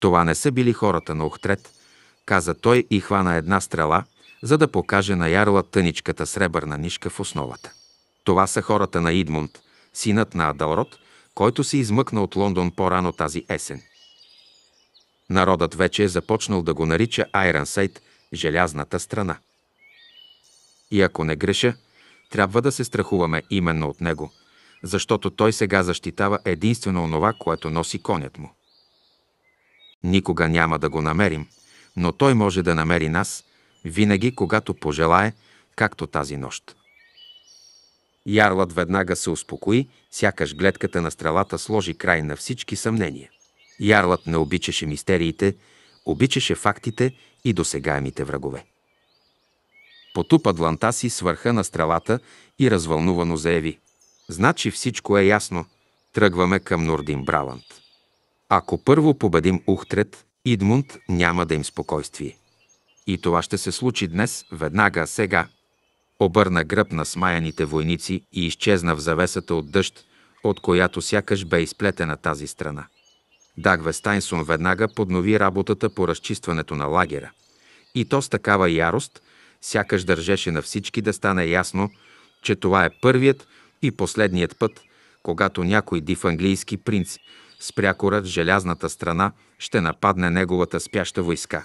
Това не са били хората на Охтрет, каза той и хвана една стрела, за да покаже на ярла тъничката сребърна нишка в основата. Това са хората на Идмунд, синът на Адалрод, който се измъкна от Лондон по-рано тази есен. Народът вече е започнал да го нарича Айрансайд – желязната страна. И ако не греша, трябва да се страхуваме именно от него, защото той сега защитава единствено онова, което носи конят му. Никога няма да го намерим, но Той може да намери нас, винаги когато пожелае, както тази нощ. Ярлът веднага се успокои, сякаш гледката на стрелата сложи край на всички съмнения. Ярлът не обичаше мистериите, обичаше фактите и досегаемите врагове. Потупа дланта си свърха на стрелата и развълнувано заяви. Значи всичко е ясно. Тръгваме към Нордин Браланд. Ако първо победим ухтред, Идмунд няма да им спокойствие. И това ще се случи днес, веднага, сега. Обърна гръб на смаяните войници и изчезна в завесата от дъжд, от която сякаш бе изплетена тази страна. Дагве Стайнсон веднага поднови работата по разчистването на лагера. И то с такава ярост, сякаш държеше на всички да стане ясно, че това е първият и последният път, когато някой див английски принц с прякора в желязната страна ще нападне неговата спяща войска.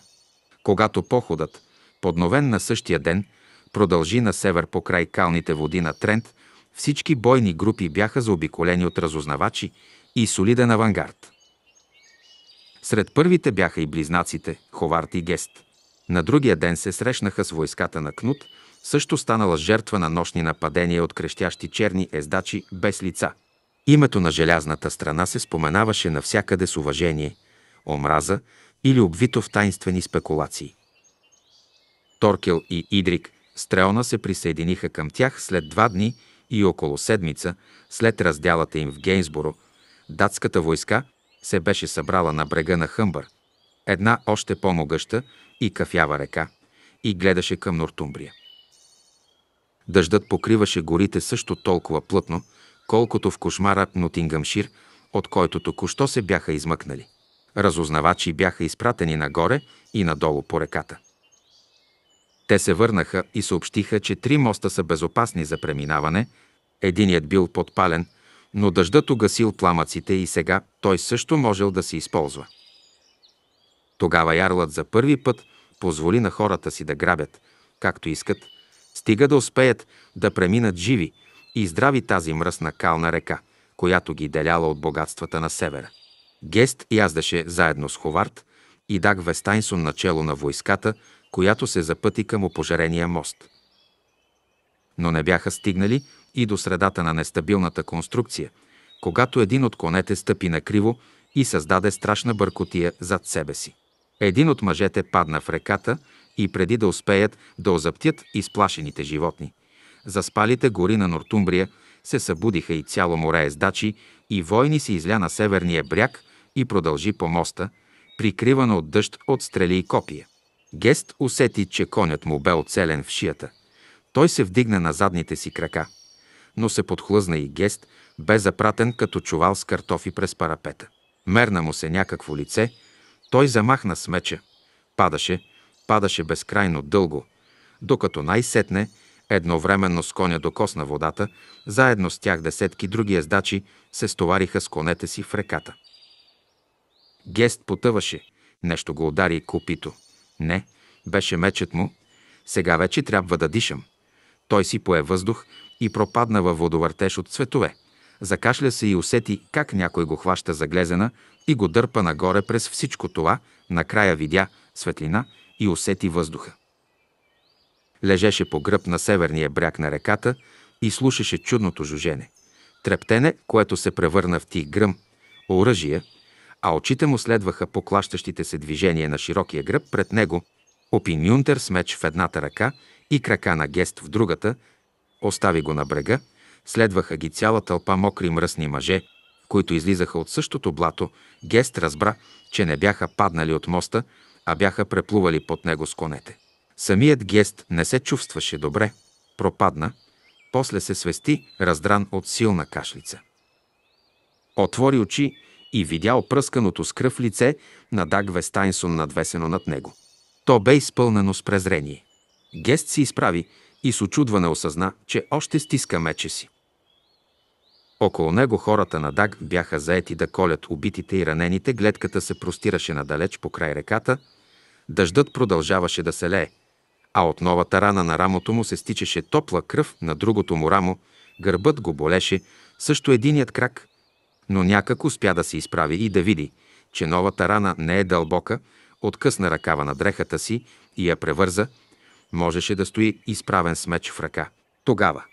Когато походът, подновен на същия ден, продължи на север по край калните води на Трент, всички бойни групи бяха заобиколени от разузнавачи и солиден авангард. Сред първите бяха и близнаците ховарт и Гест. На другия ден се срещнаха с войската на Кнут, също станала жертва на нощни нападения от крещящи черни ездачи без лица – Името на желязната страна се споменаваше навсякъде с уважение, омраза или обвито в таинствени спекулации. Торкел и Идрик с Треона се присъединиха към тях след два дни и около седмица след разделата им в Гейнсборо, датската войска се беше събрала на брега на Хъмбър, една още по-могъща и кафява река, и гледаше към Нортумбрия. Дъждът покриваше горите също толкова плътно, колкото в кошмара Нотингамшир, от който току-що се бяха измъкнали. Разузнавачи бяха изпратени нагоре и надолу по реката. Те се върнаха и съобщиха, че три моста са безопасни за преминаване. Единият бил подпален, но дъждът угасил пламъците и сега той също можел да се използва. Тогава ярлът за първи път позволи на хората си да грабят, както искат, стига да успеят да преминат живи – и здрави тази мръсна кална река, която ги деляла от богатствата на севера. Гест яздаше заедно с Ховард и Даг Вестайнсон начело на войската, която се запъти към опожарения мост. Но не бяха стигнали и до средата на нестабилната конструкция, когато един от конете стъпи на криво и създаде страшна бъркотия зад себе си. Един от мъжете падна в реката и преди да успеят да озаптят изплашените животни – Заспалите гори на Нортумбрия се събудиха и цяло море ездачи и войни се изля на северния бряг и продължи по моста, прикривана от дъжд от стрели и копия. Гест усети, че конят му бе оцелен в шията. Той се вдигна на задните си крака, но се подхлъзна и Гест бе запратен като чувал с картофи през парапета. Мерна му се някакво лице, той замахна с меча. Падаше, падаше безкрайно дълго, докато най-сетне Едновременно с коня докосна водата, заедно с тях десетки други ездачи се стовариха с конете си в реката. Гест потъваше, нещо го удари копито. Не, беше мечът му. Сега вече трябва да дишам. Той си пое въздух и пропадна във водовъртеж от цветове. Закашля се и усети как някой го хваща за глезена и го дърпа нагоре през всичко това, накрая видя светлина и усети въздуха лежеше по гръб на северния бряг на реката и слушаше чудното жужене. Трептене, което се превърна в тих гръм, оръжие, а очите му следваха поклащащите се движения на широкия гръб пред него, опинюнтер с меч в едната ръка и крака на гест в другата, остави го на брега, следваха ги цяла тълпа мокри мръсни мъже, които излизаха от същото блато, Гест разбра, че не бяха паднали от моста, а бяха преплували под него с конете. Самият гест не се чувстваше добре. Пропадна, после се свести, раздран от силна кашлица. Отвори очи и видя опръсканото с кръв лице на Даг Вестайнсон надвесено над него. То бе изпълнено с презрение. Гест се изправи и с очудване осъзна, че още стиска мече си. Около него хората на Даг бяха заети да колят убитите и ранените, гледката се простираше надалеч по край реката, дъждът продължаваше да се лее – а от новата рана на рамото му се стичеше топла кръв на другото му рамо, гърбът го болеше, също единият крак. Но някак успя да се изправи и да види, че новата рана не е дълбока, откъсна ръкава на дрехата си и я превърза, можеше да стои изправен с меч в ръка. Тогава.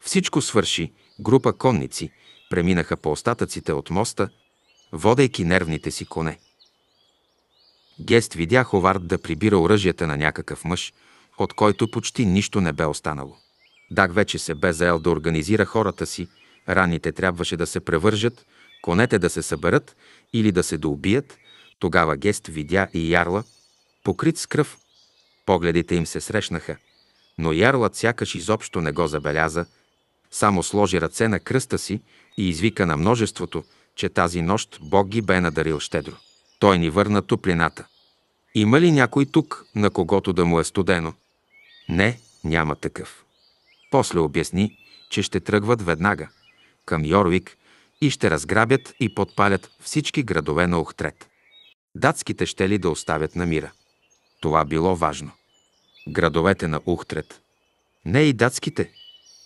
Всичко свърши, група конници преминаха по остатъците от моста, водейки нервните си коне. Гест видя Ховард да прибира оръжията на някакъв мъж, от който почти нищо не бе останало. Даг вече се бе заел да организира хората си, раните трябваше да се превържат, конете да се съберат или да се доубият, тогава Гест видя и Ярла, покрит с кръв. Погледите им се срещнаха, но Ярлът сякаш изобщо не го забеляза, само сложи ръце на кръста си и извика на множеството, че тази нощ Бог ги бе надарил щедро. Той ни върна топлината. Има ли някой тук, на когото да му е студено? Не, няма такъв. После обясни, че ще тръгват веднага към Йорвик и ще разграбят и подпалят всички градове на Охтрет. Датските ще ли да оставят на мира? Това било важно. Градовете на Ухтрет. Не и датските.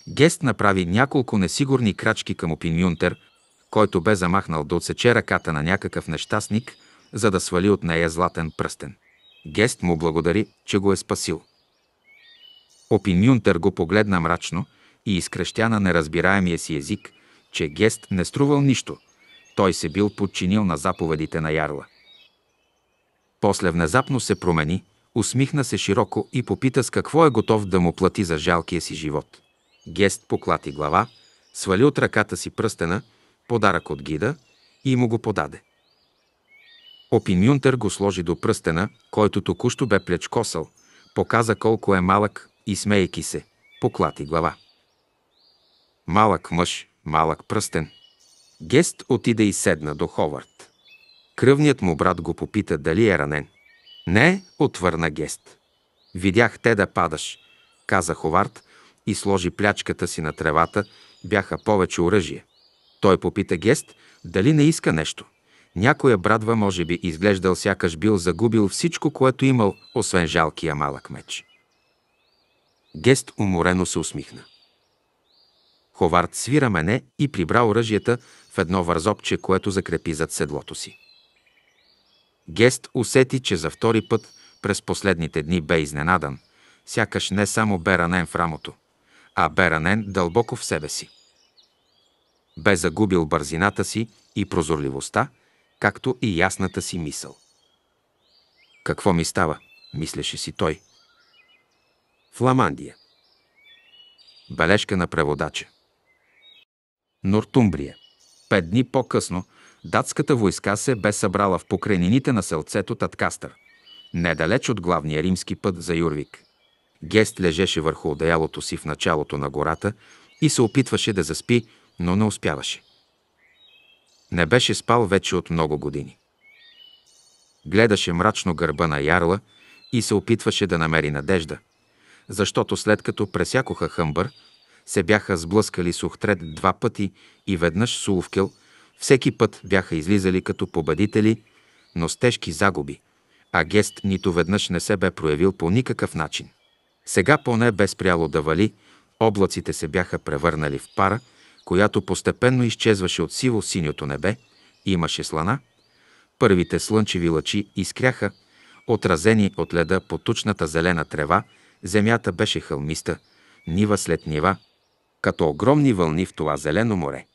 Гест направи няколко несигурни крачки към Опиньюнтер, който бе замахнал да отсече ръката на някакъв нещастник за да свали от нея златен пръстен. Гест му благодари, че го е спасил. Юнтер го погледна мрачно и изкрещя на неразбираемия си език, че Гест не струвал нищо. Той се бил подчинил на заповедите на Ярла. После внезапно се промени, усмихна се широко и попита с какво е готов да му плати за жалкия си живот. Гест поклати глава, свали от ръката си пръстена, подарък от гида и му го подаде. Юнтер го сложи до пръстена, който току-що бе плячкосал, показа колко е малък и, смейки се, поклати глава. Малък мъж, малък пръстен. Гест отиде и седна до Ховард. Кръвният му брат го попита дали е ранен. Не, отвърна Гест. Видях те да падаш, каза Ховард и сложи плячката си на тревата, бяха повече оръжие. Той попита Гест дали не иска нещо. Някоя брадва може би изглеждал сякаш бил загубил всичко, което имал, освен жалкия малък меч. Гест уморено се усмихна. Ховард свира мене и прибра оръжията в едно вързопче, което закрепи зад седлото си. Гест усети, че за втори път през последните дни бе изненадан, сякаш не само бе ранен в рамото, а бе ранен дълбоко в себе си. Бе загубил бързината си и прозорливостта, както и ясната си мисъл. Какво ми става? мислеше си той. Фламандия. Бележка на преводача. Нортумбрия. Пет дни по-късно датската войска се бе събрала в покрайнините на селцето Таткастър, недалеч от главния римски път за Юрвик. Гест лежеше върху одеялото си в началото на гората и се опитваше да заспи, но не успяваше. Не беше спал вече от много години. Гледаше мрачно гърба на ярла и се опитваше да намери надежда, защото след като пресякоха хъмбър, се бяха сблъскали с Ухтред два пъти и веднъж с Улфкел, всеки път бяха излизали като победители, но с тежки загуби, а Гест нито веднъж не се бе проявил по никакъв начин. Сега поне бе спряло да вали, облаците се бяха превърнали в пара – която постепенно изчезваше от сиво-синьото небе, имаше слана. Първите слънчеви лъчи изкряха, отразени от леда по тучната зелена трева, земята беше хълмиста, нива след нива, като огромни вълни в това зелено море,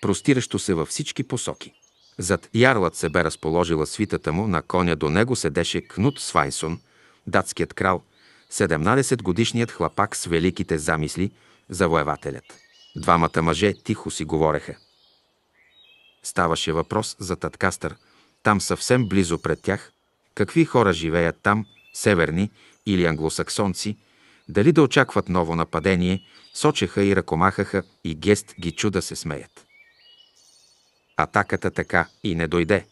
простиращо се във всички посоки. Зад ярлът се бе разположила свитата му, на коня до него седеше Кнут Свайсон, датският крал, 17-годишният хлапак с великите замисли, завоевателят. Двамата мъже тихо си говореха. Ставаше въпрос за Таткастър, там съвсем близо пред тях, какви хора живеят там, северни или англосаксонци, дали да очакват ново нападение, сочеха и ръкомахаха и гест ги чу да се смеят. Атаката така и не дойде.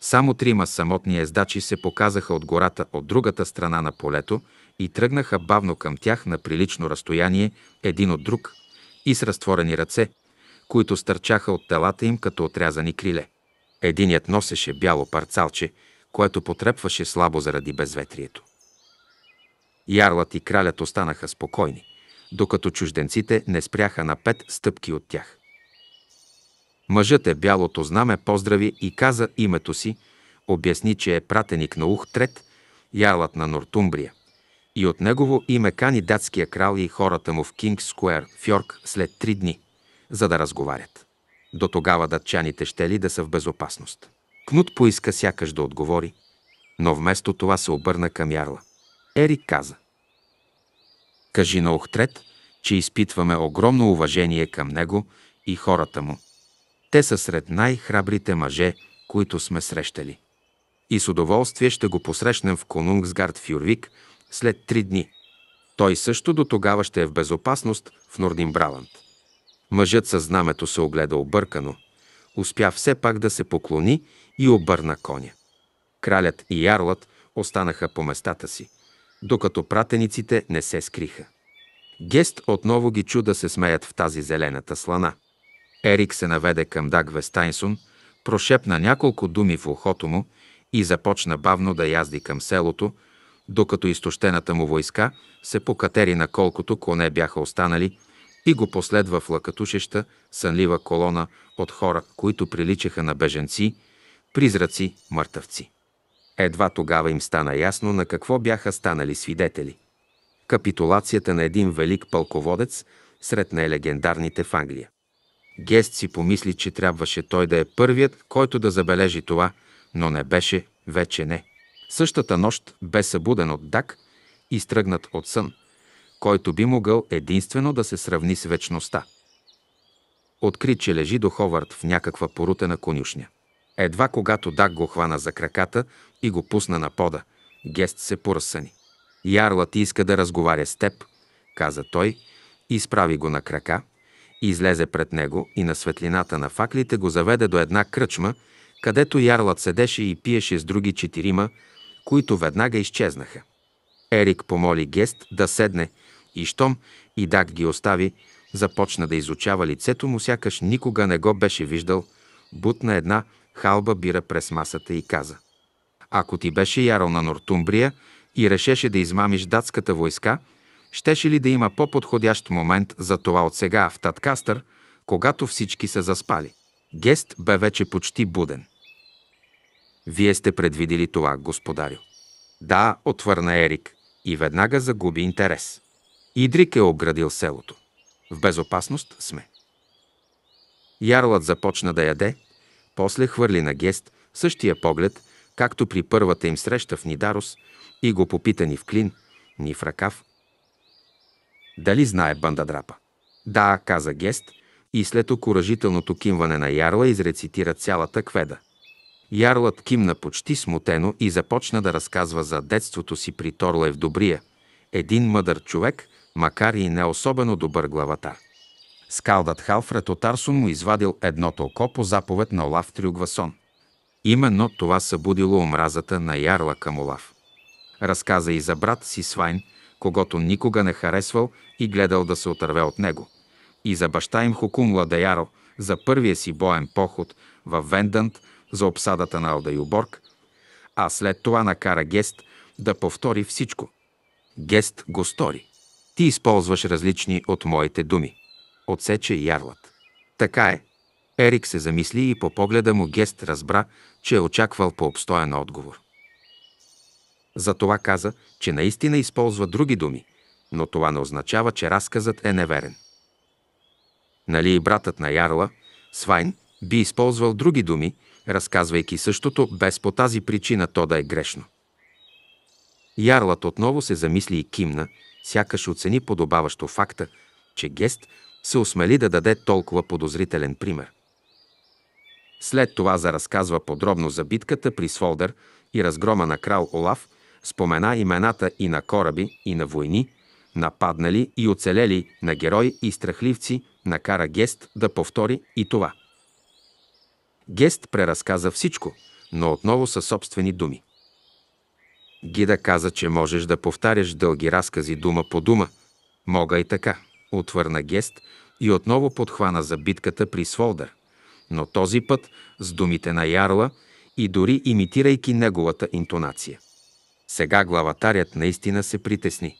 Само трима самотни ездачи се показаха от гората от другата страна на полето и тръгнаха бавно към тях на прилично разстояние един от друг и с разтворени ръце, които стърчаха от телата им като отрязани криле. Единият носеше бяло парцалче, което потрепваше слабо заради безветрието. Ярлът и кралят останаха спокойни, докато чужденците не спряха на пет стъпки от тях. Мъжът е бялото знаме поздрави и каза името си, обясни, че е пратеник на Ухтрет, ярлът на Нортумбрия – и от негово име кани датския крал и хората му в Кинг Скуер, Фьорк, след три дни, за да разговарят. До тогава датчаните ще ли да са в безопасност? Кнут поиска сякаш да отговори, но вместо това се обърна към Ярла. Ерик каза. Кажи на Охтрет, че изпитваме огромно уважение към него и хората му. Те са сред най-храбрите мъже, които сме срещали. И с удоволствие ще го посрещнем в Конунгсгард Фюрвик – след три дни. Той също до тогава ще е в безопасност в Нординбраланд. Мъжът със знамето се огледа объркано. Успя все пак да се поклони и обърна коня. Кралят и ярлът останаха по местата си, докато пратениците не се скриха. Гест отново ги чу да се смеят в тази зелената слана. Ерик се наведе към Даг Вестайнсон, прошепна няколко думи в ухото му и започна бавно да язди към селото, докато изтощената му войска се покатери на колкото коне бяха останали и го последва в лъкатушеща, сънлива колона от хора, които приличаха на беженци, призраци, мъртъвци. Едва тогава им стана ясно на какво бяха станали свидетели. Капитулацията на един велик пълководец сред най-легендарните в Англия. Гест си помисли, че трябваше той да е първият, който да забележи това, но не беше, вече не. Същата нощ бе събуден от дак и стръгнат от сън, който би могъл единствено да се сравни с вечността. Откри, че лежи до Ховард в някаква порутена конюшня. Едва когато Дак го хвана за краката и го пусна на пода, Гест се поръсани. Ярлът иска да разговаря с теб, каза той, изправи го на крака, излезе пред него и на светлината на факлите го заведе до една кръчма, където ярлът седеше и пиеше с други четирима, които веднага изчезнаха. Ерик помоли Гест да седне и щом и Дак ги остави, започна да изучава лицето му, сякаш никога не го беше виждал, бутна една халба бира през масата и каза «Ако ти беше ярал на Нортумбрия и решеше да измамиш датската войска, щеше ли да има по-подходящ момент за това от сега в Таткастър, когато всички са заспали?» Гест бе вече почти буден – вие сте предвидели това, господарю. Да, отвърна Ерик и веднага загуби интерес. Идрик е обградил селото. В безопасност сме. Ярлът започна да яде, после хвърли на гест същия поглед, както при първата им среща в Нидарос и го попита ни в клин, ни в ръкав. Дали знае бандадрапа? Да, каза гест и след окоръжителното кимване на Ярла изрецитира цялата кведа – Ярлът кимна почти смутено и започна да разказва за детството си при в Добрия, един мъдър човек, макар и не особено добър главата. Скалдът Халфред от Арсун му извадил едно толко по заповед на Олаф Трюгвасон. Именно това събудило омразата на Ярла към Олаф. Разказа и за брат си Свайн, когато никога не харесвал и гледал да се отърве от него. И за баща им Хукум Ладеяро, за първия си боен поход във Вендант – за обсадата на Алда и а след това накара Гест да повтори всичко. Гест го стори. Ти използваш различни от моите думи. Отсече ярлът. Така е. Ерик се замисли и по погледа му Гест разбра, че е очаквал по обстоен отговор. Затова каза, че наистина използва други думи, но това не означава, че разказът е неверен. Нали и братът на Ярла, Свайн, би използвал други думи, разказвайки същото, без по тази причина то да е грешно. Ярлът отново се замисли и кимна, сякаш оцени подобаващо факта, че Гест се осмели да даде толкова подозрителен пример. След това заразказва подробно за битката при Сволдър и разгрома на крал Олаф, спомена имената и на кораби, и на войни, нападнали и оцелели на герои и страхливци, накара Гест да повтори и това – Гест преразказа всичко, но отново със собствени думи. Гида каза, че можеш да повтаряш дълги разкази дума по дума. Мога и така, отвърна Гест и отново подхвана за битката при Сволдър, но този път с думите на Ярла и дори имитирайки неговата интонация. Сега главатарят наистина се притесни,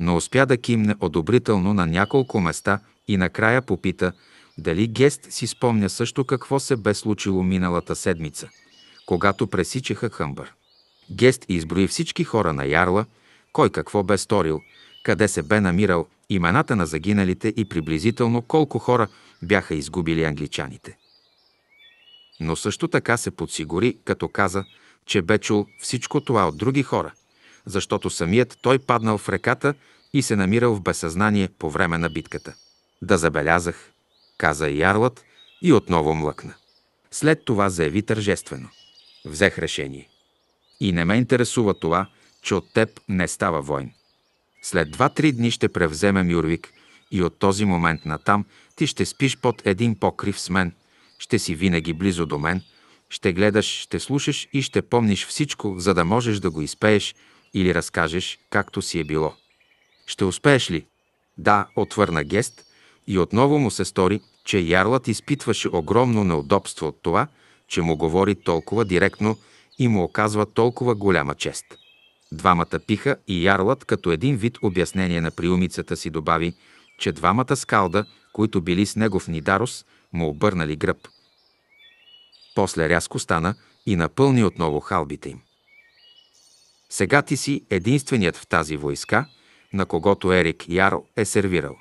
но успя да кимне одобрително на няколко места и накрая попита – дали Гест си спомня също какво се бе случило миналата седмица, когато пресичаха хъмбър. Гест изброи всички хора на Ярла, кой какво бе сторил, къде се бе намирал, имената на загиналите и приблизително колко хора бяха изгубили англичаните. Но също така се подсигури, като каза, че бе чул всичко това от други хора, защото самият той паднал в реката и се намирал в безсъзнание по време на битката. Да забелязах, каза ярлът и отново млъкна. След това заяви тържествено. Взех решение. И не ме интересува това, че от теб не става войн. След два-три дни ще превземем Юрвик и от този момент натам ти ще спиш под един покрив с мен, ще си винаги близо до мен, ще гледаш, ще слушаш и ще помниш всичко, за да можеш да го изпееш или разкажеш, както си е било. Ще успееш ли? Да, отвърна Гест и отново му се стори, че ярлът изпитваше огромно неудобство от това, че му говори толкова директно и му оказва толкова голяма чест. Двамата пиха и ярлът като един вид обяснение на приумицата си добави, че двамата скалда, които били с негов Нидарос, му обърнали гръб. После рязко стана и напълни отново халбите им. Сега ти си единственият в тази войска, на когото Ерик Ярл е сервирал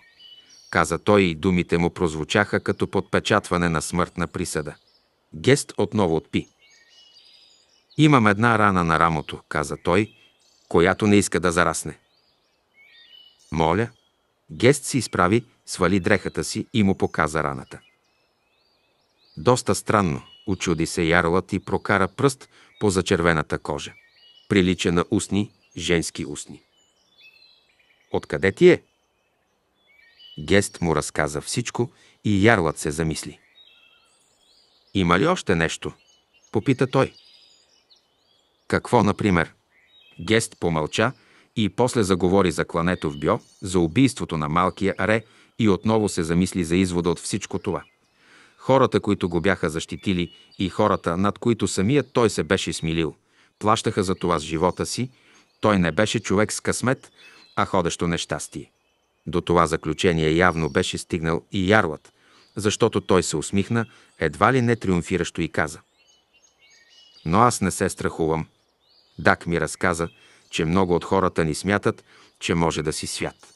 каза той и думите му прозвучаха като подпечатване на смъртна присъда. Гест отново отпи. Имам една рана на рамото, каза той, която не иска да зарасне. Моля, Гест се изправи, свали дрехата си и му показа раната. Доста странно, очуди се ярлът и прокара пръст по зачервената кожа. Прилича на устни, женски устни. Откъде ти е? Гест му разказа всичко и ярлът се замисли. Има ли още нещо? Попита той. Какво, например? Гест помълча и после заговори за клането в Бьо, за убийството на малкия Аре и отново се замисли за извода от всичко това. Хората, които го бяха защитили и хората, над които самият той се беше смилил, плащаха за това с живота си, той не беше човек с късмет, а ходещо нещастие. До това заключение явно беше стигнал и ярлът, защото той се усмихна, едва ли не триумфиращо и каза. Но аз не се страхувам. Дак ми разказа, че много от хората ни смятат, че може да си свят.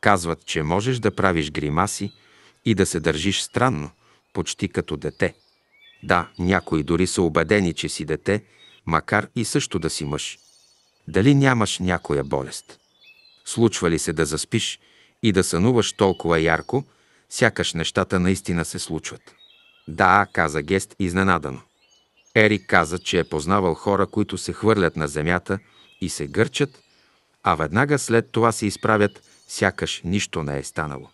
Казват, че можеш да правиш гримаси и да се държиш странно, почти като дете. Да, някои дори са убедени, че си дете, макар и също да си мъж. Дали нямаш някоя болест? Случва ли се да заспиш и да сънуваш толкова ярко, сякаш нещата наистина се случват. Да, каза Гест изненадано. Ерик каза, че е познавал хора, които се хвърлят на земята и се гърчат, а веднага след това се изправят, сякаш нищо не е станало.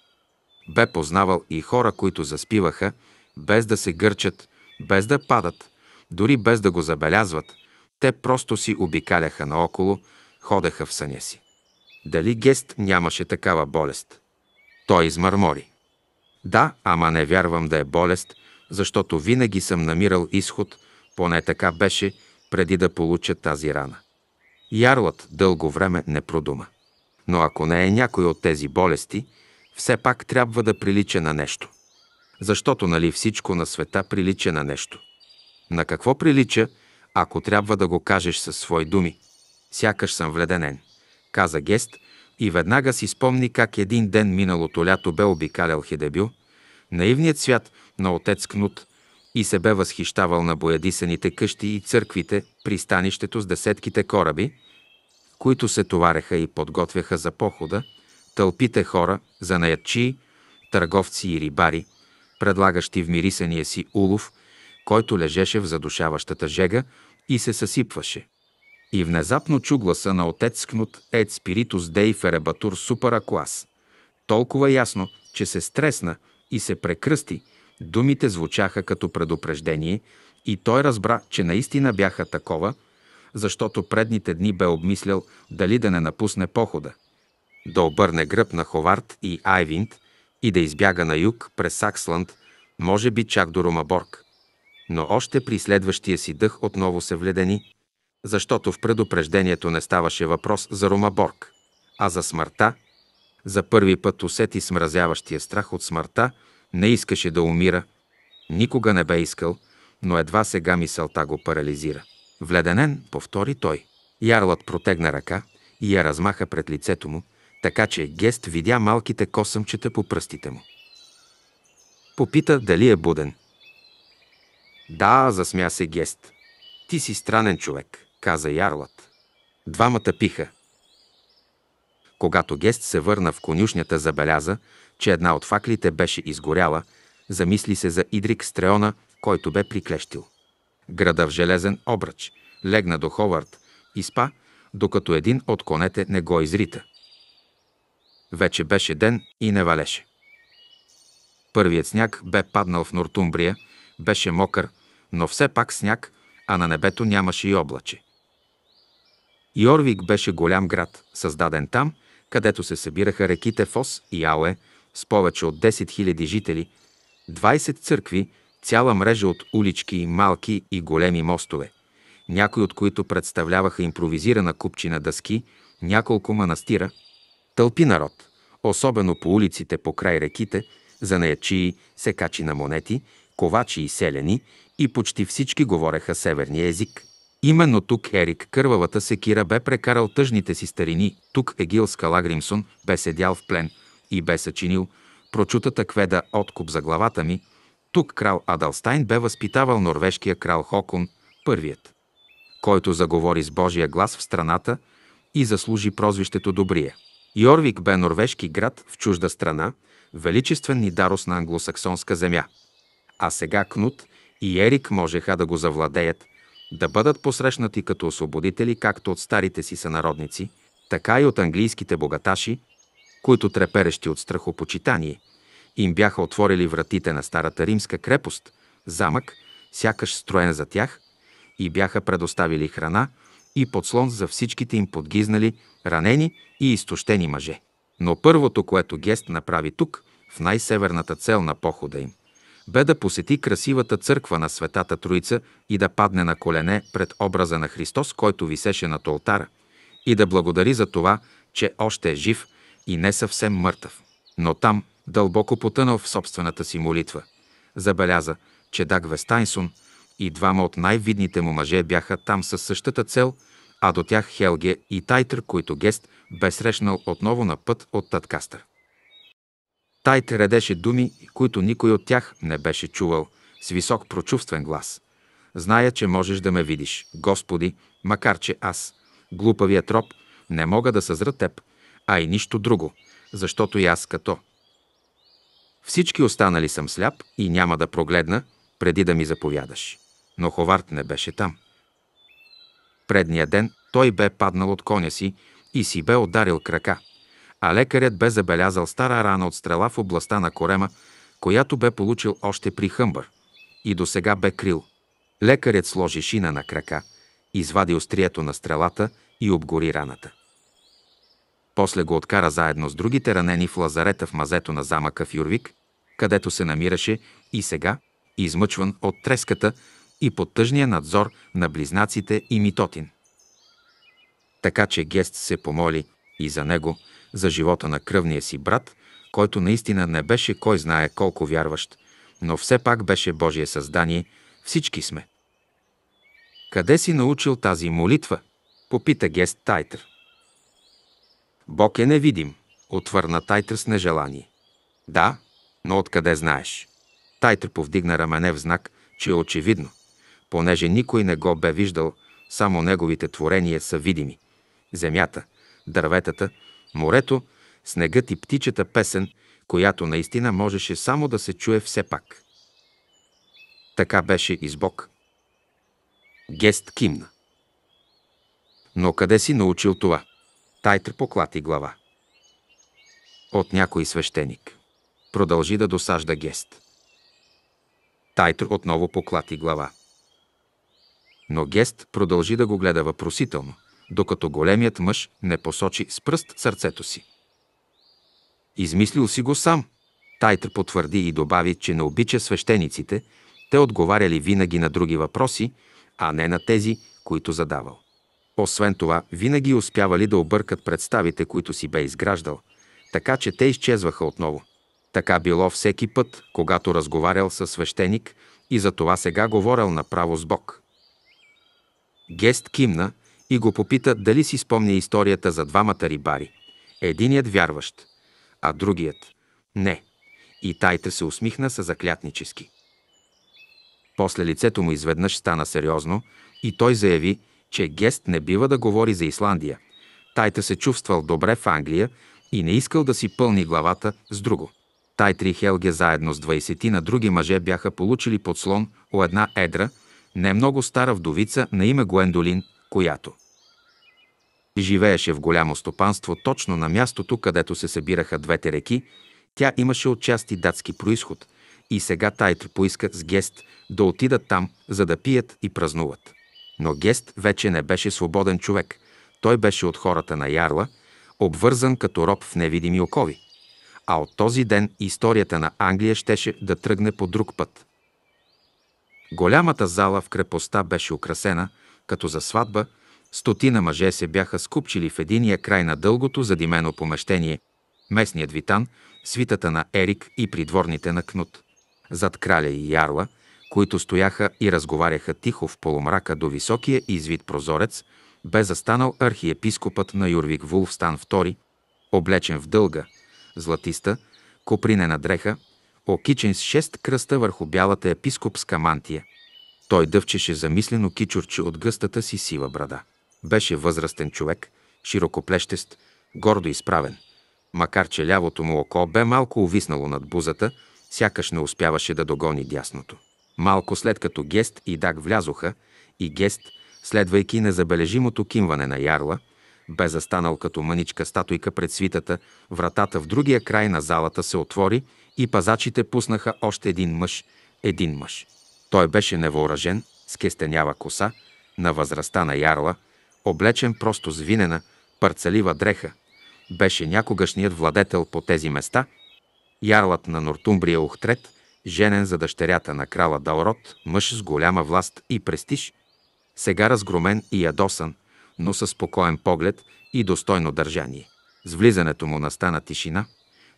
Бе познавал и хора, които заспиваха, без да се гърчат, без да падат, дори без да го забелязват, те просто си обикаляха наоколо, ходеха в съня си. Дали Гест нямаше такава болест? Той измърмори. Да, ама не вярвам да е болест, защото винаги съм намирал изход, поне така беше, преди да получа тази рана. Ярлът дълго време не продума. Но ако не е някой от тези болести, все пак трябва да прилича на нещо. Защото нали всичко на света прилича на нещо. На какво прилича, ако трябва да го кажеш със свои думи? Сякаш съм вледенен каза Гест и веднага си спомни как един ден миналото лято бе обикалял Хидебю, наивният свят на отец Кнут, и се бе възхищавал на боядисаните къщи и църквите, пристанището с десетките кораби, които се товареха и подготвяха за похода, тълпите хора, занаятчии, търговци и рибари, предлагащи в мирисания си улов, който лежеше в задушаващата жега и се съсипваше. И внезапно чу гласа на отец Кнут Ед Спиритус Дей Феребатур Супара Клас. Толкова ясно, че се стресна и се прекръсти, думите звучаха като предупреждение и той разбра, че наистина бяха такова, защото предните дни бе обмислял дали да не напусне похода. Да обърне гръб на Ховард и Айвинт и да избяга на юг през Саксланд, може би чак до Ромаборг. Но още при следващия си дъх отново се вледени, защото в предупреждението не ставаше въпрос за Рома Борг. а за смъртта. За първи път усети смразяващия страх от смъртта, не искаше да умира. Никога не бе искал, но едва сега мисълта го парализира. Вледенен, повтори той. Ярлът протегна ръка и я размаха пред лицето му, така че Гест видя малките косъмчета по пръстите му. Попита дали е буден. Да, засмя се Гест. Ти си странен човек каза ярлът. Двамата пиха. Когато Гест се върна в конюшнята, забеляза, че една от факлите беше изгоряла, замисли се за Идрик Стреона, който бе приклещил. Града в железен обръч, легна до Ховард и спа, докато един от конете не го изрита. Вече беше ден и не валеше. Първият сняг бе паднал в Нортумбрия, беше мокър, но все пак сняг, а на небето нямаше и облаче. Йорвик беше голям град, създаден там, където се събираха реките Фос и Ауе, с повече от 10 000 жители, 20 църкви, цяла мрежа от улички, малки и големи мостове, някои от които представляваха импровизирана купчина дъски, няколко манастира, тълпи народ, особено по улиците по край реките, за неячии, се качи на монети, ковачи и селени и почти всички говореха северния език. Именно тук Ерик Кървавата секира бе прекарал тъжните си старини, тук Егил Скалагримсон бе седял в плен и бе съчинил прочутата кведа откуп за главата ми, тук крал Адалстайн бе възпитавал норвежкия крал Хокон, първият, който заговори с Божия глас в страната и заслужи прозвището Добрия. Йорвик бе норвежки град в чужда страна, величествен и дарос на англосаксонска земя. А сега Кнут и Ерик можеха да го завладеят – да бъдат посрещнати като освободители както от старите си сънародници, така и от английските богаташи, които треперещи от страхопочитание, им бяха отворили вратите на старата римска крепост, замък, сякаш строен за тях, и бяха предоставили храна и подслон за всичките им подгизнали, ранени и изтощени мъже. Но първото, което Гест направи тук, в най-северната цел на похода им – бе да посети красивата църква на Светата Троица и да падне на колене пред образа на Христос, който висеше над алтара, и да благодари за това, че още е жив и не съвсем мъртъв. Но там, дълбоко потънал в собствената си молитва, забеляза, че Даг Вестайнсон и двама от най-видните му мъже бяха там със същата цел, а до тях Хелге и Тайтър, които Гест бе срещнал отново на път от Таткастър. Тайт редеше думи, които никой от тях не беше чувал, с висок прочувствен глас. Зная, че можеш да ме видиш, Господи, макар че аз, глупавия троп, не мога да съзра теб, а и нищо друго, защото и аз като. Всички останали съм сляп и няма да прогледна, преди да ми заповядаш. Но Ховард не беше там. Предния ден той бе паднал от коня си и си бе ударил крака – а лекарят бе забелязал стара рана от стрела в областта на корема, която бе получил още при хъмбър. И до сега бе крил. Лекарят сложи шина на крака, извади острието на стрелата и обгори раната. После го откара заедно с другите ранени в лазарета в мазето на замъка в Юрвик, където се намираше и сега, измъчван от треската и под тъжния надзор на близнаците и Митотин. Така че Гест се помоли и за него – за живота на кръвния си брат, който наистина не беше кой знае колко вярващ, но все пак беше Божие създание, всички сме. Къде си научил тази молитва? Попита Гест Тайтър. Бог е невидим, отвърна Тайтър с нежелание. Да, но откъде знаеш? Тайтър повдигна рамене в знак, че е очевидно, понеже никой не го бе виждал, само неговите творения са видими. Земята, дърветата, морето, снегът и птичета песен, която наистина можеше само да се чуе все пак. Така беше и с Бог. Гест кимна. Но къде си научил това? Тайтр поклати глава. От някой свещеник. Продължи да досажда Гест. Тайтр отново поклати глава. Но Гест продължи да го гледа въпросително – докато големият мъж не посочи с пръст сърцето си. Измислил си го сам. Тайтр потвърди и добави, че не обича свещениците, те отговаряли винаги на други въпроси, а не на тези, които задавал. Освен това, винаги успявали да объркат представите, които си бе изграждал, така че те изчезваха отново. Така било всеки път, когато разговарял със свещеник и за това сега говорил направо с Бог. Гест кимна, и го попита дали си спомня историята за двамата рибари. Единият вярващ, а другият – не. И тайта се усмихна са заклятнически. После лицето му изведнъж стана сериозно и той заяви, че Гест не бива да говори за Исландия. Тайта се чувствал добре в Англия и не искал да си пълни главата с друго. Тайтри и Хелге заедно с 20 на други мъже бяха получили подслон у една едра, не много стара вдовица на име Гуендолин, която живееше в голямо стопанство точно на мястото, където се събираха двете реки, тя имаше отчасти датски происход и сега Тайтр поиска с Гест да отидат там, за да пият и празнуват. Но Гест вече не беше свободен човек. Той беше от хората на Ярла, обвързан като роб в невидими окови. А от този ден историята на Англия щеше да тръгне по друг път. Голямата зала в крепостта беше украсена – като за сватба, стотина мъже се бяха скупчили в единия край на дългото задимено помещение, местният витан, свитата на Ерик и придворните на Кнут. Зад краля и ярла, които стояха и разговаряха тихо в полумрака до високия извит прозорец, бе застанал архиепископът на Юрвик Вулфстан II, облечен в дълга, златиста, копринена дреха, окичен с шест кръста върху бялата епископска мантия – той дъвчеше замислено кичурче от гъстата си сива брада. Беше възрастен човек, широкоплещест, гордо изправен. Макар че лявото му око бе малко увиснало над бузата, сякаш не успяваше да догони дясното. Малко след като Гест и Даг влязоха, и Гест, следвайки незабележимото кимване на ярла, бе застанал като мъничка статуйка пред свитата, вратата в другия край на залата се отвори и пазачите пуснаха още един мъж, един мъж. Той беше невооръжен, с кестенява коса, на възрастта на ярла, облечен просто с винена, парцелива дреха. Беше някогашният владетел по тези места, ярлът на Нортумбрия е Ухтрет, женен за дъщерята на крала Далрот, мъж с голяма власт и престиж, сега разгромен и ядосан, но със спокоен поглед и достойно държание. С влизането му настана тишина.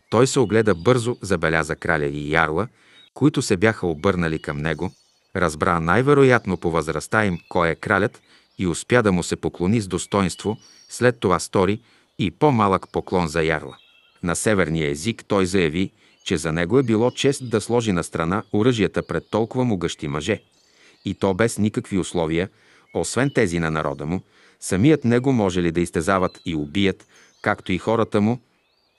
Той се огледа бързо, забеляза краля и ярла – които се бяха обърнали към него, разбра най-вероятно по възрастта им кой е кралят и успя да му се поклони с достоинство, след това стори и по-малък поклон за ярла. На северния език той заяви, че за него е било чест да сложи на страна оръжията пред толкова могъщи мъже. И то без никакви условия, освен тези на народа му, самият него може ли да изтезават и убият, както и хората му,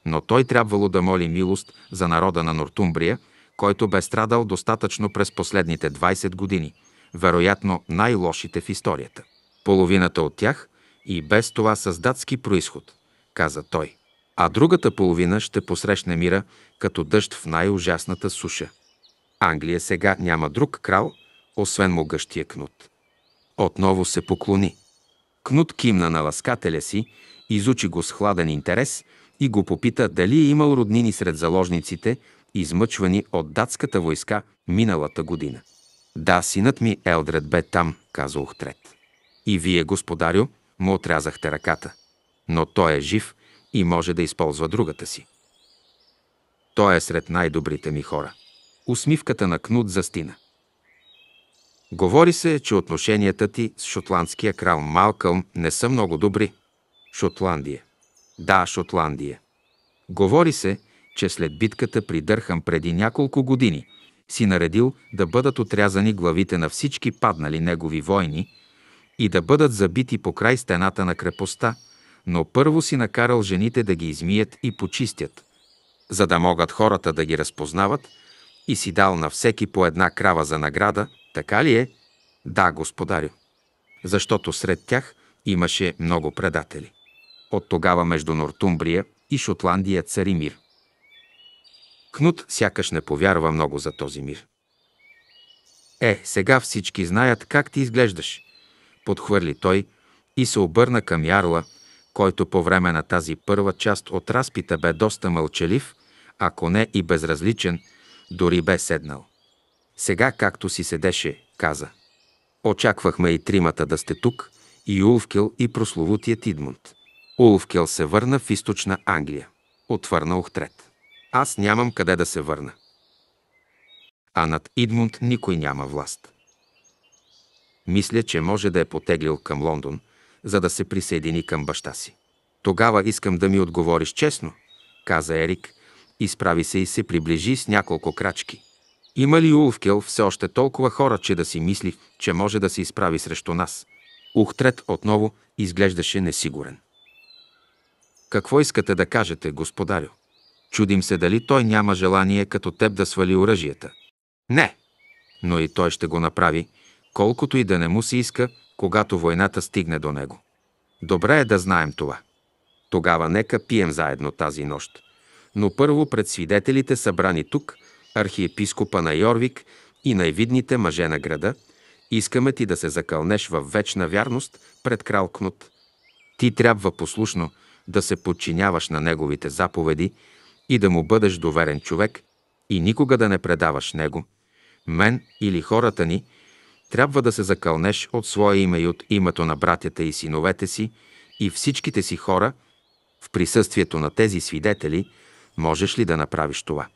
но той трябвало да моли милост за народа на Нортумбрия – който бе страдал достатъчно през последните 20 години, вероятно най-лошите в историята. Половината от тях и без това с датски происход, каза той. А другата половина ще посрещне мира като дъжд в най-ужасната суша. Англия сега няма друг крал, освен могъщия Кнут. Отново се поклони. Кнут кимна на ласкателя си, изучи го с хладен интерес и го попита дали е имал роднини сред заложниците измъчвани от датската войска миналата година. Да, синът ми Елдред бе там, каза Охтрет. И вие, господарю, му отрязахте ръката. Но той е жив и може да използва другата си. Той е сред най-добрите ми хора. Усмивката на Кнут застина. Говори се, че отношенията ти с шотландския крал Малкълм не са много добри. Шотландия. Да, Шотландия. Говори се, че след битката при Дърхам преди няколко години си наредил да бъдат отрязани главите на всички паднали негови войни и да бъдат забити по край стената на крепостта, но първо си накарал жените да ги измият и почистят, за да могат хората да ги разпознават и си дал на всеки по една крава за награда, така ли е? Да, господарю. Защото сред тях имаше много предатели. От тогава между Нортумбрия и Шотландия цари мир. Кнут сякаш не повярва много за този мир. Е, сега всички знаят как ти изглеждаш, подхвърли той и се обърна към Ярла, който по време на тази първа част от разпита бе доста мълчалив, ако не и безразличен, дори бе седнал. Сега, както си седеше, каза. Очаквахме и тримата да сте тук, и Улфкел, и прословутият Идмунд. Улфкел се върна в източна Англия. Отвърна Охтрет. Аз нямам къде да се върна. А над Идмунд никой няма власт. Мисля, че може да е потеглил към Лондон, за да се присъедини към баща си. Тогава искам да ми отговориш честно, каза Ерик, изправи се и се приближи с няколко крачки. Има ли Улфкел все още толкова хора, че да си мисли, че може да се изправи срещу нас? Ухтрет отново изглеждаше несигурен. Какво искате да кажете, господарю? Чудим се дали той няма желание като теб да свали оръжията. Не! Но и той ще го направи, колкото и да не му се иска, когато войната стигне до него. Добре е да знаем това. Тогава нека пием заедно тази нощ. Но първо пред свидетелите събрани тук, архиепископа на Йорвик и най-видните мъже на града, искаме ти да се закълнеш в вечна вярност пред крал Кнут. Ти трябва послушно да се подчиняваш на неговите заповеди, и да му бъдеш доверен човек и никога да не предаваш него, мен или хората ни, трябва да се закълнеш от свое име и от името на братята и синовете си и всичките си хора, в присъствието на тези свидетели, можеш ли да направиш това?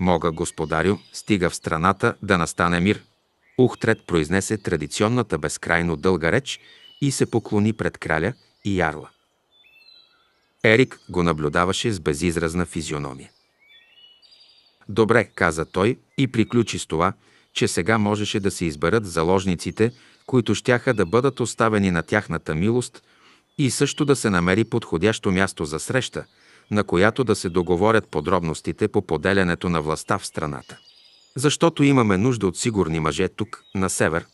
Мога, господарю, стига в страната да настане мир. Ухтрет произнесе традиционната безкрайно дълга реч и се поклони пред краля и ярла. Ерик го наблюдаваше с безизразна физиономия. Добре, каза той и приключи с това, че сега можеше да се изберат заложниците, които щяха да бъдат оставени на тяхната милост и също да се намери подходящо място за среща, на която да се договорят подробностите по поделянето на властта в страната. Защото имаме нужда от сигурни мъже тук, на север,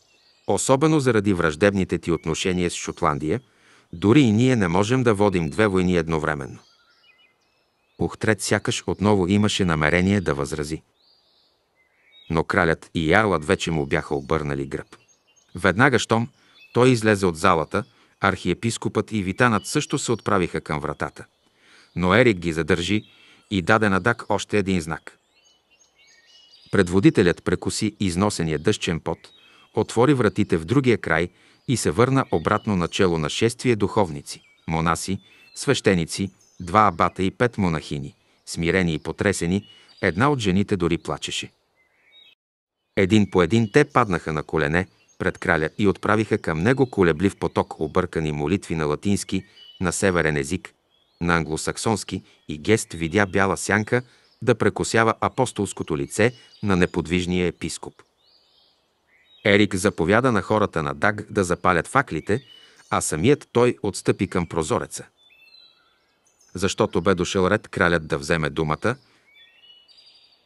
особено заради враждебните ти отношения с Шотландия – дори и ние не можем да водим две войни едновременно. Ухтрет сякаш отново имаше намерение да възрази. Но кралят и ярлът вече му бяха обърнали гръб. Веднага щом той излезе от залата, архиепископът и витанът също се отправиха към вратата. Но Ерик ги задържи и даде на Дак още един знак. Предводителят прекуси износения дъщен пот, отвори вратите в другия край – и се върна обратно чело на шествие духовници, монаси, свещеници, два абата и пет монахини, смирени и потресени, една от жените дори плачеше. Един по един те паднаха на колене пред краля и отправиха към него колеблив поток объркани молитви на латински, на северен език, на англосаксонски и гест видя бяла сянка да прекосява апостолското лице на неподвижния епископ. Ерик заповяда на хората на Даг да запалят факлите, а самият той отстъпи към прозореца. Защото бе дошъл ред кралят да вземе думата,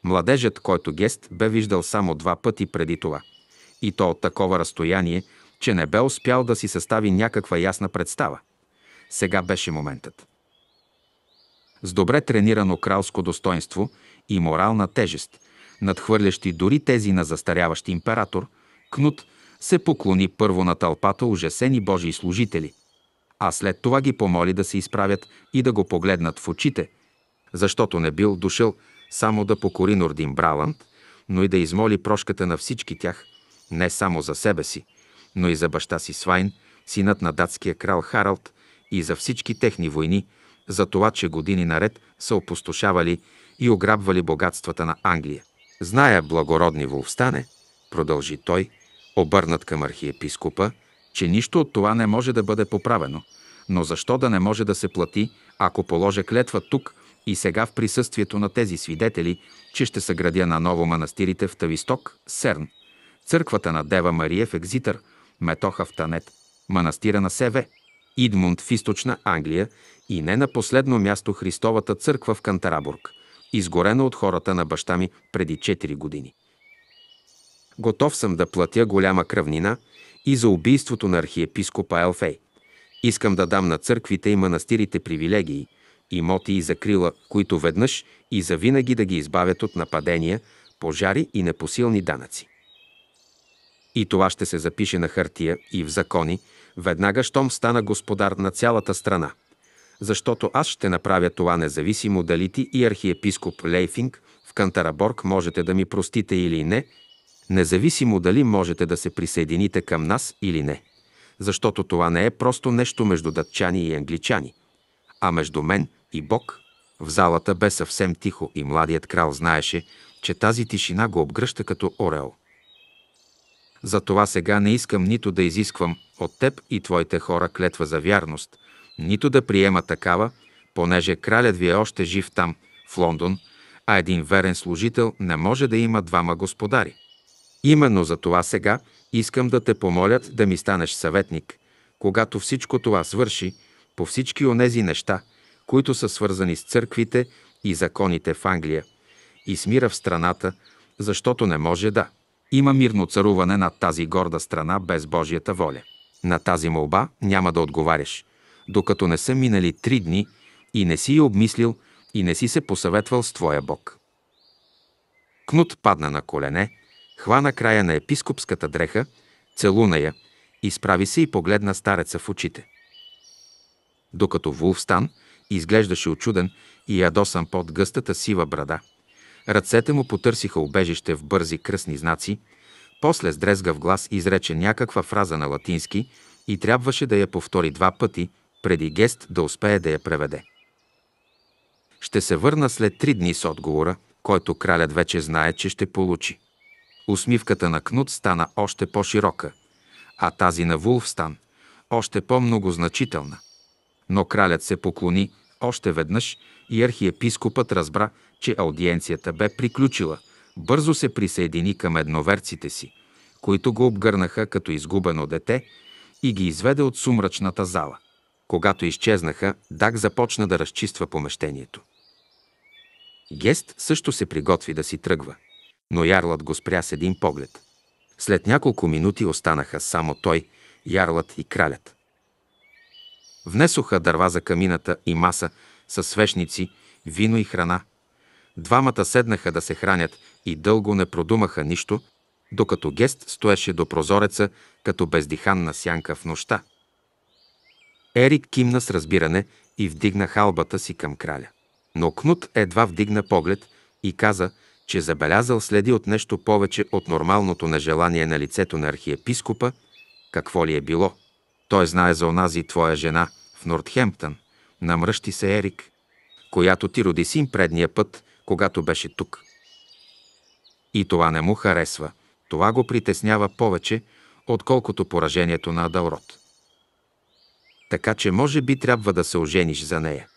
младежът, който Гест бе виждал само два пъти преди това, и то от такова разстояние, че не бе успял да си състави някаква ясна представа. Сега беше моментът. С добре тренирано кралско достоинство и морална тежест, надхвърлящи дори тези на застаряващ император – Кнут се поклони първо на тълпата ужасени Божии служители, а след това ги помоли да се изправят и да го погледнат в очите, защото не бил дошъл само да покори Нордин Браланд, но и да измоли прошката на всички тях, не само за себе си, но и за баща си Свайн, синът на датския крал Харалд и за всички техни войни, за това, че години наред са опустошавали и ограбвали богатствата на Англия. Зная, благородни вълстане, продължи той, обърнат към архиепископа, че нищо от това не може да бъде поправено, но защо да не може да се плати, ако положа клетва тук и сега в присъствието на тези свидетели, че ще съградя на ново манастирите в Тависток, Серн, църквата на Дева Мария в Екзитър, Метоха в Танет, манастира на Севе, Идмунд в източна Англия и не на последно място Христовата църква в Кантарабург, изгорена от хората на баща ми преди 4 години. Готов съм да платя голяма кръвнина и за убийството на архиепископа Елфей. Искам да дам на църквите и манастирите привилегии, имоти и закрила, които веднъж и завинаги да ги избавят от нападения, пожари и непосилни данъци. И това ще се запише на хартия и в закони, веднага щом стана господар на цялата страна. Защото аз ще направя това независимо дали ти и архиепископ Лейфинг в Кантараборг можете да ми простите или не, независимо дали можете да се присъедините към нас или не. Защото това не е просто нещо между датчани и англичани, а между мен и Бог. В залата бе съвсем тихо и младият крал знаеше, че тази тишина го обгръща като орел. Затова сега не искам нито да изисквам от теб и твоите хора клетва за вярност, нито да приема такава, понеже кралят ви е още жив там, в Лондон, а един верен служител не може да има двама господари. Именно за това сега искам да те помолят да ми станеш съветник. Когато всичко това свърши, по всички онези неща, които са свързани с църквите и законите в Англия, и с мира в страната, защото не може да. Има мирно царуване над тази горда страна без Божията воля. На тази молба няма да отговаряш, докато не са минали три дни и не си я обмислил и не си се посъветвал с твоя Бог. Кнут падна на колене, Хвана края на епископската дреха, целуна я, изправи се и погледна стареца в очите. Докато Вулф стан, изглеждаше очуден и ядосан под гъстата сива брада. Ръцете му потърсиха убежище в бързи кръсни знаци, после с дрезгав глас изрече някаква фраза на латински и трябваше да я повтори два пъти, преди гест да успее да я преведе. Ще се върна след три дни с отговора, който кралят вече знае, че ще получи. Усмивката на Кнут стана още по-широка, а тази на Вулф стан още по-многозначителна. Но кралят се поклони още веднъж и архиепископът разбра, че аудиенцията бе приключила. Бързо се присъедини към едноверците си, които го обгърнаха като изгубено дете и ги изведе от сумрачната зала. Когато изчезнаха, Дак започна да разчиства помещението. Гест също се приготви да си тръгва – но ярлът го спря с един поглед. След няколко минути останаха само той, ярлът и кралят. Внесоха дърва за камината и маса с свешници, вино и храна. Двамата седнаха да се хранят и дълго не продумаха нищо, докато Гест стоеше до прозореца като бездиханна сянка в нощта. Ерик кимна с разбиране и вдигна халбата си към краля. Но Кнут едва вдигна поглед и каза – че забелязал следи от нещо повече от нормалното нежелание на лицето на архиепископа, какво ли е било. Той знае за онази твоя жена в Нортхемптън, намръщи се Ерик, която ти роди син предния път, когато беше тук. И това не му харесва, това го притеснява повече, отколкото поражението на Адалрод. Така че може би трябва да се ожениш за нея.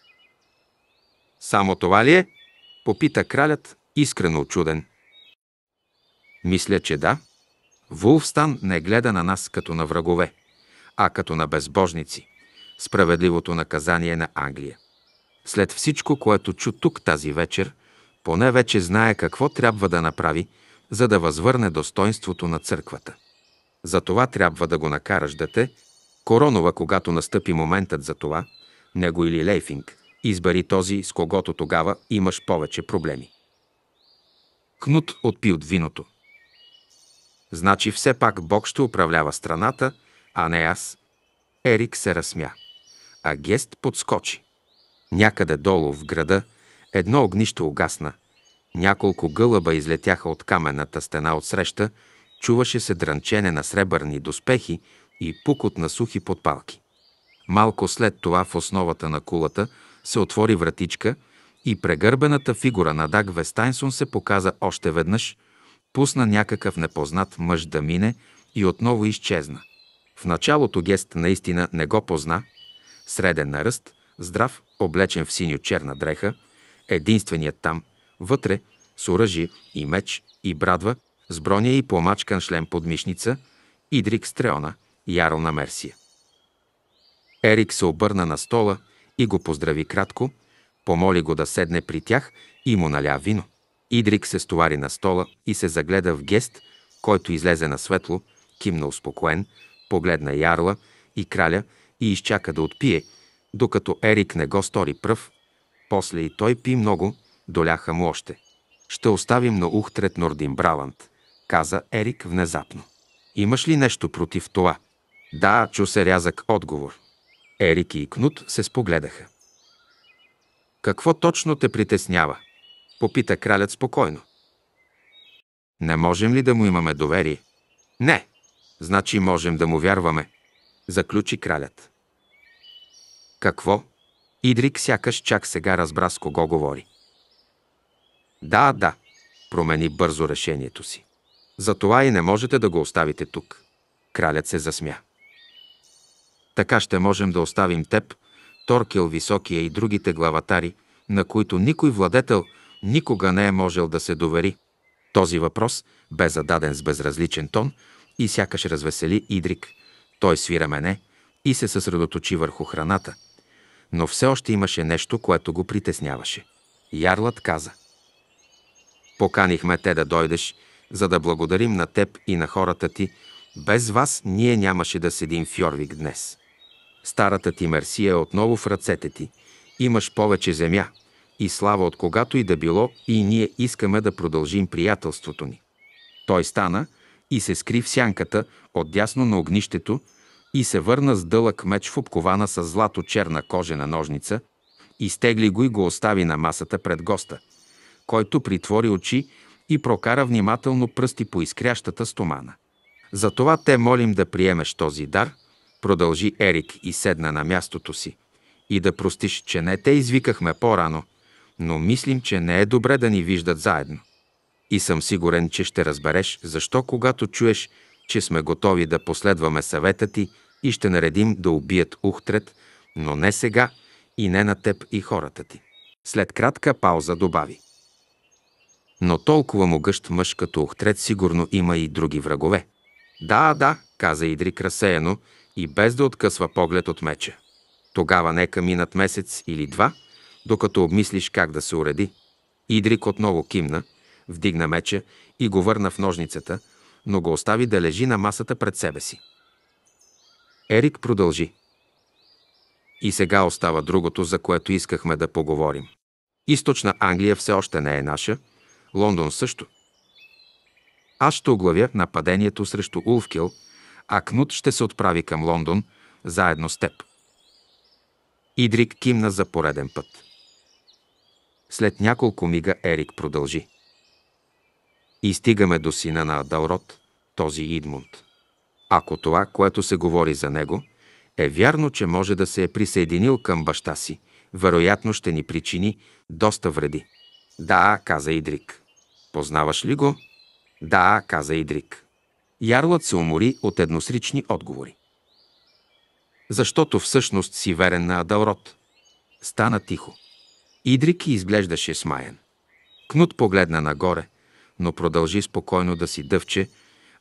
Само това ли е? Попита кралят, искрено очуден. Мисля, че да. Вулфстан не гледа на нас като на врагове, а като на безбожници. Справедливото наказание на Англия. След всичко, което чу тук тази вечер, поне вече знае какво трябва да направи, за да възвърне достоинството на църквата. За това трябва да го накараш дете. Коронова, когато настъпи моментът за това, него или Лейфинг, избери този, с когото тогава имаш повече проблеми. Кнут отпи от виното. Значи все пак Бог ще управлява страната, а не аз. Ерик се разсмя, а Гест подскочи. Някъде долу в града едно огнище угасна. Няколко гълъба излетяха от каменната стена отсреща, чуваше се дрънчене на сребърни доспехи и пукот на сухи подпалки. Малко след това в основата на кулата се отвори вратичка – и прегърбената фигура на Даг Вестайнсон се показа още веднъж, пусна някакъв непознат мъж да мине и отново изчезна. В началото Гест наистина не го позна. Среден на ръст, здрав, облечен в синьо-черна дреха, единственият там, вътре, с оръжие и меч и брадва, с броня и помачкан шлем под мишница, Идрик Стреона, ярл на Мерсия. Ерик се обърна на стола и го поздрави кратко, Помоли го да седне при тях и му наля вино. Идрик се стовари на стола и се загледа в гест, който излезе на светло, кимна успокоен, погледна ярла и краля и изчака да отпие, докато Ерик не го стори пръв. После и той пи много, доляха му още. Ще оставим на Ухтрет Нордин Браланд, каза Ерик внезапно. Имаш ли нещо против това? Да, чу се рязък отговор. Ерик и Кнут се спогледаха. Какво точно те притеснява? Попита кралят спокойно. Не можем ли да му имаме доверие? Не. Значи можем да му вярваме. Заключи кралят. Какво? Идрик сякаш чак сега разбра с кого говори. Да, да. Промени бързо решението си. Затова и не можете да го оставите тук. Кралят се засмя. Така ще можем да оставим теб Торкел Високия и другите главатари, на които никой владетел никога не е можел да се довери. Този въпрос бе зададен с безразличен тон и сякаш развесели Идрик. Той свира мене и се съсредоточи върху храната. Но все още имаше нещо, което го притесняваше. Ярлът каза. Поканихме те да дойдеш, за да благодарим на теб и на хората ти. Без вас ние нямаше да седим в Йорвик днес. Старата ти мерсия е отново в ръцете ти. Имаш повече земя и слава от когато и да било и ние искаме да продължим приятелството ни. Той стана и се скри в сянката отдясно на огнището и се върна с дълъг меч в обкована с злато-черна кожена ножница, изтегли го и го остави на масата пред госта, който притвори очи и прокара внимателно пръсти по изкрящата стомана. Затова те молим да приемеш този дар – продължи Ерик и седна на мястото си. И да простиш, че не те извикахме по-рано, но мислим, че не е добре да ни виждат заедно. И съм сигурен, че ще разбереш защо, когато чуеш, че сме готови да последваме съвета ти и ще наредим да убият Ухтрет, но не сега и не на теб и хората ти. След кратка пауза добави. Но толкова могъщ мъж като Ухтрет сигурно има и други врагове. Да, да, каза Идрик разсеяно и без да откъсва поглед от меча. Тогава нека минат месец или два, докато обмислиш как да се уреди. Идрик отново кимна, вдигна меча и го върна в ножницата, но го остави да лежи на масата пред себе си. Ерик продължи. И сега остава другото, за което искахме да поговорим. Източна Англия все още не е наша, Лондон също. Аз ще оглавя нападението срещу Улфкил – а Кнут ще се отправи към Лондон заедно с теб. Идрик кимна за пореден път. След няколко мига Ерик продължи. И стигаме до сина на Адалрот, този Идмунд. Ако това, което се говори за него, е вярно, че може да се е присъединил към баща си, вероятно ще ни причини доста вреди. Да, каза Идрик. Познаваш ли го? Да, каза Идрик. Ярлът се умори от едносрични отговори. Защото всъщност си верен на Адалрод. Стана тихо. Идрик изглеждаше смаян. Кнут погледна нагоре, но продължи спокойно да си дъвче,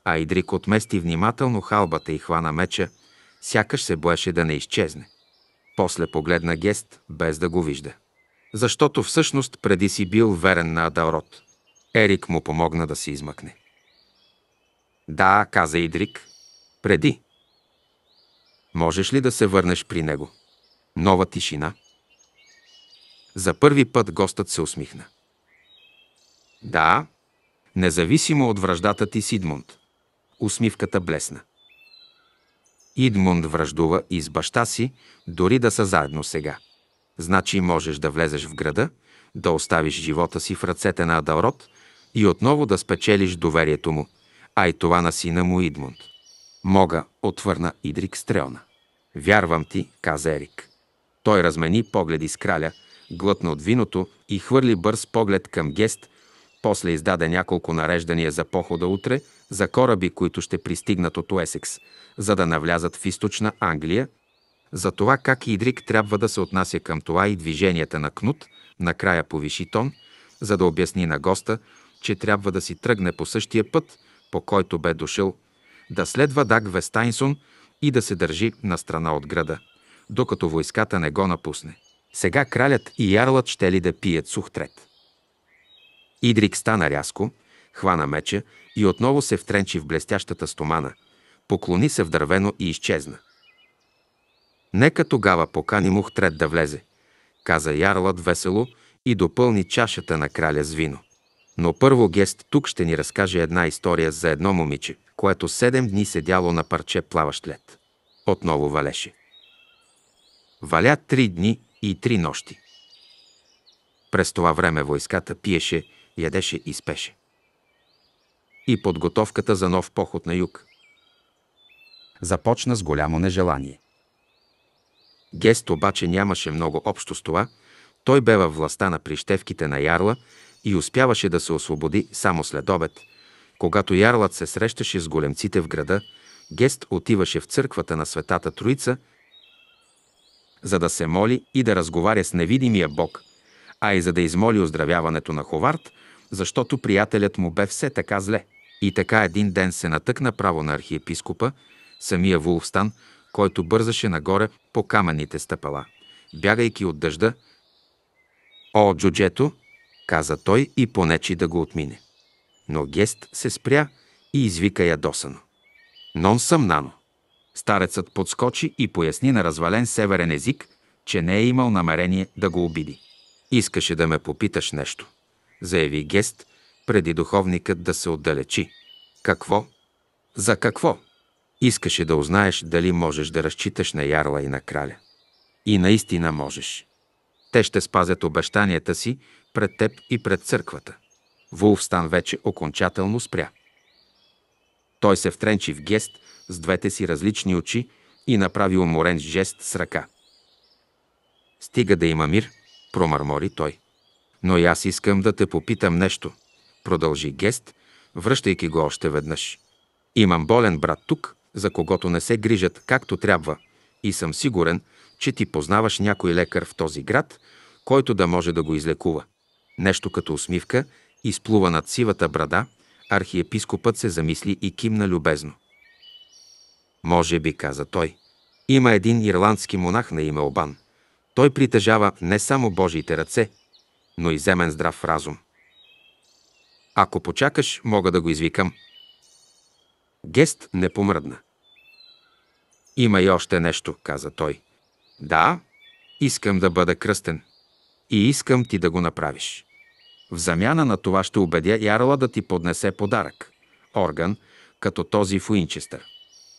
а Идрик отмести внимателно халбата и хвана меча, сякаш се боеше да не изчезне. После погледна Гест, без да го вижда. Защото всъщност преди си бил верен на Адалрод. Ерик му помогна да се измъкне. Да, каза Идрик. Преди. Можеш ли да се върнеш при него? Нова тишина. За първи път гостът се усмихна. Да, независимо от враждата ти с Идмунд. Усмивката блесна. Идмунд връждува и с баща си, дори да са заедно сега. Значи можеш да влезеш в града, да оставиш живота си в ръцете на Адалрод и отново да спечелиш доверието му – а и това на сина му Идмунд. Мога, отвърна Идрик Стрелна. Вярвам ти, каза Ерик. Той размени погледи с краля, глътна от виното и хвърли бърз поглед към гест, после издаде няколко нареждания за похода утре, за кораби, които ще пристигнат от Уесекс, за да навлязат в източна Англия, за това как Идрик трябва да се отнася към това и движенията на Кнут, накрая повиши тон, за да обясни на госта, че трябва да си тръгне по същия път – по който бе дошъл, да следва Даг Вестайнсон и да се държи на страна от града, докато войската не го напусне. Сега кралят и ярлът ще ли да пият сухтрет. Идрик стана рязко, хвана меча и отново се втренчи в блестящата стомана, поклони се в дървено и изчезна. Нека тогава покани Мухтрет да влезе, каза ярлът весело и допълни чашата на краля с вино. Но първо Гест тук ще ни разкаже една история за едно момиче, което седем дни седяло на парче плаващ лед. Отново валеше. Валя три дни и три нощи. През това време войската пиеше, ядеше и спеше. И подготовката за нов поход на юг. Започна с голямо нежелание. Гест обаче нямаше много общо с това, той бе във властта на прищевките на Ярла и успяваше да се освободи само след обед. Когато ярлът се срещаше с големците в града, Гест отиваше в църквата на Светата Троица, за да се моли и да разговаря с невидимия Бог, а и за да измоли оздравяването на Ховард, защото приятелят му бе все така зле. И така един ден се натъкна право на архиепископа, самия Вулфстан, който бързаше нагоре по каменните стъпала, бягайки от дъжда. О, джуджето, каза той и понечи да го отмине. Но Гест се спря и извика ядосано. Нон съм нано. Старецът подскочи и поясни на развален северен език, че не е имал намерение да го обиди. Искаше да ме попиташ нещо, заяви Гест, преди духовникът да се отдалечи. Какво? За какво? Искаше да узнаеш дали можеш да разчиташ на ярла и на краля. И наистина можеш. Те ще спазят обещанията си пред теб и пред църквата. Вулфстан вече окончателно спря. Той се втренчи в гест с двете си различни очи и направи уморен жест с ръка. Стига да има мир, промърмори той. Но и аз искам да те попитам нещо, продължи гест, връщайки го още веднъж. Имам болен брат тук, за когото не се грижат както трябва, и съм сигурен, че ти познаваш някой лекар в този град, който да може да го излекува нещо като усмивка, изплува над сивата брада, архиепископът се замисли и кимна любезно. Може би, каза той, има един ирландски монах на име Обан. Той притежава не само Божиите ръце, но и земен здрав разум. Ако почакаш, мога да го извикам. Гест не помръдна. Има и още нещо, каза той. Да, искам да бъда кръстен. И искам ти да го направиш. В замяна на това ще убедя ярла да ти поднесе подарък – орган, като този в Уинчестър.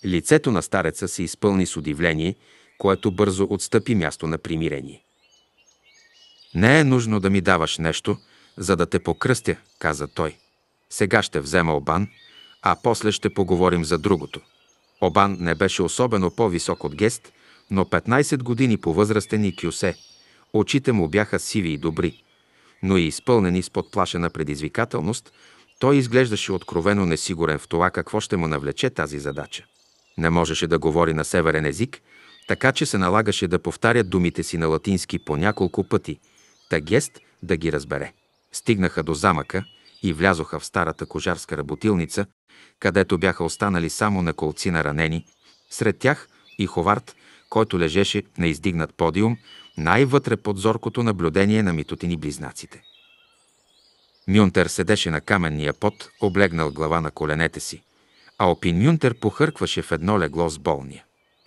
Лицето на стареца се изпълни с удивление, което бързо отстъпи място на примирение. «Не е нужно да ми даваш нещо, за да те покръстя», каза той. «Сега ще взема обан, а после ще поговорим за другото». Обан не беше особено по-висок от гест, но 15 години по възрастен и кюсе. Очите му бяха сиви и добри но и изпълнени с подплашена предизвикателност, той изглеждаше откровено несигурен в това какво ще му навлече тази задача. Не можеше да говори на северен език, така че се налагаше да повтаря думите си на латински по няколко пъти, та гест да ги разбере. Стигнаха до замъка и влязоха в старата кожарска работилница, където бяха останали само на колци на ранени, сред тях и Ховард, който лежеше на издигнат подиум, най-вътре под зоркото наблюдение на митотини близнаците. Мюнтер седеше на каменния пот, облегнал глава на коленете си, а Опин Мюнтер похъркваше в едно легло с болния.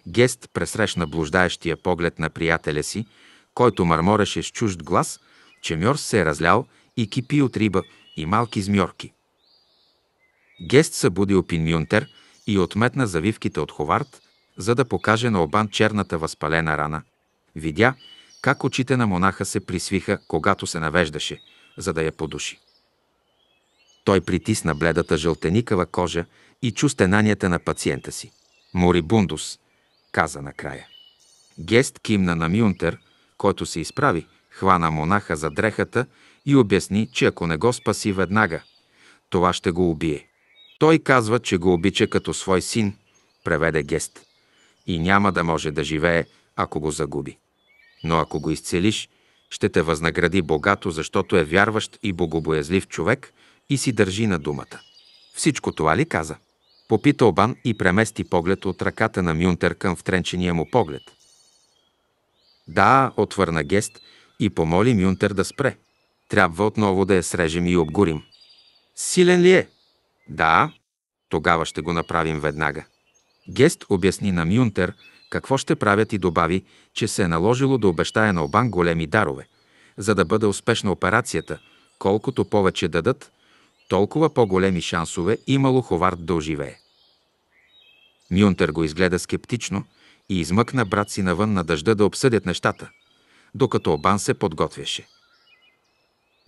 Гест пресрещна блуждаещия поглед на приятеля си, който мърмореше с чужд глас, че мьорс се е разлял и кипи от риба и малки змьорки. Гест събуди Опин Мюнтер и отметна завивките от Ховард, за да покаже на Обан черната възпалена рана. Видя, как очите на монаха се присвиха, когато се навеждаше, за да я подуши. Той притисна бледата жълтеникава кожа и чу стенанията на пациента си. Морибундус, каза накрая. Гест кимна на Мюнтер, който се изправи, хвана монаха за дрехата и обясни, че ако не го спаси веднага, това ще го убие. Той казва, че го обича като свой син, преведе Гест, и няма да може да живее, ако го загуби но ако го изцелиш, ще те възнагради богато, защото е вярващ и богобоязлив човек и си държи на думата. Всичко това ли каза? Попита Обан и премести поглед от ръката на Мюнтер към втренчения му поглед. Да, отвърна Гест и помоли Мюнтер да спре. Трябва отново да я срежем и обгорим. Силен ли е? Да, тогава ще го направим веднага. Гест обясни на Мюнтер, какво ще правят и добави, че се е наложило да обещае на Обан големи дарове. За да бъде успешна операцията, колкото повече дадат, толкова по-големи шансове имало Ховард да оживее. Мюнтер го изгледа скептично и измъкна брат си навън на дъжда да обсъдят нещата, докато Обан се подготвяше.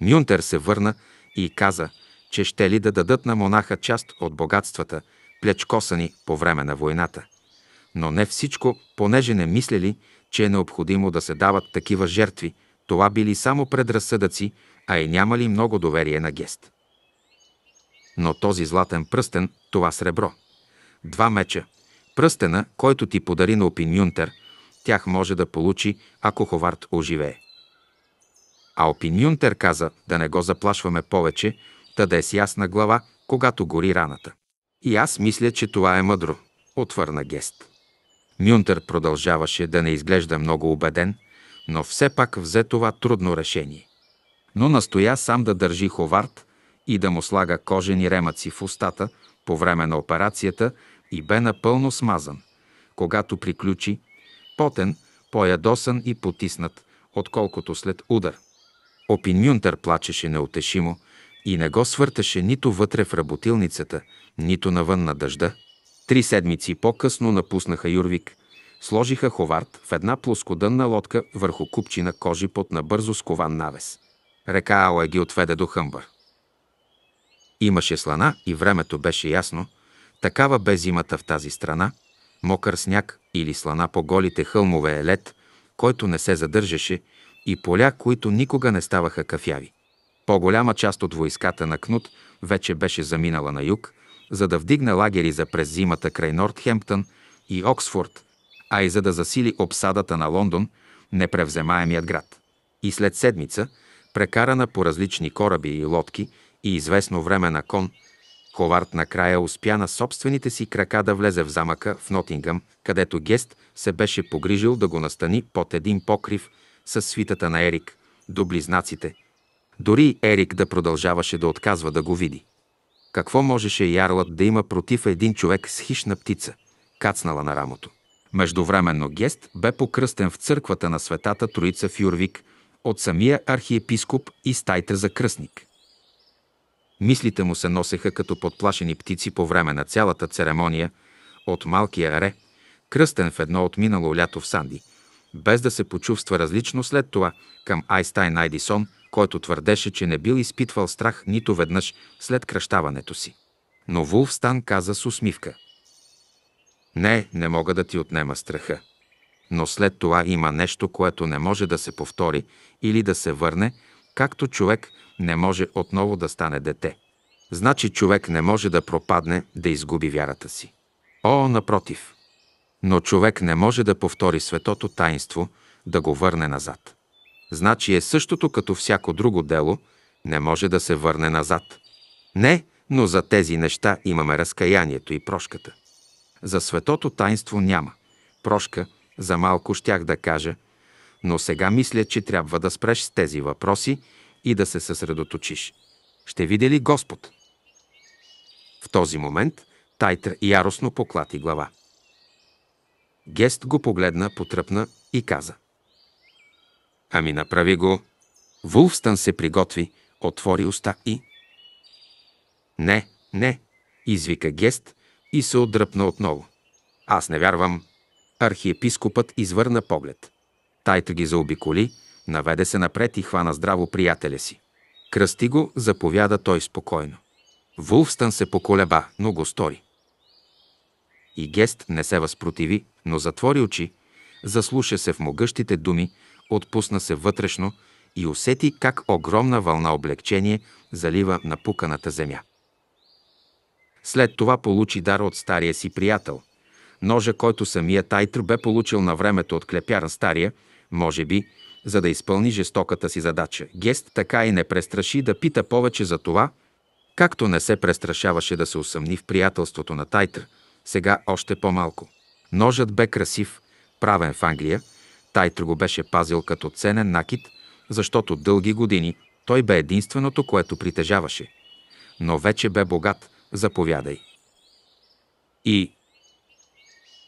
Мюнтер се върна и каза, че ще ли да дадат на монаха част от богатствата, плечкосани по време на войната – но не всичко, понеже не мислели, че е необходимо да се дават такива жертви, това били само предразсъдъци, а и нямали много доверие на гест. Но този златен пръстен, това сребро. Два меча. Пръстена, който ти подари на Опинюнтер, тях може да получи, ако Ховард оживее. А Опинюнтер каза да не го заплашваме повече, та да е с ясна глава, когато гори раната. И аз мисля, че това е мъдро, отвърна гест. Мюнтер продължаваше да не изглежда много убеден, но все пак взе това трудно решение. Но настоя сам да държи Ховард и да му слага кожени ремъци в устата по време на операцията и бе напълно смазан. Когато приключи, потен, поядосан и потиснат, отколкото след удар. Опин Мюнтер плачеше неутешимо и не го свърташе нито вътре в работилницата, нито навън на дъжда – Три седмици по-късно напуснаха Юрвик, сложиха ховард в една плоскодънна лодка върху купчина кожи под набързо скован навес. Река Ала ги отведе до Хъмбър. Имаше слана и времето беше ясно, такава бе зимата в тази страна, мокър сняг или слана по голите хълмове е лед, който не се задържаше, и поля, които никога не ставаха кафяви. По-голяма част от войската на Кнут вече беше заминала на юг, за да вдигне лагери за през зимата край Нортхемптън и Оксфорд, а и за да засили обсадата на Лондон, непревземаемият град. И след седмица, прекарана по различни кораби и лодки и известно време на кон, Ховард накрая успя на собствените си крака да влезе в замъка в Нотингъм, където Гест се беше погрижил да го настани под един покрив с свитата на Ерик, до близнаците. Дори Ерик да продължаваше да отказва да го види. Какво можеше ярлът да има против един човек с хищна птица, кацнала на рамото? Междувременно Гест бе покръстен в църквата на Светата Троица в Юрвик от самия архиепископ и Стайта за кръстник. Мислите му се носеха като подплашени птици по време на цялата церемония от малкия аре, кръстен в едно от минало лято в Санди, без да се почувства различно след това към Айстайн Айдисон който твърдеше, че не бил изпитвал страх нито веднъж след кръщаването си. Но Вулфстан каза с усмивка. Не, не мога да ти отнема страха. Но след това има нещо, което не може да се повтори или да се върне, както човек не може отново да стане дете. Значи човек не може да пропадне, да изгуби вярата си. О, напротив! Но човек не може да повтори светото таинство, да го върне назад. Значи е същото като всяко друго дело, не може да се върне назад. Не, но за тези неща имаме разкаянието и прошката. За светото таинство няма. Прошка, за малко щях да кажа, но сега мисля, че трябва да спреш с тези въпроси и да се съсредоточиш. Ще види ли Господ? В този момент Тайтър яростно поклати глава. Гест го погледна, потръпна и каза – Ами направи го. Вулфстън се приготви, отвори уста и... Не, не, извика Гест и се отдръпна отново. Аз не вярвам. Архиепископът извърна поглед. Тайта ги заобиколи, наведе се напред и хвана здраво приятеля си. Кръсти го, заповяда той спокойно. Вулфстън се поколеба, но го стори. И Гест не се възпротиви, но затвори очи, заслуша се в могъщите думи, отпусна се вътрешно и усети как огромна вълна облегчение залива напуканата земя. След това получи дар от стария си приятел. Ножа, който самия Тайтр бе получил на времето от клепяр стария, може би, за да изпълни жестоката си задача. Гест така и не престраши да пита повече за това, както не се престрашаваше да се усъмни в приятелството на Тайтър, сега още по-малко. Ножът бе красив, правен в Англия – Тайтро го беше пазил като ценен накид, защото дълги години той бе единственото, което притежаваше. Но вече бе богат, заповядай. И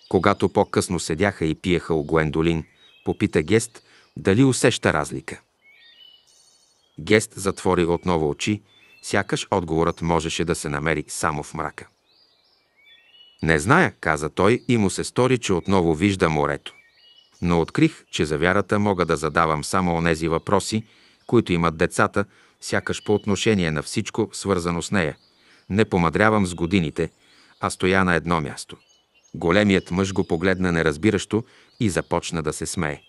когато по-късно седяха и пиеха у Гуендолин, попита Гест дали усеща разлика. Гест затвори отново очи, сякаш отговорът можеше да се намери само в мрака. Не зная, каза той и му се стори, че отново вижда морето но открих, че за вярата мога да задавам само онези въпроси, които имат децата, сякаш по отношение на всичко, свързано с нея. Не помадрявам с годините, а стоя на едно място. Големият мъж го погледна неразбиращо и започна да се смее.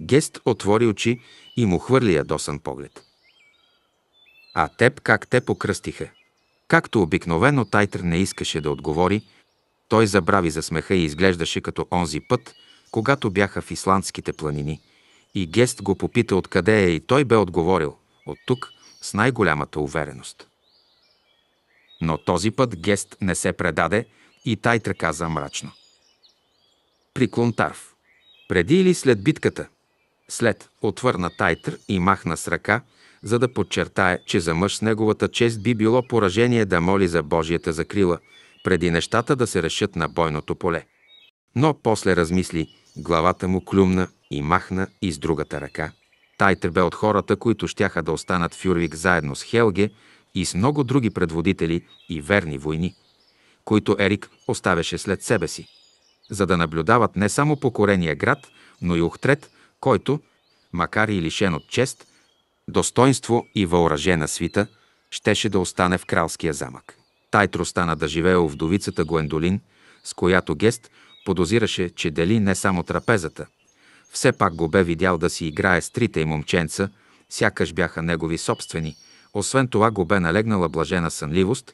Гест отвори очи и му хвърли ядосан поглед. А теб как те покръстиха? Както обикновено Тайтър не искаше да отговори, той забрави за смеха и изглеждаше като онзи път – когато бяха в исландските планини, и Гест го попита откъде е и той бе отговорил – от тук, с най-голямата увереност. Но този път Гест не се предаде и Тайтра каза мрачно. При Клонтарв. Преди или след битката? След отвърна Тайтр и махна с ръка, за да подчертае, че за мъж с неговата чест би било поражение да моли за Божията закрила, преди нещата да се решат на бойното поле. Но после размисли Главата му клюмна и махна и с другата ръка. Тайтер бе от хората, които щяха да останат в Юрвик заедно с Хелге и с много други предводители и верни войни, които Ерик оставяше след себе си, за да наблюдават не само покорения град, но и Охтрет, който, макар и лишен от чест, достоинство и въоръжена свита, щеше да остане в кралския замък. Тайтро стана да живее у вдовицата Гуендолин, с която Гест – подозираше, че дели не само трапезата. Все пак го бе видял да си играе с трите и момченца, сякаш бяха негови собствени. Освен това го бе налегнала блажена сънливост,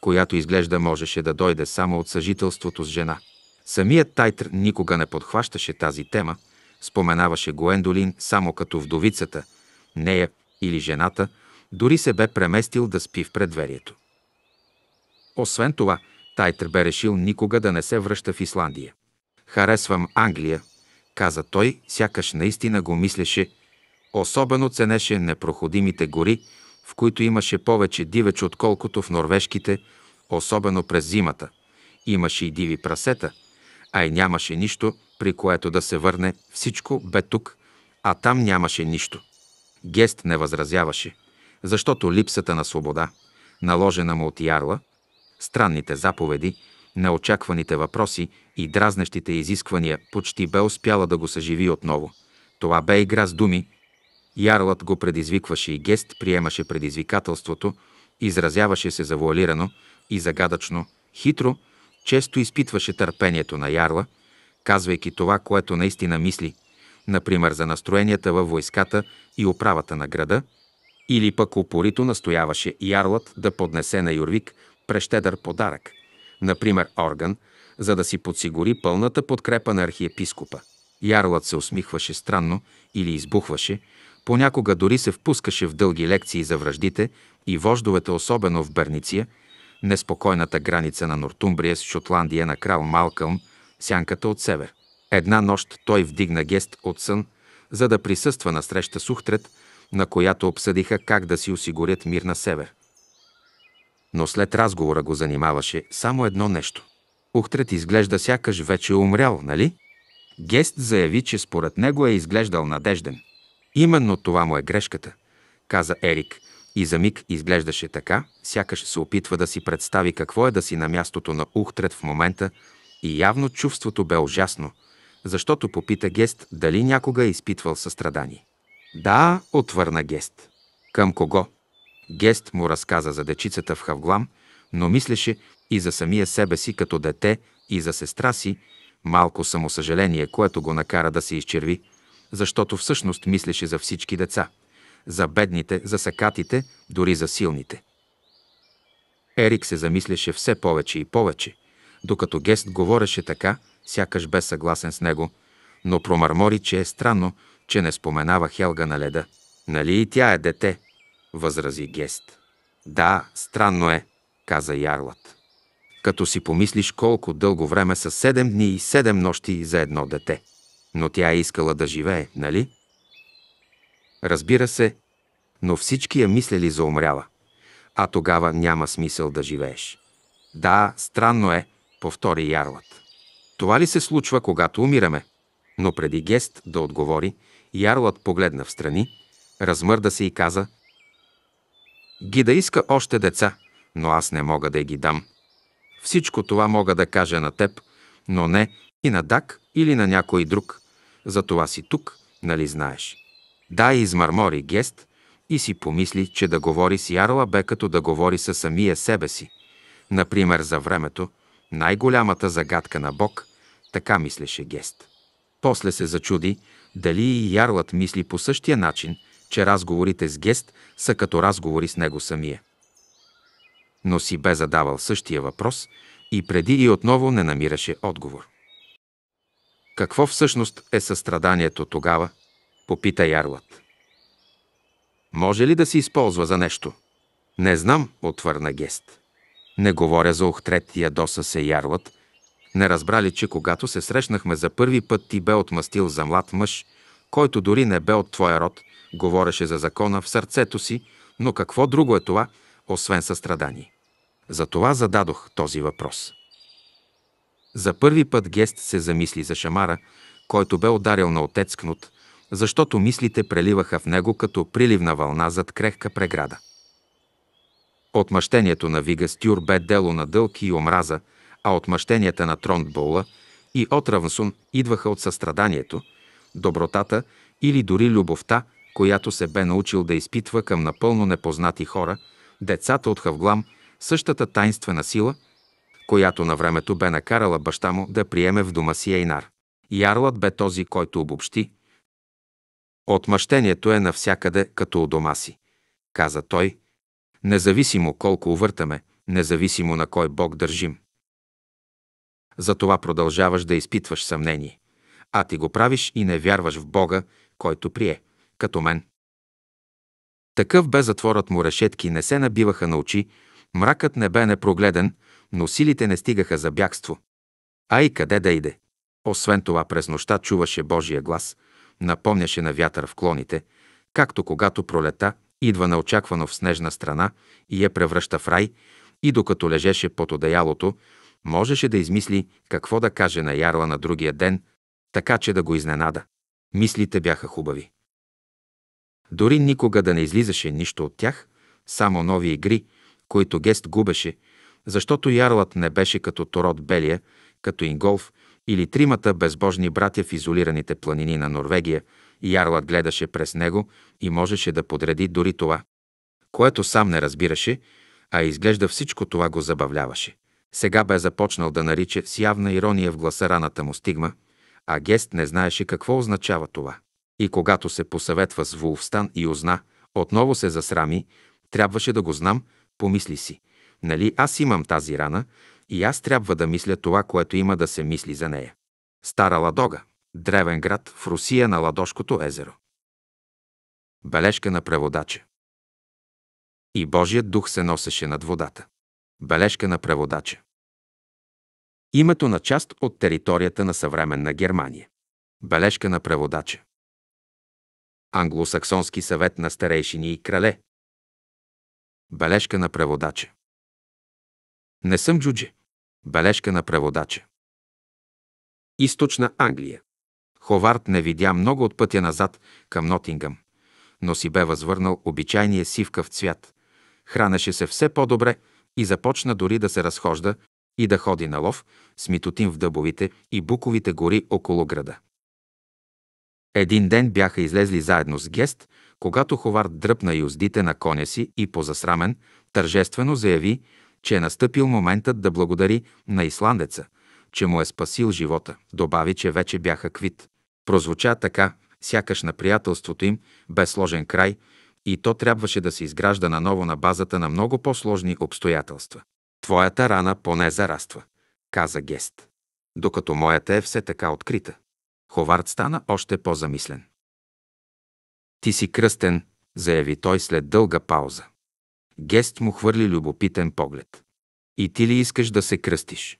която изглежда можеше да дойде само от съжителството с жена. Самият Тайтр никога не подхващаше тази тема, споменаваше Гуендолин само като вдовицата, нея или жената, дори се бе преместил да спи в предверието. Освен това, Тайтер бе решил никога да не се връща в Исландия. Харесвам Англия, каза той, сякаш наистина го мислеше. Особено ценеше непроходимите гори, в които имаше повече дивеч, отколкото в норвежките, особено през зимата. Имаше и диви прасета, а и нямаше нищо, при което да се върне. Всичко бе тук, а там нямаше нищо. Гест не възразяваше, защото липсата на свобода, наложена му от ярла, странните заповеди, неочакваните въпроси и дразнещите изисквания почти бе успяла да го съживи отново. Това бе игра с думи. Ярлът го предизвикваше и гест приемаше предизвикателството, изразяваше се завуалирано и загадъчно, хитро, често изпитваше търпението на Ярла, казвайки това, което наистина мисли, например за настроенията във войската и управата на града, или пък упорито настояваше Ярлът да поднесе на Юрвик прещедър подарък, например орган, за да си подсигури пълната подкрепа на архиепископа. Ярлът се усмихваше странно или избухваше, понякога дори се впускаше в дълги лекции за враждите и вождовете, особено в Берниция, неспокойната граница на Нортумбрия с Шотландия на крал Малкълм, сянката от север. Една нощ той вдигна гест от сън, за да присъства на среща с Ухтрет, на която обсъдиха как да си осигурят мир на север но след разговора го занимаваше само едно нещо. Ухтрет изглежда сякаш вече е умрял, нали? Гест заяви, че според него е изглеждал надежден. Именно това му е грешката, каза Ерик и за миг изглеждаше така, сякаш се опитва да си представи какво е да си на мястото на Ухтрет в момента и явно чувството бе ужасно, защото попита Гест дали някога е изпитвал състрадание. Да, отвърна Гест. Към кого? Гест му разказа за дечицата в Хавглам, но мислеше и за самия себе си като дете и за сестра си, малко самосъжаление, което го накара да се изчерви, защото всъщност мислеше за всички деца, за бедните, за сакатите, дори за силните. Ерик се замисляше все повече и повече, докато Гест говореше така, сякаш бе съгласен с него, но промърмори, че е странно, че не споменава Хелга на леда. Нали и тя е дете? възрази Гест. Да, странно е, каза Ярлът. Като си помислиш колко дълго време са седем дни и седем нощи за едно дете. Но тя е искала да живее, нали? Разбира се, но всички я мислели за умряла. А тогава няма смисъл да живееш. Да, странно е, повтори Ярлът. Това ли се случва, когато умираме? Но преди Гест да отговори, Ярлът погледна встрани, размърда се и каза – ги да иска още деца, но аз не мога да ги дам. Всичко това мога да кажа на теб, но не и на Дак или на някой друг. За това си тук, нали знаеш? Дай измърмори гест и си помисли, че да говори с Ярла бе като да говори със самия себе си. Например, за времето, най-голямата загадка на Бог, така мислеше гест. После се зачуди дали и Ярлът мисли по същия начин – че разговорите с Гест са като разговори с него самия. Но си бе задавал същия въпрос и преди и отново не намираше отговор. Какво всъщност е състраданието тогава? Попита Ярлът. Може ли да се използва за нещо? Не знам, отвърна Гест. Не говоря за Охтрет и Ядоса се Ярлът. Не разбрали, че когато се срещнахме за първи път, ти бе отмъстил за млад мъж, който дори не бе от твоя род, Говореше за закона в сърцето си, но какво друго е това, освен състрадание? Затова зададох този въпрос. За първи път Гест се замисли за Шамара, който бе ударил на отец Кнут, защото мислите преливаха в него като приливна вълна зад крехка преграда. Отмъщението на Вига Стюр бе дело на дълг и омраза, а отмъщенията на Боула и от Равнсун идваха от състраданието, добротата или дори любовта която се бе научил да изпитва към напълно непознати хора, децата от Хавглам, същата тайнствена сила, която на времето бе накарала баща му да приеме в дома си Ейнар. Ярлът бе този, който обобщи. Отмъщението е навсякъде, като у дома си, каза той, независимо колко увъртаме, независимо на кой Бог държим. Затова продължаваш да изпитваш съмнение, а ти го правиш и не вярваш в Бога, който прие – като мен. Такъв бе затворът му решетки, не се набиваха на очи, мракът не бе непрогледен, но силите не стигаха за бягство. А и къде да иде? Освен това, през нощта чуваше Божия глас, напомняше на вятър в клоните, както когато пролета идва неочаквано в снежна страна и я превръща в рай, и докато лежеше под одеялото, можеше да измисли какво да каже на ярла на другия ден, така че да го изненада. Мислите бяха хубави. Дори никога да не излизаше нищо от тях, само нови игри, които Гест губеше, защото ярлът не беше като Тород Белия, като Инголф или тримата безбожни братя в изолираните планини на Норвегия, ярлът гледаше през него и можеше да подреди дори това, което сам не разбираше, а изглежда всичко това го забавляваше. Сега бе започнал да нарича с явна ирония в гласа раната му стигма, а Гест не знаеше какво означава това. И когато се посъветва с Вулфстан и озна, отново се засрами, трябваше да го знам, помисли си. Нали аз имам тази рана и аз трябва да мисля това, което има да се мисли за нея. Стара Ладога, древен град в Русия на ладошкото езеро. Бележка на преводача. И Божият дух се носеше над водата. Бележка на преводача. Името на част от територията на съвременна Германия. Бележка на преводача. Англосаксонски съвет на старейшини и крале. Бележка на преводача. Не съм джудже. Бележка на преводача. Източна Англия. Ховард не видя много от пътя назад към Нотингъм, но си бе възвърнал обичайния сивкав цвят. Хранеше се все по-добре и започна дори да се разхожда и да ходи на лов с митотин в дъбовите и буковите гори около града. Един ден бяха излезли заедно с Гест, когато Ховар дръпна юздите на коня си и позасрамен, тържествено заяви, че е настъпил моментът да благодари на исландеца, че му е спасил живота. Добави, че вече бяха квит. Прозвуча така, сякаш на приятелството им бе сложен край и то трябваше да се изгражда наново на базата на много по-сложни обстоятелства. Твоята рана поне зараства, каза Гест, докато моята е все така открита. Ховард стана още по-замислен. Ти си кръстен, заяви той след дълга пауза. Гест му хвърли любопитен поглед. И ти ли искаш да се кръстиш?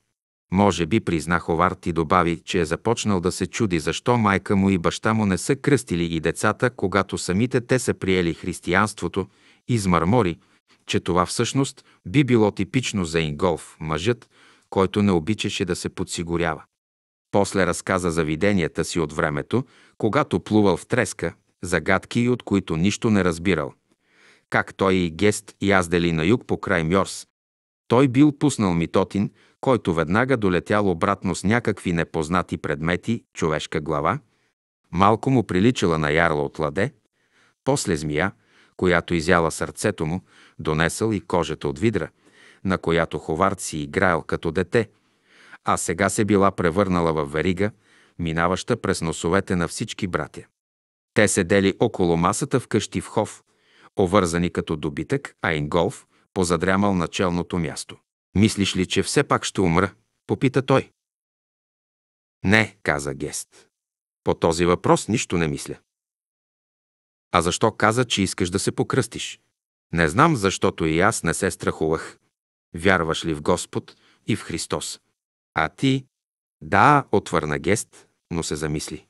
Може би призна Ховард и добави, че е започнал да се чуди защо майка му и баща му не са кръстили и децата, когато самите те са приели християнството, измърмори, че това всъщност би било типично за Инголф, мъжът, който не обичаше да се подсигурява. После разказа за виденията си от времето, когато плувал в треска, загадки, от които нищо не разбирал. Как той и Гест яздели на юг по край Мьорс. Той бил пуснал Митотин, който веднага долетял обратно с някакви непознати предмети, човешка глава. Малко му приличала на ярла от ладе, после змия, която изяла сърцето му, донесъл и кожата от видра, на която Ховард си играл като дете – а сега се била превърнала в верига, минаваща през носовете на всички братя. Те седели около масата в къщи в хов, овързани като добитък, а Инголф позадрямал началното място. «Мислиш ли, че все пак ще умра?» – попита той. «Не», каза Гест. «По този въпрос нищо не мисля». «А защо каза, че искаш да се покръстиш?» «Не знам, защото и аз не се страхувах. Вярваш ли в Господ и в Христос?» А ти? Да, отвърна Гест, но се замисли.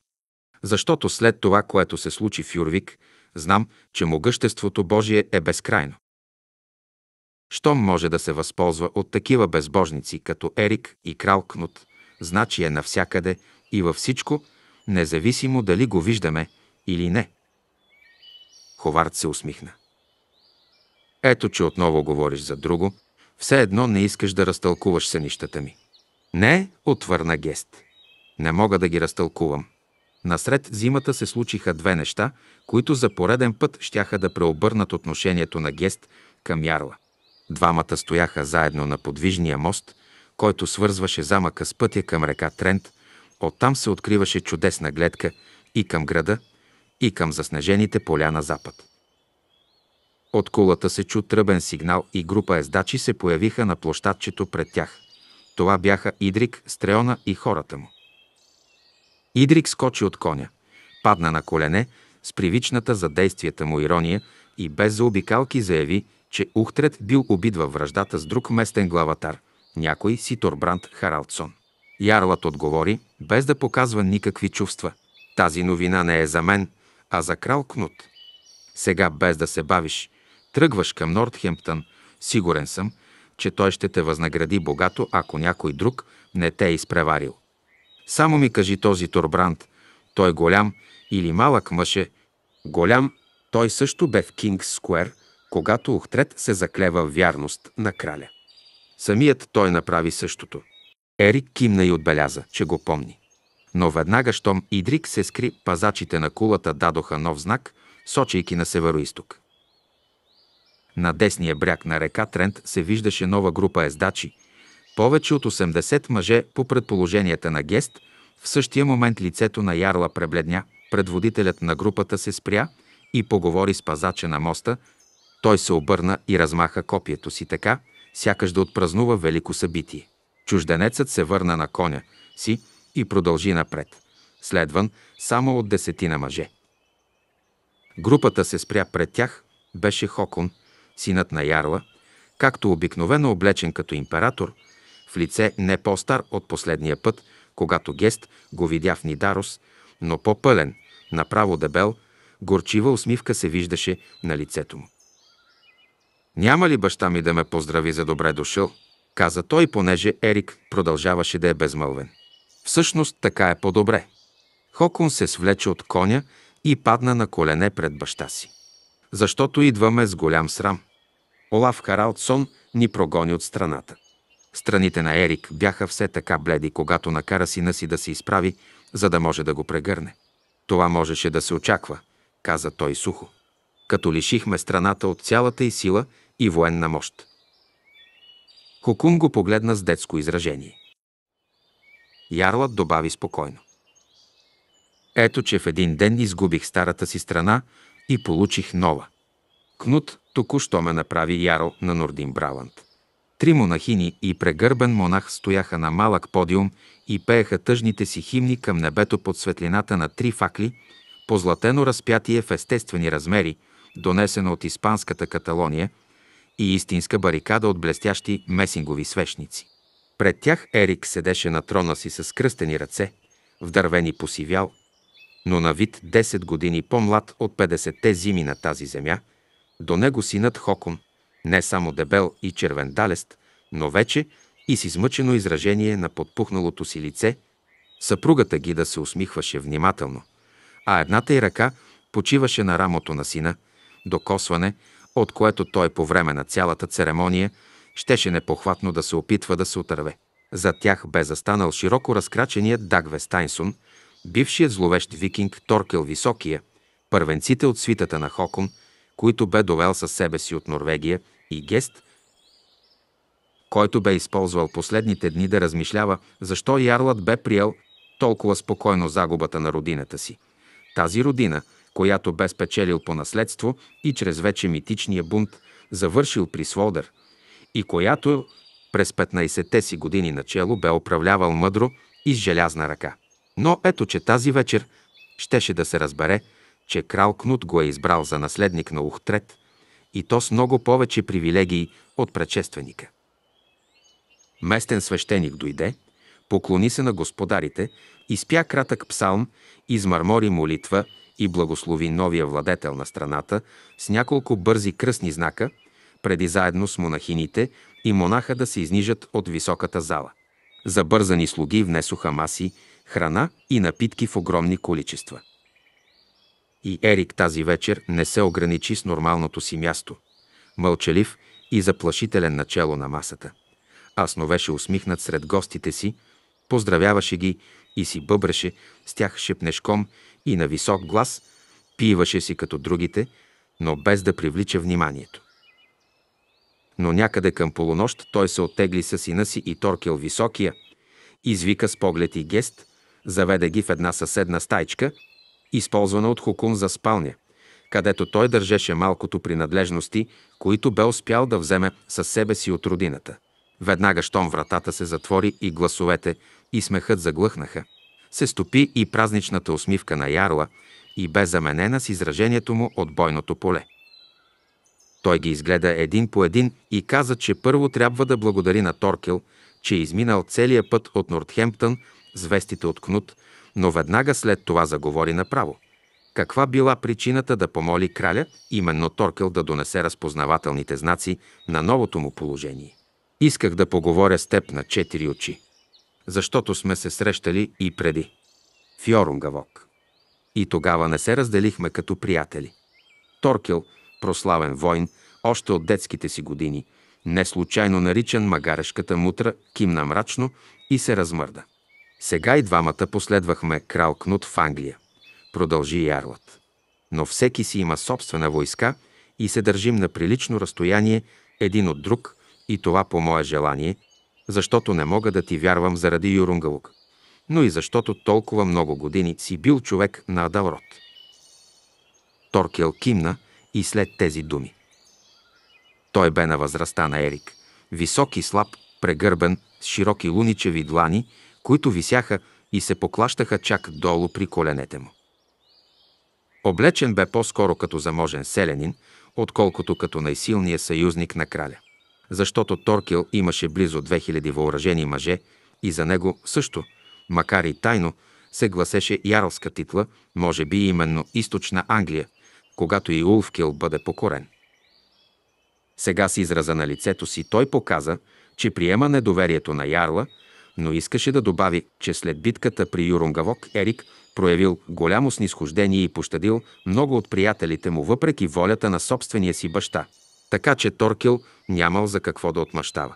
Защото след това, което се случи в Юрвик, знам, че могъществото Божие е безкрайно. Щом може да се възползва от такива безбожници, като Ерик и Крал Кнут, значи е навсякъде и във всичко, независимо дали го виждаме или не. Ховард се усмихна. Ето, че отново говориш за друго, все едно не искаш да разтълкуваш сънищата ми. Не, отвърна Гест. Не мога да ги разтълкувам. Насред зимата се случиха две неща, които за пореден път щяха да преобърнат отношението на Гест към Ярла. Двамата стояха заедно на подвижния мост, който свързваше замъка с пътя към река Трент, оттам се откриваше чудесна гледка и към града, и към заснежените поля на запад. От кулата се чу тръбен сигнал и група ездачи се появиха на площадчето пред тях – това бяха Идрик, Стреона и хората му. Идрик скочи от коня, падна на колене с привичната за действията му ирония и без заобикалки заяви, че Ухтред бил убит във враждата с друг местен главатар, някой си Торбрант Харалдсон. Ярлът отговори, без да показва никакви чувства. Тази новина не е за мен, а за крал Кнут. Сега без да се бавиш, тръгваш към Нордхемптън, сигурен съм, че той ще те възнагради богато, ако някой друг не те е изпреварил. Само ми кажи този Торбранд, той голям или малък мъже, голям, той също бе в Кингс Скуер, когато Охтрет се заклева в вярност на краля. Самият той направи същото. Ерик кимна и отбеляза, че го помни. Но веднага, щом Идрик се скри, пазачите на кулата дадоха нов знак, сочейки на североисток. На десния бряг на река Трент се виждаше нова група ездачи. Повече от 80 мъже, по предположенията на Гест, в същия момент лицето на Ярла пребледня. Предводителят на групата се спря и поговори с пазача на моста. Той се обърна и размаха копието си така, сякаш да отпразнува велико събитие. Чужденецът се върна на коня си и продължи напред, следван само от десетина мъже. Групата се спря пред тях, беше Хокон – синът на Ярла, както обикновено облечен като император, в лице не по-стар от последния път, когато Гест го видя в Нидарос, но по-пълен, направо дебел, горчива усмивка се виждаше на лицето му. «Няма ли баща ми да ме поздрави за добре дошъл?» каза той, понеже Ерик продължаваше да е безмълвен. Всъщност така е по-добре. Хокон се свлече от коня и падна на колене пред баща си. Защото идваме с голям срам – Олаф Харалдсон ни прогони от страната. Страните на Ерик бяха все така бледи, когато накара сина си да се изправи, за да може да го прегърне. Това можеше да се очаква, каза той сухо. Като лишихме страната от цялата и сила и военна мощ. Хокун го погледна с детско изражение. Ярлът добави спокойно. Ето, че в един ден изгубих старата си страна и получих нова. Кнут Току-що ме направи яро на Нордин Браланд. Три монахини и прегърбен монах стояха на малък подиум и пееха тъжните си химни към небето под светлината на три факли, позлатено разпятие в естествени размери, донесено от испанската Каталония и истинска барикада от блестящи месингови свещници. Пред тях Ерик седеше на трона си с кръстени ръце, вдървени посивял, но на вид 10 години по-млад от 50-те зими на тази земя – до него синът Хокон, не само дебел и червен далест, но вече и с измъчено изражение на подпухналото си лице, съпругата ги да се усмихваше внимателно, а едната й ръка почиваше на рамото на сина, докосване, от което той по време на цялата церемония щеше непохватно да се опитва да се отърве. За тях бе застанал широко разкраченият Дагве Стайнсон, бившият зловещ викинг Торкел Високия, първенците от свитата на Хокон, които бе довел със себе си от Норвегия, и Гест, който бе използвал последните дни да размишлява защо Ярлът бе приел толкова спокойно загубата на родината си. Тази родина, която бе спечелил по наследство и чрез вече митичния бунт, завършил при Сводър, и която през 15-те си години начало бе управлявал мъдро и с желязна ръка. Но ето, че тази вечер щеше да се разбере, че крал Кнут го е избрал за наследник на Ухтрет и то с много повече привилегии от предшественика. Местен свещеник дойде, поклони се на господарите, изпя кратък псалм, измърмори молитва и благослови новия владетел на страната с няколко бързи кръсни знака, преди заедно с монахините и монаха да се изнижат от високата зала. Забързани слуги внесоха маси, храна и напитки в огромни количества. И Ерик тази вечер не се ограничи с нормалното си място, мълчалив и заплашителен начало на масата. А сновеше усмихнат сред гостите си, поздравяваше ги и си бъбреше с тях шепнешком и на висок глас, пиваше си като другите, но без да привлича вниманието. Но някъде към полунощ той се оттегли с сина си и Торкел Високия, извика с поглед и гест, заведе ги в една съседна стайчка – използвана от Хокун за спалня, където той държеше малкото принадлежности, които бе успял да вземе със себе си от родината. Веднага, щом вратата се затвори и гласовете и смехът заглъхнаха, се стопи и празничната усмивка на Ярла и бе заменена с изражението му от бойното поле. Той ги изгледа един по един и каза, че първо трябва да благодари на Торкел, че е изминал целия път от Нортхемптън с вестите от Кнут, но веднага след това заговори направо. Каква била причината да помоли краля, именно Торкел, да донесе разпознавателните знаци на новото му положение? Исках да поговоря с теб на четири очи, защото сме се срещали и преди. Фьорунгавок. И тогава не се разделихме като приятели. Торкел, прославен войн, още от детските си години, не случайно наричан магарешката мутра, кимна мрачно и се размърда. Сега и двамата последвахме крал Кнут в Англия, продължи Ярлът. Но всеки си има собствена войска и се държим на прилично разстояние един от друг и това по мое желание, защото не мога да ти вярвам заради Юрунгалук, но и защото толкова много години си бил човек на Адалрод. Торкел кимна и след тези думи. Той бе на възрастта на Ерик, висок и слаб, прегърбен, с широки луничеви длани които висяха и се поклащаха чак долу при коленете му. Облечен бе по-скоро като заможен селянин, отколкото като най-силния съюзник на краля. Защото Торкил имаше близо 2000 въоръжени мъже и за него също, макар и тайно, се гласеше Ярлска титла, може би именно източна Англия, когато и Улфкил бъде покорен. Сега с израза на лицето си той показа, че приема недоверието на ярла – но искаше да добави, че след битката при Юрунгавок Ерик проявил голямо снисхождение и пощадил много от приятелите му въпреки волята на собствения си баща, така че Торкил нямал за какво да отмъщава.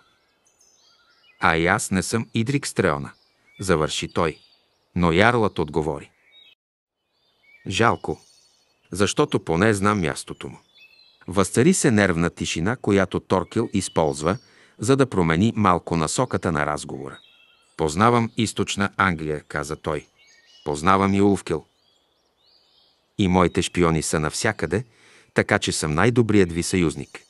А и аз не съм Идрик Стреона, завърши той. Но ярлът отговори. Жалко, защото поне знам мястото му. Възцари се нервна тишина, която Торкил използва, за да промени малко насоката на разговора. Познавам източна Англия, каза той. Познавам и Улфкел. И моите шпиони са навсякъде, така че съм най-добрият ви съюзник.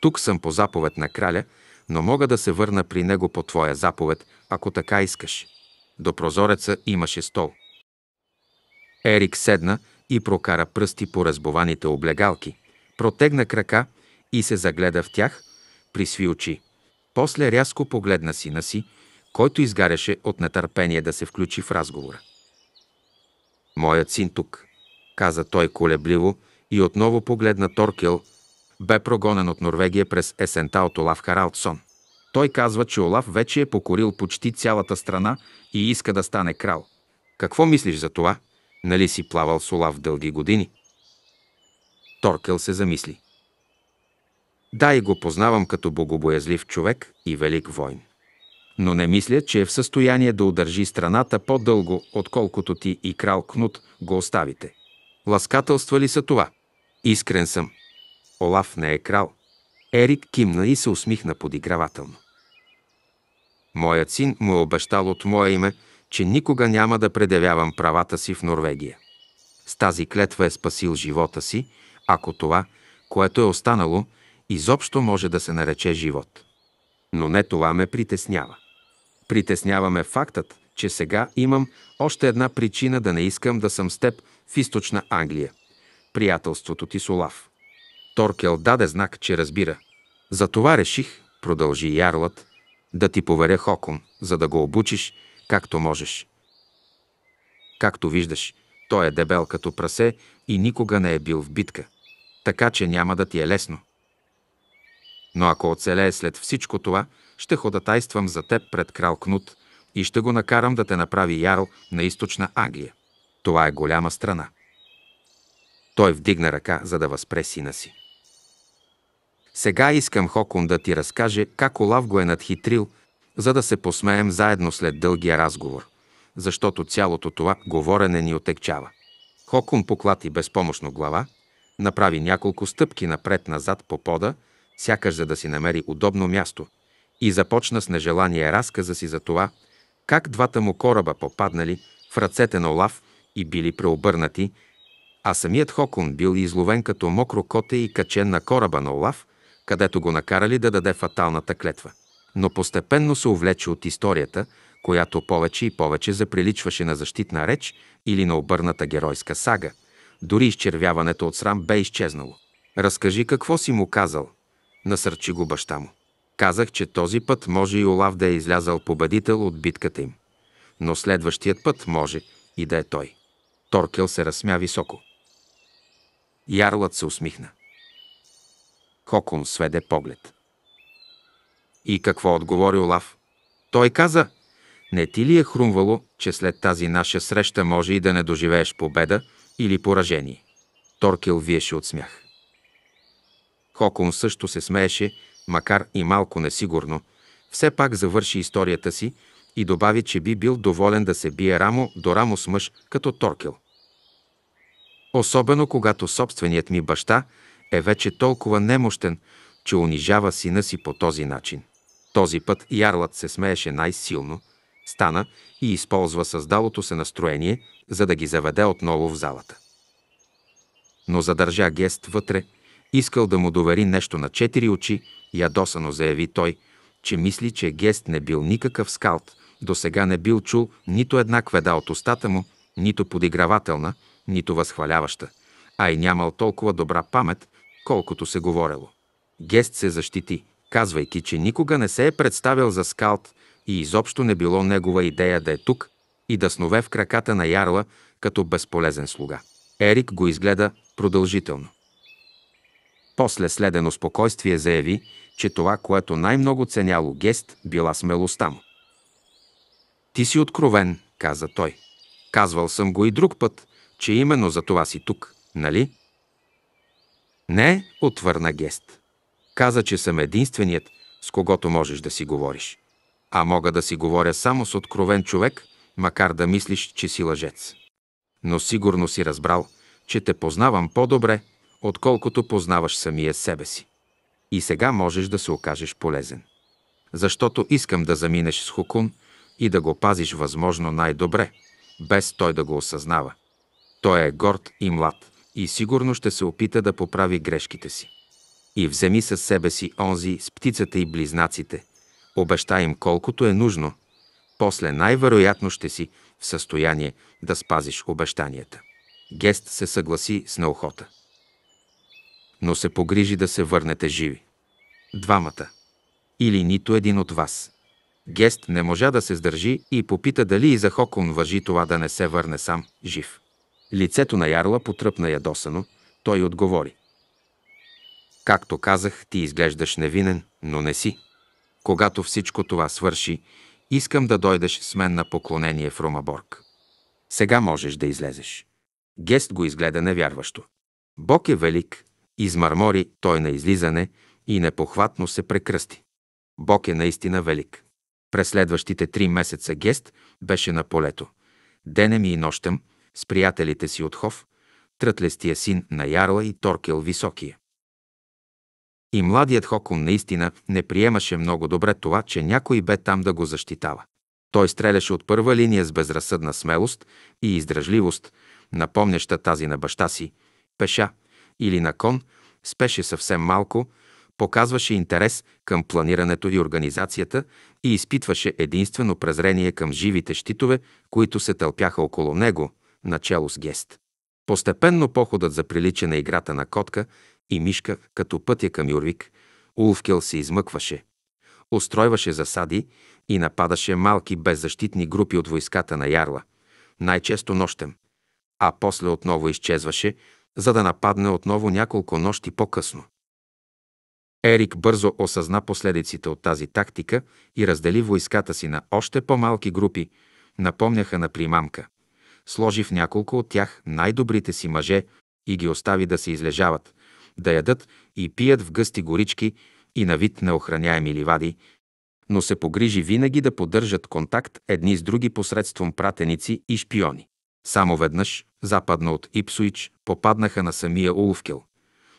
Тук съм по заповед на краля, но мога да се върна при него по твоя заповед, ако така искаш. До прозореца имаше стол. Ерик седна и прокара пръсти по разбованите облегалки, протегна крака и се загледа в тях, присви очи. После рязко погледна сина си, който изгаряше от нетърпение да се включи в разговора. «Моят син тук», каза той колебливо и отново погледна Торкел, бе прогонен от Норвегия през есента от Олаф Харалдсон. Той казва, че Олаф вече е покорил почти цялата страна и иска да стане крал. Какво мислиш за това? Нали си плавал с Олаф дълги години? Торкел се замисли. Да, и го познавам като богобоязлив човек и велик войн. Но не мисля, че е в състояние да удържи страната по-дълго, отколкото ти и крал Кнут го оставите. Ласкателства ли са това? Искрен съм. Олаф не е крал. Ерик кимна и се усмихна подигравателно. Моят син му е обещал от мое име, че никога няма да предявявам правата си в Норвегия. С тази клетва е спасил живота си, ако това, което е останало – изобщо може да се нарече живот. Но не това ме притеснява. Притесняваме фактът, че сега имам още една причина да не искам да съм с теб в източна Англия. Приятелството ти с Олаф. Торкел даде знак, че разбира. Затова реших, продължи ярлът, да ти поверя Хокон, за да го обучиш както можеш. Както виждаш, той е дебел като прасе и никога не е бил в битка. Така че няма да ти е лесно. Но ако оцелее след всичко това, ще ходатайствам за теб пред крал Кнут и ще го накарам да те направи ярл на източна Англия. Това е голяма страна. Той вдигна ръка, за да възпре сина си. Сега искам Хокун да ти разкаже как Олав го е надхитрил, за да се посмеем заедно след дългия разговор, защото цялото това говорене ни отекчава. Хокун поклати безпомощно глава, направи няколко стъпки напред-назад по пода сякаш за да си намери удобно място, и започна с нежелание разказа си за това, как двата му кораба попаднали в ръцете на Олаф и били преобърнати, а самият Хокун бил изловен като мокро коте и качен на кораба на Олаф, където го накарали да даде фаталната клетва. Но постепенно се увлече от историята, която повече и повече заприличваше на защитна реч или на обърната геройска сага. Дори изчервяването от срам бе изчезнало. Разкажи какво си му казал – насърчи го баща му. Казах, че този път може и Олав да е излязал победител от битката им. Но следващият път може и да е той. Торкел се разсмя високо. Ярлът се усмихна. Хокон сведе поглед. И какво отговори Олав? Той каза, не ти ли е хрумвало, че след тази наша среща може и да не доживееш победа или поражение? Торкел виеше от смях. Хокон също се смееше, макар и малко несигурно. Все пак завърши историята си и добави, че би бил доволен да се бие рамо до рамо с мъж като Торкел. Особено когато собственият ми баща е вече толкова немощен, че унижава сина си по този начин. Този път ярлът се смееше най-силно, стана и използва създалото се настроение, за да ги заведе отново в залата. Но задържа гест вътре – Искал да му довери нещо на четири очи, ядосано заяви той, че мисли, че Гест не бил никакъв скалт, до сега не бил чул нито една кведа от устата му, нито подигравателна, нито възхваляваща, а и нямал толкова добра памет, колкото се говорело. Гест се защити, казвайки, че никога не се е представил за скалт и изобщо не било негова идея да е тук и да снове в краката на ярла като безполезен слуга. Ерик го изгледа продължително. После следено спокойствие заяви, че това, което най-много ценяло гест, била смелостта му. Ти си откровен, каза той. Казвал съм го и друг път, че именно за това си тук, нали? Не, отвърна гест. Каза, че съм единственият, с когото можеш да си говориш. А мога да си говоря само с откровен човек, макар да мислиш, че си лъжец. Но сигурно си разбрал, че те познавам по-добре отколкото познаваш самия себе си. И сега можеш да се окажеш полезен. Защото искам да заминеш с Хукун и да го пазиш възможно най-добре, без той да го осъзнава. Той е горд и млад и сигурно ще се опита да поправи грешките си. И вземи със себе си онзи с птицата и близнаците. Обеща им колкото е нужно. После най-вероятно ще си в състояние да спазиш обещанията. Гест се съгласи с неохота но се погрижи да се върнете живи. Двамата. Или нито един от вас. Гест не можа да се сдържи и попита дали и за Хокон въжи това да не се върне сам, жив. Лицето на Ярла потръпна ядосано, той отговори. Както казах, ти изглеждаш невинен, но не си. Когато всичко това свърши, искам да дойдеш с мен на поклонение в Румаборг. Сега можеш да излезеш. Гест го изгледа невярващо. Бог е велик, Измърмори той на излизане и непохватно се прекръсти. Бог е наистина велик. През следващите три месеца Гест беше на полето. Денем и нощем с приятелите си от Хов, трътлестия син на Ярла и Торкел Високия. И младият Хокум наистина не приемаше много добре това, че някой бе там да го защитава. Той стреляше от първа линия с безразсъдна смелост и издръжливост, напомняща тази на баща си, пеша, или на кон, спеше съвсем малко, показваше интерес към планирането и организацията и изпитваше единствено презрение към живите щитове, които се тълпяха около него, начало с гест. Постепенно походът за прилича на играта на котка и мишка, като пътя към Юрвик, Улфкел се измъкваше. Устройваше засади и нападаше малки беззащитни групи от войската на Ярла, най-често нощем, а после отново изчезваше, за да нападне отново няколко нощи по-късно. Ерик бързо осъзна последиците от тази тактика и раздели войската си на още по-малки групи, напомняха на примамка. Сложи в няколко от тях най-добрите си мъже и ги остави да се излежават, да ядат и пият в гъсти горички и на вид неохраняеми ливади, но се погрижи винаги да поддържат контакт едни с други посредством пратеници и шпиони. Само веднъж, западно от Ипсуич, попаднаха на самия Улфкел.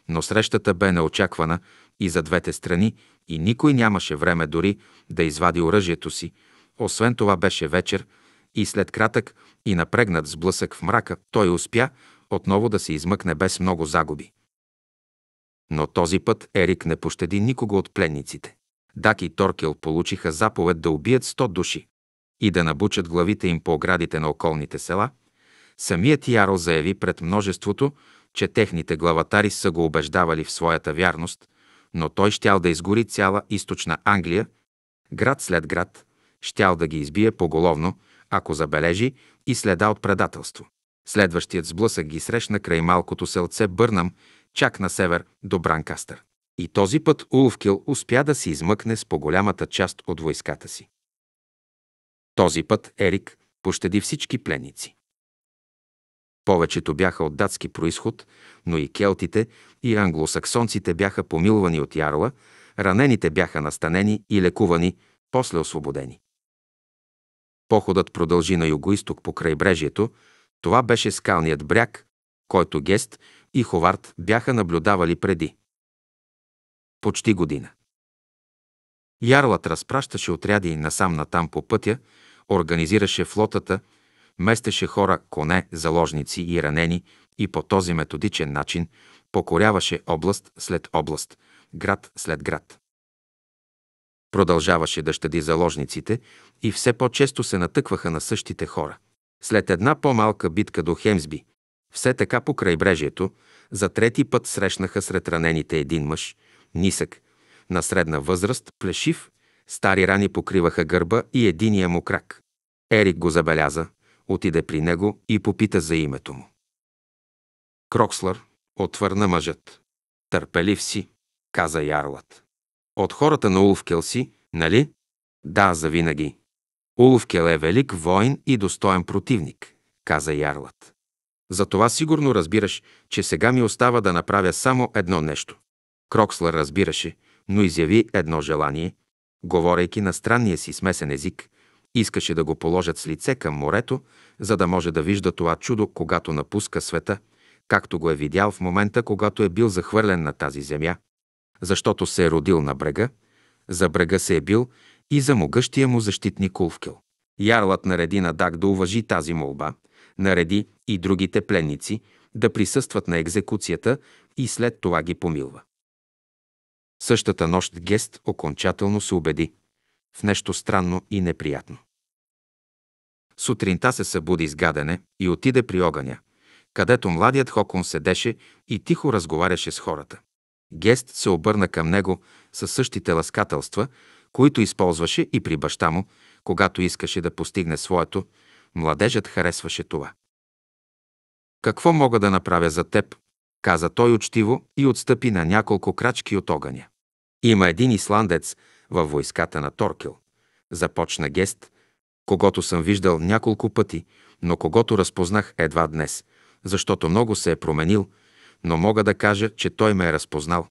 Но срещата бе неочаквана и за двете страни и никой нямаше време дори да извади оръжието си. Освен това беше вечер и след кратък и напрегнат сблъсък в мрака, той успя отново да се измъкне без много загуби. Но този път Ерик не пощади никого от пленниците. Дак и Торкел получиха заповед да убият 100 души и да набучат главите им по оградите на околните села – Самият Яро заяви пред множеството, че техните главатари са го убеждавали в своята вярност, но той щял да изгори цяла източна Англия, град след град, щял да ги избие поголовно, ако забележи и следа от предателство. Следващият сблъсък ги срещна край малкото селце Бърнам, чак на север до Бранкастър. И този път Улфкил успя да се измъкне с по-голямата част от войската си. Този път Ерик пощади всички пленници. Повечето бяха от датски происход, но и келтите и англосаксонците бяха помилвани от ярла, ранените бяха настанени и лекувани, после освободени. Походът продължи на юго-исток по крайбрежието. Това беше скалният бряг, който Гест и Ховард бяха наблюдавали преди. Почти година. Ярлът разпращаше отряди насам-натам по пътя, организираше флотата – местеше хора, коне, заложници и ранени и по този методичен начин покоряваше област след област, град след град. Продължаваше да щади заложниците и все по-често се натъкваха на същите хора. След една по-малка битка до Хемсби, все така по крайбрежието, за трети път срещнаха сред ранените един мъж, нисък, на средна възраст, плешив, стари рани покриваха гърба и единия му крак. Ерик го забеляза, отиде при него и попита за името му. Крокслър, отвърна мъжът. Търпелив си, каза ярлът. От хората на Улфкел си, нали? Да, завинаги. Улфкел е велик воин и достоен противник, каза ярлът. Затова сигурно разбираш, че сега ми остава да направя само едно нещо. Крокслър разбираше, но изяви едно желание, говорейки на странния си смесен език, Искаше да го положат с лице към морето, за да може да вижда това чудо, когато напуска света, както го е видял в момента, когато е бил захвърлен на тази земя, защото се е родил на брега, за брега се е бил и за могъщия му защитник Улфкел. Ярлът нареди на Дак да уважи тази молба, нареди и другите пленници да присъстват на екзекуцията и след това ги помилва. Същата нощ Гест окончателно се убеди, в нещо странно и неприятно. Сутринта се събуди с гадене и отиде при огъня, където младият Хокон седеше и тихо разговаряше с хората. Гест се обърна към него със същите ласкателства, които използваше и при баща му, когато искаше да постигне своето, младежът харесваше това. Какво мога да направя за теб? каза той учтиво и отстъпи на няколко крачки от огъня. Има един исландец, във войската на Торкел. Започна Гест, когато съм виждал няколко пъти, но когато разпознах едва днес, защото много се е променил, но мога да кажа, че той ме е разпознал.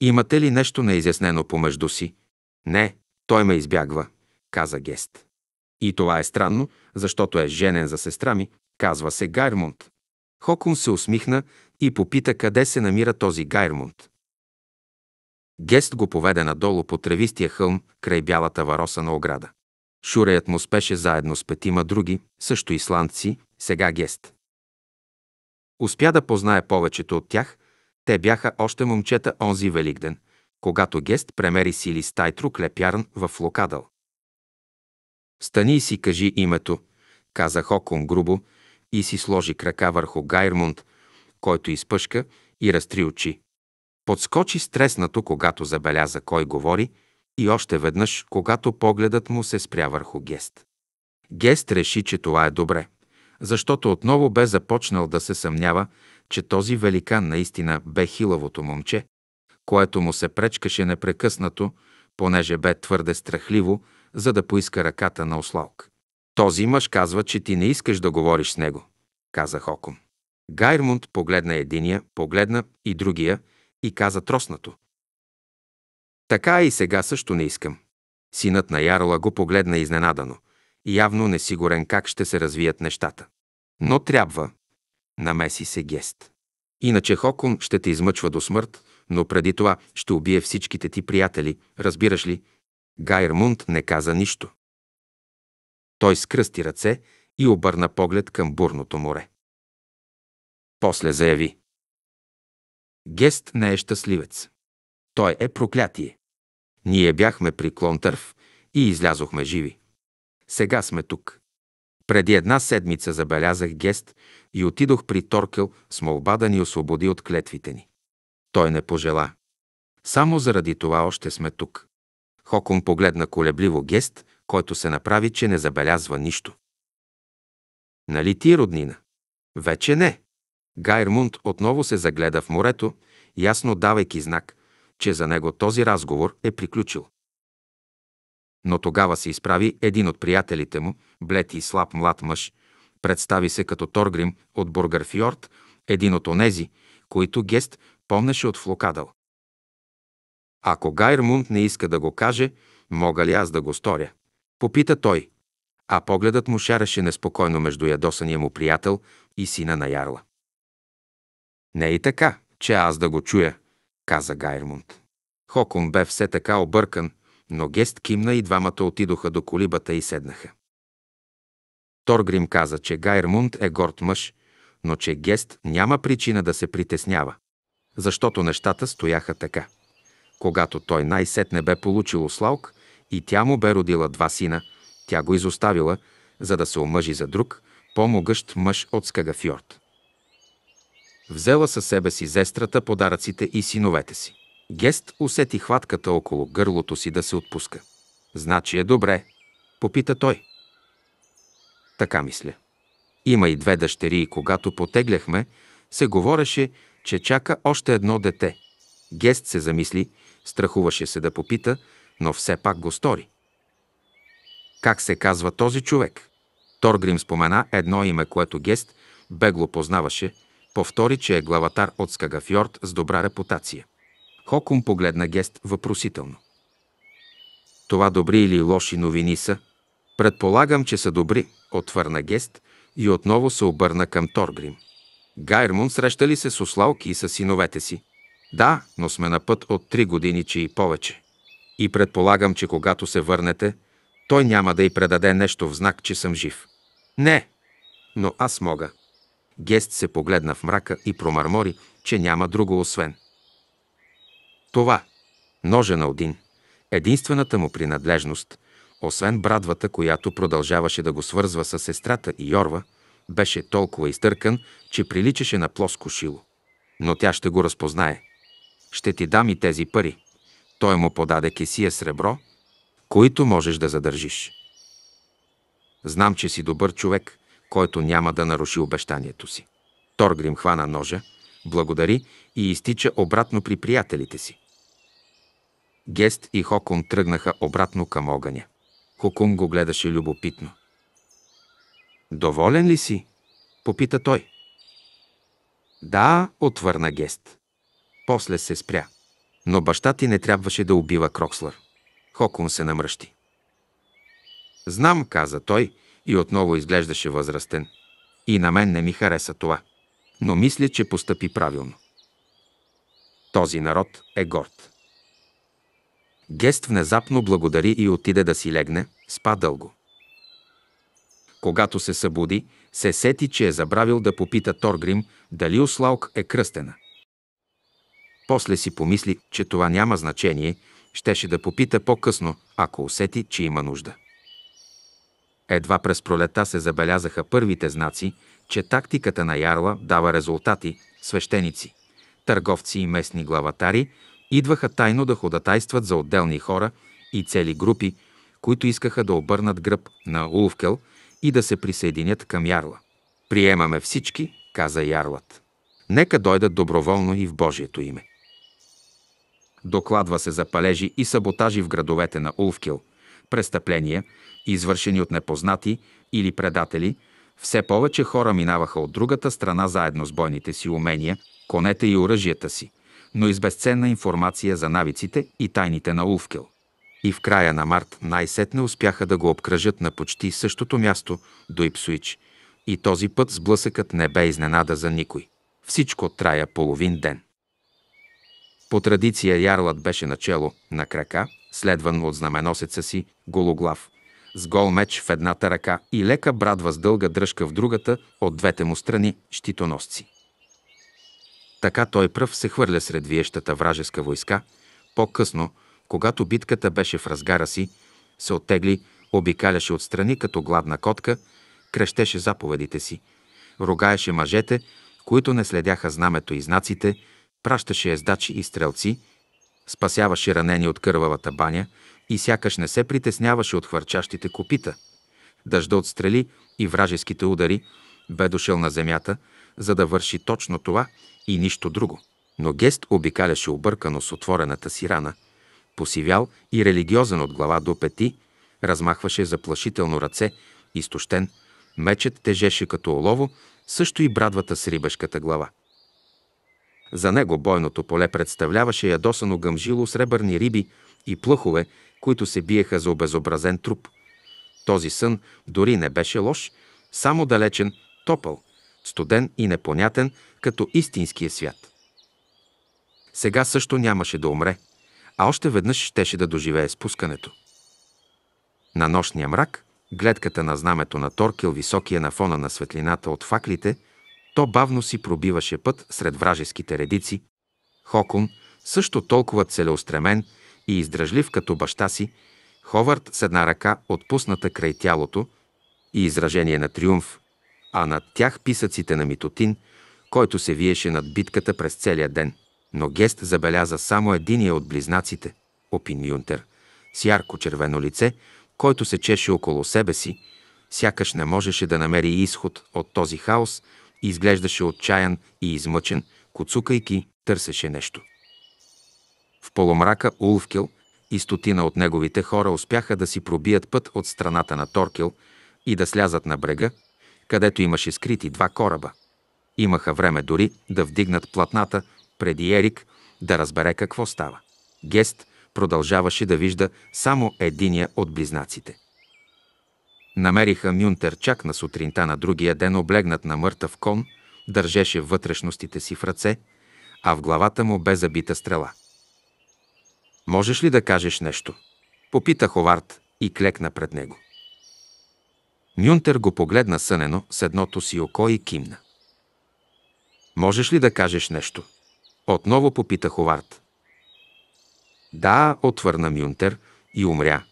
Имате ли нещо неизяснено помежду си? Не, той ме избягва, каза Гест. И това е странно, защото е женен за сестра ми, казва се Гайрмунд. Хокун се усмихна и попита къде се намира този Гайрмунд. Гест го поведе надолу по тревистия хълм край бялата вароса на ограда. Шуреят му спеше заедно с петима други, също исландци, сега гест. Успя да познае повечето от тях, те бяха още момчета онзи Великден, когато гест премери сили с тайтру Клепярн в Локадъл. Стани и си кажи името, каза Хокон грубо и си сложи крака върху Гайрмунд, който изпъшка и разтри очи. Подскочи стреснато, когато забеляза кой говори и още веднъж, когато погледът му се спря върху Гест. Гест реши, че това е добре, защото отново бе започнал да се съмнява, че този великан наистина бе хилавото момче, което му се пречкаше непрекъснато, понеже бе твърде страхливо, за да поиска ръката на Ослалк. Този мъж казва, че ти не искаш да говориш с него, каза Хоком. Гайрмунд погледна единия, погледна и другия и каза троснато. Така и сега също не искам. Синът на Ярола го погледна изненадано, явно несигурен как ще се развият нещата. Но трябва. Намеси се гест. Иначе Хокон ще те измъчва до смърт, но преди това ще убие всичките ти приятели, разбираш ли? Гайрмунд не каза нищо. Той скръсти ръце и обърна поглед към бурното море. После заяви. Гест не е щастливец. Той е проклятие. Ние бяхме при Клонтърв и излязохме живи. Сега сме тук. Преди една седмица забелязах Гест и отидох при Торкел с молба да ни освободи от клетвите ни. Той не пожела. Само заради това още сме тук. Хокум погледна колебливо Гест, който се направи, че не забелязва нищо. Нали ти, роднина? Вече не. Гайрмунд отново се загледа в морето, ясно давайки знак, че за него този разговор е приключил. Но тогава се изправи един от приятелите му, блед и слаб млад мъж, представи се като Торгрим от Бургарфьорд, един от онези, които Гест помнеше от Флокадъл. Ако Гайрмунд не иска да го каже, мога ли аз да го сторя? Попита той, а погледът му шареше неспокойно между ядосания му приятел и сина на ярла. Не е и така, че аз да го чуя, каза Гайрмунд. Хокон бе все така объркан, но Гест кимна и двамата отидоха до колибата и седнаха. Торгрим каза, че Гайрмунд е горд мъж, но че Гест няма причина да се притеснява, защото нещата стояха така. Когато той най-сетне бе получил Ослалк и тя му бе родила два сина, тя го изоставила, за да се омъжи за друг, по-могъщ мъж от Скагафьорд. Взела със себе си зестрата, подаръците и синовете си. Гест усети хватката около гърлото си да се отпуска. Значи е добре, попита той. Така мисля. Има и две дъщери и когато потегляхме, се говореше, че чака още едно дете. Гест се замисли, страхуваше се да попита, но все пак го стори. Как се казва този човек? Торгрим спомена едно име, което Гест бегло познаваше, Повтори, че е главатар от Скагафьорд с добра репутация. Хокум погледна гест въпросително. Това добри или лоши новини са? Предполагам, че са добри, отвърна гест и отново се обърна към Торгрим. Гайрмун среща ли се с Ослалки и с синовете си? Да, но сме на път от три години, че и повече. И предполагам, че когато се върнете, той няма да й предаде нещо в знак, че съм жив. Не, но аз мога. Гест се погледна в мрака и промърмори, че няма друго освен. Това, ножа на Один, единствената му принадлежност, освен брадвата, която продължаваше да го свързва с сестрата и Йорва, беше толкова изтъркан, че приличаше на плоско шило. Но тя ще го разпознае. Ще ти дам и тези пари. Той му подаде кесия сребро, които можеш да задържиш. Знам, че си добър човек, който няма да наруши обещанието си. Торгрим хвана ножа, благодари и изтича обратно при приятелите си. Гест и Хокун тръгнаха обратно към огъня. Хокун го гледаше любопитно. «Доволен ли си?» – попита той. «Да», отвърна Гест. После се спря. Но баща ти не трябваше да убива Крокслър. Хокун се намръщи. Знам, каза той, и отново изглеждаше възрастен. И на мен не ми хареса това. Но мисля, че постъпи правилно. Този народ е горд. Гест внезапно благодари и отиде да си легне, спа дълго. Когато се събуди, се сети, че е забравил да попита Торгрим дали Ослаук е кръстена. После си помисли, че това няма значение, щеше да попита по-късно, ако усети, че има нужда. Едва през пролета се забелязаха първите знаци, че тактиката на Ярла дава резултати, свещеници, търговци и местни главатари идваха тайно да ходатайстват за отделни хора и цели групи, които искаха да обърнат гръб на Улфкел и да се присъединят към Ярла. «Приемаме всички», каза Ярлът. «Нека дойдат доброволно и в Божието име». Докладва се за палежи и саботажи в градовете на Улвкил, престъпления, извършени от непознати или предатели, все повече хора минаваха от другата страна заедно с бойните си умения, конете и оръжията си, но и с безценна информация за навиците и тайните на Улфкел. И в края на март най-сетне успяха да го обкръжат на почти същото място до Ипсуич, и този път сблъсъкът не бе изненада за никой. Всичко трая половин ден. По традиция ярлът беше начело на крака, следван от знаменосеца си Гологлав с гол меч в едната ръка и лека брадва с дълга дръжка в другата, от двете му страни щитоносци. Така той пръв се хвърля сред виещата вражеска войска, по-късно, когато битката беше в разгара си, се оттегли, обикаляше отстрани като гладна котка, крещеше заповедите си, ругаеше мъжете, които не следяха знамето и знаците, пращаше ездачи и стрелци, спасяваше ранени от кървавата баня, и сякаш не се притесняваше от хвърчащите копита. Дъжда отстрели и вражеските удари, бе дошъл на земята, за да върши точно това и нищо друго. Но Гест обикаляше объркано с отворената си рана, посивял и религиозен от глава до пети, размахваше заплашително ръце, изтощен, мечът тежеше като олово, също и брадвата с рибешката глава. За него бойното поле представляваше ядосано гъмжило сребърни риби и плъхове които се биеха за обезобразен труп. Този сън дори не беше лош, само далечен, топъл, студен и непонятен, като истинския свят. Сега също нямаше да умре, а още веднъж щеше да доживее спускането. На нощния мрак, гледката на знамето на Торкил високия на фона на светлината от факлите, то бавно си пробиваше път сред вражеските редици. Хокун, също толкова целеустремен и издръжлив като баща си, Ховард с една ръка отпусната край тялото и изражение на триумф, а над тях писъците на Митотин, който се виеше над битката през целия ден. Но Гест забеляза само единия от близнаците, Опин Юнтер, с ярко червено лице, който се чеше около себе си, сякаш не можеше да намери изход от този хаос и изглеждаше отчаян и измъчен, коцукайки, търсеше нещо. В полумрака Улвкил и стотина от неговите хора успяха да си пробият път от страната на Торкил и да слязат на брега, където имаше скрити два кораба. Имаха време дори да вдигнат платната преди Ерик да разбере какво става. Гест продължаваше да вижда само единия от близнаците. Намериха Мюнтер чак на сутринта на другия ден облегнат на мъртъв кон, държеше вътрешностите си в ръце, а в главата му бе забита стрела – Можеш ли да кажеш нещо? Попита Ховард и клекна пред него. Мюнтер го погледна сънено с едното си око и кимна. Можеш ли да кажеш нещо? Отново попита Ховард. Да, отвърна Мюнтер и умря.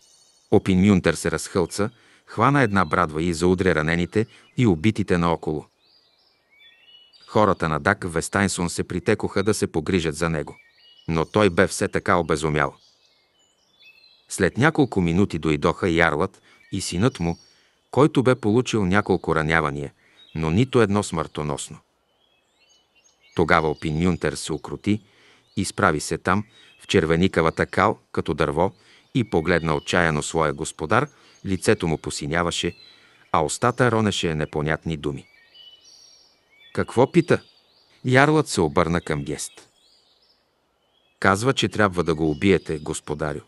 Опин Мюнтер се разхълца, хвана една брадва и заудря ранените и убитите наоколо. Хората на Дак Вестайнсон се притекоха да се погрижат за него но той бе все така обезумял. След няколко минути дойдоха ярлът и синът му, който бе получил няколко ранявания, но нито едно смъртоносно. Тогава Опинюнтер се укроти, изправи се там, в червеникавата кал, като дърво, и погледна отчаяно своя господар, лицето му посиняваше, а устата ронеше непонятни думи. Какво пита? Ярлът се обърна към гест. Казва, че трябва да го убиете, господарю.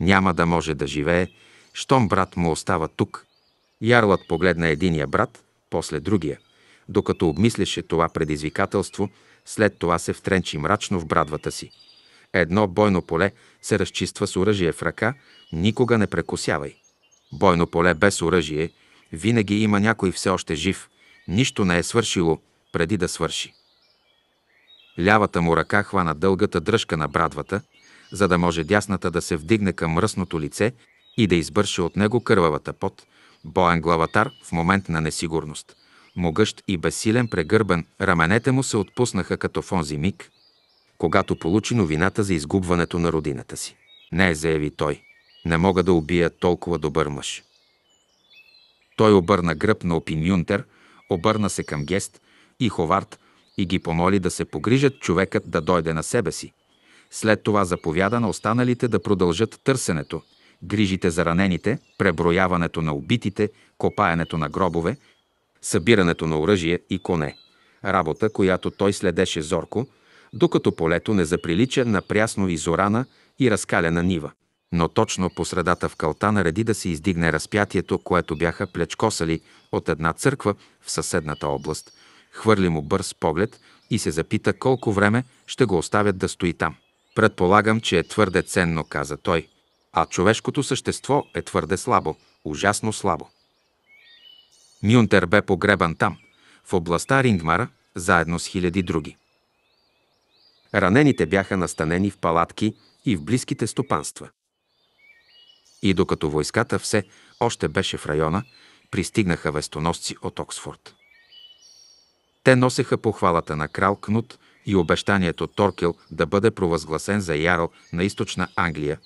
Няма да може да живее, щом брат му остава тук. Ярлът погледна единия брат, после другия. Докато обмисляше това предизвикателство, след това се втренчи мрачно в брадвата си. Едно бойно поле се разчиства с оръжие в ръка, никога не прекусявай. Бойно поле без оръжие, винаги има някой все още жив, нищо не е свършило преди да свърши. Лявата му ръка хвана дългата дръжка на брадвата, за да може дясната да се вдигне към мръсното лице и да избърше от него кървавата пот. Боен главатар в момент на несигурност. Могъщ и безсилен прегърбен, раменете му се отпуснаха като в онзи миг, когато получи новината за изгубването на родината си. Не, заяви той, не мога да убия толкова добър мъж. Той обърна гръб на Опиньюнтер, обърна се към Гест и Ховард – и ги помоли да се погрижат човекът да дойде на себе си. След това заповяда на останалите да продължат търсенето, грижите за ранените, преброяването на убитите, копаенето на гробове, събирането на оръжие и коне. Работа, която той следеше зорко, докато полето не заприлича на прясно изорана и разкалена нива. Но точно по средата в калта нареди да се издигне разпятието, което бяха плечкосали от една църква в съседната област, Хвърли му бърз поглед и се запита колко време ще го оставят да стои там. Предполагам, че е твърде ценно, каза той. А човешкото същество е твърде слабо, ужасно слабо. Мюнтер бе погребан там, в областта Рингмара, заедно с хиляди други. Ранените бяха настанени в палатки и в близките стопанства. И докато войската все още беше в района, пристигнаха вестоносци от Оксфорд. Те носеха похвалата на крал Кнут и обещанието Торкел да бъде провъзгласен за ярл на източна Англия.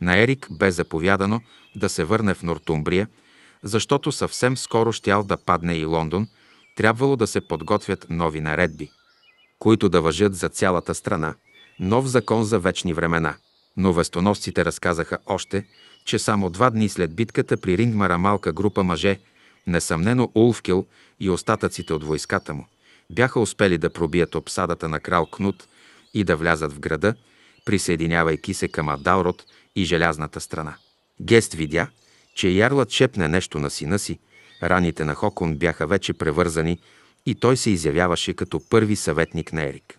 На Ерик бе заповядано да се върне в Нортумбрия, защото съвсем скоро щял да падне и Лондон, трябвало да се подготвят нови наредби, които да въжат за цялата страна. Нов закон за вечни времена. Но вестоносците разказаха още, че само два дни след битката при Рингмара малка група мъже, несъмнено Улфкил и остатъците от войската му, бяха успели да пробият обсадата на крал Кнут и да влязат в града, присъединявайки се към Адалрод и Желязната страна. Гест видя, че ярлът шепне нещо на сина си, раните на Хокон бяха вече превързани и той се изявяваше като първи съветник на Ерик.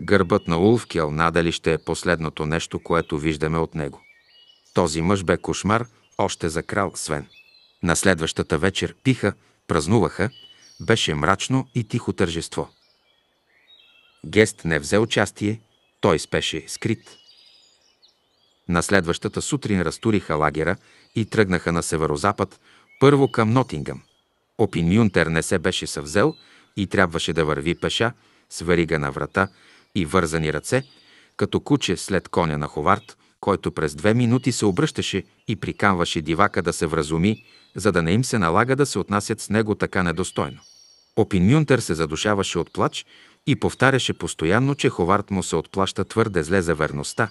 Гърбът на Улфкел надали ще е последното нещо, което виждаме от него. Този мъж бе кошмар още за крал Свен. На следващата вечер пиха, празнуваха беше мрачно и тихо тържество. Гест не взе участие, той спеше скрит. На следващата сутрин разтуриха лагера и тръгнаха на северозапад, първо към Нотингъм. Опин Юнтер не се беше съвзел и трябваше да върви пеша с верига на врата и вързани ръце, като куче след коня на Ховард, който през две минути се обръщаше и приканваше дивака да се вразуми, за да не им се налага да се отнасят с него така недостойно. Опин Мюнтер се задушаваше от плач и повтаряше постоянно, че Ховард му се отплаща твърде зле за верността.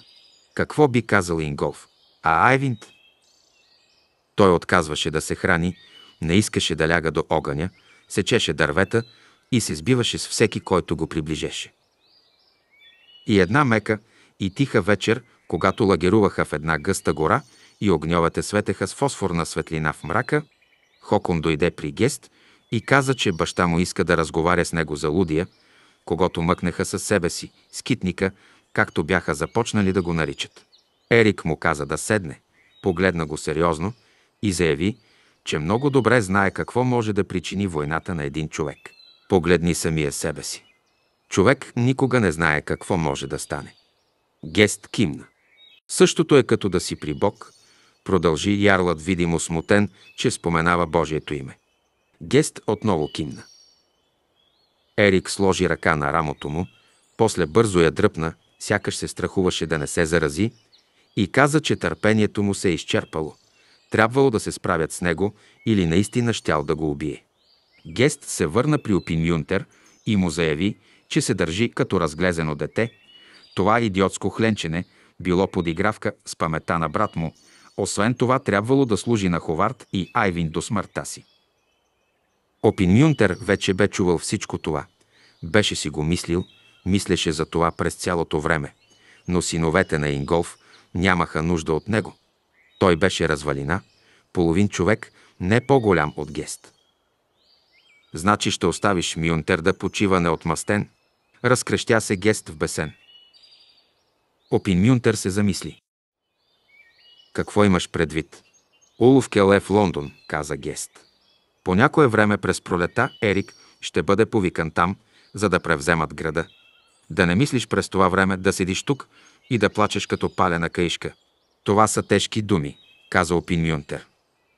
Какво би казал Инголф? А Айвинт? Той отказваше да се храни, не искаше да ляга до огъня, сечеше дървета и се сбиваше с всеки, който го приближеше. И една мека и тиха вечер – когато лагеруваха в една гъста гора и огньовете светеха с фосфорна светлина в мрака, Хокон дойде при Гест и каза, че баща му иска да разговаря с него за Лудия, когато мъкнаха със себе си, скитника, както бяха започнали да го наричат. Ерик му каза да седне, погледна го сериозно и заяви, че много добре знае какво може да причини войната на един човек. Погледни самия себе си. Човек никога не знае какво може да стане. Гест кимна. Същото е като да си при Бог, продължи ярлът видимо смутен, че споменава Божието име. Гест отново кимна. Ерик сложи ръка на рамото му, после бързо я дръпна, сякаш се страхуваше да не се зарази, и каза, че търпението му се е изчерпало. Трябвало да се справят с него или наистина щял да го убие. Гест се върна при Юнтер и му заяви, че се държи като разглезено дете. Това идиотско хленчене било подигравка с памета на брат му. Освен това, трябвало да служи на Ховард и Айвин до смъртта си. Опин Мюнтер вече бе чувал всичко това. Беше си го мислил, мислеше за това през цялото време. Но синовете на Инголф нямаха нужда от него. Той беше развалина, половин човек, не по-голям от гест. Значи ще оставиш Мюнтер да почива неотмастен, Разкрещя се гест в бесен. Опинмюнтер се замисли. Какво имаш предвид? Улов Келе в Лондон, каза Гест. По някое време през пролета Ерик ще бъде повикан там, за да превземат града. Да не мислиш през това време да седиш тук и да плачеш като палена каишка. Това са тежки думи, каза Опин Мюнтер.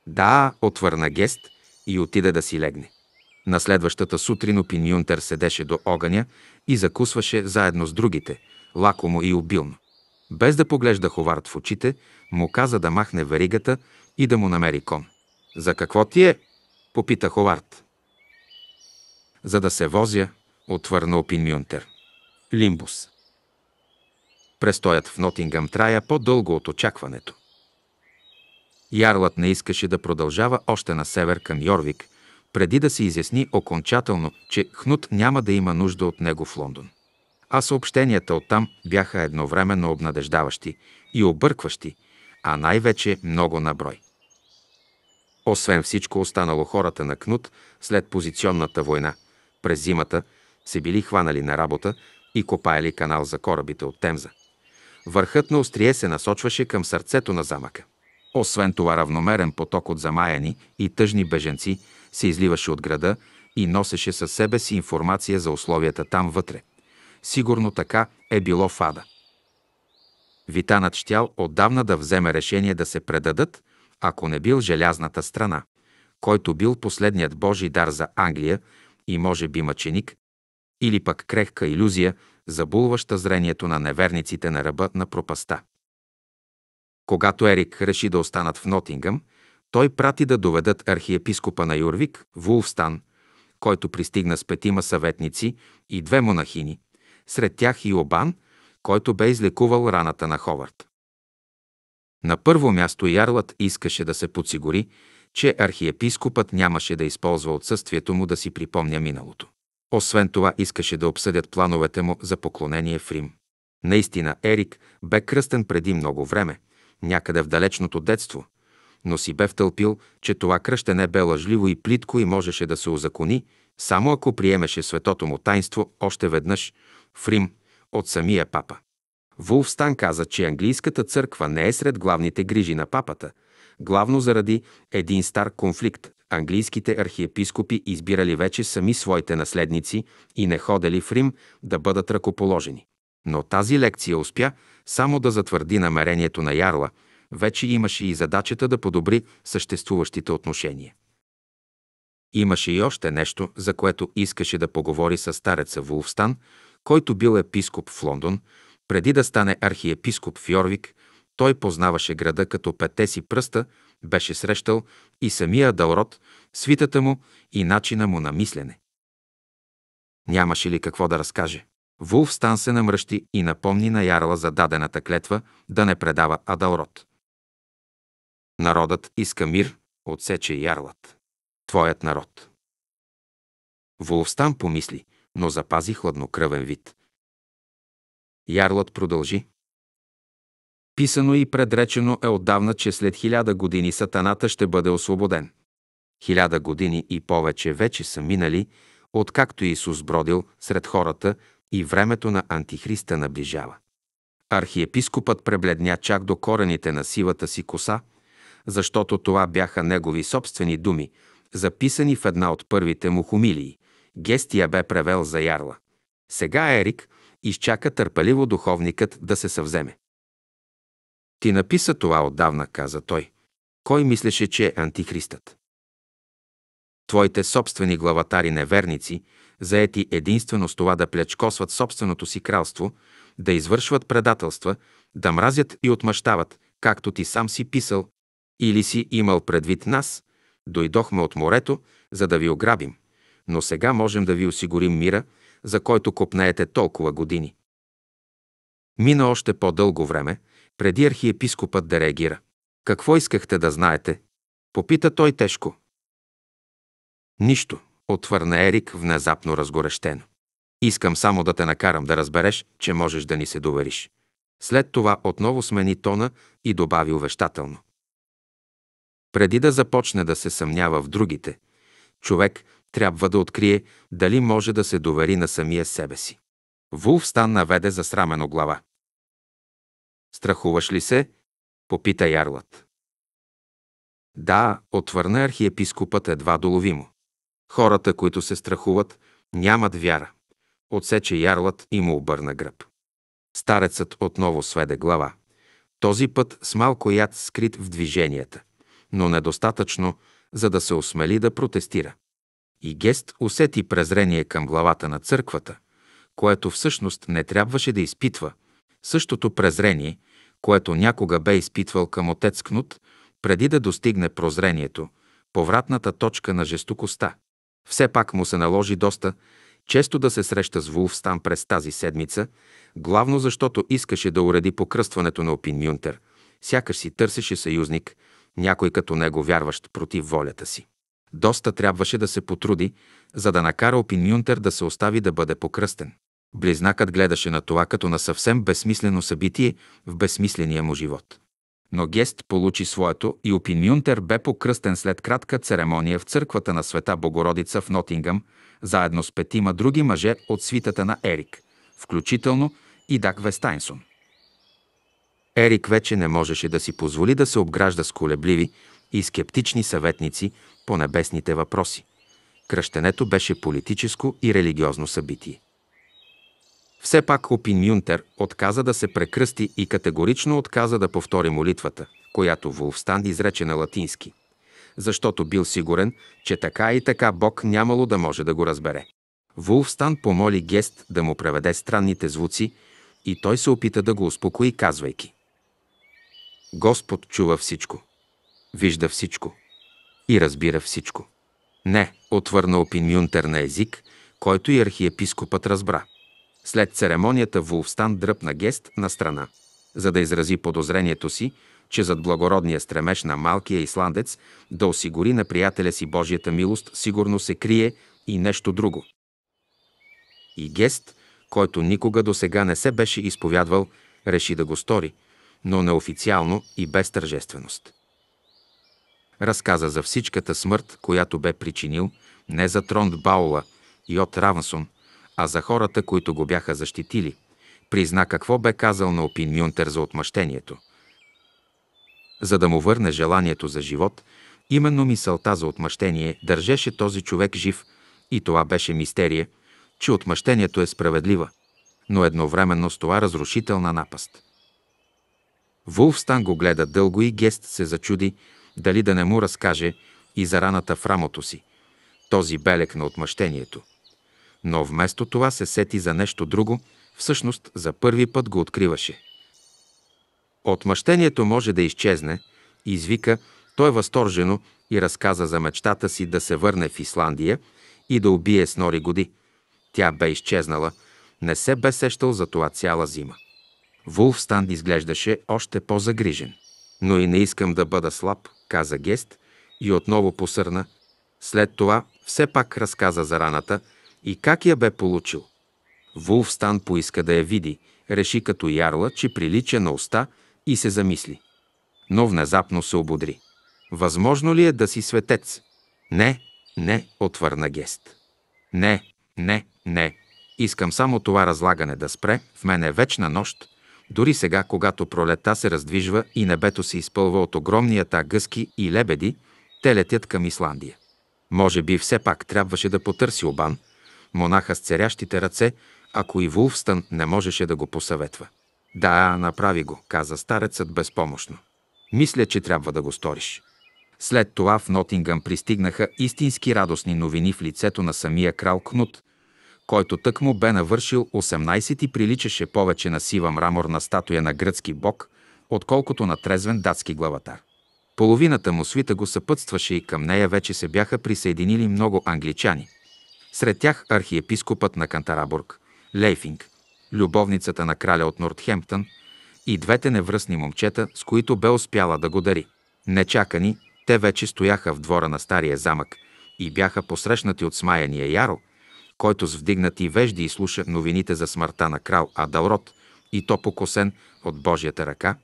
Да, отвърна Гест и отиде да си легне. На следващата сутрин Опин Мюнтер седеше до огъня и закусваше заедно с другите – лакомо и обилно. Без да поглежда Ховард в очите, му каза да махне веригата и да му намери кон. «За какво ти е?» – попита Ховард. «За да се возя», отвърна Опин Мюнтер. Лимбус. Престоят в Нотингъм трая по-дълго от очакването. Ярлът не искаше да продължава още на север към Йорвик, преди да се изясни окончателно, че Хнут няма да има нужда от него в Лондон а съобщенията оттам бяха едновременно обнадеждаващи и объркващи, а най-вече много наброй. Освен всичко останало хората на Кнут след позиционната война, през зимата се били хванали на работа и копаяли канал за корабите от Темза. Върхът на острие се насочваше към сърцето на замъка. Освен това равномерен поток от замаяни и тъжни беженци се изливаше от града и носеше със себе си информация за условията там вътре. Сигурно така е било в ада. Витанът щял отдавна да вземе решение да се предадат, ако не бил желязната страна, който бил последният Божий дар за Англия и може би мъченик, или пък крехка иллюзия, забулваща зрението на неверниците на ръба на пропаста. Когато Ерик реши да останат в Нотингъм, той прати да доведат архиепископа на Юрвик, Вулфстан, който пристигна с петима съветници и две монахини, сред тях и Обан, който бе излекувал раната на Ховард. На първо място Ярлът искаше да се подсигури, че архиепископът нямаше да използва отсъствието му да си припомня миналото. Освен това искаше да обсъдят плановете му за поклонение в Рим. Наистина Ерик бе кръстен преди много време, някъде в далечното детство, но си бе втълпил, че това кръщене бе лъжливо и плитко и можеше да се озакони, само ако приемеше светото му тайнство още веднъж, в Рим от самия папа. Вулфстан каза, че английската църква не е сред главните грижи на папата, главно заради един стар конфликт. Английските архиепископи избирали вече сами своите наследници и не ходели в Рим да бъдат ръкоположени. Но тази лекция успя само да затвърди намерението на Ярла, вече имаше и задачата да подобри съществуващите отношения. Имаше и още нещо, за което искаше да поговори с стареца Вулфстан, който бил епископ в Лондон, преди да стане архиепископ в Йорвик, той познаваше града като пете си пръста, беше срещал и самия Далрот, свитата му и начина му на мислене. Нямаше ли какво да разкаже? Вулф Стан се намръщи и напомни на Ярла за дадената клетва да не предава Адалрот. Народът иска мир, отсече Ярлът. Твоят народ. Стан помисли – но запази хладнокръвен вид. Ярлът продължи. Писано и предречено е отдавна, че след хиляда години сатаната ще бъде освободен. Хиляда години и повече вече са минали, откакто Исус бродил сред хората и времето на Антихриста наближава. Архиепископът пребледня чак до корените на сивата си коса, защото това бяха негови собствени думи, записани в една от първите му хумилии. Гестия бе превел за ярла. Сега Ерик изчака търпеливо духовникът да се съвземе. Ти написа това отдавна, каза той. Кой мислеше, че е антихристът? Твоите собствени главатари неверници, заети единствено с това да плечкосват собственото си кралство, да извършват предателства, да мразят и отмъщават, както ти сам си писал или си имал предвид нас, дойдохме от морето, за да ви ограбим – но сега можем да ви осигурим мира, за който копнеете толкова години. Мина още по-дълго време, преди архиепископът да реагира. Какво искахте да знаете? Попита той тежко. Нищо, отвърна Ерик внезапно разгорещено. Искам само да те накарам да разбереш, че можеш да ни се довериш. След това отново смени тона и добави увещателно. Преди да започне да се съмнява в другите, човек трябва да открие дали може да се довери на самия себе си. Вулф стан наведе засрамено глава. Страхуваш ли се? попита ярлът. Да, отвърна архиепископът едва доловимо. Хората, които се страхуват, нямат вяра. Отсече ярлът и му обърна гръб. Старецът отново сведе глава. Този път с малко яд скрит в движенията, но недостатъчно, за да се осмели да протестира. И Гест усети презрение към главата на църквата, което всъщност не трябваше да изпитва, същото презрение, което някога бе изпитвал към отец Кнут, преди да достигне прозрението, повратната точка на жестокостта. Все пак му се наложи доста често да се среща с Вулфстан през тази седмица, главно защото искаше да уреди покръстването на Опин Мюнтер, сякаш си търсеше съюзник, някой като него вярващ против волята си. Доста трябваше да се потруди, за да накара Опинюнтер да се остави да бъде покръстен. Близнакът гледаше на това като на съвсем безсмислено събитие в безсмисления му живот. Но Гест получи своето и Опинюнтер бе покръстен след кратка церемония в църквата на Света Богородица в Нотингъм, заедно с петима други мъже от свитата на Ерик, включително и Дак Вестайнсон. Ерик вече не можеше да си позволи да се обгражда с колебливи, и скептични съветници по небесните въпроси. Кръщенето беше политическо и религиозно събитие. Все пак Опин Мюнтер отказа да се прекръсти и категорично отказа да повтори молитвата, която Вулфстан изрече на латински, защото бил сигурен, че така и така Бог нямало да може да го разбере. Вулфстан помоли Гест да му преведе странните звуци и той се опита да го успокои, казвайки Господ чува всичко вижда всичко и разбира всичко. Не, отвърна Опин Мюнтер на език, който и архиепископът разбра. След церемонията Вулфстан дръпна гест на страна, за да изрази подозрението си, че зад благородния стремеж на малкия исландец да осигури на приятеля си Божията милост сигурно се крие и нещо друго. И гест, който никога до сега не се беше изповядвал, реши да го стори, но неофициално и без тържественост. Разказа за всичката смърт, която бе причинил не за Баула и от Равансон, а за хората, които го бяха защитили. Призна какво бе казал на Опин Мюнтер за отмъщението. За да му върне желанието за живот, именно мисълта за отмъщение държеше този човек жив и това беше мистерия, че отмъщението е справедлива, но едновременно с това разрушителна напаст. Вулфстан го гледа дълго и Гест се зачуди дали да не му разкаже и за раната в рамото си, този белек на отмъщението. Но вместо това се сети за нещо друго, всъщност за първи път го откриваше. Отмъщението може да изчезне, извика той възторжено и разказа за мечтата си да се върне в Исландия и да убие с нори годи. Тя бе изчезнала, не се бе сещал за това цяла зима. Станд изглеждаше още по-загрижен. Но и не искам да бъда слаб, каза Гест и отново посърна. След това все пак разказа за раната и как я бе получил. стан поиска да я види, реши като ярла, че прилича на уста и се замисли. Но внезапно се ободри. Възможно ли е да си светец? Не, не, отвърна Гест. Не, не, не. Искам само това разлагане да спре, в мен е вечна нощ, дори сега, когато пролета се раздвижва и небето се изпълва от та гъски и лебеди, те летят към Исландия. Може би все пак трябваше да потърси Обан, монаха с церящите ръце, ако и Вулфстън не можеше да го посъветва. Да, направи го, каза старецът безпомощно. Мисля, че трябва да го сториш. След това в Нотингъм пристигнаха истински радостни новини в лицето на самия крал Кнут, който тък му бе навършил 18 и приличаше повече на сива мраморна статуя на гръцки бог, отколкото на трезвен датски главатар. Половината му свита го съпътстваше и към нея вече се бяха присъединили много англичани. Сред тях архиепископът на Кантарабург, Лейфинг, любовницата на краля от Нортхемптън и двете невръстни момчета, с които бе успяла да го дари. Нечакани, те вече стояха в двора на стария замък и бяха посрещнати от смаяния Яро, който с вдигнати вежди изслуша новините за смъртта на крал Адалрод, и то покосен от Божията ръка,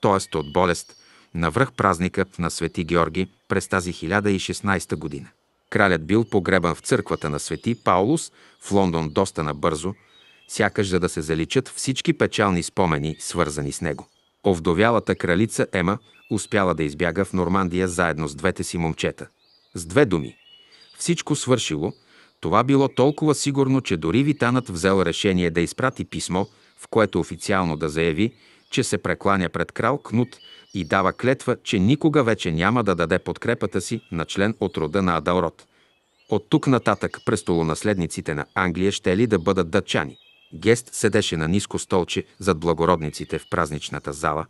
т.е. от болест, навръх празника на Свети Георги през тази 1016 година. Кралят бил погребан в църквата на Свети Паулус в Лондон доста набързо, сякаш за да се заличат всички печални спомени, свързани с него. Овдовялата кралица Ема успяла да избяга в Нормандия заедно с двете си момчета. С две думи, всичко свършило – това било толкова сигурно, че дори Витанът взел решение да изпрати писмо, в което официално да заяви, че се прекланя пред крал Кнут и дава клетва, че никога вече няма да даде подкрепата си на член от рода на Адалрод. От тук нататък престолонаследниците на Англия ще ли да бъдат дъчани. Гест седеше на ниско столче зад благородниците в празничната зала,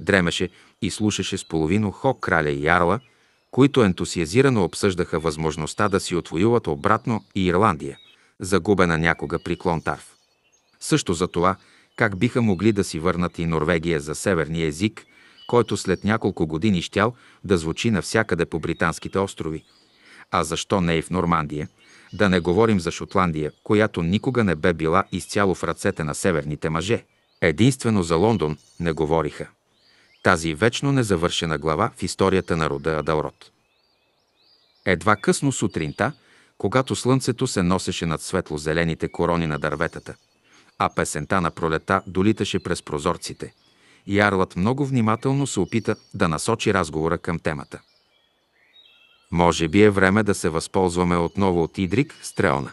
дремеше и слушаше с половино хо краля и ярла – които ентусиазирано обсъждаха възможността да си отвоюват обратно и Ирландия, загубена някога при Клонтарф. Също за това, как биха могли да си върнат и Норвегия за северния език, който след няколко години щял да звучи навсякъде по британските острови. А защо не и в Нормандия? Да не говорим за Шотландия, която никога не бе била изцяло в ръцете на северните мъже. Единствено за Лондон не говориха тази вечно незавършена глава в историята на рода Адалрод. Едва късно сутринта, когато слънцето се носеше над светло-зелените корони на дърветата, а песента на пролета долиташе през прозорците, Ярлът много внимателно се опита да насочи разговора към темата. Може би е време да се възползваме отново от Идрик Стрелна,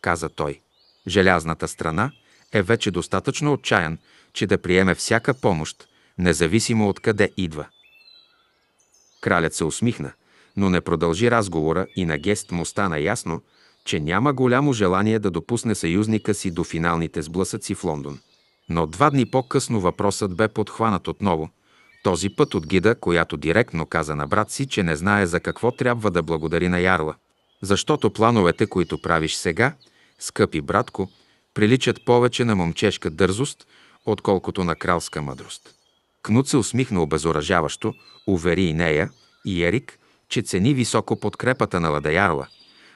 каза той. Желязната страна е вече достатъчно отчаян, че да приеме всяка помощ, независимо откъде идва. Кралят се усмихна, но не продължи разговора и на гест му стана ясно, че няма голямо желание да допусне съюзника си до финалните сблъсъци в Лондон. Но два дни по-късно въпросът бе подхванат отново, този път от гида, която директно каза на брат си, че не знае за какво трябва да благодари на Ярла. Защото плановете, които правиш сега, скъпи братко, приличат повече на момчешка дързост, отколкото на кралска мъдрост. Кнут се усмихна обезоръжаващо, увери и нея, и Ерик, че цени високо подкрепата на Ладаярла,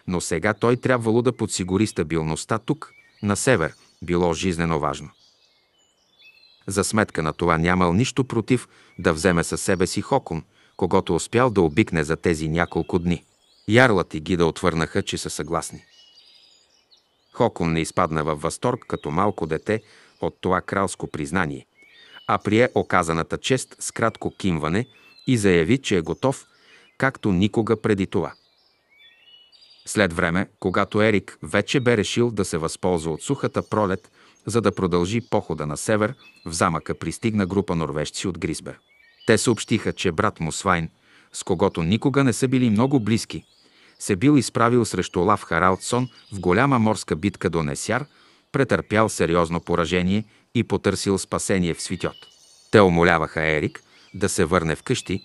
но сега той трябвало да подсигури стабилността тук, на север, било жизнено важно. За сметка на това нямал нищо против да вземе със себе си Хокон, когато успял да обикне за тези няколко дни. Ярлът и Гида отвърнаха, че са съгласни. Хокон не изпадна във възторг като малко дете от това кралско признание, а прие оказаната чест с кратко кимване и заяви, че е готов, както никога преди това. След време, когато Ерик вече бе решил да се възползва от сухата пролет, за да продължи похода на север, в замъка пристигна група норвежци от Грисбер. Те съобщиха, че брат му Свайн, с когото никога не са били много близки, се бил изправил срещу Лав Харалдсон в голяма морска битка до Несяр, претърпял сериозно поражение и потърсил спасение в светят. Те умоляваха Ерик да се върне вкъщи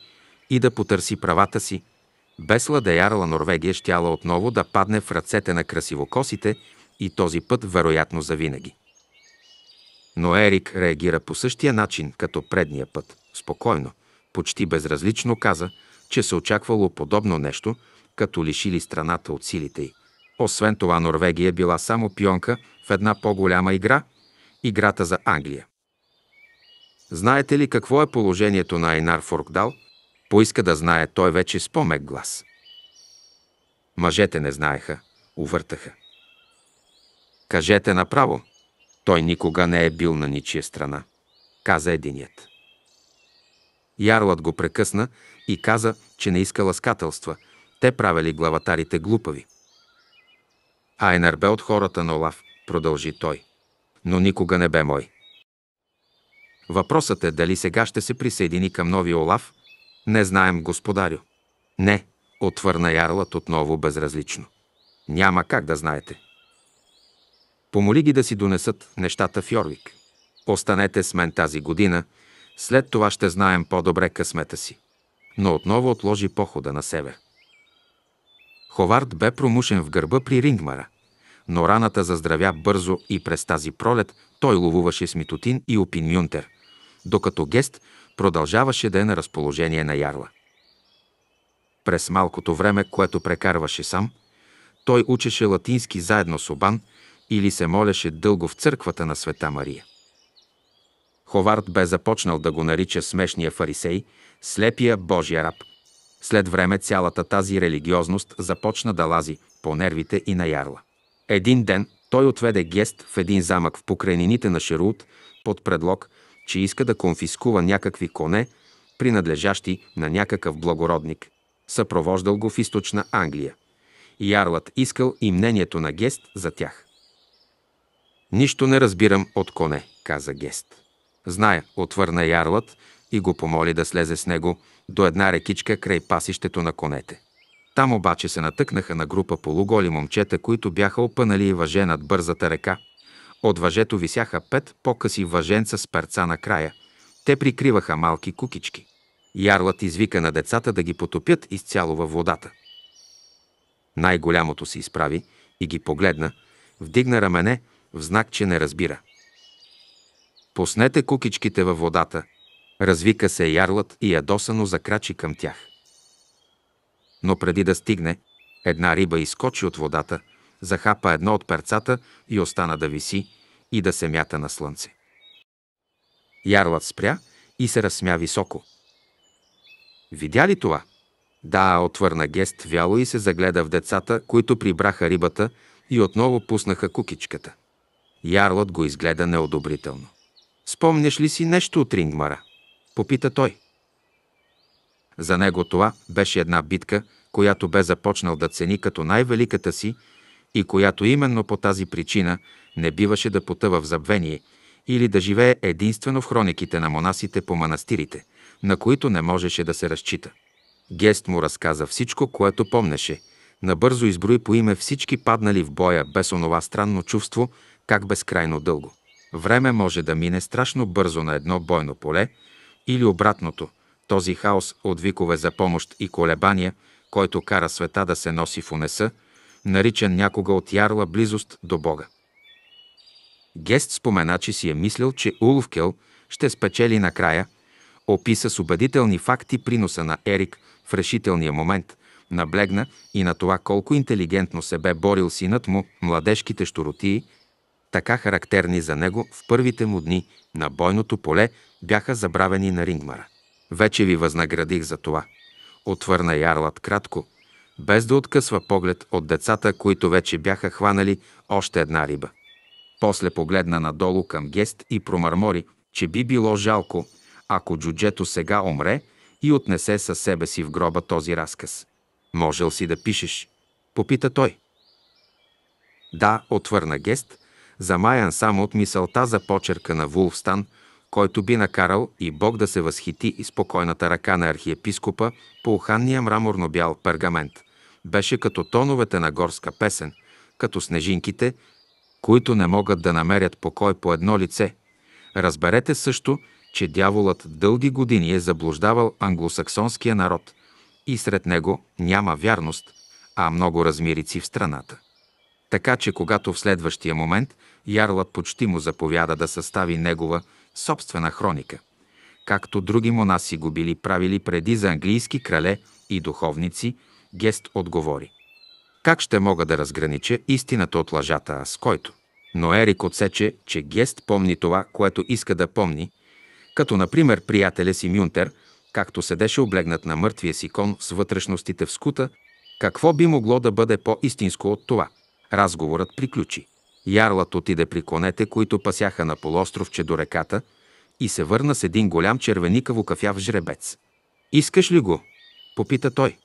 и да потърси правата си. Без ладеярла Норвегия щяла отново да падне в ръцете на красивокосите и този път вероятно завинаги. Но Ерик реагира по същия начин, като предния път. Спокойно, почти безразлично каза, че се очаквало подобно нещо, като лишили страната от силите й. Освен това, Норвегия била само пионка в една по-голяма игра, играта за Англия. Знаете ли какво е положението на Айнар Форкдал? Поиска да знае той вече с по-мек глас. Мъжете не знаеха, увъртаха. Кажете направо, той никога не е бил на ничия страна, каза единият. Ярлът го прекъсна и каза, че не иска ласкателства, те правили главатарите глупави. Айнар бе от хората на Олаф, продължи той но никога не бе мой. Въпросът е дали сега ще се присъедини към новия Олаф. Не знаем, господарю. Не, отвърна ярлът отново безразлично. Няма как да знаете. Помоли ги да си донесат нещата в Йорвик. Останете с мен тази година, след това ще знаем по-добре късмета си. Но отново отложи похода на север. Ховард бе промушен в гърба при Рингмара но раната заздравя бързо и през тази пролет той ловуваше с митотин и Мюнтер, докато гест продължаваше да е на разположение на ярла. През малкото време, което прекарваше сам, той учеше латински заедно с Обан или се молеше дълго в църквата на Света Мария. Ховард бе започнал да го нарича смешния фарисей, слепия Божия раб. След време цялата тази религиозност започна да лази по нервите и на ярла. Един ден той отведе гест в един замък в покрайнините на Шерут под предлог, че иска да конфискува някакви коне, принадлежащи на някакъв благородник. Съпровождал го в източна Англия. Ярлът искал и мнението на Гест за тях. «Нищо не разбирам от коне», каза Гест. «Зная», отвърна Ярлът и го помоли да слезе с него до една рекичка край пасището на конете. Там обаче се натъкнаха на група полуголи момчета, които бяха опънали въже над бързата река. От въжето висяха пет по-къси въженца с перца на края. Те прикриваха малки кукички. Ярлът извика на децата да ги потопят изцяло във водата. Най-голямото се изправи и ги погледна, вдигна рамене в знак, че не разбира. Поснете кукичките във водата. Развика се ярлът и ядосано закрачи към тях но преди да стигне, една риба изкочи от водата, захапа едно от перцата и остана да виси и да се мята на слънце. Ярлът спря и се разсмя високо. Видя ли това? Да, отвърна гест вяло и се загледа в децата, които прибраха рибата и отново пуснаха кукичката. Ярлът го изгледа неодобрително. Спомняш ли си нещо от Рингмара? Попита той. За него това беше една битка, която бе започнал да цени като най-великата си и която именно по тази причина не биваше да потъва в забвение или да живее единствено в хрониките на монасите по манастирите, на които не можеше да се разчита. Гест му разказа всичко, което помнеше. Набързо изброи по име всички паднали в боя без онова странно чувство, как безкрайно дълго. Време може да мине страшно бързо на едно бойно поле или обратното – този хаос от викове за помощ и колебания, който кара света да се носи в унеса, наричан някога от ярла близост до Бога. Гест спомена, че си е мислил, че Улфкел ще спечели накрая, описа с убедителни факти приноса на Ерик в решителния момент, наблегна и на това колко интелигентно се бе борил синът му, младежките щуротии, така характерни за него в първите му дни на бойното поле, бяха забравени на Рингмара. Вече ви възнаградих за това. Отвърна ярлат кратко, без да откъсва поглед от децата, които вече бяха хванали още една риба. После погледна надолу към гест и промърмори, че би било жалко, ако джуджето сега умре и отнесе със себе си в гроба този разказ. Можел си да пишеш? Попита той. Да, отвърна гест, замаян само от мисълта за почерка на Вулфстан – който би накарал и Бог да се възхити и спокойната ръка на архиепископа по уханния мраморно-бял пергамент. Беше като тоновете на горска песен, като снежинките, които не могат да намерят покой по едно лице. Разберете също, че дяволът дълги години е заблуждавал англосаксонския народ и сред него няма вярност, а много размирици в страната. Така че когато в следващия момент ярлът почти му заповяда да състави негова собствена хроника, както други монаси го били правили преди за английски крале и духовници, Гест отговори. Как ще мога да разгранича истината от лъжата, а с който? Но Ерик отсече, че Гест помни това, което иска да помни, като например приятеля си Мюнтер, както седеше облегнат на мъртвия си кон с вътрешностите в скута, какво би могло да бъде по-истинско от това? Разговорът приключи. Ярлът отиде при конете, които пасяха на полуостровче до реката, и се върна с един голям червеникаво кафяв жребец. «Искаш ли го?» – попита той.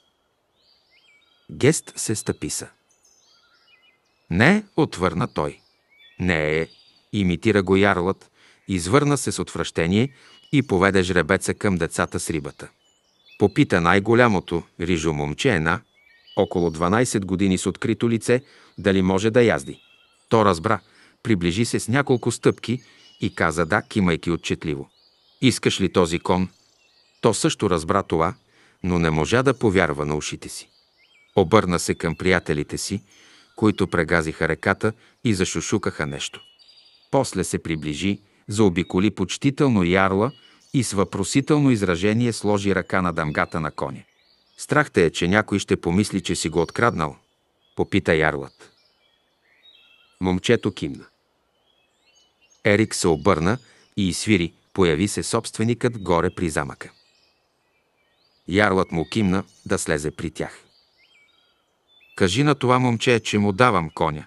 Гест се стъписа. «Не», отвърна той. «Не е», имитира го ярлът, извърна се с отвращение и поведе жребеца към децата с рибата. Попита най-голямото, рижо момче една, около 12 години с открито лице, дали може да язди. То разбра, приближи се с няколко стъпки и каза да, кимайки отчетливо. Искаш ли този кон? То също разбра това, но не можа да повярва на ушите си. Обърна се към приятелите си, които прегазиха реката и зашушукаха нещо. После се приближи, заобиколи почтително ярла и с въпросително изражение сложи ръка на дамгата на коня. Страхте е, че някой ще помисли, че си го откраднал, попита ярлът. Момчето кимна. Ерик се обърна и свири, появи се собственикът горе при замъка. Ярлът му кимна да слезе при тях. Кажи на това момче, че му давам коня.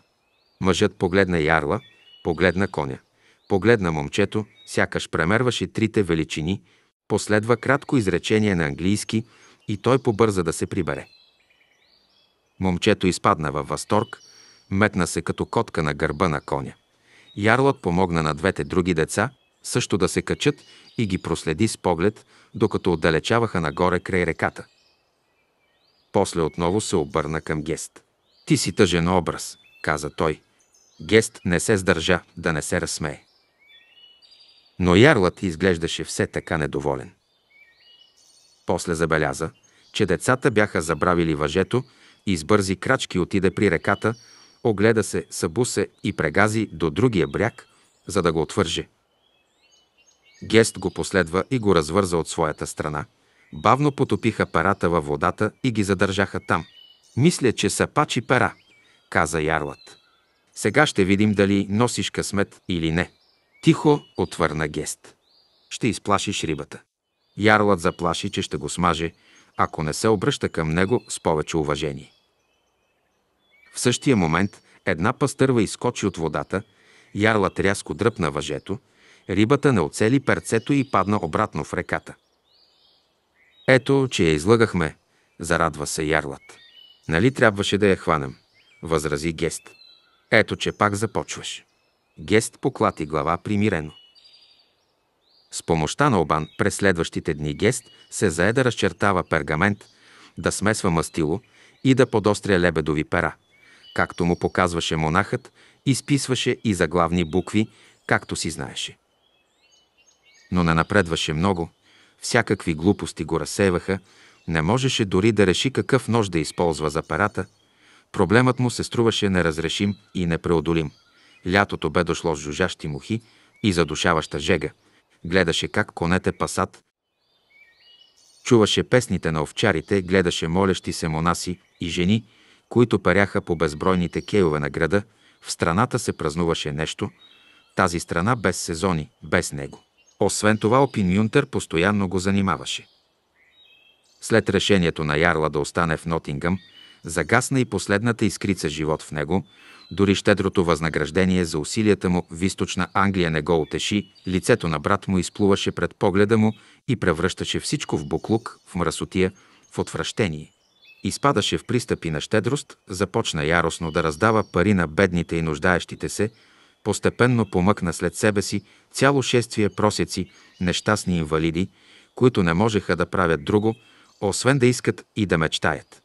Мъжът погледна ярла, погледна коня, погледна момчето, сякаш премерваше трите величини, последва кратко изречение на английски и той побърза да се прибере. Момчето изпадна във възторг, метна се като котка на гърба на коня. Ярлът помогна на двете други деца също да се качат и ги проследи с поглед, докато отдалечаваха нагоре край реката. После отново се обърна към Гест. «Ти си тъжен образ», каза той. Гест не се сдържа да не се разсмее. Но ярлът изглеждаше все така недоволен. После забеляза, че децата бяха забравили въжето и с бързи крачки отиде при реката, огледа се, събу се и прегази до другия бряг, за да го отвърже. Гест го последва и го развърза от своята страна. Бавно потопиха парата във водата и ги задържаха там. Мисля, че са пачи пара, каза ярлът. Сега ще видим дали носиш късмет или не. Тихо отвърна гест. Ще изплашиш рибата. Ярлът заплаши, че ще го смаже, ако не се обръща към него с повече уважение. В същия момент една пастърва изкочи от водата, Ярлат рязко дръпна въжето, рибата не оцели перцето и падна обратно в реката. Ето, че я излъгахме, зарадва се Ярлат. Нали трябваше да я хванем? възрази Гест. Ето, че пак започваш. Гест поклати глава примирено. С помощта на Обан през следващите дни Гест се заеда, разчертава пергамент, да смесва мастило и да подостря лебедови пера както му показваше монахът, изписваше и заглавни букви, както си знаеше. Но не напредваше много, всякакви глупости го разсейваха, не можеше дори да реши какъв нож да използва за парата. Проблемът му се струваше неразрешим и непреодолим. Лятото бе дошло с жужащи мухи и задушаваща жега. Гледаше как конете пасат, чуваше песните на овчарите, гледаше молещи се монаси и жени – които паряха по безбройните кейове на града, в страната се празнуваше нещо, тази страна без сезони, без него. Освен това, Опин Юнтер постоянно го занимаваше. След решението на Ярла да остане в Нотингъм, загасна и последната искрица живот в него, дори щедрото възнаграждение за усилията му в източна Англия не го отеши, лицето на брат му изплуваше пред погледа му и превръщаше всичко в буклук, в мръсотия, в отвращение. Изпадаше в пристъпи на щедрост, започна яростно да раздава пари на бедните и нуждаещите се, постепенно помъкна след себе си цяло шествие просеци, нещастни инвалиди, които не можеха да правят друго, освен да искат и да мечтаят.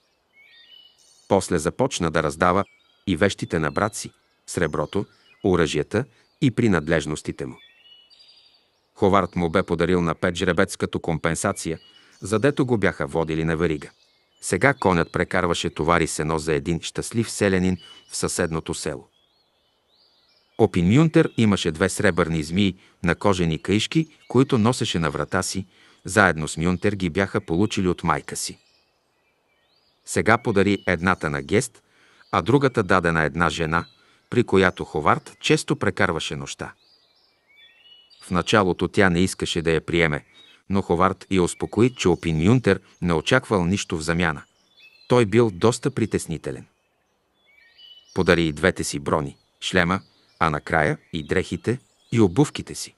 После започна да раздава и вещите на брат си, среброто, оръжията и принадлежностите му. Ховард му бе подарил на пет жребец като компенсация, задето го бяха водили на варига. Сега конят прекарваше товари сено за един щастлив селянин в съседното село. Опин Мюнтер имаше две сребърни змии на кожени каишки, които носеше на врата си, заедно с Мюнтер ги бяха получили от майка си. Сега подари едната на гест, а другата даде на една жена, при която Ховард често прекарваше нощта. В началото тя не искаше да я приеме – но Ховард я успокои, че Опин Юнтер не очаквал нищо в замяна. Той бил доста притеснителен. Подари и двете си брони, шлема, а накрая и дрехите, и обувките си.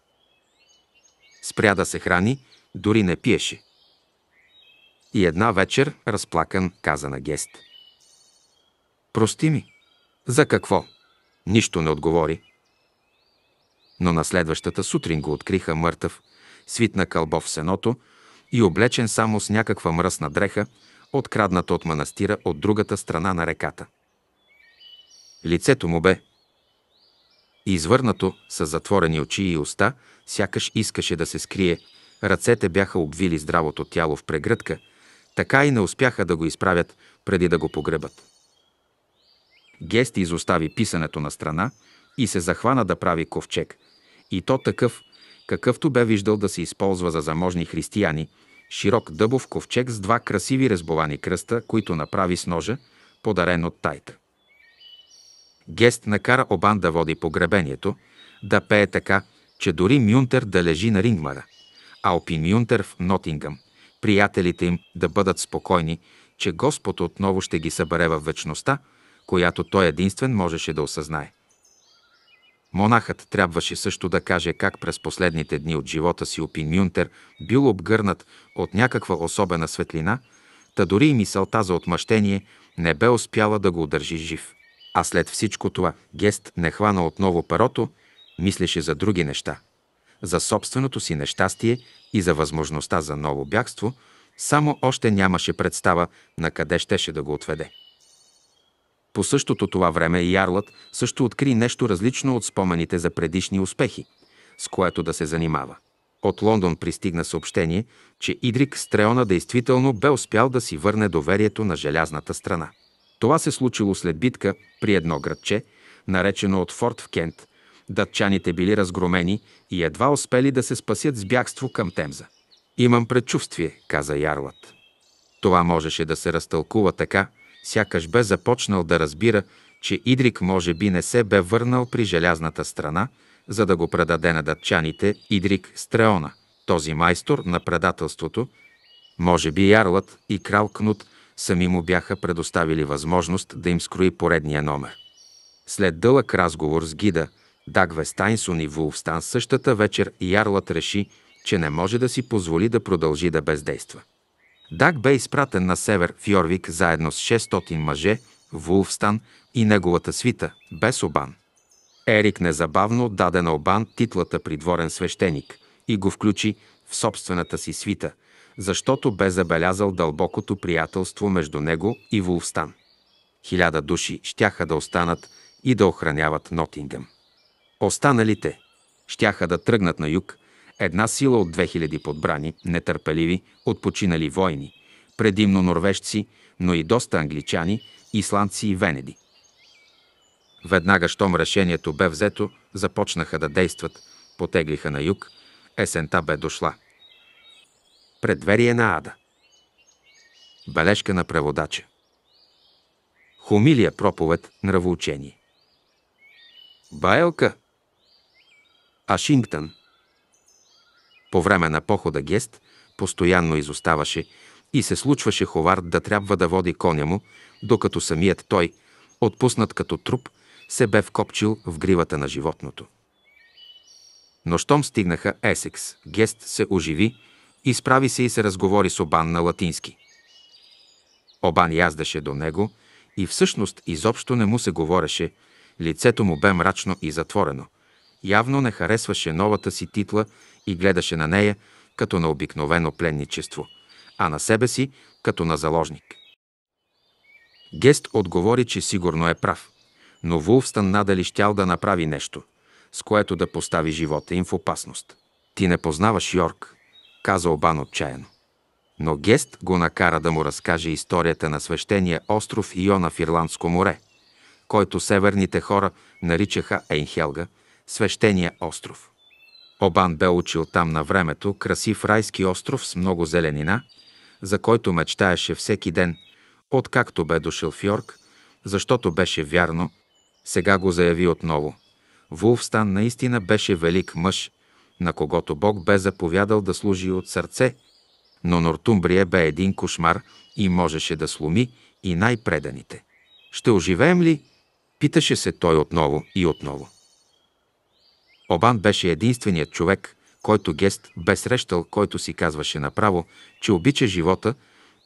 Спря да се храни, дори не пиеше. И една вечер, разплакан, каза на гест. Прости ми. За какво? Нищо не отговори. Но на следващата сутрин го откриха мъртъв, свитна кълбо в сеното и облечен само с някаква мръсна дреха, открадната от манастира от другата страна на реката. Лицето му бе извърнато с затворени очи и уста, сякаш искаше да се скрие, ръцете бяха обвили здравото тяло в прегръдка, така и не успяха да го изправят преди да го погребат. Гести изостави писането на страна и се захвана да прави ковчег, и то такъв, какъвто бе виждал да се използва за заможни християни, широк дъбов ковчег с два красиви резбовани кръста, които направи с ножа, подарен от тайта. Гест накара Обан да води погребението, да пее така, че дори Мюнтер да лежи на Рингмара, а Опин Мюнтер в Нотингъм, приятелите им да бъдат спокойни, че Господ отново ще ги събере в вечността, която той единствен можеше да осъзнае. Монахът трябваше също да каже как през последните дни от живота си Опин Мюнтер бил обгърнат от някаква особена светлина, та дори и мисълта за отмъщение не бе успяла да го удържи жив. А след всичко това Гест не хвана отново перото, мислеше за други неща. За собственото си нещастие и за възможността за ново бягство, само още нямаше представа на къде щеше да го отведе. По същото това време Ярлът също откри нещо различно от спомените за предишни успехи, с което да се занимава. От Лондон пристигна съобщение, че Идрик Стреона действително бе успял да си върне доверието на желязната страна. Това се случило след битка при едно градче, наречено от Форт в Кент. Датчаните били разгромени и едва успели да се спасят с бягство към Темза. Имам предчувствие, каза Ярлът. Това можеше да се разтълкува така, сякаш бе започнал да разбира, че Идрик може би не се бе върнал при желязната страна, за да го предаде на датчаните Идрик Стреона, този майстор на предателството, може би Ярлът и крал Кнут сами му бяха предоставили възможност да им скрои поредния номер. След дълъг разговор с гида, Дагве Стайнсон и Вулфстан същата вечер Ярлът реши, че не може да си позволи да продължи да бездейства. Даг бе изпратен на север в Йорвик заедно с 600 мъже, Вулфстан и неговата свита, без Обан. Ерик незабавно даде на Обан титлата придворен свещеник и го включи в собствената си свита, защото бе забелязал дълбокото приятелство между него и Вулфстан. Хиляда души щяха да останат и да охраняват Нотингъм. Останалите щяха да тръгнат на юг, една сила от 2000 подбрани, нетърпеливи, отпочинали войни, предимно норвежци, но и доста англичани, исландци и венеди. Веднага, щом решението бе взето, започнаха да действат, потеглиха на юг, есента бе дошла. Предверие на Ада. Бележка на преводача. Хумилия проповед нравоучение. Баелка. Ашингтън, по време на похода Гест постоянно изоставаше и се случваше Ховард да трябва да води коня му, докато самият той, отпуснат като труп, се бе вкопчил в гривата на животното. Но щом стигнаха Есекс, Гест се оживи, изправи се и се разговори с Обан на латински. Обан яздаше до него и всъщност изобщо не му се говореше, лицето му бе мрачно и затворено – явно не харесваше новата си титла и гледаше на нея като на обикновено пленничество, а на себе си като на заложник. Гест отговори, че сигурно е прав, но Вулфстън надали щял да направи нещо, с което да постави живота им в опасност. Ти не познаваш Йорк, каза Обан отчаяно. Но Гест го накара да му разкаже историята на свещения остров Иона в Ирландско море, който северните хора наричаха Ейнхелга, свещения остров. Обан бе учил там на времето красив райски остров с много зеленина, за който мечтаеше всеки ден, откакто бе дошъл в Йорк, защото беше вярно, сега го заяви отново. Вулфстан наистина беше велик мъж, на когото Бог бе заповядал да служи от сърце, но Нортумбрие бе един кошмар и можеше да сломи и най-преданите. Ще оживеем ли? Питаше се той отново и отново. Обан беше единственият човек, който Гест бе срещал, който си казваше направо, че обича живота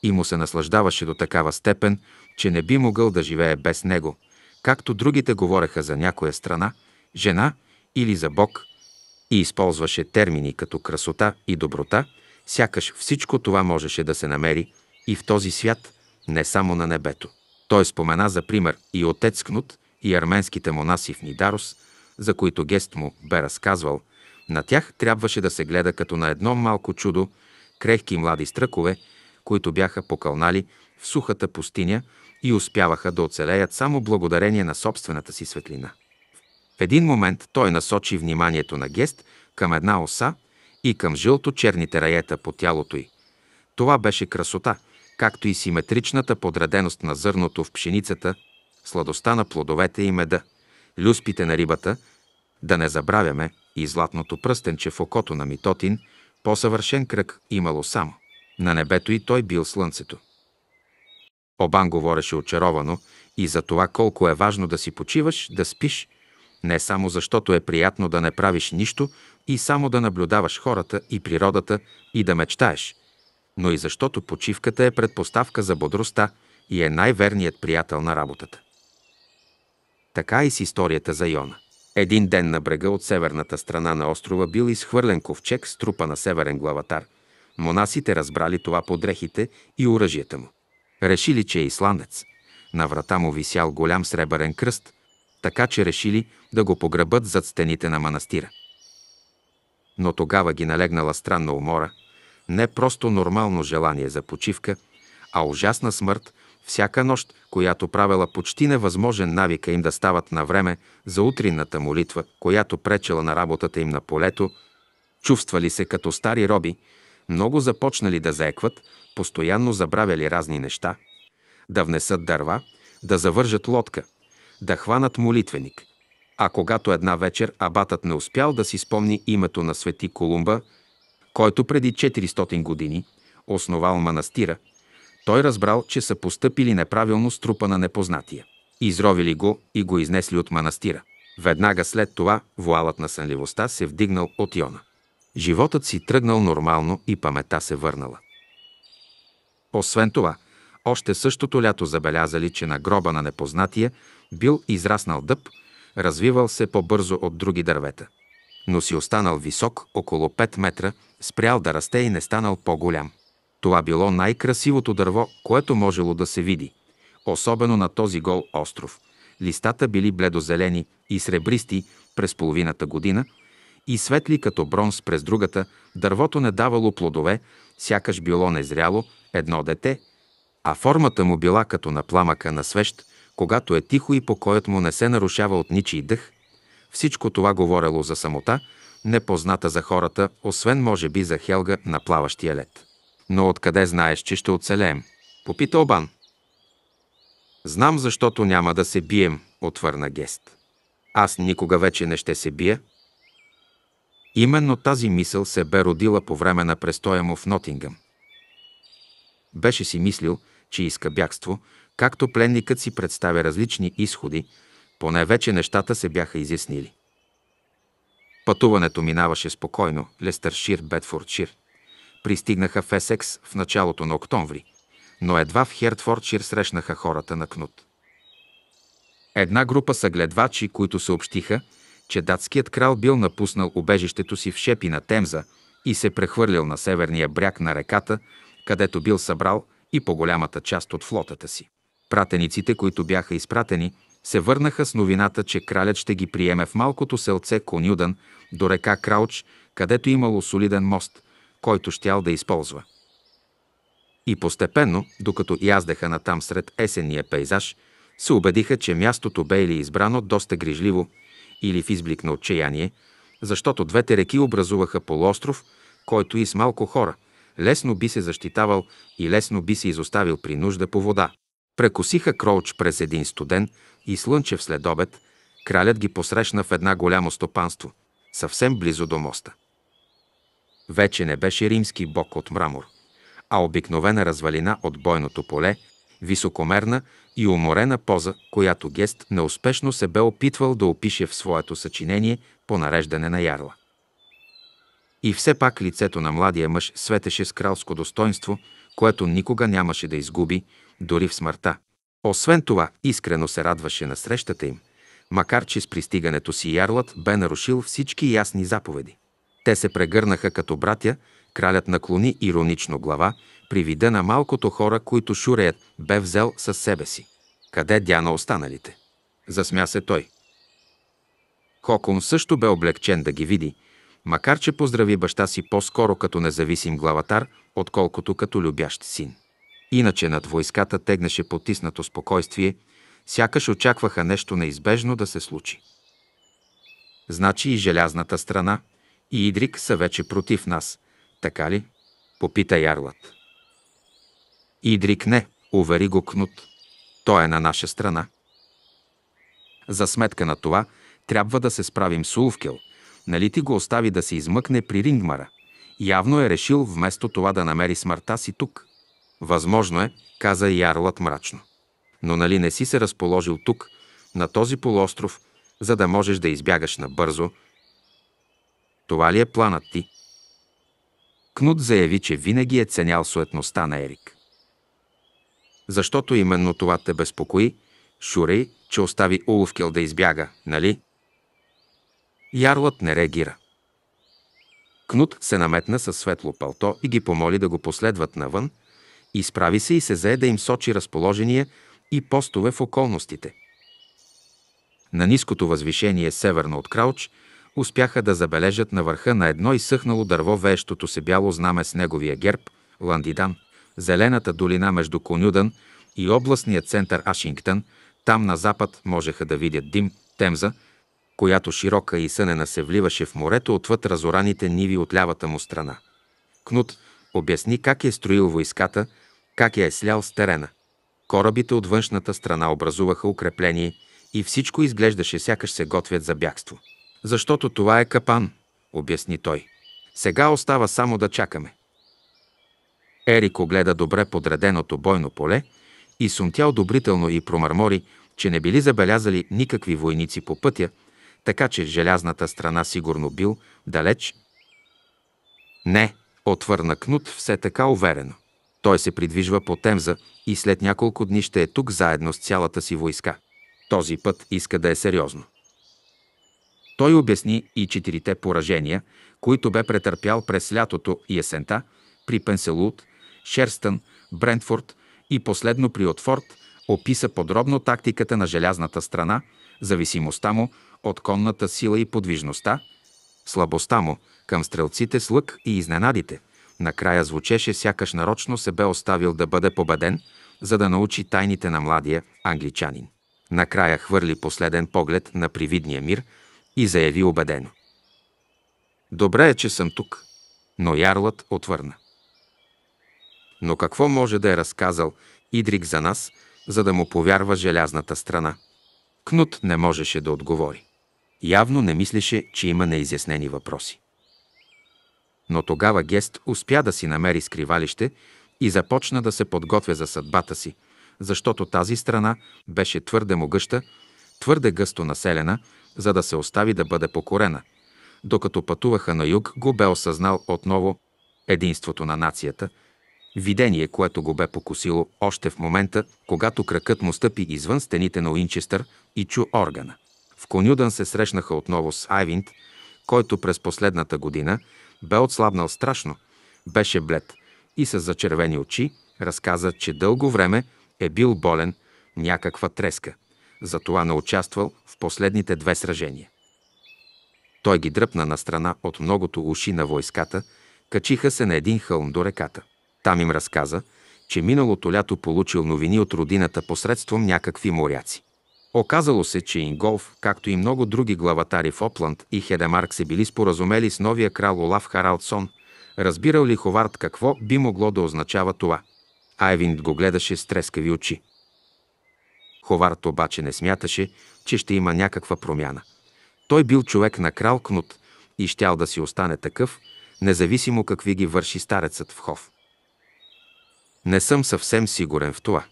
и му се наслаждаваше до такава степен, че не би могъл да живее без него, както другите говореха за някоя страна, жена или за Бог и използваше термини като красота и доброта, сякаш всичко това можеше да се намери и в този свят, не само на небето. Той спомена за пример и отец Кнут, и арменските монаси в Нидарос – за които Гест му бе разказвал, на тях трябваше да се гледа като на едно малко чудо, крехки млади стръкове, които бяха покълнали в сухата пустиня и успяваха да оцелеят само благодарение на собствената си светлина. В един момент той насочи вниманието на Гест към една оса и към жълто-черните раета по тялото й. Това беше красота, както и симетричната подреденост на зърното в пшеницата, сладостта на плодовете и меда люспите на рибата, да не забравяме и златното пръстенче в окото на Митотин, по-съвършен кръг имало само. На небето и той бил слънцето. Обан говореше очаровано и за това колко е важно да си почиваш, да спиш, не само защото е приятно да не правиш нищо и само да наблюдаваш хората и природата и да мечтаеш, но и защото почивката е предпоставка за бодростта и е най-верният приятел на работата така и с историята за Йона. Един ден на брега от северната страна на острова бил изхвърлен ковчег с трупа на северен главатар. Монасите разбрали това по дрехите и оръжията му. Решили, че е исландец. На врата му висял голям сребърен кръст, така че решили да го погребат зад стените на манастира. Но тогава ги налегнала странна умора, не просто нормално желание за почивка, а ужасна смърт всяка нощ, която правила почти невъзможен навика им да стават на време за утринната молитва, която пречела на работата им на полето, чувствали се като стари роби, много започнали да заекват, постоянно забравяли разни неща, да внесат дърва, да завържат лодка, да хванат молитвеник. А когато една вечер абатът не успял да си спомни името на свети Колумба, който преди 400 години основал манастира – той разбрал, че са постъпили неправилно с трупа на непознатия. Изровили го и го изнесли от манастира. Веднага след това вуалът на сънливостта се вдигнал от Йона. Животът си тръгнал нормално и памета се върнала. Освен това, още същото лято забелязали, че на гроба на непознатия бил израснал дъб, развивал се по-бързо от други дървета. Но си останал висок, около 5 метра, спрял да расте и не станал по-голям. Това било най-красивото дърво, което можело да се види, особено на този гол остров. Листата били бледозелени и сребристи през половината година и светли като бронз през другата, дървото не давало плодове, сякаш било незряло едно дете, а формата му била като на пламъка на свещ, когато е тихо и покоят му не се нарушава от ничий дъх. Всичко това говорело за самота, непозната за хората, освен може би за Хелга на плаващия лед. Но откъде знаеш, че ще оцелеем? Попита Обан. Знам, защото няма да се бием, отвърна Гест. Аз никога вече не ще се бия. Именно тази мисъл се бе родила по време на престоя му в Нотингъм. Беше си мислил, че иска бягство, както пленникът си представя различни изходи, поне вече нещата се бяха изяснили. Пътуването минаваше спокойно, Лестършир, Бетфордшир. Пристигнаха в Есекс в началото на октомври, но едва в Хертфордшир срещнаха хората на Кнут. Една група съгледвачи, които съобщиха, че датският крал бил напуснал убежището си в Шепи на Темза и се прехвърлил на северния бряг на реката, където бил събрал и по голямата част от флотата си. Пратениците, които бяха изпратени, се върнаха с новината, че кралят ще ги приеме в малкото селце Конюдън до река Крауч, където имало солиден мост, който щял да използва. И постепенно, докато яздеха натам сред есенния пейзаж, се убедиха, че мястото бе или избрано доста грижливо или в изблик на отчаяние, защото двете реки образуваха полуостров, който и с малко хора лесно би се защитавал и лесно би се изоставил при нужда по вода. Прекосиха Кроуч през един студен и слънчев следобед, кралят ги посрещна в една голямо стопанство, съвсем близо до моста вече не беше римски бог от мрамор, а обикновена развалина от бойното поле, високомерна и уморена поза, която Гест неуспешно се бе опитвал да опише в своето съчинение по нареждане на ярла. И все пак лицето на младия мъж светеше с кралско достоинство, което никога нямаше да изгуби, дори в смъртта. Освен това, искрено се радваше на срещата им, макар че с пристигането си ярлът бе нарушил всички ясни заповеди. Те се прегърнаха като братя, кралят наклони иронично глава при вида на малкото хора, които Шуреят бе взел със себе си. Къде дя на останалите? Засмя се той. Хокон също бе облегчен да ги види, макар че поздрави баща си по-скоро като независим главатар, отколкото като любящ син. Иначе над войската тегнеше потиснато спокойствие, сякаш очакваха нещо неизбежно да се случи. Значи и желязната страна – и Идрик са вече против нас, така ли? Попита Ярлът. Идрик не, увери го Кнут. Той е на наша страна. За сметка на това, трябва да се справим с Улфкел. Нали ти го остави да се измъкне при Рингмара? Явно е решил вместо това да намери смъртта си тук. Възможно е, каза Ярлът мрачно. Но нали не си се разположил тук, на този полуостров, за да можеш да избягаш набързо, това ли е планът ти? Кнут заяви, че винаги е ценял суетността на Ерик. Защото именно това те безпокои, Шурей, че остави Уловкел да избяга, нали? Ярлът не реагира. Кнут се наметна със светло палто и ги помоли да го последват навън, изправи се и се зае да им сочи разположение и постове в околностите. На ниското възвишение северно от Крауч – успяха да забележат на върха на едно изсъхнало дърво вещото се бяло знаме с неговия герб – Ландидан, зелената долина между Конюдън и областния център Ашингтън, там на запад можеха да видят дим, темза, която широка и сънена се вливаше в морето отвъд разораните ниви от лявата му страна. Кнут обясни как е строил войската, как я е слял с терена. Корабите от външната страна образуваха укрепление и всичко изглеждаше сякаш се готвят за бягство. Защото това е капан, обясни той. Сега остава само да чакаме. Ерико гледа добре подреденото бойно поле и сумтя одобрително и промърмори, че не били забелязали никакви войници по пътя, така че желязната страна сигурно бил далеч. Не, отвърна Кнут все така уверено. Той се придвижва по Темза и след няколко дни ще е тук заедно с цялата си войска. Този път иска да е сериозно. Той обясни и четирите поражения, които бе претърпял през лятото и есента при Пенселут, Шерстън, Брентфорд и последно при Отфорд, описа подробно тактиката на желязната страна, зависимостта му от конната сила и подвижността, слабостта му към стрелците с лък и изненадите. Накрая звучеше сякаш нарочно се бе оставил да бъде победен, за да научи тайните на младия англичанин. Накрая хвърли последен поглед на привидния мир – и заяви убедено. Добре е, че съм тук, но ярлът отвърна. Но какво може да е разказал Идрик за нас, за да му повярва желязната страна? Кнут не можеше да отговори. Явно не мислеше, че има неизяснени въпроси. Но тогава Гест успя да си намери скривалище и започна да се подготвя за съдбата си, защото тази страна беше твърде могъща, твърде гъсто населена за да се остави да бъде покорена. Докато пътуваха на юг, го бе осъзнал отново единството на нацията, видение, което го бе покусило още в момента, когато кракът му стъпи извън стените на Уинчестър и чу органа. В Конюдън се срещнаха отново с Айвинт, който през последната година бе отслабнал страшно, беше блед и с зачервени очи разказа, че дълго време е бил болен някаква треска. Затова не участвал последните две сражения. Той ги дръпна на страна от многото уши на войската, качиха се на един хълм до реката. Там им разказа, че миналото лято получил новини от родината посредством някакви моряци. Оказало се, че Инголф, както и много други главатари в Опланд и Хедемарк се били споразумели с новия крал Олаф Харалдсон, разбирал ли Ховард какво би могло да означава това. Айвинд го гледаше с трескави очи. Ховард обаче не смяташе, че ще има някаква промяна. Той бил човек на крал Кнут и щял да си остане такъв, независимо какви ги върши старецът в хов. Не съм съвсем сигурен в това,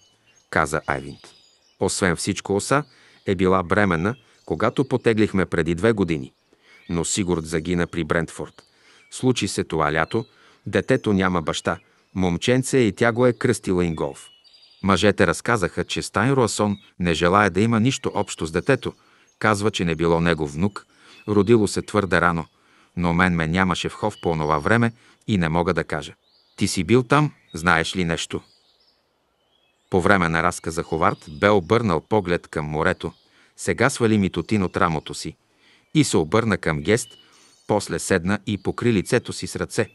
каза Айвинт. Освен всичко оса е била бременна, когато потеглихме преди две години. Но Сигурд загина при Брентфорд. Случи се това лято, детето няма баща, момченце и тя го е кръстила Инголф. Мъжете разказаха, че Стайн Руасон не желая да има нищо общо с детето, казва, че не било негов внук, родило се твърде рано, но мен ме нямаше в хов по онова време и не мога да кажа. Ти си бил там, знаеш ли нещо? По време на разказа Ховард бе обърнал поглед към морето, сега свали митотин от рамото си и се обърна към гест, после седна и покри лицето си с ръце.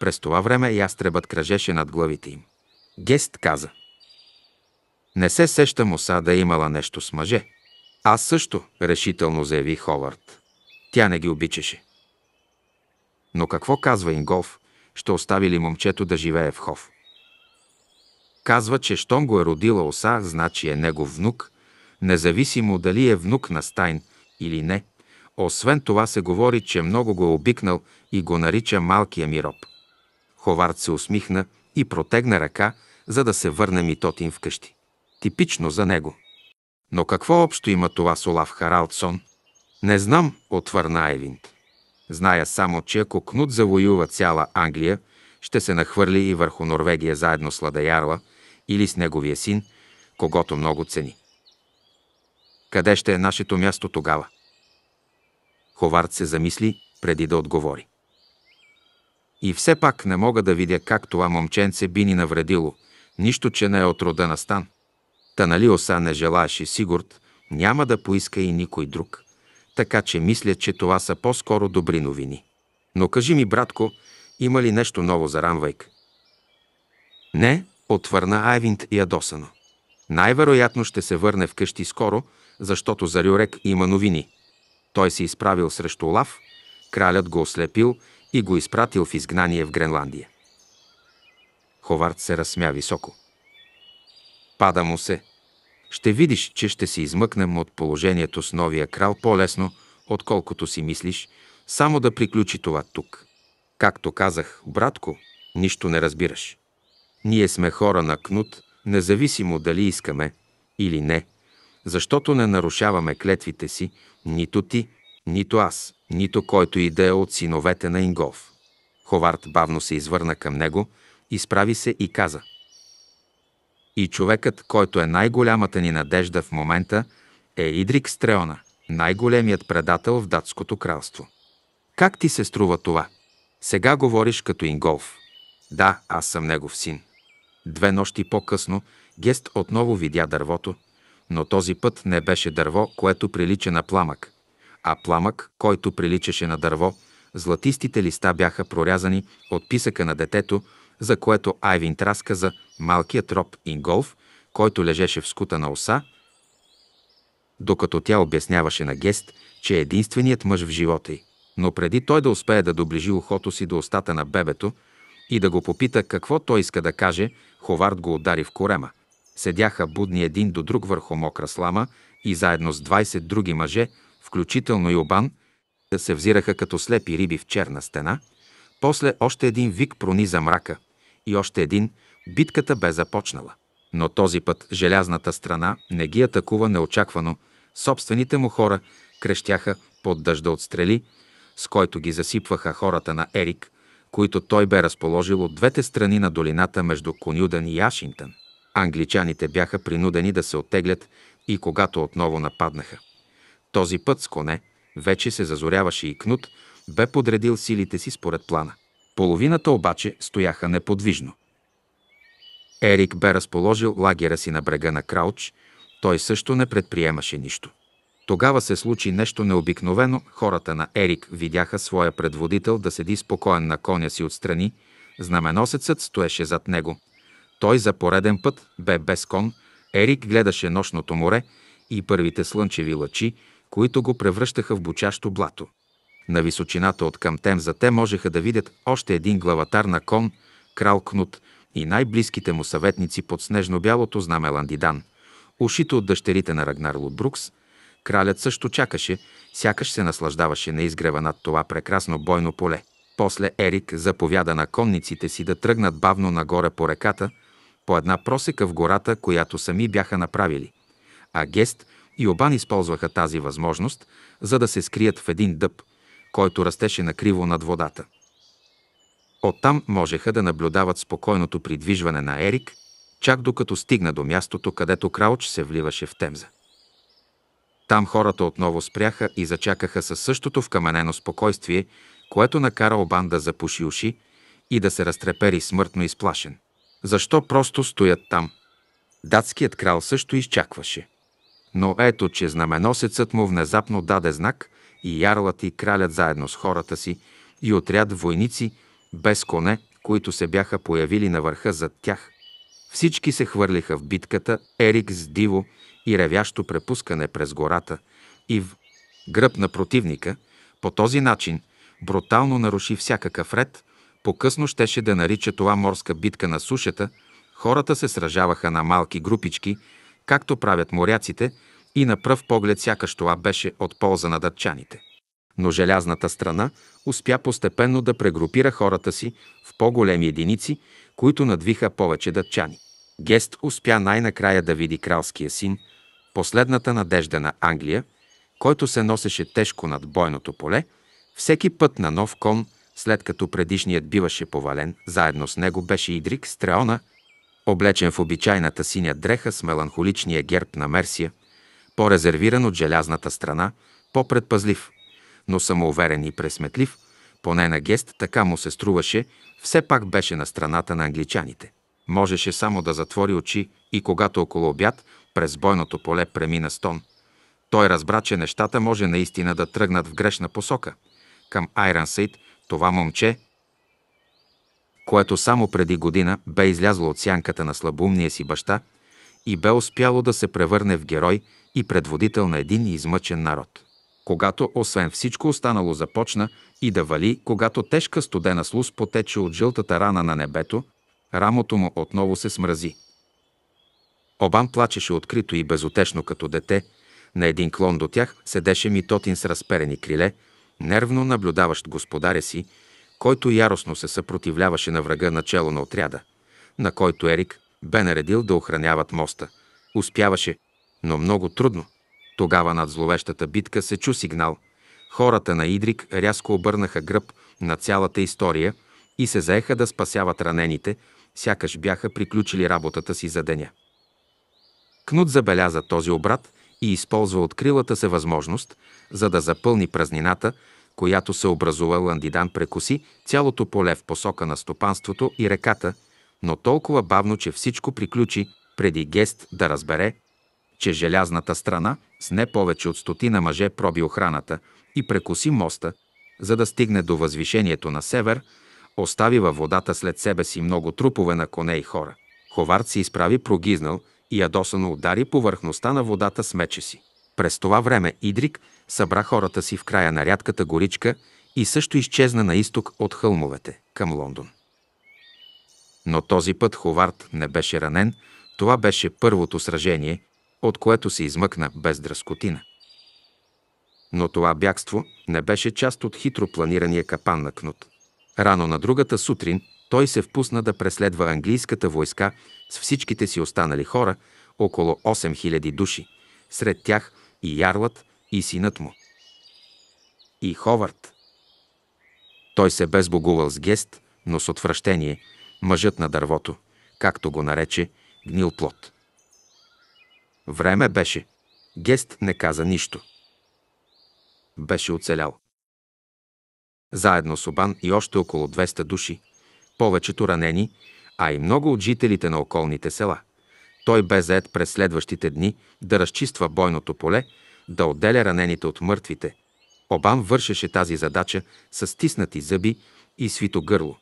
През това време ястребът кръжеше над главите им. Гест каза – не се сещам Муса да е имала нещо с мъже. Аз също, решително заяви Ховард. Тя не ги обичаше. Но какво казва Инголф, ще остави ли момчето да живее в Хов? Казва, че щом го е родила оса, значи е негов внук, независимо дали е внук на Стайн или не. Освен това се говори, че много го е обикнал и го нарича малкия мироб. Ховард се усмихна и протегна ръка, за да се върне Митотин вкъщи типично за него. Но какво общо има това с Олаф Харалдсон? Не знам, отвърна Евинд. Зная само, че ако Кнут завоюва цяла Англия, ще се нахвърли и върху Норвегия заедно с Ладаярла или с неговия син, когато много цени. Къде ще е нашето място тогава? Ховард се замисли преди да отговори. И все пак не мога да видя как това момченце би ни навредило, нищо, че не е от рода на Стан. Та нали Оса не желаеше Сигурд, няма да поиска и никой друг. Така че мисля, че това са по-скоро добри новини. Но кажи ми, братко, има ли нещо ново за рамвайк? Не, отвърна Айвинт ядосано. Най-вероятно ще се върне вкъщи скоро, защото за Рюрек има новини. Той се изправил срещу Лав, кралят го ослепил и го изпратил в изгнание в Гренландия. Ховард се разсмя високо. Пада му се. Ще видиш, че ще се измъкнем от положението с новия крал по-лесно, отколкото си мислиш, само да приключи това тук. Както казах, братко, нищо не разбираш. Ние сме хора на кнут, независимо дали искаме или не, защото не нарушаваме клетвите си, нито ти, нито аз, нито който и да е от синовете на Ингов. Ховард бавно се извърна към него, изправи се и каза – и човекът, който е най-голямата ни надежда в момента, е Идрик Стреона, най-големият предател в датското кралство. Как ти се струва това? Сега говориш като Инголф. Да, аз съм негов син. Две нощи по-късно Гест отново видя дървото, но този път не беше дърво, което прилича на пламък, а пламък, който приличаше на дърво, златистите листа бяха прорязани от писъка на детето за което Айвин траска за малкият роб Инголф, който лежеше в скута на оса, докато тя обясняваше на Гест, че е единственият мъж в живота й. Но преди той да успее да доближи ухото си до устата на бебето и да го попита какво той иска да каже, Ховард го удари в корема. Седяха будни един до друг върху мокра слама и заедно с 20 други мъже, включително и Обан, се взираха като слепи риби в черна стена. После още един вик прониза мрака – и още един, битката бе започнала. Но този път желязната страна не ги атакува неочаквано. Собствените му хора крещяха под дъжда от стрели, с който ги засипваха хората на Ерик, които той бе разположил от двете страни на долината между Конюден и Ашингтън. Англичаните бяха принудени да се оттеглят и когато отново нападнаха. Този път с коне, вече се зазоряваше и Кнут, бе подредил силите си според плана – Половината обаче стояха неподвижно. Ерик бе разположил лагера си на брега на Крауч, той също не предприемаше нищо. Тогава се случи нещо необикновено, хората на Ерик видяха своя предводител да седи спокоен на коня си отстрани, знаменосецът стоеше зад него. Той за пореден път бе без кон, Ерик гледаше нощното море и първите слънчеви лъчи, които го превръщаха в бучащо блато. На височината от към Темза те можеха да видят още един главатар на кон, крал Кнут и най-близките му съветници под снежно-бялото знаме Ландидан, ушите от дъщерите на Рагнар Лудбрукс. Кралят също чакаше, сякаш се наслаждаваше на изгрева над това прекрасно бойно поле. После Ерик заповяда на конниците си да тръгнат бавно нагоре по реката, по една просека в гората, която сами бяха направили. А Гест и Обан използваха тази възможност, за да се скрият в един дъб – който растеше на криво над водата. Оттам можеха да наблюдават спокойното придвижване на Ерик, чак докато стигна до мястото, където Крауч се вливаше в Темза. Там хората отново спряха и зачакаха със същото вкаменено спокойствие, което накара Обан да запуши уши и да се разтрепери смъртно изплашен. Защо просто стоят там? Датският крал също изчакваше. Но ето, че знаменосецът му внезапно даде знак, и ярлът и кралят заедно с хората си и отряд войници без коне, които се бяха появили на върха зад тях. Всички се хвърлиха в битката, Ерик с диво и ревящо препускане през гората и в гръб на противника, по този начин брутално наруши всякакъв ред, по-късно щеше да нарича това морска битка на сушата, хората се сражаваха на малки групички, както правят моряците, и на пръв поглед сякаш това беше от полза на датчаните. Но желязната страна успя постепенно да прегрупира хората си в по-големи единици, които надвиха повече датчани. Гест успя най-накрая да види кралския син, последната надежда на Англия, който се носеше тежко над бойното поле, всеки път на нов кон, след като предишният биваше повален, заедно с него беше Идрик Стреона, облечен в обичайната синя дреха с меланхоличния герб на Мерсия – по-резервиран от желязната страна, по-предпазлив, но самоуверен и пресметлив, поне на гест така му се струваше, все пак беше на страната на англичаните. Можеше само да затвори очи и когато около обяд през бойното поле премина стон. Той разбра, че нещата може наистина да тръгнат в грешна посока. Към Айрансейд това момче, което само преди година бе излязло от сянката на слабумния си баща, и бе успяло да се превърне в герой и предводител на един измъчен народ. Когато освен всичко останало започна и да вали, когато тежка студена слуз потече от жълтата рана на небето, рамото му отново се смрази. Обан плачеше открито и безотешно като дете, на един клон до тях седеше Митотин с разперени криле, нервно наблюдаващ господаря си, който яростно се съпротивляваше на врага начало на отряда, на който Ерик, бе наредил да охраняват моста. Успяваше, но много трудно. Тогава над зловещата битка се чу сигнал. Хората на Идрик рязко обърнаха гръб на цялата история и се заеха да спасяват ранените, сякаш бяха приключили работата си за деня. Кнут забеляза този обрат и използва открилата се възможност, за да запълни празнината, която се образува Ландидан прекоси цялото поле в посока на стопанството и реката – но толкова бавно, че всичко приключи преди гест да разбере, че желязната страна с не повече от стотина мъже проби охраната и прекоси моста, за да стигне до възвишението на север, остави във водата след себе си много трупове на коне и хора. Ховард се изправи прогизнал и ядосано удари повърхността на водата с меча си. През това време Идрик събра хората си в края на рядката горичка и също изчезна на изток от хълмовете към Лондон. Но този път Ховард не беше ранен, това беше първото сражение, от което се измъкна без дръскотина. Но това бягство не беше част от хитро планирания капан на Кнут. Рано на другата сутрин той се впусна да преследва английската войска с всичките си останали хора, около 8000 души, сред тях и Ярлът, и синът му. И Ховард. Той се безбогувал с гест, но с отвращение – мъжът на дървото, както го нарече, гнил плод. Време беше. Гест не каза нищо. Беше оцелял. Заедно с Обан и още около 200 души, повечето ранени, а и много от жителите на околните села. Той бе заед през следващите дни да разчиства бойното поле, да отделя ранените от мъртвите. Обан вършеше тази задача с стиснати зъби и свито гърло.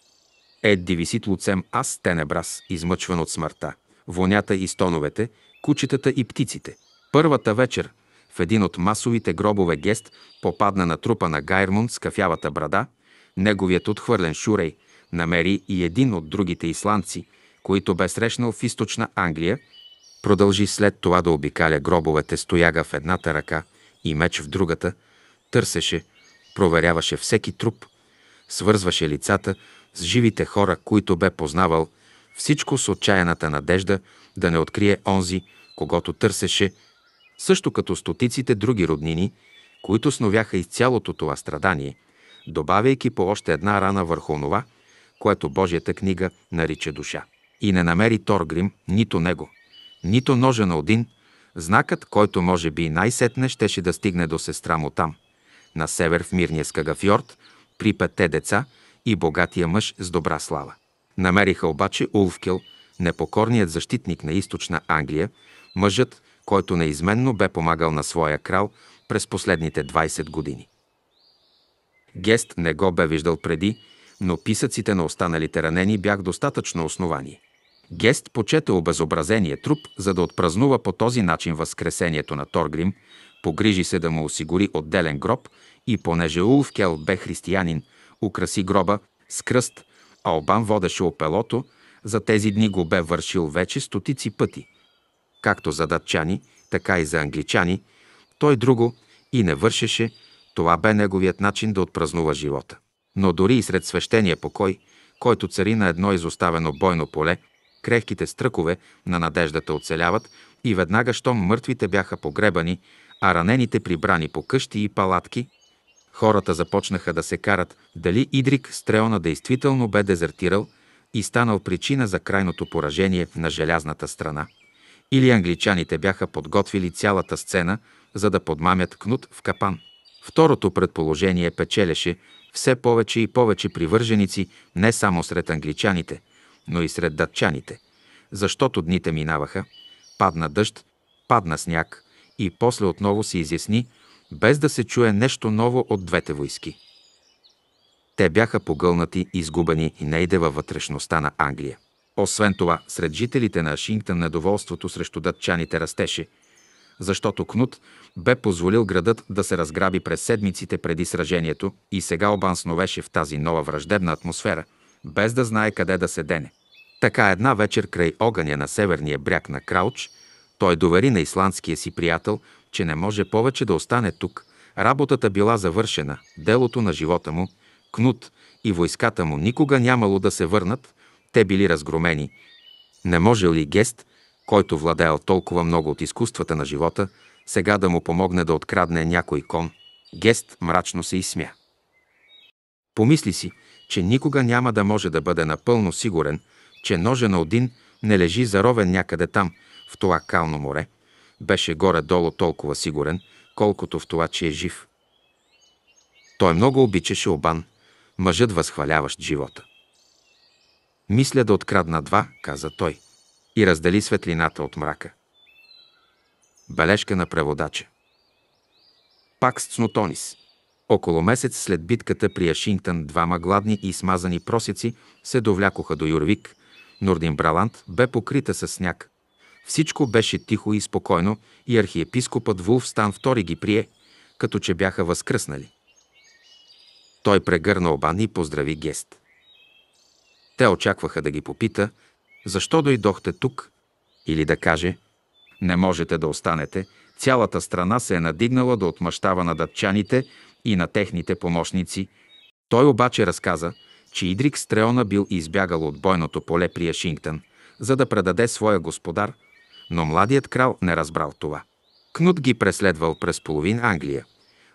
Ед дивисит луцем аз тенебрас, измъчван от смъртта, вонята и стоновете, кучетата и птиците. Първата вечер, в един от масовите гробове гест, попадна на трупа на Гайрмунд с кафявата брада, неговият отхвърлен шурей, намери и един от другите исландци, които бе срещнал в източна Англия, продължи след това да обикаля гробовете стояга в едната ръка и меч в другата, търсеше, проверяваше всеки труп, свързваше лицата, с живите хора, които бе познавал, всичко с отчаяната надежда да не открие онзи, когато търсеше, също като стотиците други роднини, които сновяха из цялото това страдание, добавяйки по още една рана върху онова, което Божията книга нарича душа. И не намери Торгрим нито него, нито ножа на Один, знакът, който може би най-сетне щеше да стигне до сестра му там, на север в Мирния Скагафьорд, при петте деца – и богатия мъж с добра слава. Намериха обаче Улфкел, непокорният защитник на източна Англия, мъжът, който неизменно бе помагал на своя крал през последните 20 години. Гест не го бе виждал преди, но писъците на останалите ранени бях достатъчно основание. Гест почете обезобразение труп, за да отпразнува по този начин възкресението на Торгрим, погрижи се да му осигури отделен гроб и понеже Улфкел бе християнин, украси гроба с кръст, а Обан водеше опелото, за тези дни го бе вършил вече стотици пъти. Както за датчани, така и за англичани, той друго и не вършеше, това бе неговият начин да отпразнува живота. Но дори и сред свещения покой, който цари на едно изоставено бойно поле, крехките стръкове на надеждата оцеляват и веднага, щом мъртвите бяха погребани, а ранените прибрани по къщи и палатки, Хората започнаха да се карат дали Идрик Стреона действително бе дезертирал и станал причина за крайното поражение на желязната страна. Или англичаните бяха подготвили цялата сцена, за да подмамят Кнут в капан. Второто предположение печелеше все повече и повече привърженици не само сред англичаните, но и сред датчаните, защото дните минаваха, падна дъжд, падна сняг и после отново се изясни, без да се чуе нещо ново от двете войски. Те бяха погълнати, изгубени и нейде във вътрешността на Англия. Освен това, сред жителите на Ашингтън недоволството срещу датчаните растеше, защото Кнут бе позволил градът да се разграби през седмиците преди сражението и сега Обан сновеше в тази нова враждебна атмосфера, без да знае къде да се дене. Така една вечер край огъня на северния бряг на Крауч, той довери на исландския си приятел че не може повече да остане тук. Работата била завършена, делото на живота му, Кнут и войската му никога нямало да се върнат, те били разгромени. Не може ли Гест, който владеел толкова много от изкуствата на живота, сега да му помогне да открадне някой кон? Гест мрачно се изсмя. Помисли си, че никога няма да може да бъде напълно сигурен, че ножа на Один не лежи заровен някъде там, в това кално море, беше горе-долу толкова сигурен, колкото в това, че е жив. Той много обичаше Обан, мъжът възхваляващ живота. Мисля да открадна два, каза той, и раздели светлината от мрака. Бележка на преводача. Пак с Цнотонис. Около месец след битката при Ашингтън двама гладни и смазани просеци се довлякоха до Юрвик. Нурдин Браланд бе покрита с сняг, всичко беше тихо и спокойно и архиепископът Вулфстан II ги прие, като че бяха възкръснали. Той прегърна обан и поздрави гест. Те очакваха да ги попита, защо дойдохте тук, или да каже, не можете да останете, цялата страна се е надигнала да отмъщава на датчаните и на техните помощници. Той обаче разказа, че Идрик Стреона бил избягал от бойното поле при Яшингтън, за да предаде своя господар но младият крал не разбрал това. Кнут ги преследвал през половин Англия,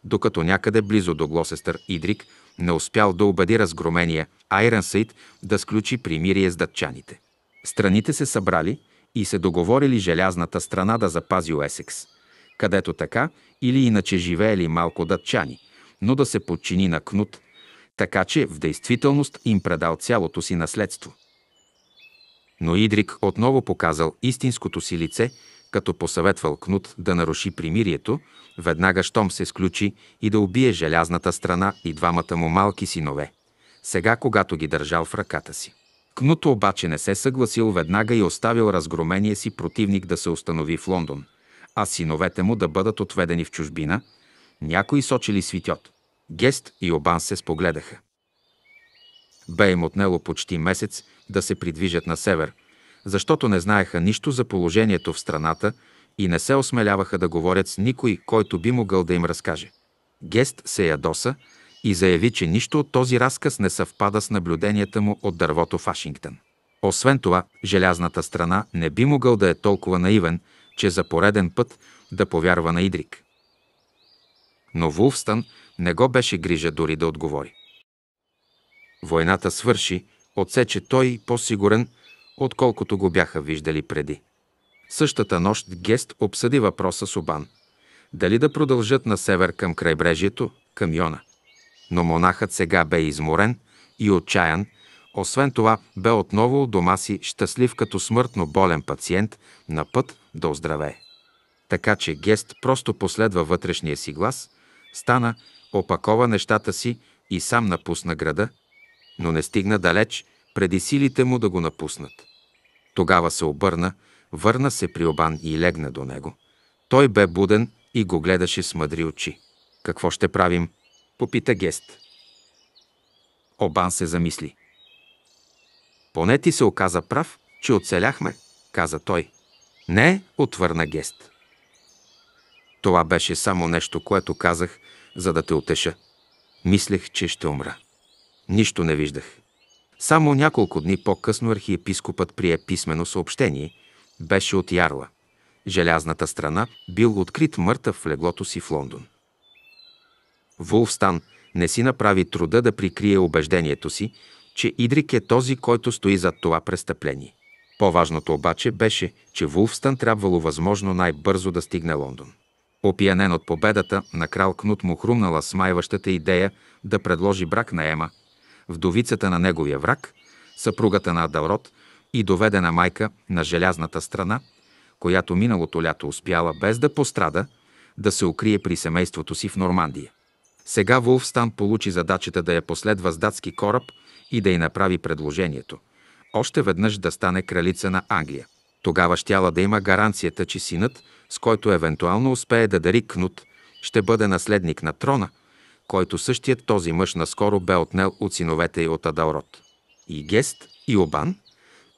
докато някъде близо до Глосестър Идрик не успял да убеди разгромения Айренсейд да сключи примирие с датчаните. Страните се събрали и се договорили желязната страна да запази Уесекс, където така или иначе живеели малко датчани, но да се подчини на Кнут, така че в действителност им предал цялото си наследство – но Идрик отново показал истинското си лице, като посъветвал Кнут да наруши примирието, веднага щом се сключи и да убие желязната страна и двамата му малки синове, сега когато ги държал в ръката си. Кнут обаче не се съгласил веднага и оставил разгромения си противник да се установи в Лондон, а синовете му да бъдат отведени в чужбина, някои сочили свитьот. Гест и Обан се спогледаха. Бе им отнело почти месец да се придвижат на север, защото не знаеха нищо за положението в страната и не се осмеляваха да говорят с никой, който би могъл да им разкаже. Гест се ядоса и заяви, че нищо от този разказ не съвпада с наблюденията му от дървото в Вашингтон. Освен това, желязната страна не би могъл да е толкова наивен, че за пореден път да повярва на Идрик. Но Вулфстън не го беше грижа дори да отговори. Войната свърши, отсече той по-сигурен, отколкото го бяха виждали преди. Същата нощ Гест обсъди въпроса с Обан. Дали да продължат на север към крайбрежието, към Йона. Но монахът сега бе изморен и отчаян, освен това бе отново от дома си щастлив като смъртно болен пациент на път да оздравее. Така че Гест просто последва вътрешния си глас, стана, опакова нещата си и сам напусна града, но не стигна далеч преди силите му да го напуснат. Тогава се обърна, върна се при Обан и легна до него. Той бе буден и го гледаше с мъдри очи. Какво ще правим? Попита Гест. Обан се замисли. Поне ти се оказа прав, че оцеляхме, каза той. Не, отвърна Гест. Това беше само нещо, което казах, за да те утеша. Мислех, че ще умра. Нищо не виждах. Само няколко дни по-късно архиепископът прие писмено съобщение. Беше от Ярла. Желязната страна бил открит мъртъв в леглото си в Лондон. Вулфстан не си направи труда да прикрие убеждението си, че Идрик е този, който стои зад това престъпление. По-важното обаче беше, че Вулфстан трябвало възможно най-бързо да стигне Лондон. Опиянен от победата, на крал Кнут му хрумнала смайващата идея да предложи брак на Ема – вдовицата на неговия враг, съпругата на Адалрод и доведена майка на желязната страна, която миналото лято успяла без да пострада да се укрие при семейството си в Нормандия. Сега Вулфстан получи задачата да я последва с датски кораб и да й направи предложението. Още веднъж да стане кралица на Англия. Тогава щяла да има гаранцията, че синът, с който евентуално успее да дари Кнут, ще бъде наследник на трона – който същият този мъж наскоро бе отнел от синовете и от Адалрод. И Гест, и Обан,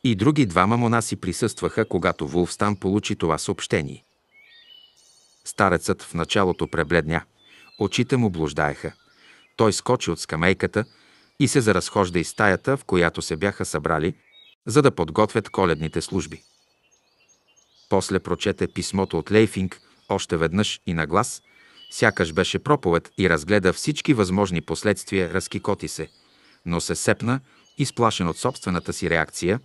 и други двама монаси присъстваха, когато Вулфстан получи това съобщение. Старецът в началото пребледня. Очите му блуждаеха. Той скочи от скамейката и се заразхожда из стаята, в която се бяха събрали, за да подготвят коледните служби. После прочете писмото от Лейфинг още веднъж и на глас Сякаш беше проповед и разгледа всички възможни последствия, разкикоти се, но се сепна, изплашен от собствената си реакция,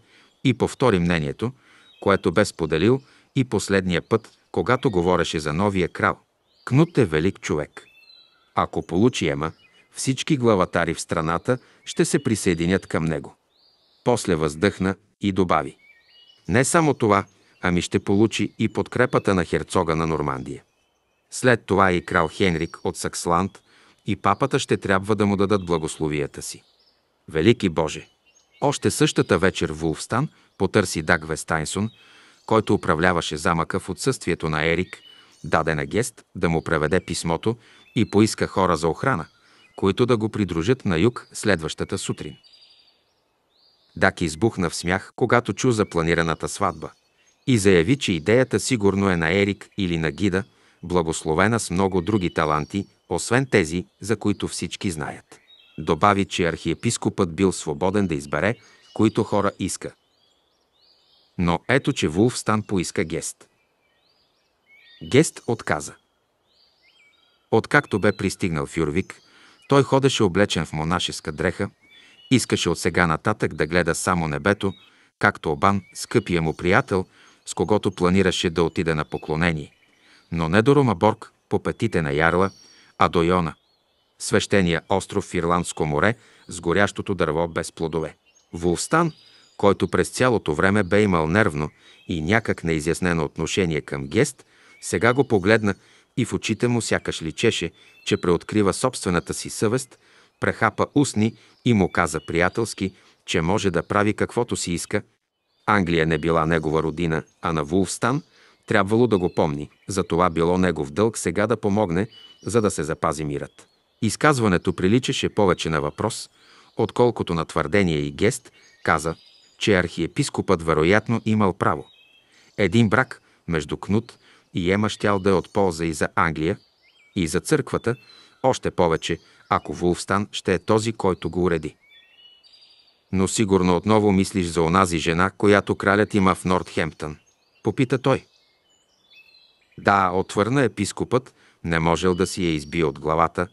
и повтори мнението, което бе споделил и последния път, когато говореше за новия крал. Кнут е велик човек. Ако получи Ема, всички главатари в страната ще се присъединят към него. После въздъхна и добави. Не само това, ами ще получи и подкрепата на херцога на Нормандия. След това и крал Хенрик от Саксланд и папата ще трябва да му дадат благословията си. Велики Боже! Още същата вечер Вулфстан потърси Даг Вестайнсон, който управляваше замъка в отсъствието на Ерик, даде на Гест да му преведе писмото и поиска хора за охрана, които да го придружат на юг следващата сутрин. Дак избухна в смях, когато чу за планираната сватба и заяви, че идеята сигурно е на Ерик или на Гида – благословена с много други таланти, освен тези, за които всички знаят. Добави, че архиепископът бил свободен да избере, които хора иска. Но ето, че Вулфстан поиска гест. Гест отказа. Откакто бе пристигнал Фюрвик, той ходеше облечен в монашеска дреха, искаше от сега нататък да гледа само небето, както Обан, скъпия му приятел, с когото планираше да отида на поклонение но не до Ромаборг по петите на Ярла, а до Йона, свещения остров в Ирландско море с горящото дърво без плодове. Вулстан, който през цялото време бе имал нервно и някак неизяснено отношение към гест, сега го погледна и в очите му сякаш личеше, че преоткрива собствената си съвест, прехапа устни и му каза приятелски, че може да прави каквото си иска. Англия не била негова родина, а на Вулфстан – Трябвало да го помни, за това било негов дълг сега да помогне, за да се запази мирът. Изказването приличаше повече на въпрос, отколкото на твърдение и гест, каза, че архиепископът вероятно имал право. Един брак между Кнут и Ема щял да е от полза и за Англия, и за църквата, още повече, ако Вулфстан ще е този, който го уреди. Но сигурно отново мислиш за онази жена, която кралят има в Нортхемптън. Попита той. Да, отвърна епископът, не можел да си я изби от главата.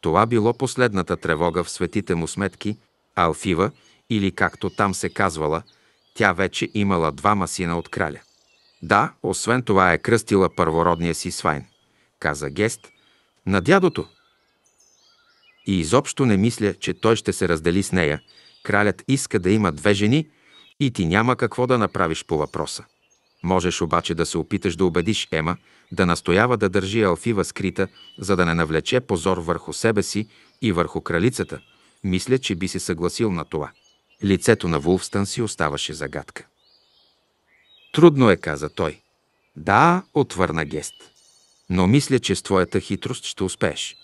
Това било последната тревога в светите му сметки, Алфива, или както там се казвала, тя вече имала двама сина от краля. Да, освен това е кръстила първородния си свайн, каза Гест, на дядото. И изобщо не мисля, че той ще се раздели с нея. Кралят иска да има две жени и ти няма какво да направиш по въпроса. Можеш обаче да се опиташ да убедиш Ема да настоява да държи Алфива скрита, за да не навлече позор върху себе си и върху кралицата. Мисля, че би се съгласил на това. Лицето на Вулфстън си оставаше загадка. Трудно е, каза той. Да, отвърна Гест. Но мисля, че с твоята хитрост ще успееш.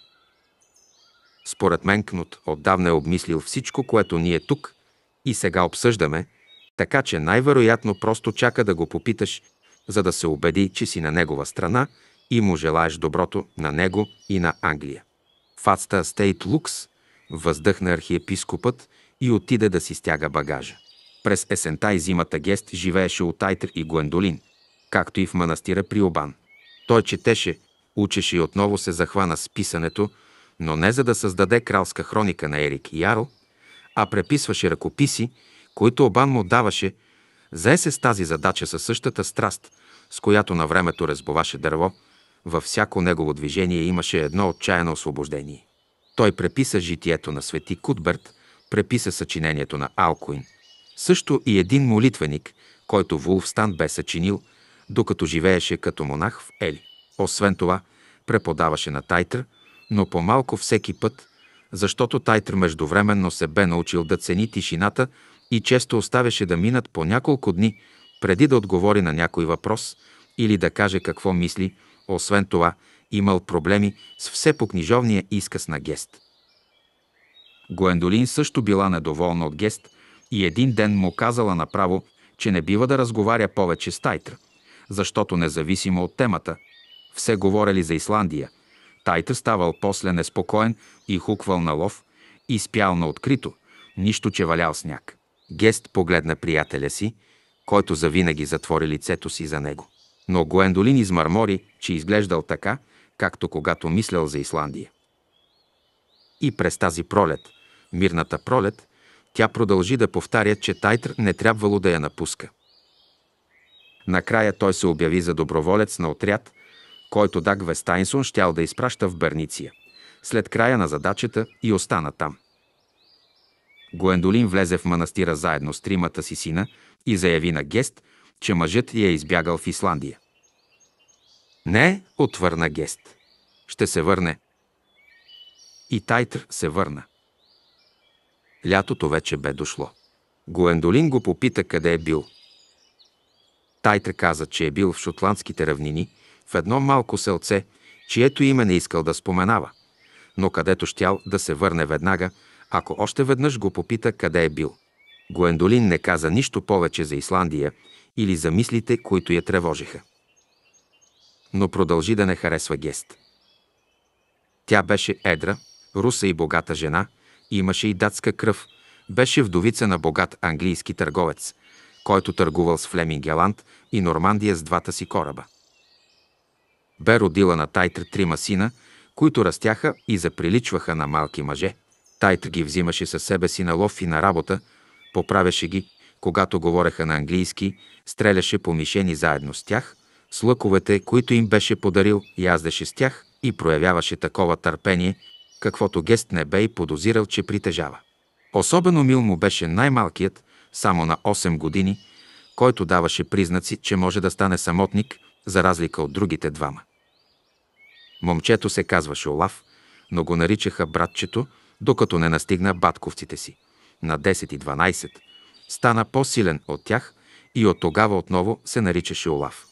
Според мен Кнут отдавна е обмислил всичко, което ние тук и сега обсъждаме, така че най-вероятно просто чака да го попиташ, за да се убеди, че си на негова страна и му желаеш доброто на него и на Англия. В Стейт Лукс въздъхна архиепископът и отиде да си стяга багажа. През есента и зимата Гест живееше от Айтр и Гуендолин, както и в манастира при Обан. Той четеше, учеше и отново се захвана с писането, но не за да създаде кралска хроника на Ерик Ярл, а преписваше ръкописи които Обан му даваше, зае се с тази задача със същата страст, с която на времето разбоваше дърво, във всяко негово движение имаше едно отчаяно освобождение. Той преписа житието на свети Кутберт, преписа съчинението на Алкоин, Също и един молитвеник, който Вулфстан бе съчинил, докато живееше като монах в Ели. Освен това, преподаваше на Тайтър, но по-малко всеки път, защото Тайтър междувременно се бе научил да цени тишината и често оставяше да минат по няколко дни, преди да отговори на някой въпрос или да каже какво мисли, освен това имал проблеми с все по книжовния изказ на Гест. Гуендолин също била недоволна от Гест и един ден му казала направо, че не бива да разговаря повече с Тайтър, защото независимо от темата, все говорили за Исландия. Тайтър ставал после неспокоен и хуквал на лов и спял на открито, нищо, че валял сняг. Гест погледна приятеля си, който завинаги затвори лицето си за него. Но Гуендолин измърмори, че изглеждал така, както когато мислял за Исландия. И през тази пролет, мирната пролет, тя продължи да повтаря, че Тайтр не трябвало да я напуска. Накрая той се обяви за доброволец на отряд, който Даг Вестайнсон щял да изпраща в Берниция. След края на задачата и остана там. Гуендолин влезе в манастира заедно с тримата си сина и заяви на Гест, че мъжът я е избягал в Исландия. Не, отвърна Гест. Ще се върне. И Тайтр се върна. Лятото вече бе дошло. Гуендолин го попита къде е бил. Тайтр каза, че е бил в шотландските равнини, в едно малко селце, чието име не искал да споменава, но където щял да се върне веднага, ако още веднъж го попита къде е бил. Гуендолин не каза нищо повече за Исландия или за мислите, които я тревожиха. Но продължи да не харесва Гест. Тя беше едра, руса и богата жена, имаше и датска кръв, беше вдовица на богат английски търговец, който търгувал с Флемингеланд и Нормандия с двата си кораба. Бе родила на Тайтр трима сина, които растяха и заприличваха на малки мъже – Тайто ги взимаше със себе си на лов и на работа, поправяше ги, когато говореха на английски, стреляше по мишени заедно с тях, с лъковете, които им беше подарил, яздеше с тях и проявяваше такова търпение, каквото гест не бе и подозирал, че притежава. Особено мил му беше най-малкият, само на 8 години, който даваше признаци, че може да стане самотник, за разлика от другите двама. Момчето се казваше Олав, но го наричаха братчето, докато не настигна батковците си. На 10 и 12 стана по-силен от тях и от тогава отново се наричаше Олав.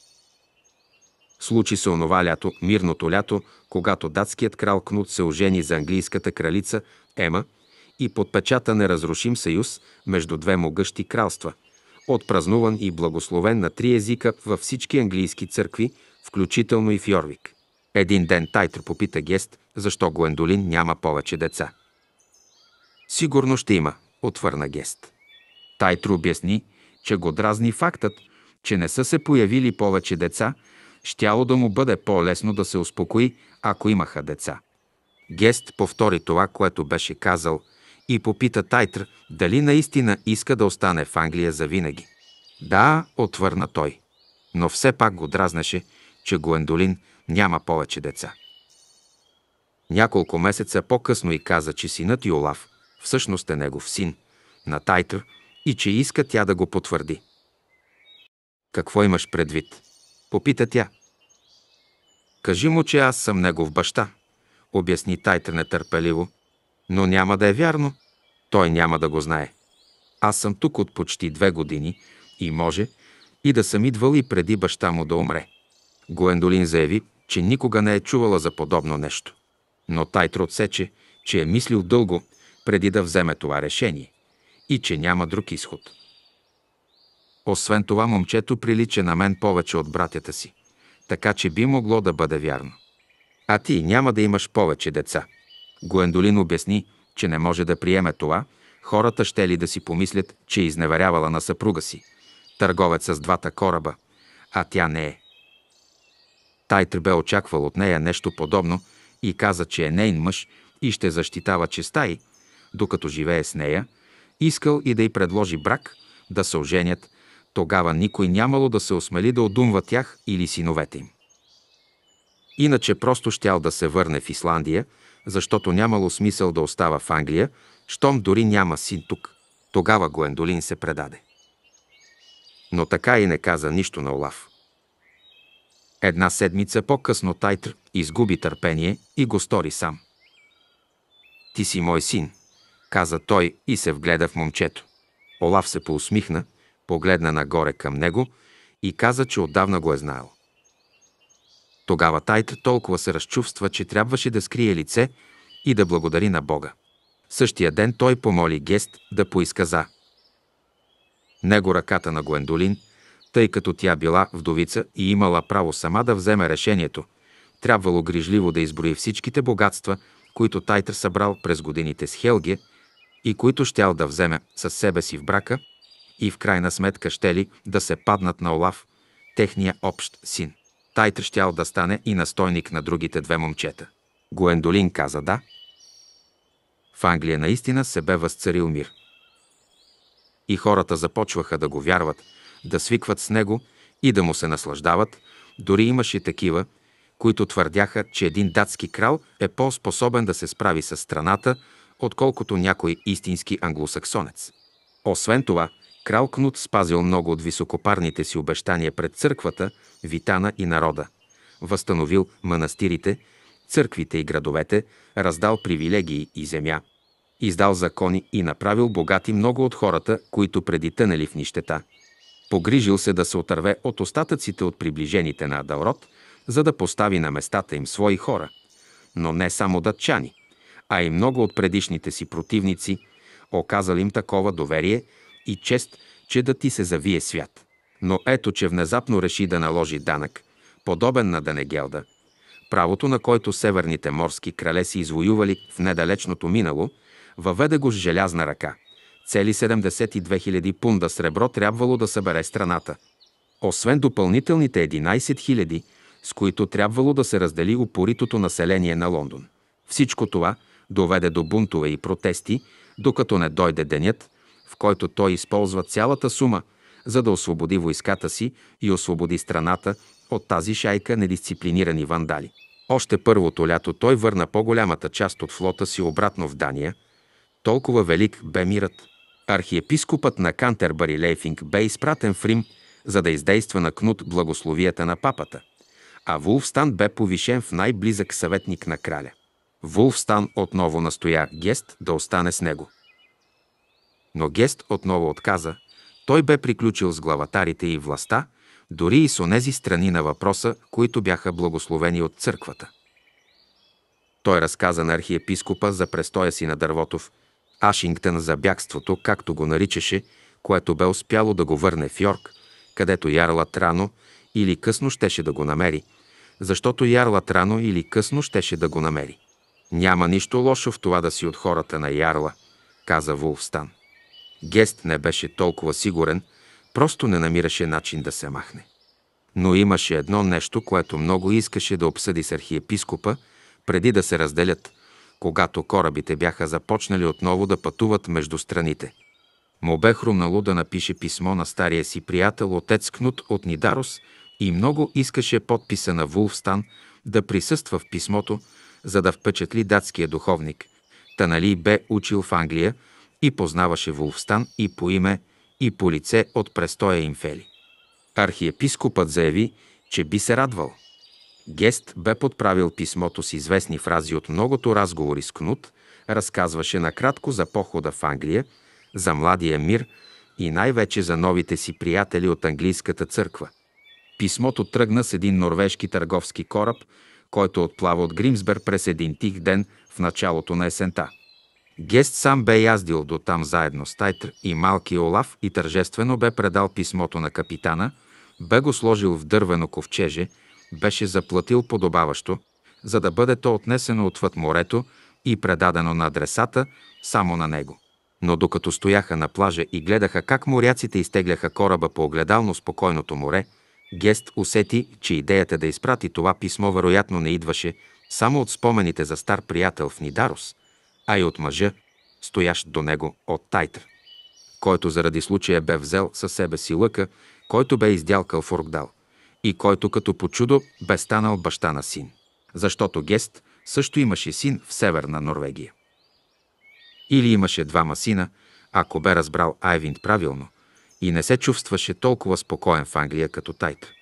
Случи се онова лято, мирното лято, когато датският крал Кнут се ожени за английската кралица Ема и подпечата неразрушим съюз между две могъщи кралства, отпразнуван и благословен на три езика във всички английски църкви, включително и в Йорвик. Един ден Тайтр попита Гест, защо Гуендолин няма повече деца. Сигурно ще има, отвърна Гест. Тайтро обясни, че го дразни фактът, че не са се появили повече деца, щяло да му бъде по-лесно да се успокои, ако имаха деца. Гест повтори това, което беше казал, и попита Тайтр дали наистина иска да остане в Англия за винаги. Да, отвърна той. Но все пак го дразнеше, че Гуендолин няма повече деца. Няколко месеца по-късно и каза, че синът Йолав всъщност е негов син, на Тайтър, и че иска тя да го потвърди. Какво имаш предвид? Попита тя. Кажи му, че аз съм негов баща, обясни Тайтър нетърпеливо, но няма да е вярно. Той няма да го знае. Аз съм тук от почти две години и може и да съм идвал и преди баща му да умре. Гуендолин заяви, че никога не е чувала за подобно нещо. Но Тайтро отсече, че е мислил дълго преди да вземе това решение и че няма друг изход. Освен това, момчето прилича на мен повече от братята си, така че би могло да бъде вярно. А ти няма да имаш повече деца. Гуендолин обясни, че не може да приеме това, хората ще ли да си помислят, че е изневерявала на съпруга си, търговец с двата кораба, а тя не е. Тайтр бе очаквал от нея нещо подобно и каза, че е нейн мъж и ще защитава честа й, докато живее с нея, искал и да й предложи брак, да се оженят, тогава никой нямало да се осмели да одумва тях или синовете им. Иначе просто щял да се върне в Исландия, защото нямало смисъл да остава в Англия, щом дори няма син тук. Тогава Гуендолин се предаде. Но така и не каза нищо на Олаф. Една седмица по-късно Тайтр изгуби търпение и го стори сам. Ти си мой син – каза той и се вгледа в момчето. Олав се поусмихна, погледна нагоре към него и каза, че отдавна го е знаел. Тогава Тайт толкова се разчувства, че трябваше да скрие лице и да благодари на Бога. Същия ден той помоли Гест да поиска за него ръката на Гуендолин, тъй като тя била вдовица и имала право сама да вземе решението. Трябвало грижливо да изброи всичките богатства, които Тайтър събрал през годините с Хелге и които щял да вземе със себе си в брака и в крайна сметка щели да се паднат на Олав, техния общ син. Тайтр щял да стане и настойник на другите две момчета. Гуендолин каза да. В Англия наистина се бе възцарил мир. И хората започваха да го вярват, да свикват с него и да му се наслаждават. Дори имаше такива, които твърдяха, че един датски крал е по-способен да се справи с страната, отколкото някой истински англосаксонец. Освен това, крал Кнут спазил много от високопарните си обещания пред църквата, витана и народа. Възстановил манастирите, църквите и градовете, раздал привилегии и земя. Издал закони и направил богати много от хората, които преди тънели в нищета. Погрижил се да се отърве от остатъците от приближените на Адалрод, за да постави на местата им свои хора. Но не само датчани – а и много от предишните си противници, оказал им такова доверие и чест, че да ти се завие свят. Но ето, че внезапно реши да наложи данък, подобен на Данегелда, правото на който северните морски крале си извоювали в недалечното минало, въведе го с желязна ръка. Цели 72 000 пунда сребро трябвало да събере страната. Освен допълнителните 11 000, с които трябвало да се раздели упоритото население на Лондон. Всичко това – доведе до бунтове и протести, докато не дойде денят, в който той използва цялата сума, за да освободи войската си и освободи страната от тази шайка недисциплинирани вандали. Още първото лято той върна по-голямата част от флота си обратно в Дания. Толкова велик бе мирът. Архиепископът на Кантербари Лейфинг бе изпратен в Рим, за да издейства на Кнут благословията на папата, а Вулфстан бе повишен в най-близък съветник на краля. Вулфстан отново настоя Гест да остане с него. Но Гест отново отказа, той бе приключил с главатарите и властта, дори и с онези страни на въпроса, които бяха благословени от църквата. Той разказа на архиепископа за престоя си на дървотов, Ашингтън за бягството, както го наричаше, което бе успяло да го върне в Йорк, където ярлат рано или късно щеше да го намери, защото ярлат рано или късно щеше да го намери. Няма нищо лошо в това да си от хората на ярла, каза Вулфстан. Гест не беше толкова сигурен, просто не намираше начин да се махне. Но имаше едно нещо, което много искаше да обсъди с архиепископа, преди да се разделят, когато корабите бяха започнали отново да пътуват между страните. Му бе хрумнало да напише писмо на стария си приятел отец Кнут от Нидарос и много искаше подписа на Вулфстан да присъства в писмото, за да впечатли датския духовник. Танали бе учил в Англия и познаваше Вулфстан и по име, и по лице от престоя им Фели. Архиепископът заяви, че би се радвал. Гест бе подправил писмото с известни фрази от многото разговори с Кнут, разказваше накратко за похода в Англия, за младия мир и най-вече за новите си приятели от английската църква. Писмото тръгна с един норвежки търговски кораб който отплава от Гримсбер през един тих ден в началото на есента. Гест сам бе яздил до там заедно с Тайтр и малки Олаф и тържествено бе предал писмото на капитана, бе го сложил в дървено ковчеже, беше заплатил подобаващо, за да бъде то отнесено отвъд морето и предадено на адресата само на него. Но докато стояха на плажа и гледаха как моряците изтегляха кораба по огледално спокойното море, Гест усети, че идеята да изпрати това писмо вероятно не идваше само от спомените за стар приятел в Нидарос, а и от мъжа, стоящ до него от Тайтър, който заради случая бе взел със себе си лъка, който бе издялкал в Оргдал и който като по чудо бе станал баща на син. Защото Гест също имаше син в северна Норвегия. Или имаше двама сина, ако бе разбрал Айвинд правилно, и не се чувстваше толкова спокоен в Англия като Тайтър.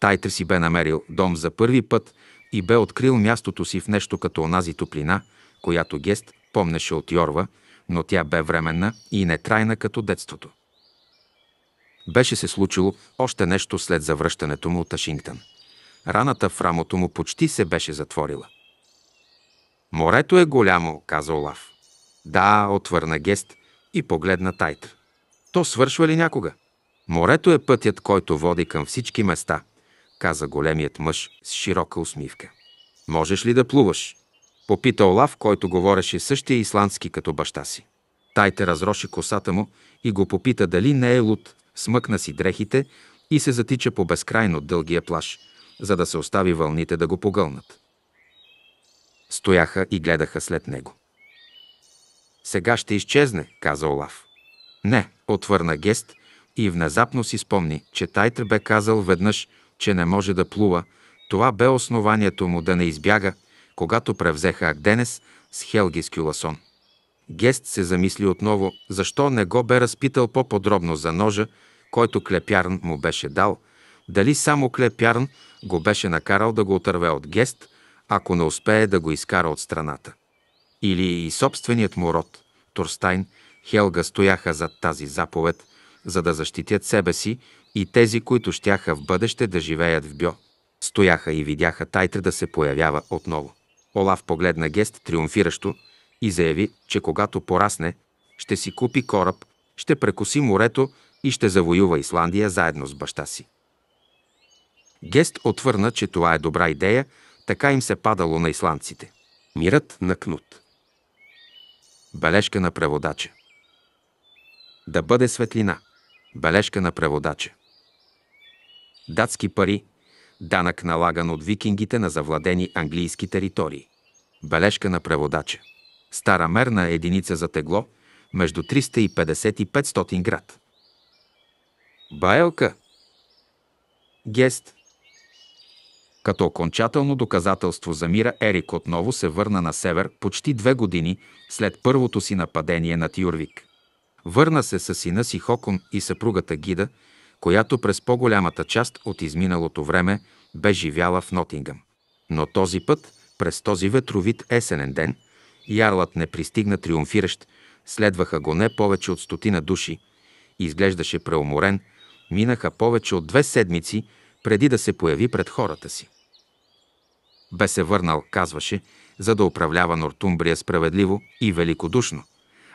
Тайтър си бе намерил дом за първи път и бе открил мястото си в нещо като онази топлина, която Гест помнеше от Йорва, но тя бе временна и нетрайна като детството. Беше се случило още нещо след завръщането му от Ашингтън. Раната в рамото му почти се беше затворила. Морето е голямо, каза Олаф. Да, отвърна Гест и погледна Тайтър. То свършва ли някога? Морето е пътят, който води към всички места, каза големият мъж с широка усмивка. Можеш ли да плуваш? Попита Олав, който говореше същия исландски като баща си. Тайте разроши косата му и го попита дали не е луд, смъкна си дрехите и се затича по безкрайно дългия плаш, за да се остави вълните да го погълнат. Стояха и гледаха след него. Сега ще изчезне, каза Олав. Не, отвърна Гест и внезапно си спомни, че Тайтр бе казал веднъж, че не може да плува. Това бе основанието му да не избяга, когато превзеха Агденес с Хелгис Кюласон. Гест се замисли отново, защо не го бе разпитал по-подробно за ножа, който Клепярн му беше дал, дали само Клепярн го беше накарал да го отърве от Гест, ако не успее да го изкара от страната. Или и собственият му род, Торстайн, Хелга стояха зад тази заповед, за да защитят себе си и тези, които щяха в бъдеще да живеят в Бьо. Стояха и видяха Тайтре да се появява отново. Олав погледна гест триумфиращо и заяви, че когато порасне, ще си купи кораб, ще прекоси морето и ще завоюва Исландия заедно с баща си. Гест отвърна, че това е добра идея, така им се падало на исландците. Мирът на Кнут. Бележка на преводача да бъде светлина. Бележка на преводача. Датски пари – данък налаган от викингите на завладени английски територии. Бележка на преводача. Стара мерна единица за тегло между 350 и 500 град. Баелка. Гест. Като окончателно доказателство за мира Ерик отново се върна на север почти две години след първото си нападение на Тюрвик – Върна се с сина си Хокон и съпругата Гида, която през по-голямата част от изминалото време бе живяла в Нотингъм. Но този път, през този ветровит есенен ден, ярлът не пристигна триумфиращ, следваха го не повече от стотина души, изглеждаше преуморен, минаха повече от две седмици преди да се появи пред хората си. Бе се върнал, казваше, за да управлява Нортумбрия справедливо и великодушно –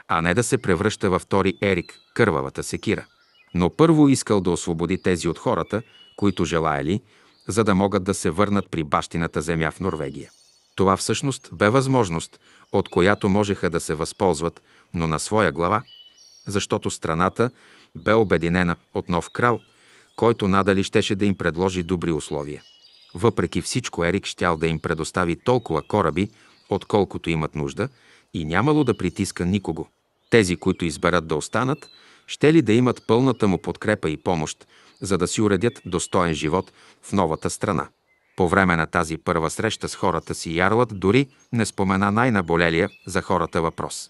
а не да се превръща във втори Ерик, кървавата секира. Но първо искал да освободи тези от хората, които желаяли, за да могат да се върнат при бащината земя в Норвегия. Това всъщност бе възможност, от която можеха да се възползват, но на своя глава, защото страната бе обединена от нов крал, който надали щеше да им предложи добри условия. Въпреки всичко Ерик щял да им предостави толкова кораби, отколкото имат нужда, и нямало да притиска никого. Тези, които изберат да останат, ще ли да имат пълната му подкрепа и помощ, за да си уредят достоен живот в новата страна. По време на тази първа среща с хората си Ярлът дори не спомена най-наболелия за хората въпрос.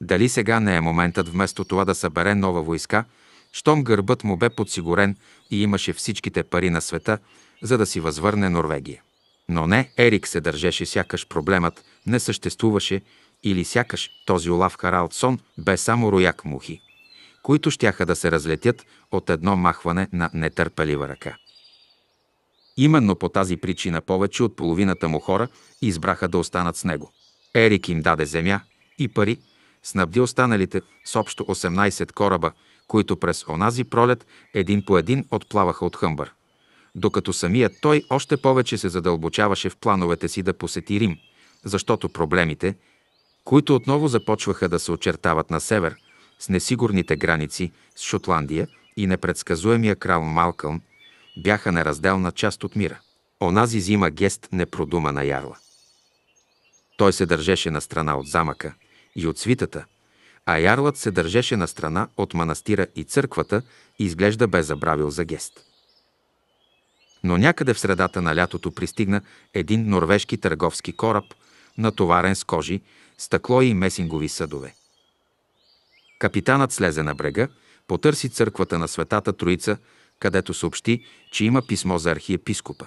Дали сега не е моментът вместо това да събере нова войска, щом гърбът му бе подсигурен и имаше всичките пари на света, за да си възвърне Норвегия. Но не, Ерик се държеше сякаш проблемът, не съществуваше или сякаш този Олаф Харалдсон бе само рояк мухи, които щяха да се разлетят от едно махване на нетърпелива ръка. Именно по тази причина повече от половината му хора избраха да останат с него. Ерик им даде земя и пари, снабди останалите с общо 18 кораба, които през онази пролет един по един отплаваха от Хъмбър. Докато самият той още повече се задълбочаваше в плановете си да посети Рим, защото проблемите, които отново започваха да се очертават на север, с несигурните граници с Шотландия и непредсказуемия крал Малкълм, бяха неразделна част от мира. Онази зима Гест не продума на ярла. Той се държеше на страна от замъка и от свитата, а ярлът се държеше на страна от манастира и църквата и изглежда бе забравил за Гест. Но някъде в средата на лятото пристигна един норвежки търговски кораб, натоварен с кожи, стъкло и месингови съдове. Капитанът слезе на брега, потърси църквата на Светата Троица, където съобщи, че има писмо за архиепископа.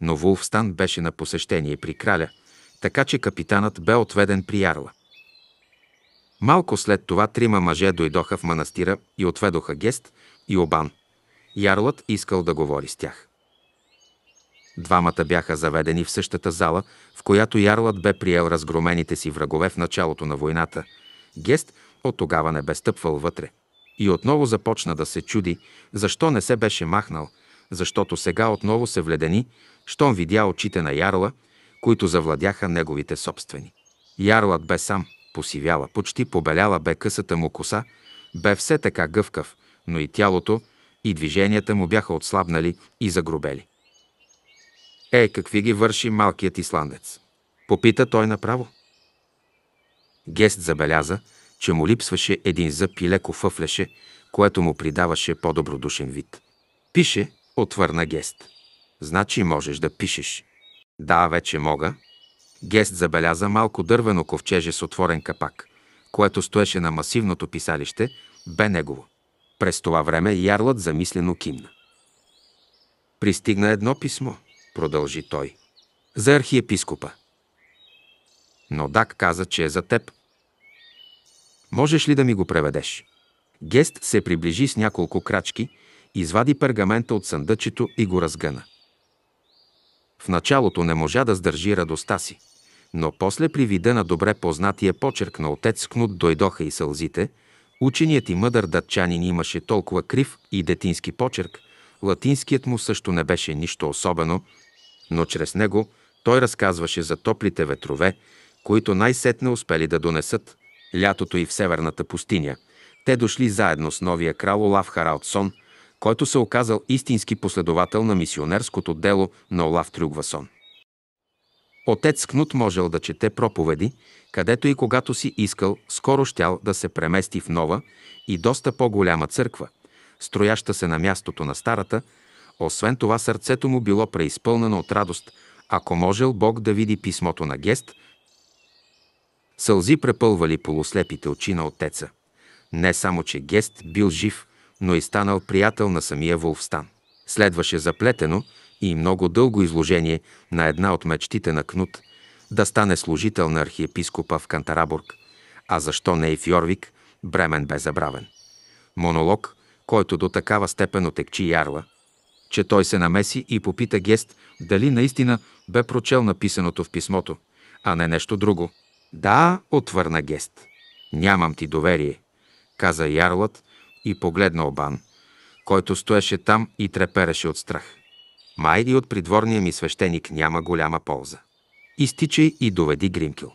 Но Вулфстан беше на посещение при краля, така че капитанът бе отведен при ярла. Малко след това трима мъже дойдоха в манастира и отведоха Гест и Обан. Ярлът искал да говори с тях. Двамата бяха заведени в същата зала, в която ярлът бе приел разгромените си врагове в началото на войната. Гест от тогава не бе стъпвал вътре. И отново започна да се чуди, защо не се беше махнал, защото сега отново се вледени, щом видя очите на ярла, които завладяха неговите собствени. Ярлът бе сам, посивяла, почти побеляла бе късата му коса, бе все така гъвкав, но и тялото, и движенията му бяха отслабнали и загрубели. Е, какви ги върши малкият исландец? Попита той направо. Гест забеляза, че му липсваше един зъб и леко фъфлеше, което му придаваше по-добродушен вид. Пише, отвърна Гест. Значи можеш да пишеш. Да, вече мога. Гест забеляза малко дървено ковчеже с отворен капак, което стоеше на масивното писалище, бе негово. През това време ярлът замислено кимна. Пристигна едно писмо – продължи той. За архиепископа. Но Дак каза, че е за теб. Можеш ли да ми го преведеш? Гест се приближи с няколко крачки, извади пергамента от съндъчето и го разгъна. В началото не можа да сдържи радостта си, но после при вида на добре познатия почерк на отец Кнут дойдоха и сълзите, ученият и мъдър датчанин имаше толкова крив и детински почерк, латинският му също не беше нищо особено, но чрез него той разказваше за топлите ветрове, които най-сетне успели да донесат лятото и в северната пустиня. Те дошли заедно с новия крал Олаф Харалдсон, който се оказал истински последовател на мисионерското дело на Олаф Трюгвасон. Отец Кнут можел да чете проповеди, където и когато си искал, скоро щял да се премести в нова и доста по-голяма църква, строяща се на мястото на старата, освен това, сърцето му било преизпълнено от радост, ако можел Бог да види писмото на гест. Сълзи препълвали полуслепите очи на отеца. Не само, че гест бил жив, но и станал приятел на самия Волфстан. Следваше заплетено и много дълго изложение на една от мечтите на Кнут да стане служител на архиепископа в Кантарабург, а защо не и в Йорвик, Бремен бе забравен. Монолог, който до такава степен отекчи Ярла – че той се намеси и попита Гест дали наистина бе прочел написаното в писмото, а не нещо друго. Да, отвърна Гест. Нямам ти доверие, каза ярлът и погледна Обан, който стоеше там и трепереше от страх. Май и от придворния ми свещеник няма голяма полза. Изтичай и доведи Гримкил.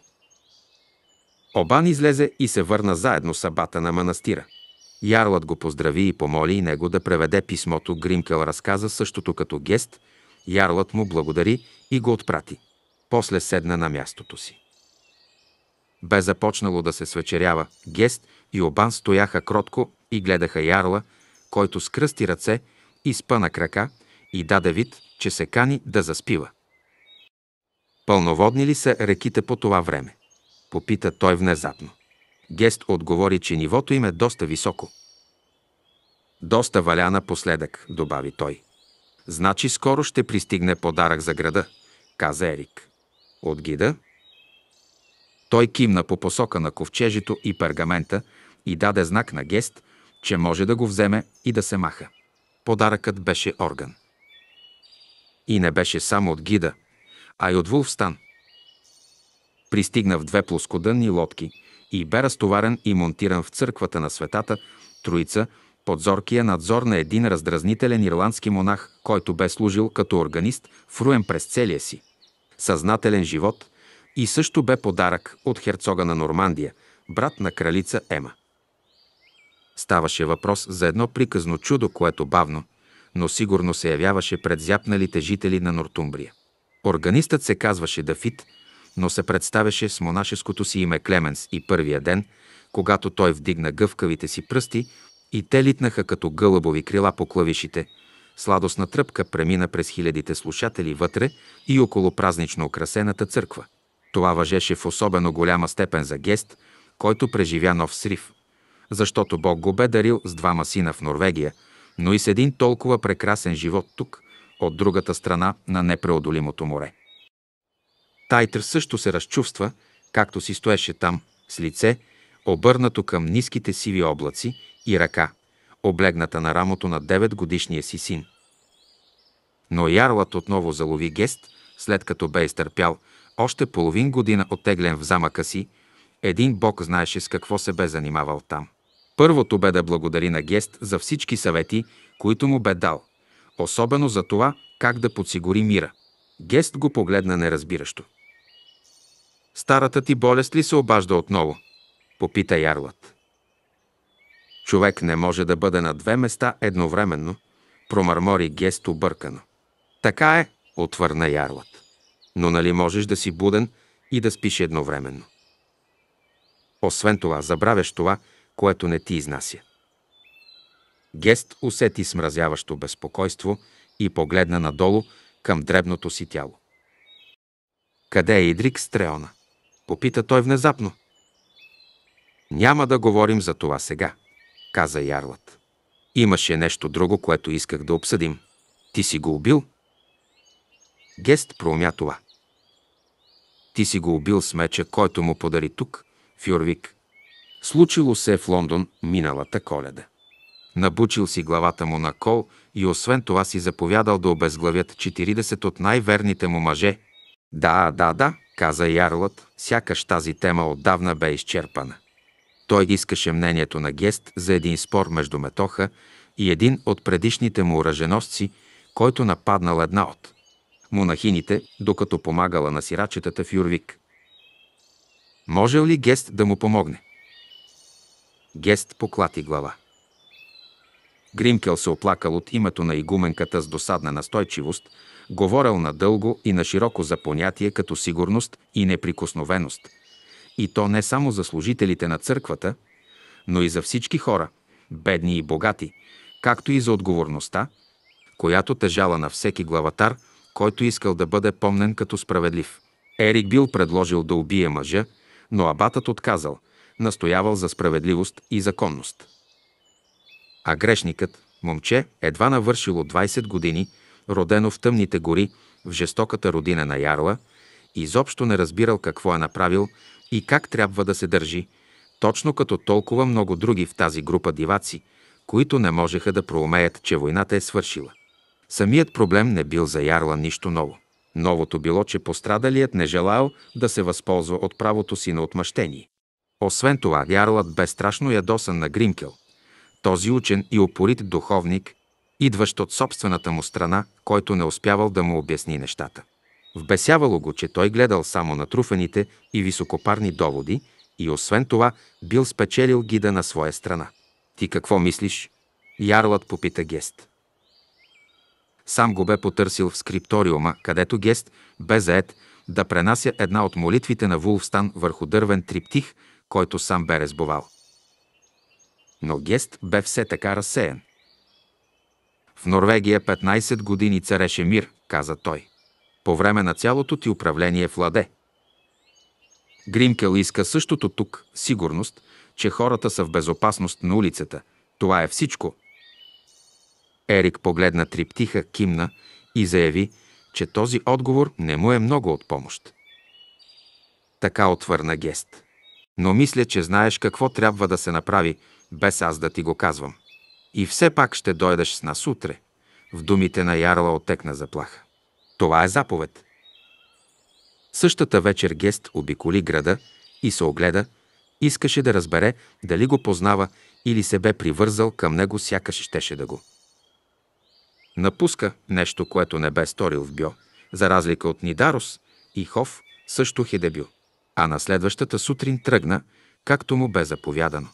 Обан излезе и се върна заедно с абата на манастира. Ярлът го поздрави и помоли и него да преведе писмото. Гримкел разказа същото като гест. Ярлът му благодари и го отпрати. После седна на мястото си. Бе започнало да се свечерява. Гест и Обан стояха кротко и гледаха Ярла, който скръсти ръце и спъна крака и даде вид, че се кани да заспива. Пълноводни ли са реките по това време? Попита той внезапно. Гест отговори, че нивото им е доста високо. Доста валя напоследък, добави той. Значи скоро ще пристигне подарък за града, каза Ерик. От гида? Той кимна по посока на ковчежето и пергамента и даде знак на Гест, че може да го вземе и да се маха. Подаръкът беше орган. И не беше само от гида, а и от Вулфстан. Пристигна в две плоскодънни лодки – и бе разтоварен и монтиран в църквата на Светата Троица под зоркия надзор на един раздразнителен ирландски монах, който бе служил като органист в Руен през целия си. Съзнателен живот и също бе подарък от херцога на Нормандия, брат на кралица Ема. Ставаше въпрос за едно приказно чудо, което бавно, но сигурно се явяваше пред зяпналите жители на Нортумбрия. Органистът се казваше Дафит но се представяше с монашеското си име Клеменс и първия ден, когато той вдигна гъвкавите си пръсти и те литнаха като гълъбови крила по клавишите, сладостна тръпка премина през хилядите слушатели вътре и около празнично украсената църква. Това въжеше в особено голяма степен за гест, който преживя нов срив, защото Бог го бе дарил с двама сина в Норвегия, но и с един толкова прекрасен живот тук, от другата страна на непреодолимото море. Тайтър също се разчувства, както си стоеше там, с лице, обърнато към ниските сиви облаци и ръка, облегната на рамото на 9 годишния си син. Но ярлът отново залови гест, след като бе изтърпял още половин година отеглен в замъка си, един бог знаеше с какво се бе занимавал там. Първото бе да благодари на Гест за всички съвети, които му бе дал, особено за това как да подсигури мира. Гест го погледна неразбиращо. Старата ти болест ли се обажда отново? Попита ярлът. Човек не може да бъде на две места едновременно, промърмори гест объркано. Така е, отвърна ярлът. Но нали можеш да си буден и да спиш едновременно? Освен това, забравяш това, което не ти изнася. Гест усети смразяващо безпокойство и погледна надолу към дребното си тяло. Къде е Идрик Стреона? Попита той внезапно. Няма да говорим за това сега, каза Ярлът. Имаше нещо друго, което исках да обсъдим. Ти си го убил? Гест проумя това. Ти си го убил с меча, който му подари тук, Фюрвик. Случило се е в Лондон миналата коледа. Набучил си главата му на кол и освен това си заповядал да обезглавят 40 от най-верните му мъже. Да, да, да, каза Ярлът, сякаш тази тема отдавна бе изчерпана. Той искаше мнението на Гест за един спор между Метоха и един от предишните му оръженосци, който нападнал една от монахините, докато помагала на сирачетата в Юрвик. Може ли Гест да му помогне? Гест поклати глава. Гримкел се оплакал от името на игуменката с досадна настойчивост – говорил надълго и нашироко за понятие като сигурност и неприкосновеност. И то не само за служителите на църквата, но и за всички хора, бедни и богати, както и за отговорността, която тежала на всеки главатар, който искал да бъде помнен като справедлив. Ерик бил предложил да убие мъжа, но абатът отказал, настоявал за справедливост и законност. А грешникът, момче, едва навършило 20 години, родено в тъмните гори, в жестоката родина на Ярла, изобщо не разбирал какво е направил и как трябва да се държи, точно като толкова много други в тази група диваци, които не можеха да проумеят, че войната е свършила. Самият проблем не бил за Ярла нищо ново. Новото било, че пострадалият не желал да се възползва от правото си на отмъщение. Освен това, Ярлът бе страшно ядосан на Гримкел, този учен и опорит духовник, идващ от собствената му страна, който не успявал да му обясни нещата. Вбесявало го, че той гледал само на труфените и високопарни доводи и освен това бил спечелил гида на своя страна. Ти какво мислиш? Ярлът попита Гест. Сам го бе потърсил в скрипториума, където Гест бе заед да пренася една от молитвите на Вулфстан върху дървен триптих, който сам бе резбовал. Но Гест бе все така разсеян – в Норвегия 15 години цареше мир, каза той. По време на цялото ти управление владе. Гримкел иска същото тук, сигурност, че хората са в безопасност на улицата. Това е всичко. Ерик погледна триптиха, кимна и заяви, че този отговор не му е много от помощ. Така отвърна Гест. Но мисля, че знаеш какво трябва да се направи, без аз да ти го казвам. И все пак ще дойдеш с нас утре. В думите на Ярла отекна заплаха. Това е заповед. Същата вечер Гест обиколи града и се огледа, искаше да разбере дали го познава или се бе привързал към него, сякаш щеше да го. Напуска нещо, което не бе сторил в Бьо, за разлика от Нидарос и Хов, също Хидебю. А на следващата сутрин тръгна, както му бе заповядано.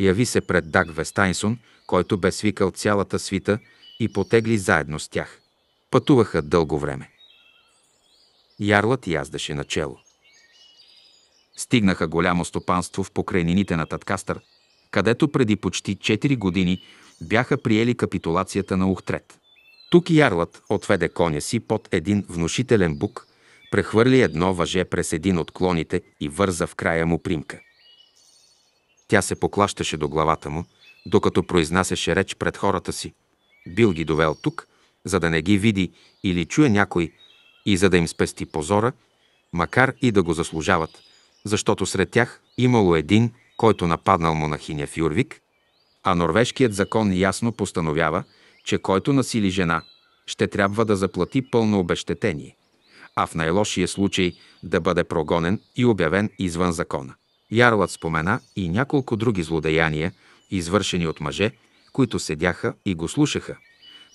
Яви се пред Даг Вестайнсон, който бе свикал цялата свита и потегли заедно с тях. Пътуваха дълго време. Ярлът яздаше начело. Стигнаха голямо стопанство в покрайнините на Таткастър, където преди почти 4 години бяха приели капитулацията на Ухтрет. Тук ярлът отведе коня си под един внушителен бук, прехвърли едно въже през един от клоните и върза в края му примка. Тя се поклащаше до главата му, докато произнасяше реч пред хората си. Бил ги довел тук, за да не ги види или чуе някой и за да им спести позора, макар и да го заслужават, защото сред тях имало един, който нападнал монахиня Фюрвик, а норвежкият закон ясно постановява, че който насили жена, ще трябва да заплати пълно обещетение, а в най-лошия случай да бъде прогонен и обявен извън закона. Ярлът спомена и няколко други злодеяния, извършени от мъже, които седяха и го слушаха.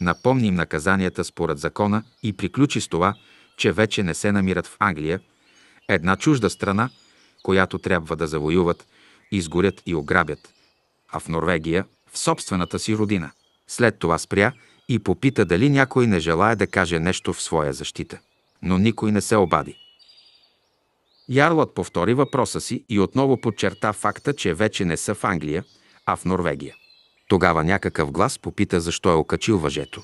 Напомним наказанията според закона и приключи с това, че вече не се намират в Англия, една чужда страна, която трябва да завоюват, изгорят и ограбят, а в Норвегия, в собствената си родина. След това спря и попита дали някой не желая да каже нещо в своя защита. Но никой не се обади. Ярлът повтори въпроса си и отново подчерта факта, че вече не са в Англия, а в Норвегия. Тогава някакъв глас попита защо е окачил въжето.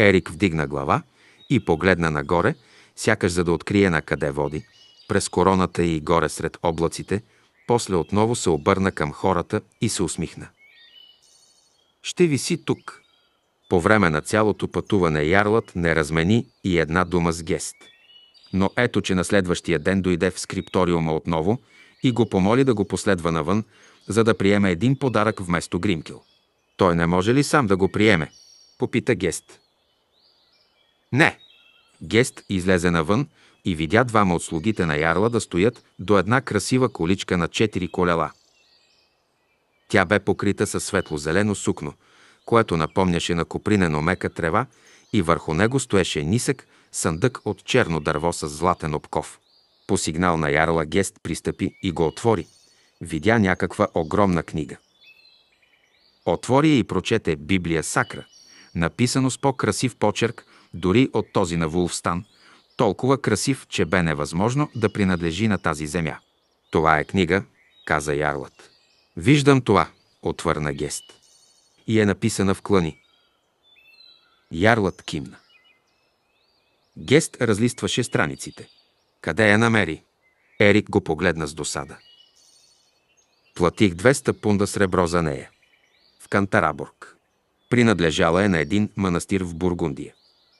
Ерик вдигна глава и погледна нагоре, сякаш за да открие на къде води, през короната и горе сред облаците, после отново се обърна към хората и се усмихна. Ще виси тук. По време на цялото пътуване Ярлът не размени и една дума с гест – но ето, че на следващия ден дойде в скрипториума отново и го помоли да го последва навън, за да приеме един подарък вместо Гримкил. Той не може ли сам да го приеме? Попита Гест. Не. Гест излезе навън и видя двама от слугите на Ярла да стоят до една красива количка на четири колела. Тя бе покрита със светло-зелено сукно, което напомняше на копринено мека трева и върху него стоеше нисък, Съндък от черно дърво с златен обков. По сигнал на ярла Гест пристъпи и го отвори. Видя някаква огромна книга. Отвори и прочете Библия Сакра, написано с по-красив почерк, дори от този на Вулфстан, толкова красив, че бе невъзможно да принадлежи на тази земя. Това е книга, каза ярлът. Виждам това, отвърна Гест. И е написана в клани. Ярлът кимна. Гест разлистваше страниците. Къде я намери? Ерик го погледна с досада. Платих 200 пунда сребро за нея. В Кантарабург. Принадлежала е на един манастир в Бургундия.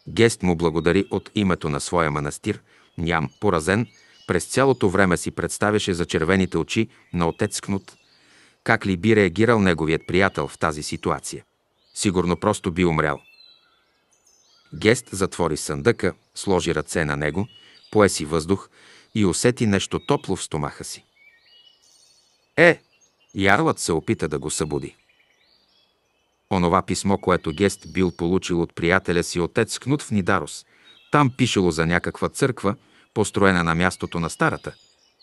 Гест му благодари от името на своя манастир, ням, поразен, през цялото време си представяше за червените очи на отец Кнут, как ли би реагирал неговият приятел в тази ситуация. Сигурно просто би умрял. Гест затвори съндъка, сложи ръце на него, пое си въздух и усети нещо топло в стомаха си. Е! Ярлът се опита да го събуди. Онова писмо, което Гест бил получил от приятеля си отец Кнут в Нидарос, там пишело за някаква църква, построена на мястото на старата.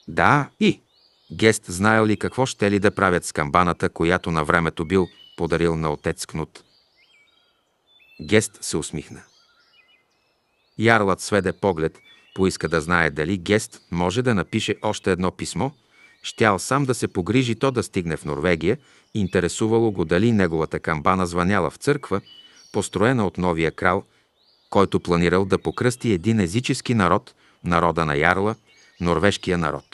Да, и... Гест знаел ли какво ще ли да правят с камбаната, която на времето бил подарил на отец Кнут. Гест се усмихна. Ярлът сведе поглед, поиска да знае дали Гест може да напише още едно писмо, щял сам да се погрижи то да стигне в Норвегия, интересувало го дали неговата камбана звъняла в църква, построена от новия крал, който планирал да покръсти един езически народ, народа на Ярла, норвежкия народ.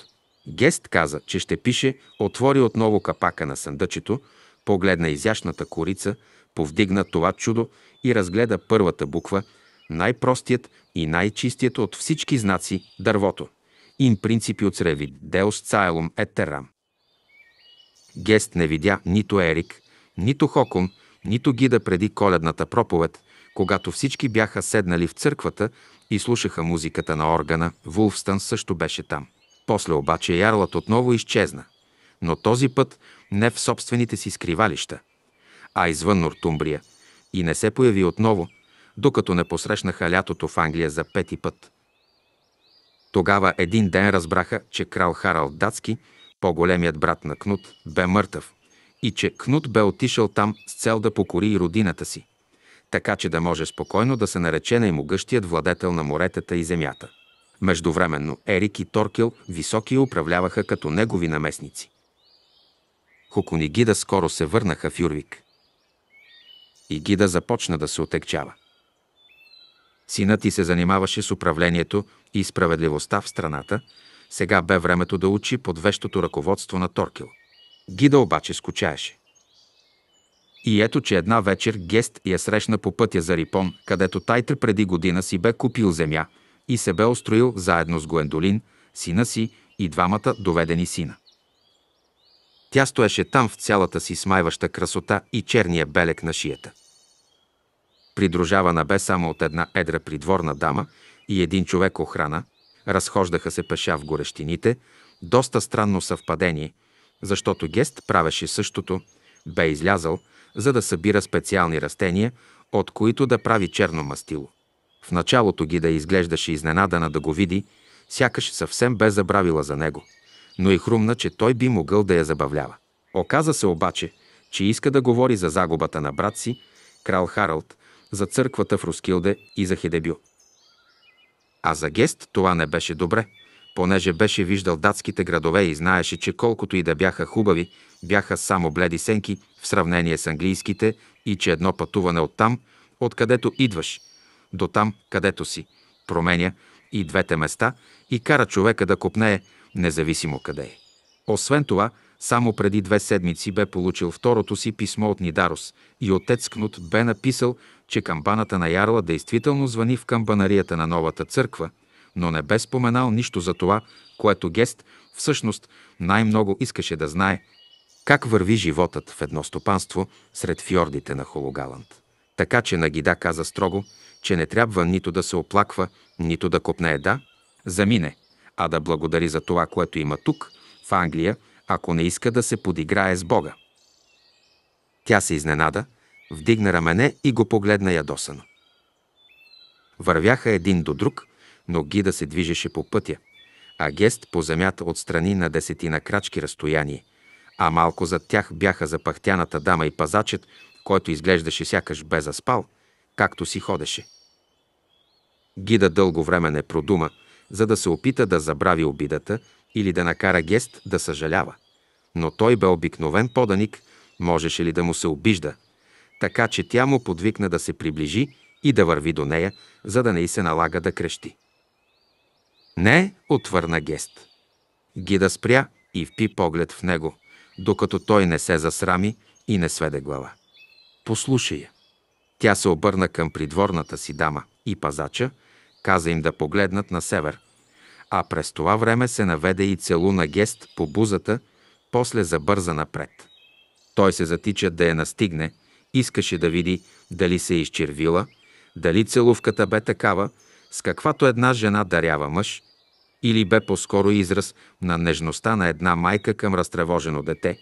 Гест каза, че ще пише, отвори отново капака на съндъчето, погледна изящната корица, повдигна това чудо и разгледа първата буква – най-простият и най-чистият от всички знаци – дървото. Ин принципи от среви, деос цаелум et terram. Гест не видя нито Ерик, нито Хокон, нито гида преди коледната проповед, когато всички бяха седнали в църквата и слушаха музиката на органа, Вулфстън също беше там. После обаче ярлът отново изчезна, но този път не в собствените си скривалища, а извън Нортумбрия и не се появи отново – докато не посрещнаха лятото в Англия за пети път. Тогава един ден разбраха, че крал Харалд Датски, по-големият брат на Кнут, бе мъртъв и че Кнут бе отишъл там с цел да покори и родината си, така че да може спокойно да се нарече най-могъщият владетел на моретата и земята. Междувременно Ерик и Торкел високи управляваха като негови наместници. Хоконигида скоро се върнаха в Юрвик. И Гида започна да се отекчава. Синът ти се занимаваше с управлението и справедливостта в страната, сега бе времето да учи под вещото ръководство на Торкил. Гида обаче скучаеше. И ето, че една вечер Гест я срещна по пътя за Рипон, където Тайтър преди година си бе купил земя и се бе устроил заедно с Гуендолин, сина си и двамата доведени сина. Тя стоеше там в цялата си смайваща красота и черния белек на шията. Придружавана бе само от една едра придворна дама и един човек охрана. Разхождаха се пеша в горещините. Доста странно съвпадение, защото Гест правеше същото. Бе излязъл, за да събира специални растения, от които да прави черно мастило. В началото ги да изглеждаше изненадана да го види, сякаш съвсем бе забравила за него, но и хрумна, че той би могъл да я забавлява. Оказа се обаче, че иска да говори за загубата на брат си, крал Харалд, за църквата в Рускилде и за Хедебю. А за Гест това не беше добре, понеже беше виждал датските градове и знаеше, че колкото и да бяха хубави, бяха само бледи сенки в сравнение с английските и че едно пътуване от там, откъдето идваш, до там, където си, променя и двете места и кара човека да копнее, независимо къде е. Освен това, само преди две седмици бе получил второто си писмо от Нидарос и отец Кнут бе написал, че камбаната на Ярла действително звъни в камбанарията на новата църква, но не бе споменал нищо за това, което Гест всъщност най-много искаше да знае как върви животът в едно стопанство сред фьордите на Хологаланд. Така че Нагида каза строго, че не трябва нито да се оплаква, нито да копне еда, замине, а да благодари за това, което има тук, в Англия – ако не иска да се подиграе с Бога. Тя се изненада, вдигна рамене и го погледна ядосано. Вървяха един до друг, но гида се движеше по пътя, а гест по земята отстрани на десетина крачки разстояние, а малко зад тях бяха запахтяната дама и пазачът, който изглеждаше сякаш бе заспал, както си ходеше. Гида дълго време не продума, за да се опита да забрави обидата или да накара Гест да съжалява. Но той бе обикновен поданик, можеше ли да му се обижда, така че тя му подвикна да се приближи и да върви до нея, за да не й се налага да крещи. Не, отвърна Гест. Гида спря и впи поглед в него, докато той не се засрами и не сведе глава. Послушай я. Тя се обърна към придворната си дама и пазача, каза им да погледнат на север, а през това време се наведе и целуна гест по бузата, после забърза напред. Той се затича да я настигне, искаше да види дали се е изчервила, дали целувката бе такава, с каквато една жена дарява мъж, или бе по-скоро израз на нежността на една майка към разтревожено дете,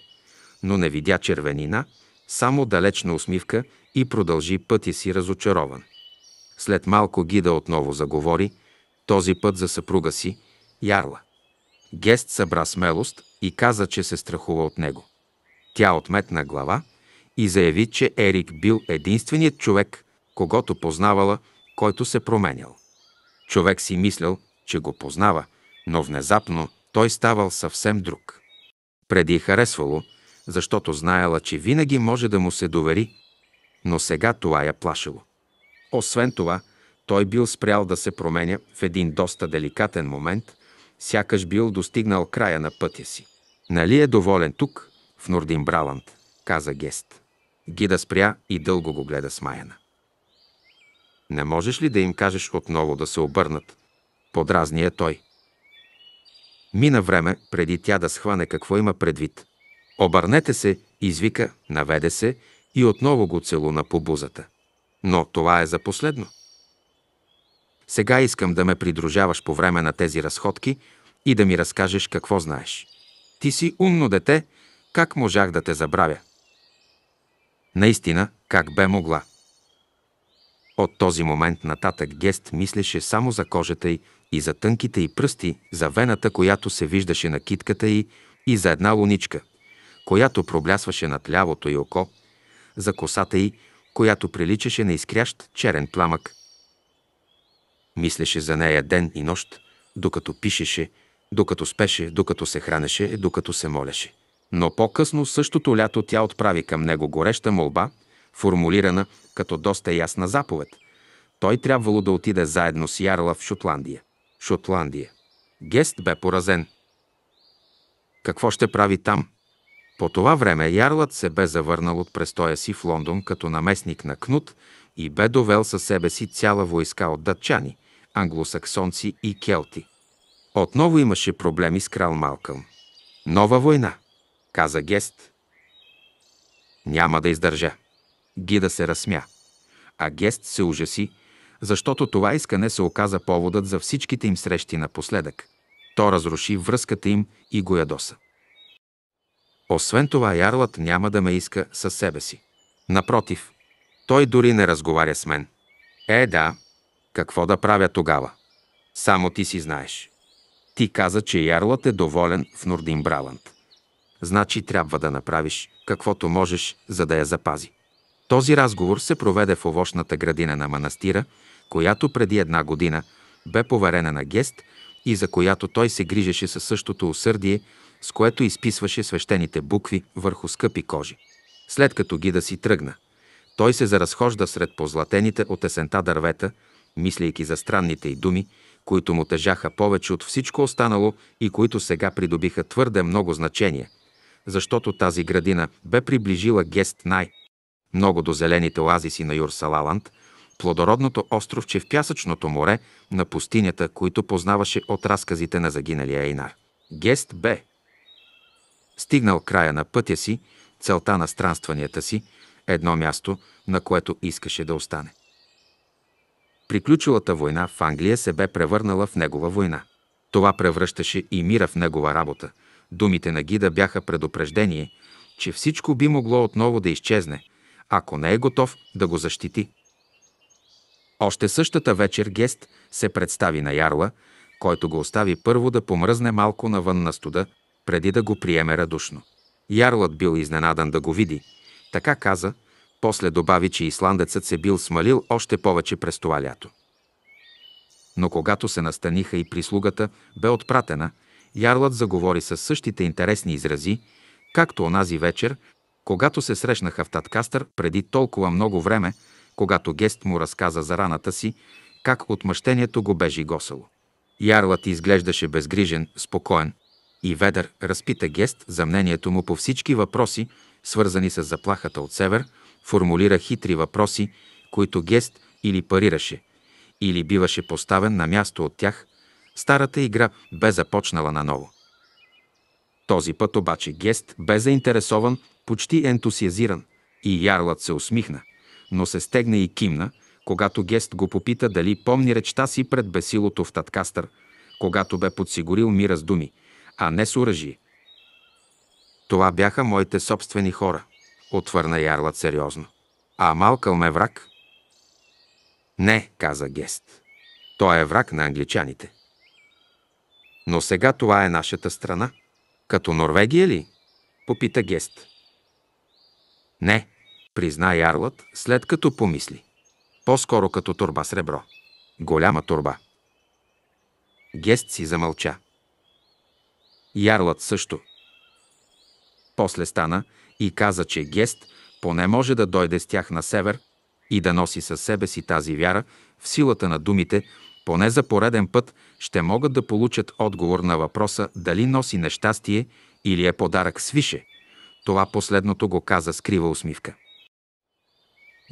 но не видя червенина, само далечна усмивка и продължи пътя си разочарован. След малко Гида отново заговори – този път за съпруга си, Ярла. Гест събра смелост и каза, че се страхува от него. Тя отметна глава и заяви, че Ерик бил единственият човек, когато познавала, който се променял. Човек си мислял, че го познава, но внезапно той ставал съвсем друг. Преди харесвало, защото знаела, че винаги може да му се довери, но сега това я плашило. Освен това, той бил спрял да се променя в един доста деликатен момент, сякаш бил достигнал края на пътя си. Нали е доволен тук, в Нординбраланд, каза Гест. Гида спря и дълго го гледа смаяна. Не можеш ли да им кажеш отново да се обърнат? Подразния е той. Мина време, преди тя да схване какво има предвид. Обърнете се, извика, наведе се и отново го целуна по бузата. Но това е за последно. Сега искам да ме придружаваш по време на тези разходки и да ми разкажеш какво знаеш. Ти си умно дете, как можах да те забравя? Наистина, как бе могла? От този момент нататък Гест мислеше само за кожата й и за тънките й пръсти, за вената, която се виждаше на китката й и за една луничка, която проблясваше над лявото й око, за косата й, която приличаше на изкрящ черен пламък, Мислеше за нея ден и нощ, докато пишеше, докато спеше, докато се хранеше, докато се молеше. Но по-късно същото лято тя отправи към него гореща молба, формулирана като доста ясна заповед. Той трябвало да отиде заедно с Ярла в Шотландия. Шотландия. Гест бе поразен. Какво ще прави там? По това време Ярлът се бе завърнал от престоя си в Лондон като наместник на Кнут и бе довел със себе си цяла войска от датчани, англосаксонци и келти. Отново имаше проблеми с крал Малкъм. Нова война, каза Гест. Няма да издържа. Гида се разсмя. А Гест се ужаси, защото това искане се оказа поводът за всичките им срещи напоследък. То разруши връзката им и го ядоса. Освен това, ярлът няма да ме иска със себе си. Напротив, той дори не разговаря с мен. Е, да, какво да правя тогава? Само ти си знаеш. Ти каза, че ярлът е доволен в Нордин Браланд. Значи трябва да направиш каквото можеш, за да я запази. Този разговор се проведе в овощната градина на манастира, която преди една година бе поверена на Гест и за която той се грижеше със същото усърдие, с което изписваше свещените букви върху скъпи кожи. След като гида си тръгна, той се заразхожда сред позлатените от есента дървета, мислейки за странните й думи, които му тежаха повече от всичко останало и които сега придобиха твърде много значение, защото тази градина бе приближила Гест най- много до зелените оазиси на Юрсалаланд, плодородното островче в пясъчното море на пустинята, които познаваше от разказите на загиналия Ейнар. Гест бе. Стигнал края на пътя си, целта на странстванията си, едно място, на което искаше да остане. Приключилата война в Англия се бе превърнала в негова война. Това превръщаше и мира в негова работа. Думите на гида бяха предупреждение, че всичко би могло отново да изчезне, ако не е готов да го защити. Още същата вечер Гест се представи на Ярла, който го остави първо да помръзне малко навън на студа, преди да го приеме радушно. Ярлът бил изненадан да го види. Така каза, после добави, че исландецът се бил смалил още повече през това лято. Но когато се настаниха и прислугата бе отпратена, Ярлът заговори със същите интересни изрази, както онази вечер, когато се срещнаха в Таткастър преди толкова много време, когато Гест му разказа за раната си, как отмъщението го бежи госало. Ярлът изглеждаше безгрижен, спокоен и Ведър разпита Гест за мнението му по всички въпроси, свързани с заплахата от север – формулира хитри въпроси, които Гест или парираше, или биваше поставен на място от тях, старата игра бе започнала наново. Този път обаче Гест бе заинтересован, почти ентусиазиран, и ярлът се усмихна, но се стегна и кимна, когато Гест го попита дали помни речта си пред бесилото в Таткастър, когато бе подсигурил мира с думи, а не с оръжие. Това бяха моите собствени хора отвърна Ярлът сериозно. А Малкъл е враг? Не, каза Гест. Той е враг на англичаните. Но сега това е нашата страна. Като Норвегия ли? Попита Гест. Не, призна Ярлът, след като помисли. По-скоро като турба с ребро. Голяма турба. Гест си замълча. Ярлът също. После стана и каза, че Гест поне може да дойде с тях на север и да носи със себе си тази вяра в силата на думите, поне за пореден път ще могат да получат отговор на въпроса дали носи нещастие или е подарък свише. Това последното го каза с крива усмивка.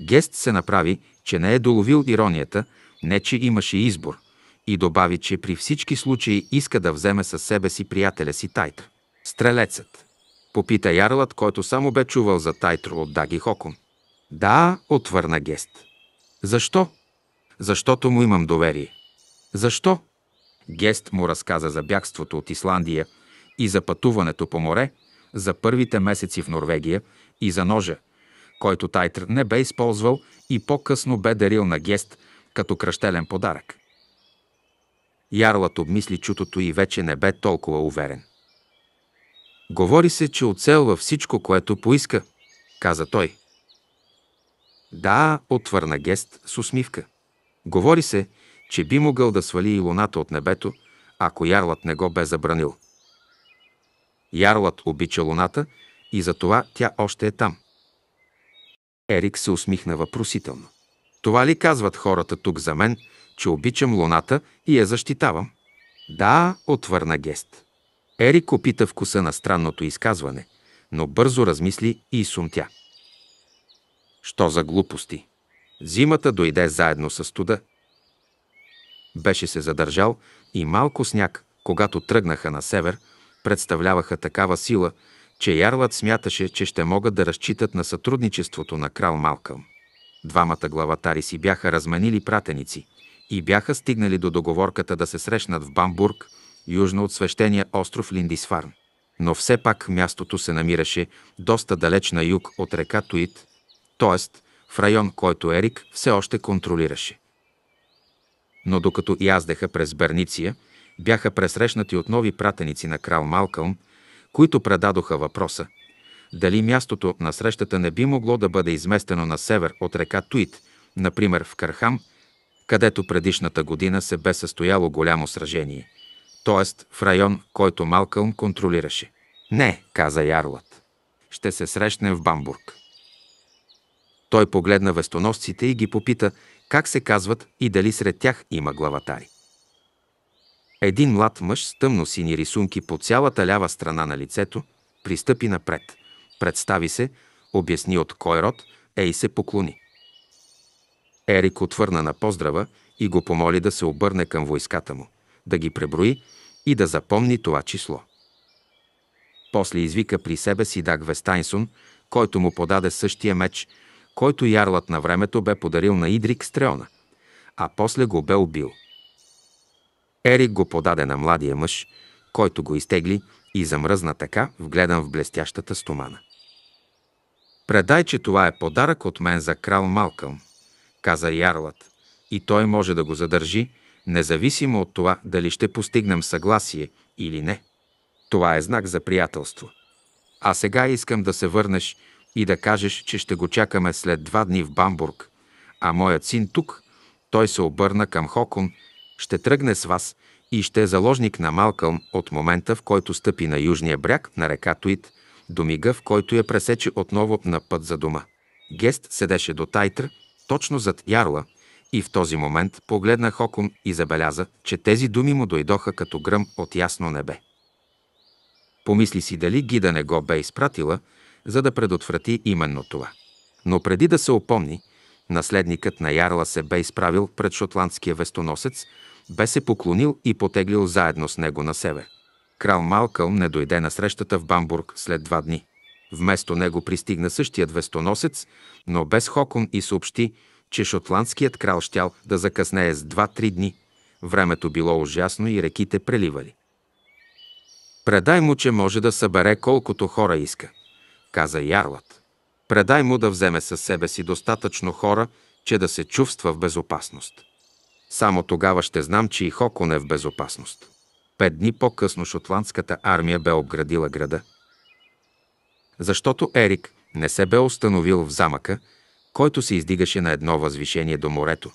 Гест се направи, че не е доловил иронията, не че имаше избор, и добави, че при всички случаи иска да вземе със себе си приятеля си Тайтр. Стрелецът. Попита ярлът, който само бе чувал за Тайтро от Даги Хокон. Да, отвърна Гест. Защо? Защото му имам доверие. Защо? Гест му разказа за бягството от Исландия и за пътуването по море, за първите месеци в Норвегия и за ножа, който Тайтр не бе използвал и по-късно бе дарил на Гест като кръщелен подарък. Ярлът обмисли чутото и вече не бе толкова уверен. Говори се, че оцелва всичко, което поиска, каза той. Да, отвърна Гест с усмивка. Говори се, че би могъл да свали и луната от небето, ако ярлът не го бе забранил. Ярлът обича луната и затова тя още е там. Ерик се усмихна въпросително. Това ли казват хората тук за мен, че обичам луната и я защитавам? Да, отвърна Гест. Ерик опита вкуса на странното изказване, но бързо размисли и сумтя. Що за глупости? Зимата дойде заедно с студа. Беше се задържал и малко сняг, когато тръгнаха на север, представляваха такава сила, че Ярлът смяташе, че ще могат да разчитат на сътрудничеството на крал Малкъм. Двамата главатари си бяха разменили пратеници и бяха стигнали до договорката да се срещнат в Бамбург – южно от свещения остров Линдисфарн. Но все пак мястото се намираше доста далеч на юг от река Туит, т.е. в район, който Ерик все още контролираше. Но докато яздеха през Берниция, бяха пресрещнати от нови пратеници на крал Малкълм, които предадоха въпроса дали мястото на срещата не би могло да бъде изместено на север от река Туит, например в Кархам, където предишната година се бе състояло голямо сражение – т.е. в район, който Малкълм контролираше. Не, каза Ярлът. Ще се срещнем в Бамбург. Той погледна вестоносците и ги попита как се казват и дали сред тях има главатари. Един млад мъж с тъмно-сини рисунки по цялата лява страна на лицето пристъпи напред, представи се, обясни от кой род е и се поклони. Ерик отвърна на поздрава и го помоли да се обърне към войската му, да ги преброи и да запомни това число. После извика при себе си Даг Вестайнсон, който му подаде същия меч, който ярлът на времето бе подарил на Идрик Стреона, а после го бе убил. Ерик го подаде на младия мъж, който го изтегли и замръзна така, вгледан в блестящата стомана. Предай, че това е подарък от мен за крал Малкъм, каза ярлът, и той може да го задържи, независимо от това дали ще постигнем съгласие или не. Това е знак за приятелство. А сега искам да се върнеш и да кажеш, че ще го чакаме след два дни в Бамбург, а моят син тук, той се обърна към Хокон, ще тръгне с вас и ще е заложник на Малкълм от момента, в който стъпи на южния бряг на река Туит, до мига, в който я пресече отново на път за дома. Гест седеше до Тайтър, точно зад ярла, и в този момент погледна Хокун и забеляза, че тези думи му дойдоха като гръм от ясно небе. Помисли си дали гида не го бе изпратила, за да предотврати именно това. Но преди да се опомни, наследникът на Ярла се бе изправил пред шотландския вестоносец, бе се поклонил и потеглил заедно с него на север. Крал Малкълм не дойде на срещата в Бамбург след два дни. Вместо него пристигна същият вестоносец, но без Хокон и съобщи, че шотландският крал щял да закъснее с 2-3 дни. Времето било ужасно и реките преливали. Предай му, че може да събере колкото хора иска, каза ярлът. Предай му да вземе със себе си достатъчно хора, че да се чувства в безопасност. Само тогава ще знам, че и Хокон е в безопасност. Пет дни по-късно шотландската армия бе обградила града. Защото Ерик не се бе установил в замъка, който се издигаше на едно възвишение до морето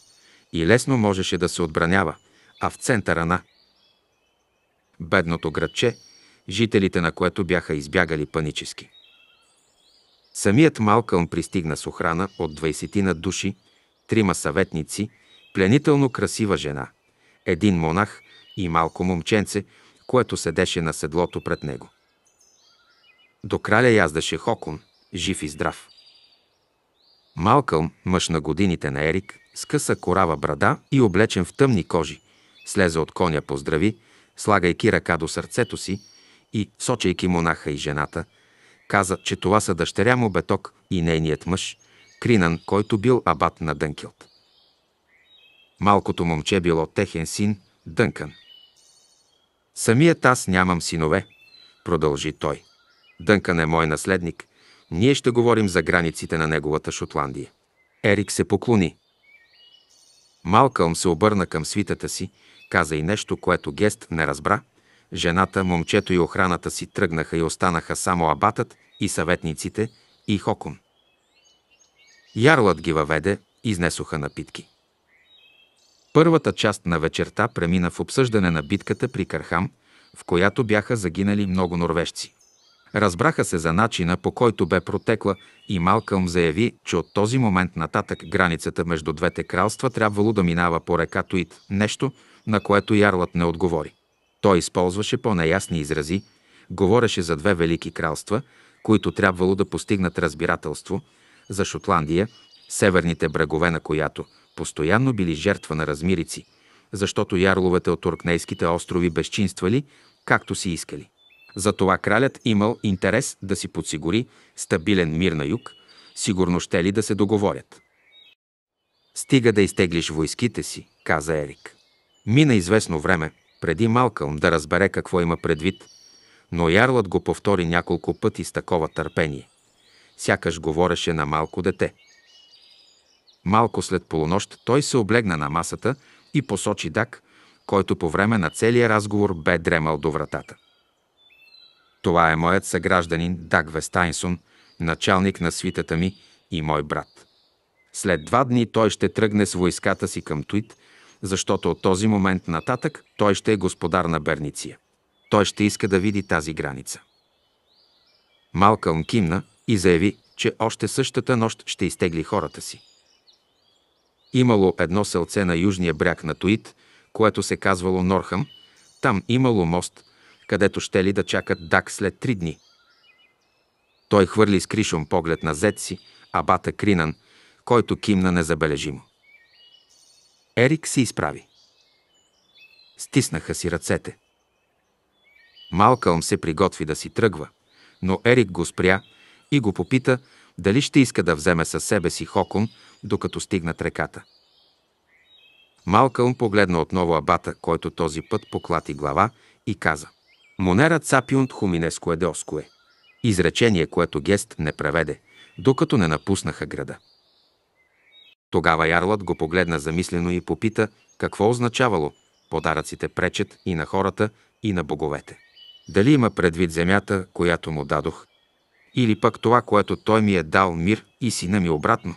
и лесно можеше да се отбранява, а в центъра на бедното градче, жителите на което бяха избягали панически. Самият Малкълм пристигна с охрана от 20 на души, трима съветници, пленително красива жена, един монах и малко момченце, което седеше на седлото пред него. До краля яздаше Хокон, жив и здрав. Малкъм, мъж на годините на Ерик, с къса корава брада и облечен в тъмни кожи, слезе от коня поздрави, слагайки ръка до сърцето си и, сочайки монаха и жената, каза, че това са дъщеря му Беток и нейният мъж, Кринан, който бил абат на Дънкилт. Малкото момче било техен син, Дънкан. Самият аз нямам синове, продължи той. Дънкан е мой наследник – ние ще говорим за границите на неговата Шотландия. Ерик се поклони. Малкълм се обърна към свитата си, каза и нещо, което Гест не разбра. Жената, момчето и охраната си тръгнаха и останаха само абатът и съветниците и Хокон. Ярлът ги въведе, изнесоха напитки. Първата част на вечерта премина в обсъждане на битката при Кархам, в която бяха загинали много норвежци. Разбраха се за начина, по който бе протекла и Малкълм заяви, че от този момент нататък границата между двете кралства трябвало да минава по река Туит, нещо, на което Ярлът не отговори. Той използваше по-неясни изрази, говореше за две велики кралства, които трябвало да постигнат разбирателство, за Шотландия, северните брегове на която постоянно били жертва на размирици, защото ярловете от Туркнейските острови безчинствали, както си искали. Затова кралят имал интерес да си подсигури стабилен мир на юг, сигурно ще ли да се договорят. Стига да изтеглиш войските си, каза Ерик. Мина известно време, преди Малкълм да разбере какво има предвид, но ярлът го повтори няколко пъти с такова търпение. Сякаш говореше на малко дете. Малко след полунощ той се облегна на масата и посочи Дак, който по време на целия разговор бе дремал до вратата. Това е моят съгражданин Даг Вестайнсон, началник на свитата ми и мой брат. След два дни той ще тръгне с войската си към Туит, защото от този момент нататък той ще е господар на Берниция. Той ще иска да види тази граница. Малкълм кимна и заяви, че още същата нощ ще изтегли хората си. Имало едно селце на южния бряг на Туит, което се казвало Норхам, там имало мост – където ще ли да чакат Дак след три дни. Той хвърли с кришом поглед на зет си, абата Кринан, който кимна незабележимо. Ерик се изправи. Стиснаха си ръцете. Малкълм се приготви да си тръгва, но Ерик го спря и го попита дали ще иска да вземе със себе си Хокон, докато стигнат реката. Малкълм погледна отново абата, който този път поклати глава и каза – Монера цапиунт хуминеско едоское. Изречение, което Гест не преведе, докато не напуснаха града. Тогава ярлът го погледна замислено и попита какво означавало подаръците пречат и на хората, и на боговете. Дали има предвид земята, която му дадох, или пък това, което той ми е дал мир и сина ми обратно?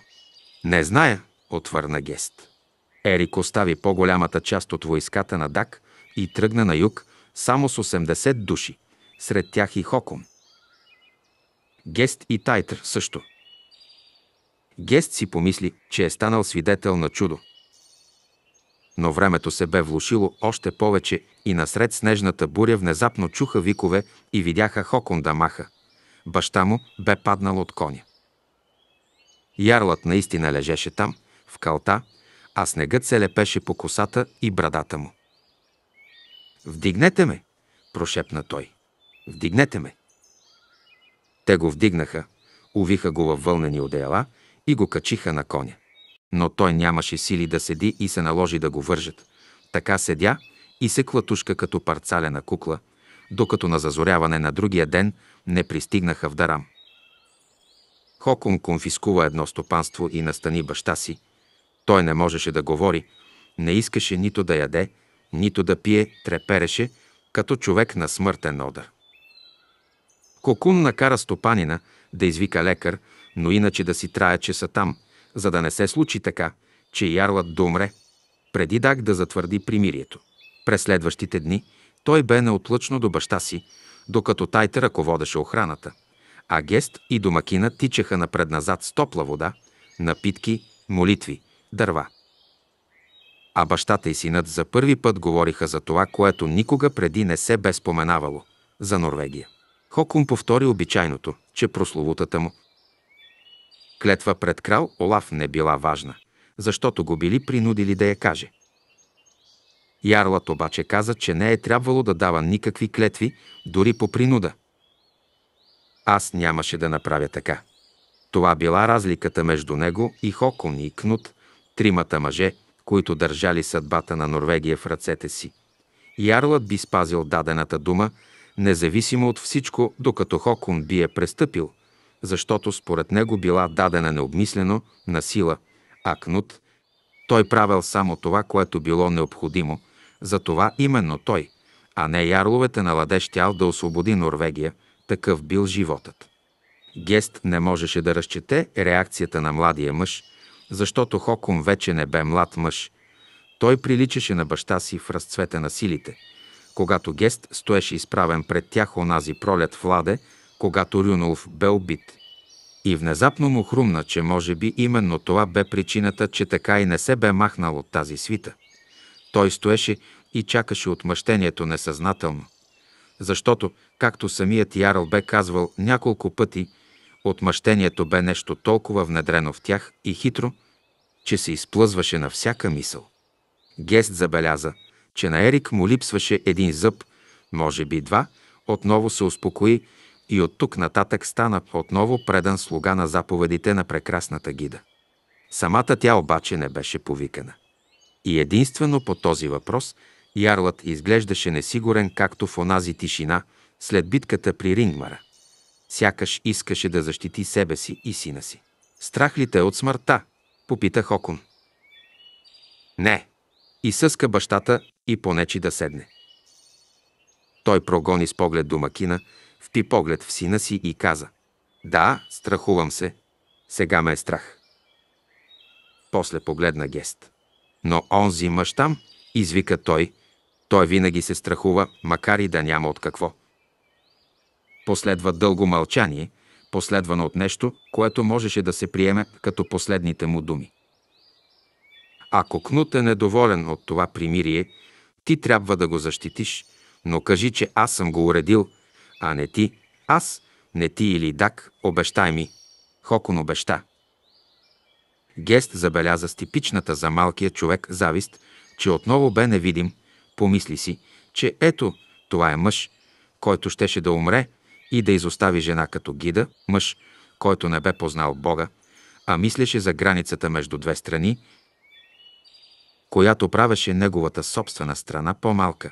Не зная, отвърна Гест. Ерик остави по-голямата част от войската на Дак и тръгна на юг, само с 80 души, сред тях и Хокум. Гест и Тайтър също. Гест си помисли, че е станал свидетел на чудо. Но времето се бе влушило още повече и насред снежната буря внезапно чуха викове и видяха Хокун да маха. Баща му бе паднал от коня. Ярлът наистина лежеше там, в калта, а снегът се лепеше по косата и брадата му. Вдигнете ме, прошепна той. Вдигнете ме. Те го вдигнаха, увиха го във вълнени одеяла и го качиха на коня. Но той нямаше сили да седи и се наложи да го вържат. Така седя и се клатушка като парцалена кукла, докато на зазоряване на другия ден не пристигнаха в Дарам. Хокум конфискува едно стопанство и настани баща си. Той не можеше да говори, не искаше нито да яде, нито да пие, трепереше, като човек на смъртен одър. Кокун накара стопанина да извика лекар, но иначе да си трая, че са там, за да не се случи така, че ярлът да умре, преди Даг да затвърди примирието. През следващите дни той бе неотлъчно до баща си, докато Тайта ръководеше охраната, а Гест и домакина тичаха напред-назад с топла вода, напитки, молитви, дърва – а бащата и синът за първи път говориха за това, което никога преди не се бе споменавало – за Норвегия. Хокум повтори обичайното, че прословутата му клетва пред крал Олаф не била важна, защото го били принудили да я каже. Ярлът обаче каза, че не е трябвало да дава никакви клетви, дори по принуда. Аз нямаше да направя така. Това била разликата между него и Хокун и Кнут, тримата мъже – които държали съдбата на Норвегия в ръцете си. Ярлът би спазил дадената дума, независимо от всичко, докато Хокун би е престъпил, защото според него била дадена необмислено, на сила, а Кнут, той правил само това, което било необходимо, за това именно той, а не ярловете на ладеж щял да освободи Норвегия, такъв бил животът. Гест не можеше да разчете реакцията на младия мъж – защото Хокум вече не бе млад мъж. Той приличаше на баща си в разцвета на силите, когато Гест стоеше изправен пред тях онази пролет в Ладе, когато Рюнолф бе убит. И внезапно му хрумна, че може би именно това бе причината, че така и не се бе махнал от тази свита. Той стоеше и чакаше отмъщението несъзнателно. Защото, както самият Ярл бе казвал няколко пъти – Отмъщението бе нещо толкова внедрено в тях и хитро, че се изплъзваше на всяка мисъл. Гест забеляза, че на Ерик му липсваше един зъб, може би два, отново се успокои и от тук нататък стана отново предан слуга на заповедите на прекрасната гида. Самата тя обаче не беше повикана. И единствено по този въпрос ярлът изглеждаше несигурен, както в онази тишина след битката при Рингмара. Сякаш искаше да защити себе си и сина си. Страх ли те от смъртта? Попита Хокон. Не. И съска бащата и понечи да седне. Той прогони с поглед домакина, впи поглед в сина си и каза. Да, страхувам се. Сега ме е страх. После погледна гест. Но онзи мъж там, извика той, той винаги се страхува, макар и да няма от какво – Последва дълго мълчание, последвано от нещо, което можеше да се приеме като последните му думи. Ако Кнут е недоволен от това примирие, ти трябва да го защитиш, но кажи, че аз съм го уредил, а не ти, аз, не ти или Дак, обещай ми. Хокон обеща. Гест забеляза с типичната за малкия човек завист, че отново бе невидим, помисли си, че ето, това е мъж, който щеше да умре, и да изостави жена като гида, мъж, който не бе познал Бога, а мислеше за границата между две страни, която правеше неговата собствена страна по-малка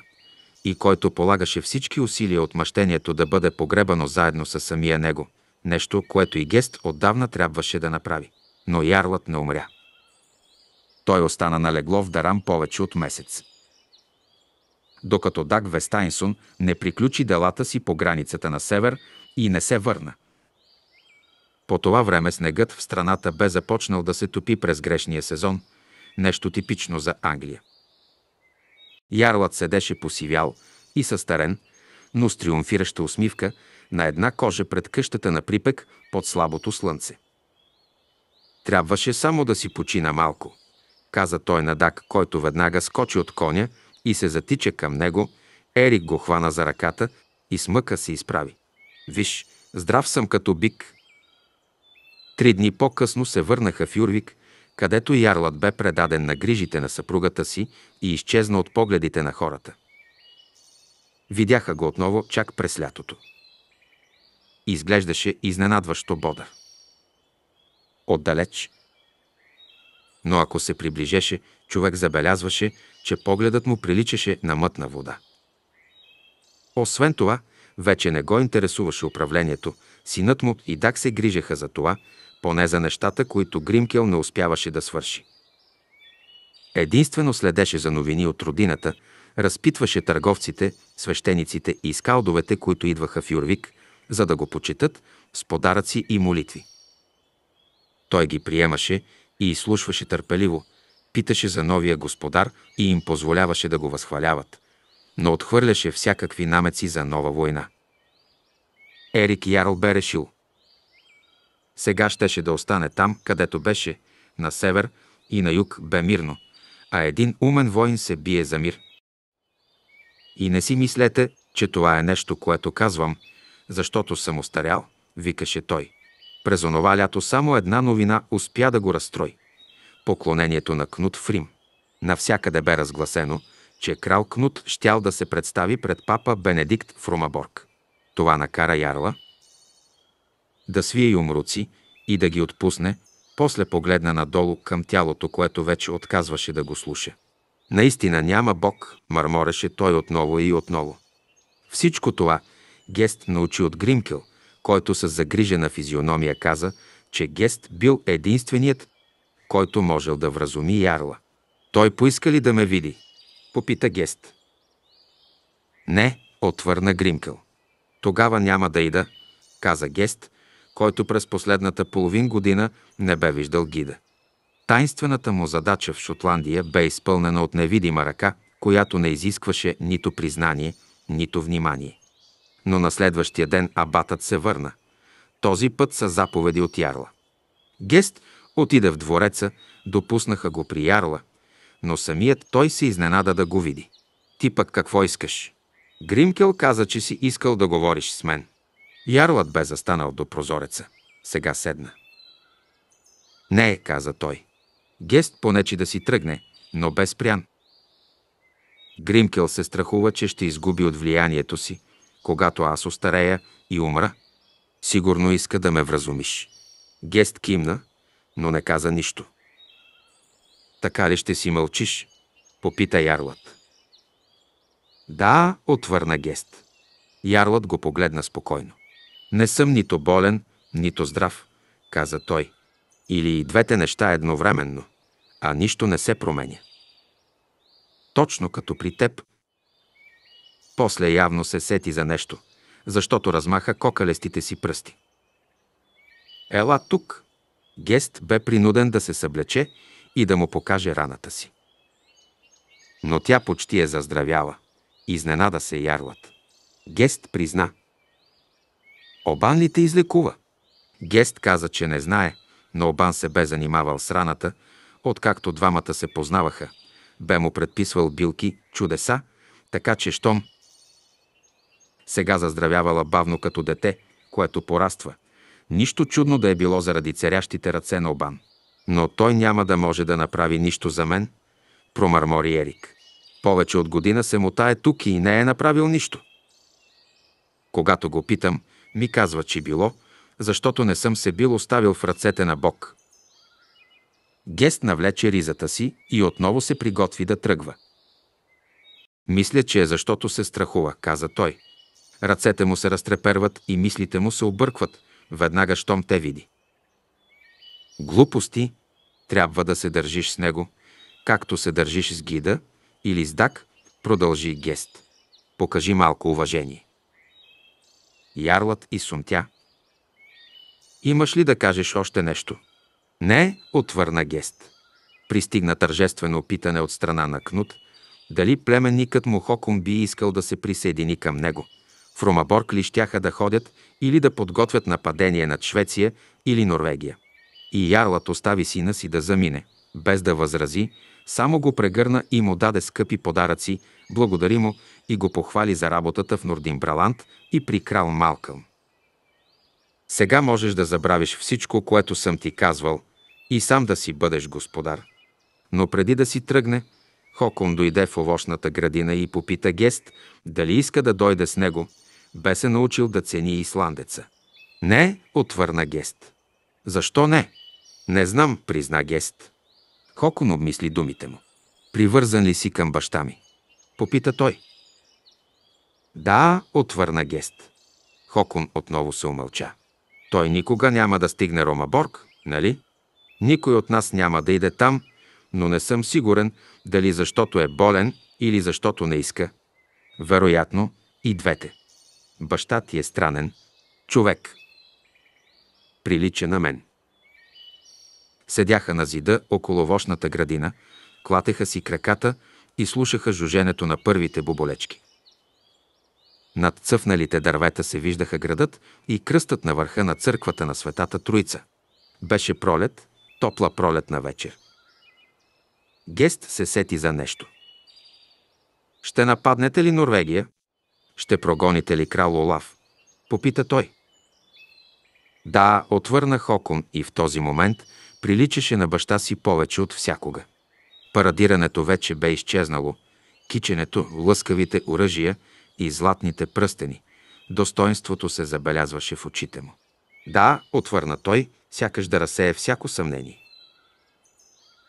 и който полагаше всички усилия от мъщението да бъде погребано заедно с самия него, нещо, което и Гест отдавна трябваше да направи. Но ярлът не умря. Той остана налегло в Дарам повече от месец докато Даг Вестайнсон не приключи делата си по границата на север и не се върна. По това време снегът в страната бе започнал да се топи през грешния сезон, нещо типично за Англия. Ярлът седеше посивял и състарен, но с триумфираща усмивка на една кожа пред къщата на припек под слабото слънце. Трябваше само да си почина малко, каза той на Дак, който веднага скочи от коня – и се затича към него, Ерик го хвана за ръката и смъка се изправи. Виж, здрав съм като бик. Три дни по-късно се върнаха в Юрвик, където ярлът бе предаден на грижите на съпругата си и изчезна от погледите на хората. Видяха го отново чак през лятото. Изглеждаше изненадващо бодър. Отдалеч. Но ако се приближеше, Човек забелязваше, че погледът му приличаше на мътна вода. Освен това, вече не го интересуваше управлението. Синът му и Дак се грижеха за това, поне за нещата, които Гримкел не успяваше да свърши. Единствено следеше за новини от родината, разпитваше търговците, свещениците и скалдовете, които идваха в Юрвик, за да го почитат с подаръци и молитви. Той ги приемаше и изслушваше търпеливо – питаше за новия господар и им позволяваше да го възхваляват, но отхвърляше всякакви намеци за нова война. Ерик Ярл бе решил. Сега щеше да остане там, където беше, на север и на юг бе мирно, а един умен воин се бие за мир. И не си мислете, че това е нещо, което казвам, защото съм устарял, викаше той. През онова лято само една новина успя да го разстрои поклонението на Кнут в Рим. Навсякъде бе разгласено, че крал Кнут щял да се представи пред папа Бенедикт в Румаборг. Това накара Ярла да свие юмруци и да ги отпусне, после погледна надолу към тялото, което вече отказваше да го слуша. Наистина няма Бог, мърмореше той отново и отново. Всичко това Гест научи от Гримкел, който с загрижена физиономия каза, че Гест бил единственият който можел да вразуми ярла. Той поиска ли да ме види? Попита Гест. Не, отвърна Гримкъл. Тогава няма да ида, каза Гест, който през последната половин година не бе виждал гида. Тайнствената му задача в Шотландия бе изпълнена от невидима ръка, която не изискваше нито признание, нито внимание. Но на следващия ден абатът се върна. Този път са заповеди от Ярла. Гест Отида в двореца, допуснаха го при ярла, но самият той се изненада да го види. Ти пък какво искаш? Гримкел каза, че си искал да говориш с мен. Ярлът бе застанал до прозореца. Сега седна. Не, каза той. Гест понечи да си тръгне, но без прян. Гримкел се страхува, че ще изгуби от влиянието си, когато аз остарея и умра. Сигурно иска да ме вразумиш. Гест кимна, но не каза нищо. Така ли ще си мълчиш? Попита ярлът. Да, отвърна гест. Ярлът го погледна спокойно. Не съм нито болен, нито здрав, каза той. Или и двете неща едновременно, а нищо не се променя. Точно като при теб. После явно се сети за нещо, защото размаха кокалестите си пръсти. Ела тук, Гест бе принуден да се съблече и да му покаже раната си. Но тя почти е заздравяла. Изненада се ярлат. Гест призна. Обан ли те излекува? Гест каза, че не знае, но Обан се бе занимавал с раната, откакто двамата се познаваха. Бе му предписвал билки, чудеса, така че щом сега заздравявала бавно като дете, което пораства – Нищо чудно да е било заради царящите ръце на Обан. Но той няма да може да направи нищо за мен, промърмори Ерик. Повече от година се мутае тук и не е направил нищо. Когато го питам, ми казва, че било, защото не съм се бил оставил в ръцете на Бог. Гест навлече ризата си и отново се приготви да тръгва. Мисля, че е защото се страхува, каза той. Ръцете му се разтреперват и мислите му се объркват, веднага щом те види. Глупости трябва да се държиш с него, както се държиш с гида или с дак, продължи гест. Покажи малко уважение. Ярлът и сумтя. Имаш ли да кажеш още нещо? Не, отвърна гест. Пристигна тържествено питане от страна на Кнут, дали племенникът му Хокон би искал да се присъедини към него – в ли щяха да ходят или да подготвят нападение над Швеция или Норвегия. И ярлът остави сина си да замине, без да възрази, само го прегърна и му даде скъпи подаръци, благодари му и го похвали за работата в Нординбраланд и при крал Малкълм. Сега можеш да забравиш всичко, което съм ти казвал, и сам да си бъдеш господар. Но преди да си тръгне, Хокон дойде в овощната градина и попита Гест дали иска да дойде с него – бе се научил да цени исландеца. Не, отвърна Гест. Защо не? Не знам, призна Гест. Хокон обмисли думите му. Привързан ли си към баща ми? Попита той. Да, отвърна Гест. Хокон отново се умълча. Той никога няма да стигне Ромаборг, нали? Никой от нас няма да иде там, но не съм сигурен дали защото е болен или защото не иска. Вероятно и двете. Баща ти е странен човек. Прилича на мен. Седяха на зида около вошната градина, клатеха си краката и слушаха жуженето на първите боболечки. Над цъфналите дървета се виждаха градът и кръстът на върха на църквата на Светата Троица. Беше пролет, топла пролет на вечер. Гест се сети за нещо. Ще нападнете ли Норвегия? Ще прогоните ли крал Олав? Попита той. Да, отвърна Хокон и в този момент приличаше на баща си повече от всякога. Парадирането вече бе изчезнало, киченето, лъскавите оръжия и златните пръстени. Достоинството се забелязваше в очите му. Да, отвърна той, сякаш да разсее всяко съмнение.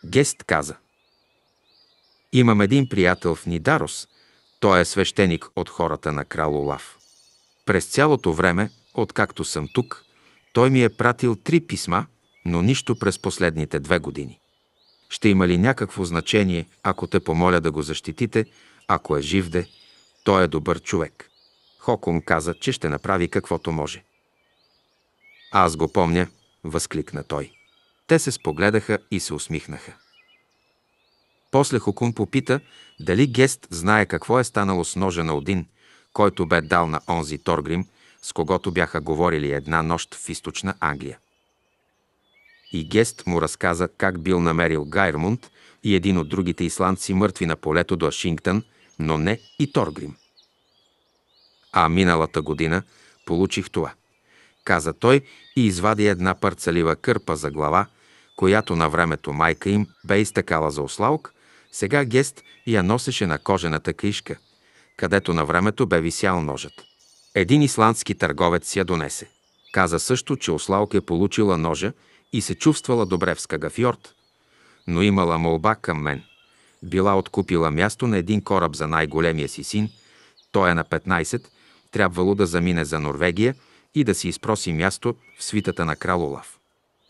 Гест каза. Имам един приятел в Нидарос, той е свещеник от хората на крал Олав. През цялото време, откакто съм тук, той ми е пратил три писма, но нищо през последните две години. Ще има ли някакво значение, ако те помоля да го защитите, ако е живде, той е добър човек. Хокум каза, че ще направи каквото може. Аз го помня, възкликна той. Те се спогледаха и се усмихнаха. После Хокун попита дали Гест знае какво е станало с ножа на Один, който бе дал на онзи Торгрим, с когото бяха говорили една нощ в източна Англия. И Гест му разказа как бил намерил Гайрмунд и един от другите исландци мъртви на полето до Ашингтън, но не и Торгрим. А миналата година получих това, каза той и извади една парцалива кърпа за глава, която на времето майка им бе изтъкала за ослаук, сега Гест я носеше на кожената кришка, където на времето бе висял ножът. Един исландски търговец я донесе. Каза също, че Ослаук е получила ножа и се чувствала добре в Скагафьорд, но имала молба към мен. Била откупила място на един кораб за най-големия си син, той е на 15, трябвало да замине за Норвегия и да си изпроси място в свитата на крал Олаф.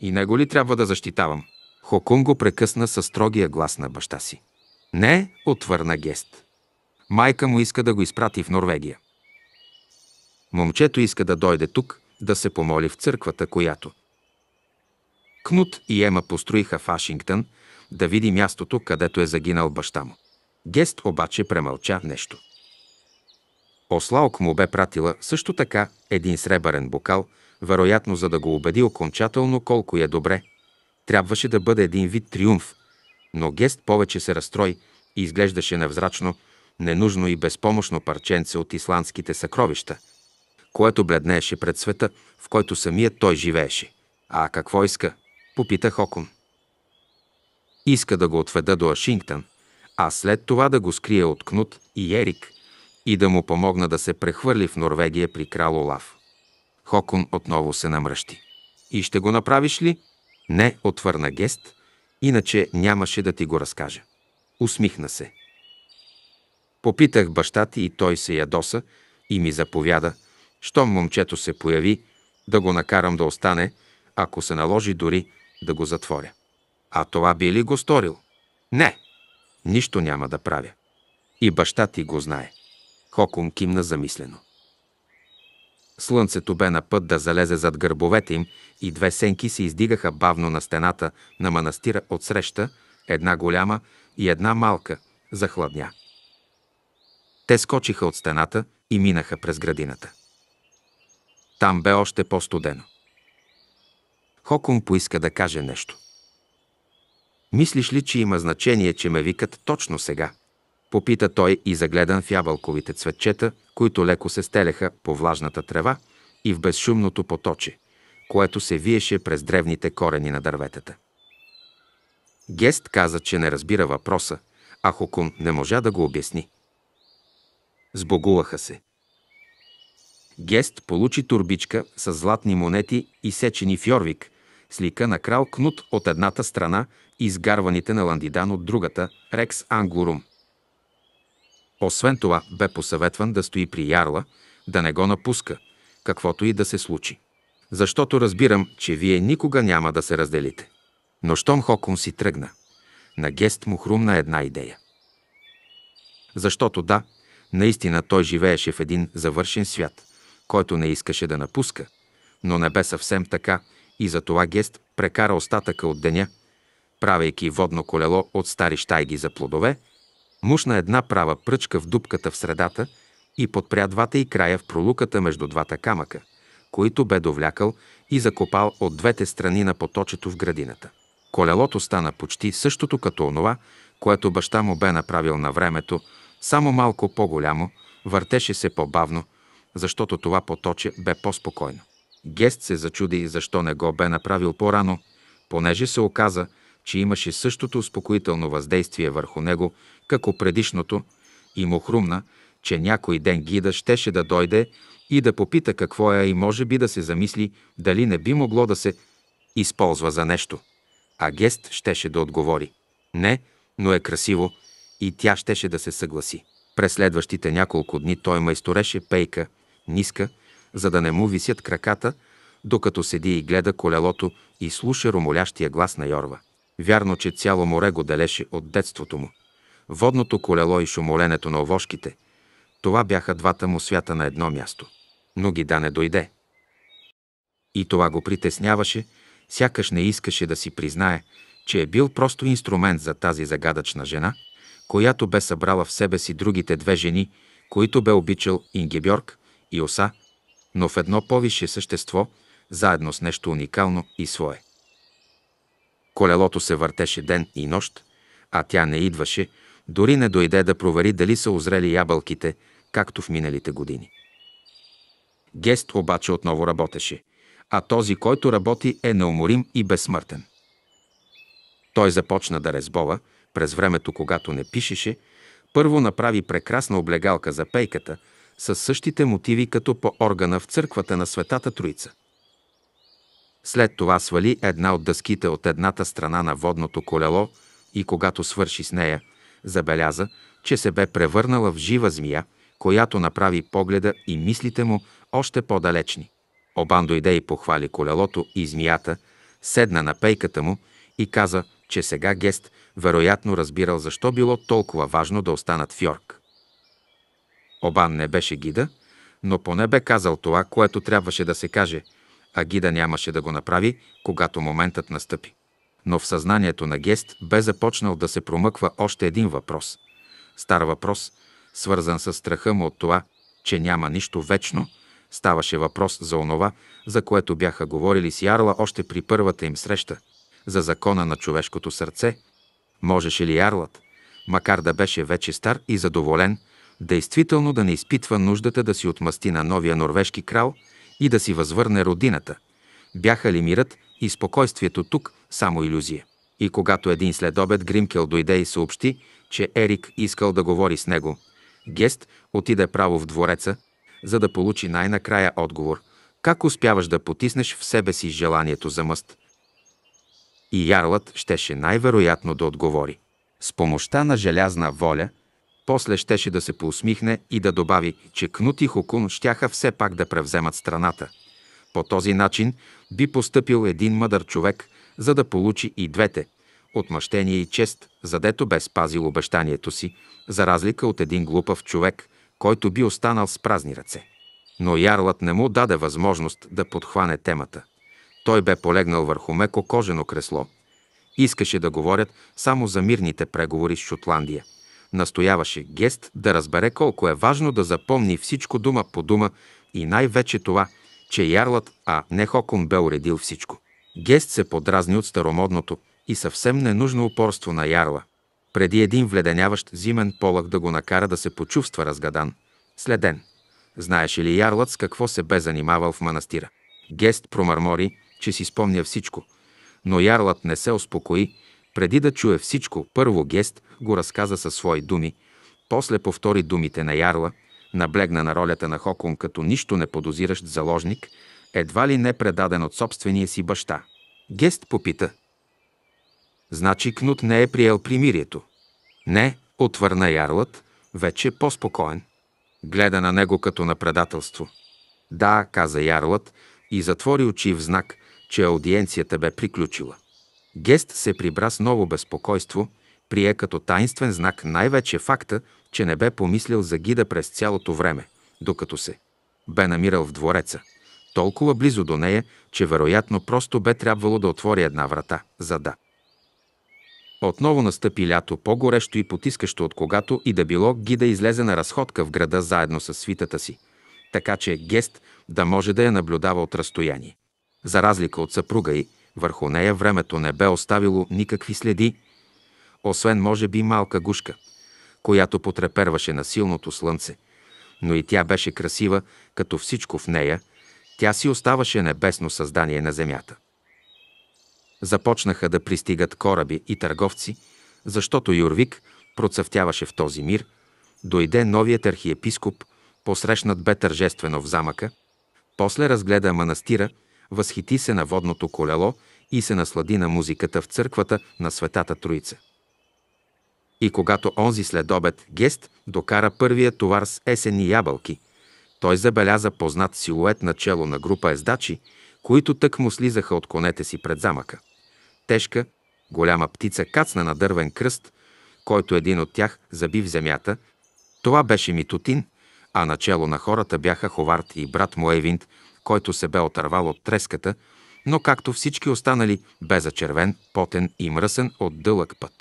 И него ли трябва да защитавам? Хокун го прекъсна със строгия глас на баща си. Не, отвърна Гест. Майка му иска да го изпрати в Норвегия. Момчето иска да дойде тук, да се помоли в църквата, която. Кнут и Ема построиха в Вашингтон, да види мястото, където е загинал баща му. Гест обаче премълча нещо. Ослаок му бе пратила също така един сребърен бокал, вероятно за да го убеди окончателно колко е добре. Трябваше да бъде един вид триумф, но Гест повече се разстрой и изглеждаше невзрачно, ненужно и безпомощно парченце от исландските съкровища, което бледнееше пред света, в който самият той живееше. А какво иска? Попита Хокон. Иска да го отведа до Ашингтън, а след това да го скрие от Кнут и Ерик и да му помогна да се прехвърли в Норвегия при крал Олав. Хокон отново се намръщи. И ще го направиш ли? Не, отвърна Гест – Иначе нямаше да ти го разкажа. Усмихна се. Попитах баща ти и той се ядоса и ми заповяда, щом момчето се появи, да го накарам да остане, ако се наложи дори да го затворя. А това би ли го сторил? Не, нищо няма да правя. И баща ти го знае. Хокум кимна замислено. Слънцето бе на път да залезе зад гърбовете им и две сенки се издигаха бавно на стената на манастира отсреща, една голяма и една малка, захладня. Те скочиха от стената и минаха през градината. Там бе още по-студено. Хокум поиска да каже нещо. Мислиш ли, че има значение, че ме викат точно сега? Попита той и загледан в ябълковите цветчета, които леко се стелеха по влажната трева и в безшумното поточе, което се виеше през древните корени на дърветата. Гест каза, че не разбира въпроса, а Хокун не можа да го обясни. Сбогуваха се. Гест получи турбичка с златни монети и сечени фьорвик, с лика на крал Кнут от едната страна и изгарваните на Ландидан от другата, Рекс Ангурум. Освен това, бе посъветван да стои при ярла, да не го напуска, каквото и да се случи. Защото разбирам, че вие никога няма да се разделите. Но щом Хокун си тръгна, на гест му хрумна една идея. Защото да, наистина той живееше в един завършен свят, който не искаше да напуска, но не бе съвсем така и за това гест прекара остатъка от деня, правейки водно колело от стари щайги за плодове Мушна една права пръчка в дупката в средата и подпря двата и края в пролуката между двата камъка, които бе довлякал и закопал от двете страни на поточето в градината. Колелото стана почти същото като онова, което баща му бе направил на времето, само малко по-голямо, въртеше се по-бавно, защото това поточе бе по-спокойно. Гест се зачуди защо не го бе направил по-рано, понеже се оказа, че имаше същото успокоително въздействие върху него, како предишното, и му хрумна, че някой ден гида щеше да дойде и да попита какво е и може би да се замисли дали не би могло да се използва за нещо. А Гест щеше да отговори. Не, но е красиво и тя щеше да се съгласи. През следващите няколко дни той майстореше пейка, ниска, за да не му висят краката, докато седи и гледа колелото и слуша ромолящия глас на Йорва. Вярно, че цяло море го делеше от детството му. Водното колело и шумоленето на овошките – това бяха двата му свята на едно място. Но ги да не дойде. И това го притесняваше, сякаш не искаше да си признае, че е бил просто инструмент за тази загадъчна жена, която бе събрала в себе си другите две жени, които бе обичал Ингебьорг и Оса, но в едно повише същество, заедно с нещо уникално и свое. Колелото се въртеше ден и нощ, а тя не идваше, дори не дойде да провери дали са озрели ябълките, както в миналите години. Гест обаче отново работеше, а този, който работи, е неуморим и безсмъртен. Той започна да резбова, през времето, когато не пишеше, първо направи прекрасна облегалка за пейката, със същите мотиви като по органа в църквата на Светата Троица. След това свали една от дъските от едната страна на водното колело и когато свърши с нея, забеляза, че се бе превърнала в жива змия, която направи погледа и мислите му още по-далечни. Обан дойде и похвали колелото и змията, седна на пейката му и каза, че сега Гест вероятно разбирал защо било толкова важно да останат в Йорк. Обан не беше гида, но поне бе казал това, което трябваше да се каже – Агида нямаше да го направи, когато моментът настъпи. Но в съзнанието на Гест бе започнал да се промъква още един въпрос. Стар въпрос, свързан с страха му от това, че няма нищо вечно, ставаше въпрос за онова, за което бяха говорили с Ярла още при първата им среща – за закона на човешкото сърце. Можеше ли Ярлът, макар да беше вече стар и задоволен, действително да не изпитва нуждата да си отмъсти на новия норвежки крал – и да си възвърне родината. Бяха ли мирът и спокойствието тук само иллюзия? И когато един следобед Гримкел дойде и съобщи, че Ерик искал да говори с него, Гест отиде право в двореца, за да получи най-накрая отговор как успяваш да потиснеш в себе си желанието за мъст. И ярлът щеше най-вероятно да отговори. С помощта на желязна воля после щеше да се поусмихне и да добави, че Кнут и Хокун щяха все пак да превземат страната. По този начин би постъпил един мъдър човек, за да получи и двете – отмъщение и чест, задето бе спазил обещанието си, за разлика от един глупав човек, който би останал с празни ръце. Но ярлът не му даде възможност да подхване темата. Той бе полегнал върху меко кожено кресло. Искаше да говорят само за мирните преговори с Шотландия – Настояваше Гест да разбере колко е важно да запомни всичко дума по дума и най-вече това, че ярлът, а не Хокон бе уредил всичко. Гест се подразни от старомодното и съвсем ненужно упорство на ярла. Преди един вледеняващ зимен полъг да го накара да се почувства разгадан. Следен. Знаеше ли ярлът с какво се бе занимавал в манастира? Гест промърмори, че си спомня всичко, но ярлът не се успокои преди да чуе всичко, първо Гест го разказа със свои думи, после повтори думите на Ярла, наблегна на ролята на Хокон като нищо не подозиращ заложник, едва ли не предаден от собствения си баща. Гест попита. Значи Кнут не е приел примирието. Не, отвърна Ярлът, вече по-спокоен. Гледа на него като на предателство. Да, каза Ярлът и затвори очи в знак, че аудиенцията бе приключила. Гест се прибра с ново безпокойство, прие като таинствен знак най-вече факта, че не бе помислил за гида през цялото време, докато се бе намирал в двореца. Толкова близо до нея, че вероятно просто бе трябвало да отвори една врата, за да. Отново настъпи лято, по-горещо и потискащо от когато и да било гида излезе на разходка в града заедно с свитата си, така че Гест да може да я наблюдава от разстояние. За разлика от съпруга й, върху нея времето не бе оставило никакви следи, освен може би малка гушка, която потреперваше на силното слънце. Но и тя беше красива, като всичко в нея, тя си оставаше небесно създание на земята. Започнаха да пристигат кораби и търговци, защото Юрвик процъфтяваше в този мир, дойде новият архиепископ, посрещнат бе тържествено в замъка, после разгледа манастира, възхити се на водното колело и се наслади на музиката в църквата на Светата Троица. И когато онзи след обед Гест докара първия товар с есени ябълки, той забеляза познат силует на чело на група ездачи, които тък му слизаха от конете си пред замъка. Тежка, голяма птица кацна на дървен кръст, който един от тях заби в земята. Това беше Митутин, а начело на хората бяха Ховард и брат му Евинт, който се бе отървал от треската но както всички останали, бе зачервен, потен и мръсен от дълъг път.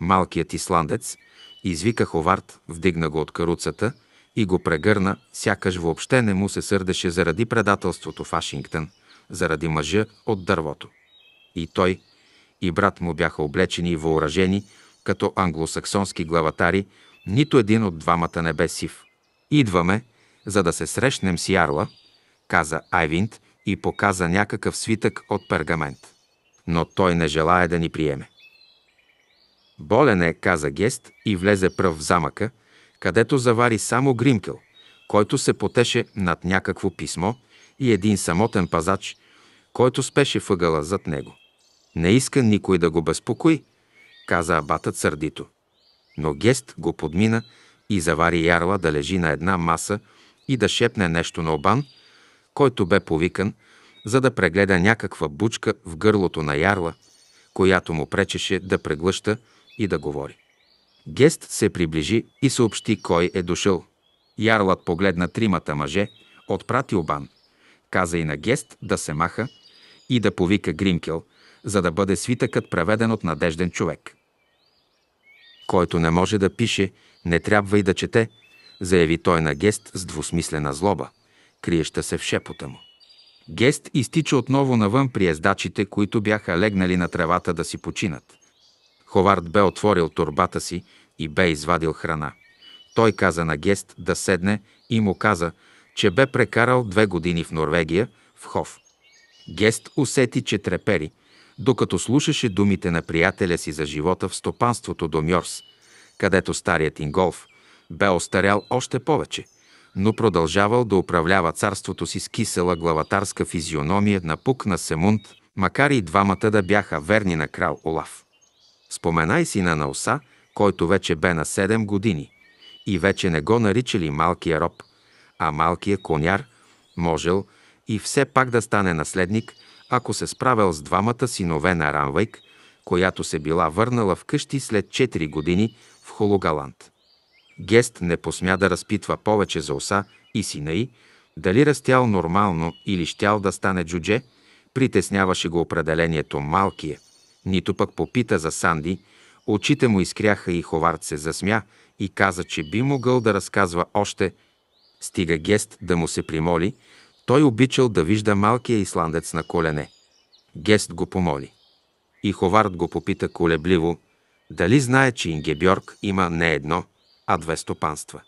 Малкият исландец извика Ховард, вдигна го от каруцата и го прегърна, сякаш въобще не му се сърдеше заради предателството в Вашингтон, заради мъжа от дървото. И той, и брат му бяха облечени и въоръжени, като англосаксонски главатари, нито един от двамата не бе сив. Идваме, за да се срещнем с Ярла, каза Айвинт и показа някакъв свитък от пергамент. Но той не желая да ни приеме. Болен е, каза Гест и влезе пръв в замъка, където завари само Гримкел, който се потеше над някакво писмо и един самотен пазач, който спеше въгъла зад него. Не иска никой да го безпокои, каза абатът сърдито. Но Гест го подмина и завари ярла да лежи на една маса и да шепне нещо на Обан – който бе повикан, за да прегледа някаква бучка в гърлото на ярла, която му пречеше да преглъща и да говори. Гест се приближи и съобщи кой е дошъл. Ярлът погледна тримата мъже, отпрати обан. Каза и на Гест да се маха и да повика Гримкел, за да бъде свитъкът преведен от надежден човек. Който не може да пише, не трябва и да чете, заяви той на Гест с двусмислена злоба – криеща се в шепота му. Гест изтича отново навън при ездачите, които бяха легнали на тревата да си починат. Ховард бе отворил турбата си и бе извадил храна. Той каза на Гест да седне и му каза, че бе прекарал две години в Норвегия, в Хов. Гест усети, че трепери, докато слушаше думите на приятеля си за живота в стопанството до Мьорс, където старият Инголф бе остарял още повече – но продължавал да управлява царството си с кисела главатарска физиономия на пук на Семунд, макар и двамата да бяха верни на крал Олаф. Споменай си на Науса, който вече бе на 7 години, и вече не го наричали малкия роб, а малкия коняр, можел и все пак да стане наследник, ако се справил с двамата синове на Ранвайк, която се била върнала в къщи след 4 години в Хологаланд. Гест не посмя да разпитва повече за оса и сина й, дали растял нормално или щял да стане джудже, притесняваше го определението «малкие». Нито пък попита за Санди, очите му изкряха и Ховард се засмя и каза, че би могъл да разказва още. Стига Гест да му се примоли, той обичал да вижда малкия исландец на колене. Гест го помоли. И Ховард го попита колебливо, дали знае, че Ингебьорг има не едно – а две стопанства.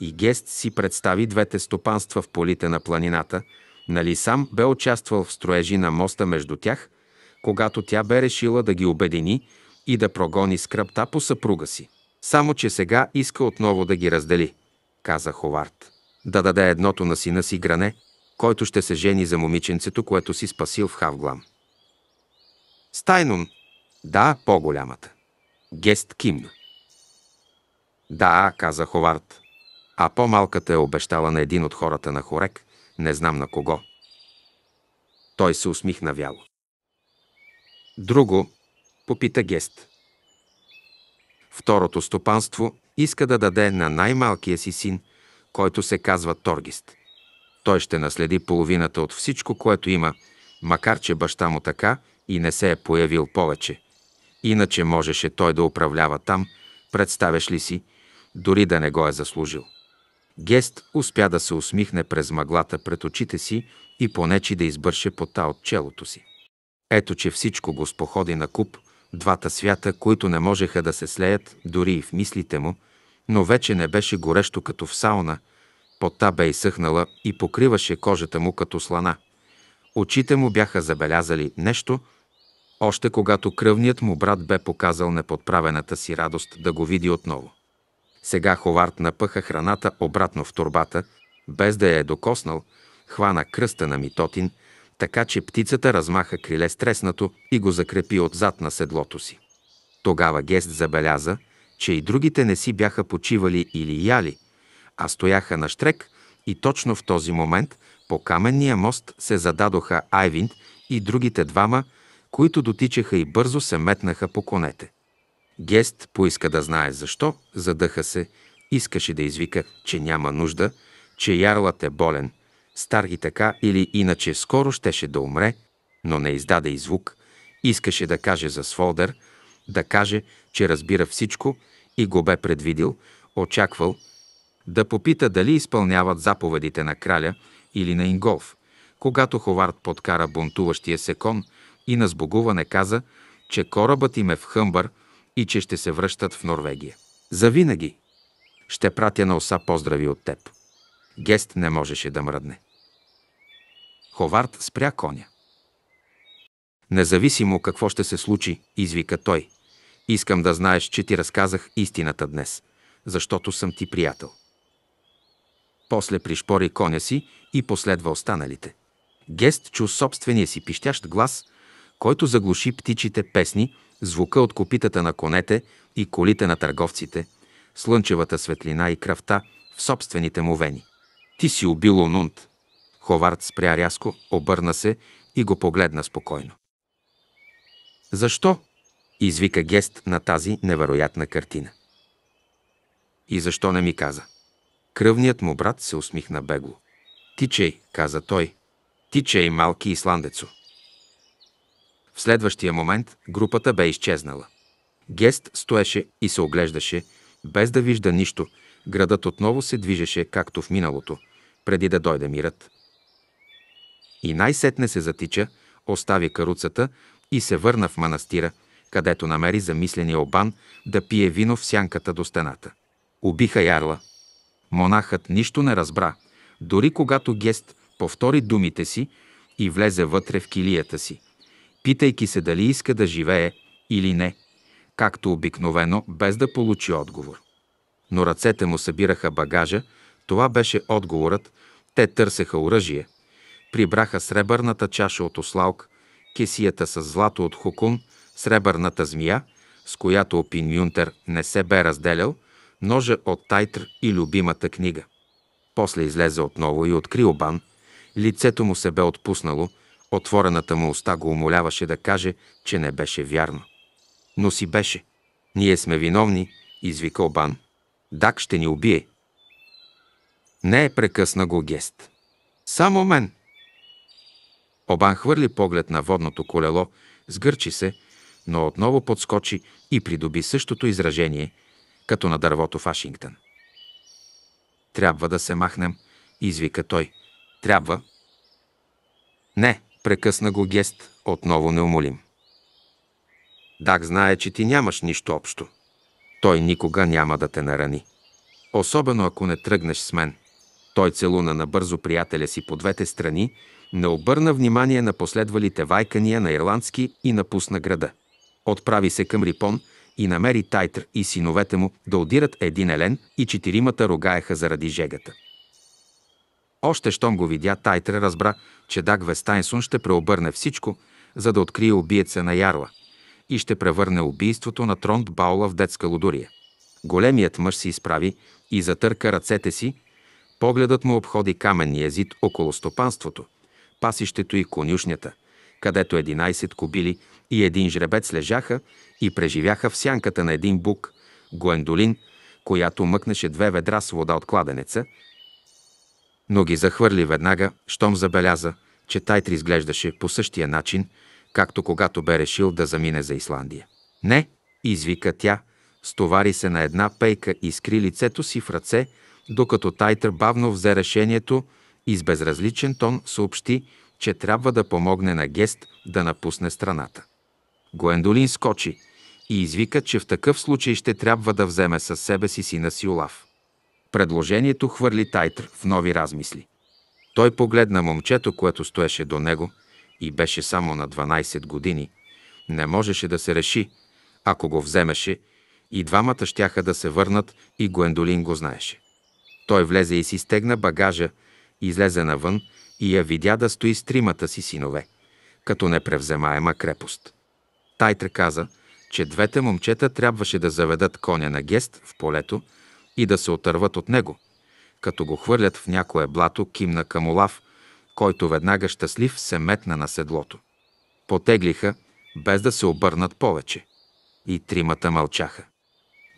И Гест си представи двете стопанства в полите на планината, нали сам бе участвал в строежи на моста между тях, когато тя бе решила да ги обедини и да прогони скръпта по съпруга си. Само, че сега иска отново да ги раздели, каза Ховард. Да даде едното на сина си Гране, който ще се жени за момиченцето, което си спасил в Хавглам. Стайнун. Да, по-голямата. Гест кимна. Да, каза Ховард. А по-малката е обещала на един от хората на Хорек, не знам на кого. Той се усмихна вяло. Друго, попита Гест. Второто стопанство иска да даде на най-малкия си син, който се казва Торгист. Той ще наследи половината от всичко, което има, макар че баща му така и не се е появил повече. Иначе можеше той да управлява там, представяш ли си, дори да не го е заслужил. Гест успя да се усмихне през мъглата пред очите си и понечи да избърше пота от челото си. Ето, че всичко го споходи на куп, двата свята, които не можеха да се слеят дори и в мислите му, но вече не беше горещо като в сауна, пота бе изсъхнала и покриваше кожата му като слана. Очите му бяха забелязали нещо, още когато кръвният му брат бе показал неподправената си радост да го види отново. Сега Ховард напъха храната обратно в турбата, без да я е докоснал, хвана кръста на Митотин, така че птицата размаха криле стреснато и го закрепи отзад на седлото си. Тогава Гест забеляза, че и другите не си бяха почивали или яли, а стояха на штрек и точно в този момент по каменния мост се зададоха Айвинд и другите двама, които дотичаха и бързо се метнаха по конете. Гест поиска да знае защо, задъха се, искаше да извика, че няма нужда, че ярлът е болен, стар и така или иначе скоро щеше да умре, но не издаде и звук, искаше да каже за Сволдер, да каже, че разбира всичко и го бе предвидил, очаквал, да попита дали изпълняват заповедите на краля или на Инголф, когато Ховард подкара бунтуващия се кон и на сбогуване каза, че корабът им е в Хъмбър – и че ще се връщат в Норвегия. Завинаги! Ще пратя на оса поздрави от теб. Гест не можеше да мръдне. Ховард спря коня. Независимо какво ще се случи, извика той. Искам да знаеш, че ти разказах истината днес, защото съм ти приятел. После пришпори коня си и последва останалите. Гест чу собствения си пищящ глас, който заглуши птичите песни звука от копитата на конете и колите на търговците, слънчевата светлина и кръвта в собствените му вени. Ти си убил Онунт. Ховард спря рязко, обърна се и го погледна спокойно. Защо? Извика гест на тази невероятна картина. И защо не ми каза? Кръвният му брат се усмихна бегло. Тичей, каза той. Тичей, малки исландецо. В следващия момент групата бе изчезнала. Гест стоеше и се оглеждаше, без да вижда нищо. Градът отново се движеше, както в миналото, преди да дойде мирът. И най-сетне се затича, остави каруцата и се върна в манастира, където намери замисления обан да пие вино в сянката до стената. Убиха ярла. Монахът нищо не разбра, дори когато Гест повтори думите си и влезе вътре в килията си питайки се дали иска да живее или не, както обикновено, без да получи отговор. Но ръцете му събираха багажа, това беше отговорът, те търсеха оръжие, прибраха сребърната чаша от ослалк, кесията с злато от хукун, сребърната змия, с която Опин Юнтер не се бе разделял, ножа от Тайтр и любимата книга. После излезе отново и откри обан. Лицето му се бе отпуснало, Отворената му уста го умоляваше да каже, че не беше вярно. Но си беше. Ние сме виновни, извика Обан. Дак ще ни убие. Не е прекъсна го гест. Само мен. Обан хвърли поглед на водното колело, сгърчи се, но отново подскочи и придоби същото изражение, като на дървото в Вашингтон. Трябва да се махнем, извика той. Трябва. Не, Прекъсна го гест, отново неумолим. Дак знае, че ти нямаш нищо общо. Той никога няма да те нарани. Особено ако не тръгнеш с мен. Той целуна набързо приятеля си по двете страни, не обърна внимание на последвалите вайкания на ирландски и напусна града. Отправи се към Рипон и намери Тайтр и синовете му да одират един елен и четиримата рогаеха заради жегата. Още щом го видя, Тайтре разбра, че Даг Вестайнсун ще преобърне всичко, за да открие убиеца на Ярла и ще превърне убийството на Тронт Баула в детска лодурия. Големият мъж се изправи и затърка ръцете си, погледът му обходи каменния зид около стопанството, пасището и конюшнята, където 11 кобили и един жребец лежаха и преживяха в сянката на един бук, Гуендолин, която мъкнеше две ведра с вода от кладенеца, но ги захвърли веднага, щом забеляза, че Тайтри изглеждаше по същия начин, както когато бе решил да замине за Исландия. Не, извика тя, стовари се на една пейка и скри лицето си в ръце, докато Тайтър бавно взе решението и с безразличен тон съобщи, че трябва да помогне на Гест да напусне страната. Гоендолин скочи и извика, че в такъв случай ще трябва да вземе със себе си сина си Олаф. Предложението хвърли Тайтр в нови размисли. Той погледна момчето, което стоеше до него и беше само на 12 години. Не можеше да се реши. Ако го вземеше, и двамата щяха да се върнат и Гуендолин го знаеше. Той влезе и си стегна багажа, излезе навън и я видя да стои с тримата си синове, като непревземаема крепост. Тайтр каза, че двете момчета трябваше да заведат коня на гест в полето, и да се отърват от него. Като го хвърлят в някое блато, кимна към Олав, който веднага щастлив се метна на седлото. Потеглиха, без да се обърнат повече. И тримата мълчаха.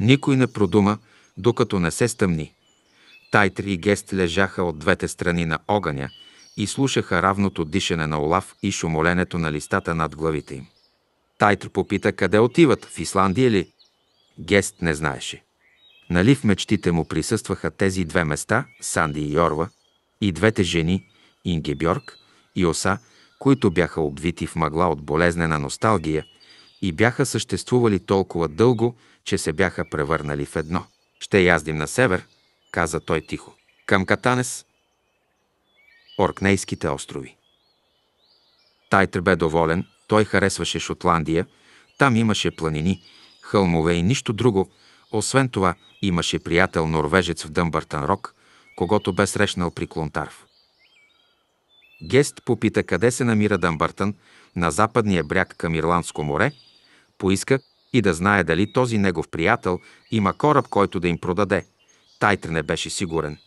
Никой не продума, докато не се стъмни. Тайтри и Гест лежаха от двете страни на огъня и слушаха равното дишане на Олав и шумоленето на листата над главите им. Тайтр попита къде отиват, в Исландия ли? Гест не знаеше. Нали в мечтите му присъстваха тези две места, Санди и Йорва, и двете жени, Бьорк и Оса, които бяха обвити в мъгла от болезнена носталгия и бяха съществували толкова дълго, че се бяха превърнали в едно. «Ще яздим на север», каза той тихо. «Към Катанес, Оркнейските острови». Тайтър бе доволен, той харесваше Шотландия, там имаше планини, хълмове и нищо друго – освен това, имаше приятел норвежец в Дъмбъртън Рок, когато бе срещнал при Клонтарв. Гест попита къде се намира Дъмбъртън на западния бряг към Ирландско море, поиска и да знае дали този негов приятел има кораб, който да им продаде. Тайтр не беше сигурен,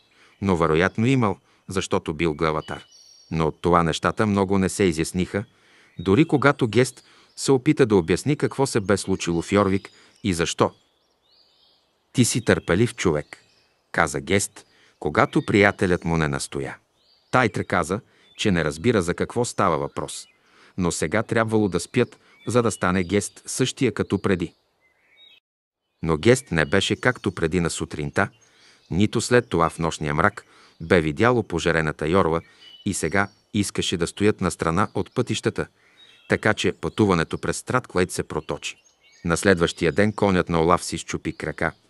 но вероятно имал, защото бил главатар. Но от това нещата много не се изясниха, дори когато Гест се опита да обясни какво се бе случило в Йорвик и защо – ти си търпелив човек, каза Гест, когато приятелят му не настоя. Тайтре каза, че не разбира за какво става въпрос, но сега трябвало да спят, за да стане Гест същия като преди. Но Гест не беше както преди на сутринта, нито след това в нощния мрак бе видяло пожерената йорва и сега искаше да стоят на страна от пътищата, така че пътуването през Клейт се проточи. На следващия ден конят на Олав си щупи крака –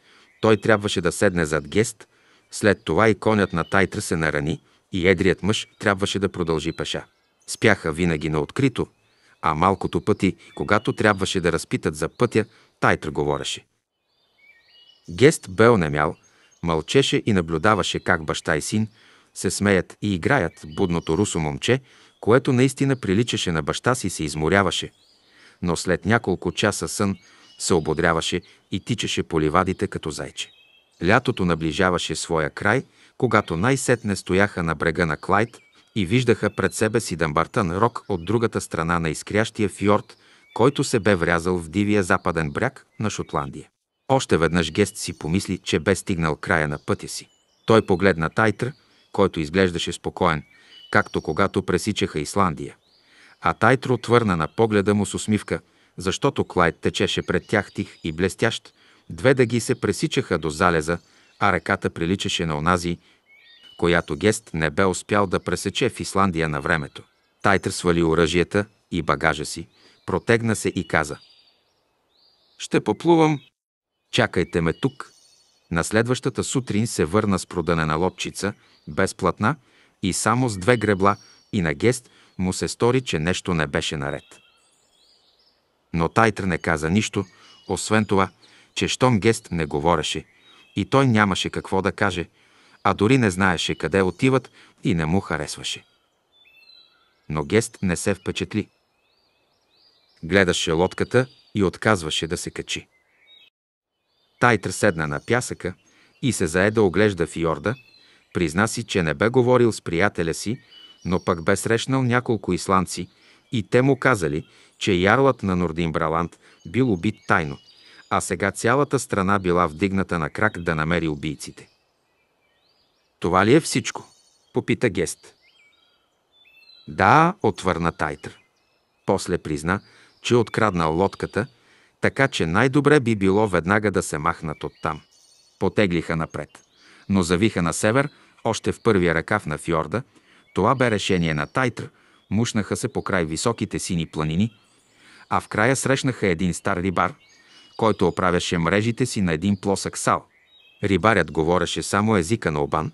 той трябваше да седне зад гест, след това и конят на Тайтра се нарани и едрият мъж трябваше да продължи пеша. Спяха винаги на открито, а малкото пъти, когато трябваше да разпитат за пътя, Тайтра говореше. Гест бе онемял, мълчеше и наблюдаваше как баща и син се смеят и играят будното русо момче, което наистина приличаше на баща си, се изморяваше. Но след няколко часа сън се ободряваше и тичаше по ливадите като зайче. Лятото наближаваше своя край, когато най-сетне стояха на брега на Клайд и виждаха пред себе си Дъмбартън рок от другата страна на изкрящия фьорд, който се бе врязал в дивия западен бряг на Шотландия. Още веднъж Гест си помисли, че бе стигнал края на пътя си. Той погледна Тайтър, който изглеждаше спокоен, както когато пресичаха Исландия. А Тайтър отвърна на погледа му с усмивка, защото Клайд течеше пред тях тих и блестящ, две дъги се пресичаха до залеза, а реката приличаше на онази, която Гест не бе успял да пресече в Исландия на времето. Тайтър свали оръжията и багажа си, протегна се и каза «Ще поплувам. Чакайте ме тук». На следващата сутрин се върна с проданена лодчица, без платна и само с две гребла и на Гест му се стори, че нещо не беше наред. Но Тайтър не каза нищо, освен това, че щом Гест не говореше, и той нямаше какво да каже, а дори не знаеше къде отиват и не му харесваше. Но Гест не се впечатли. Гледаше лодката и отказваше да се качи. Тайтър седна на пясъка и се зае да оглежда фиорда, призна си, че не бе говорил с приятеля си, но пък бе срещнал няколко исландци и те му казали, че ярлът на Браланд бил убит тайно, а сега цялата страна била вдигната на крак да намери убийците. Това ли е всичко? Попита Гест. Да, отвърна Тайтър. После призна, че е откраднал лодката, така че най-добре би било веднага да се махнат оттам. Потеглиха напред, но завиха на север, още в първия ръкав на фьорда. Това бе решение на Тайтър. Мушнаха се по край високите сини планини, а в края срещнаха един стар рибар, който оправяше мрежите си на един плосък сал. Рибарят говореше само езика на Обан,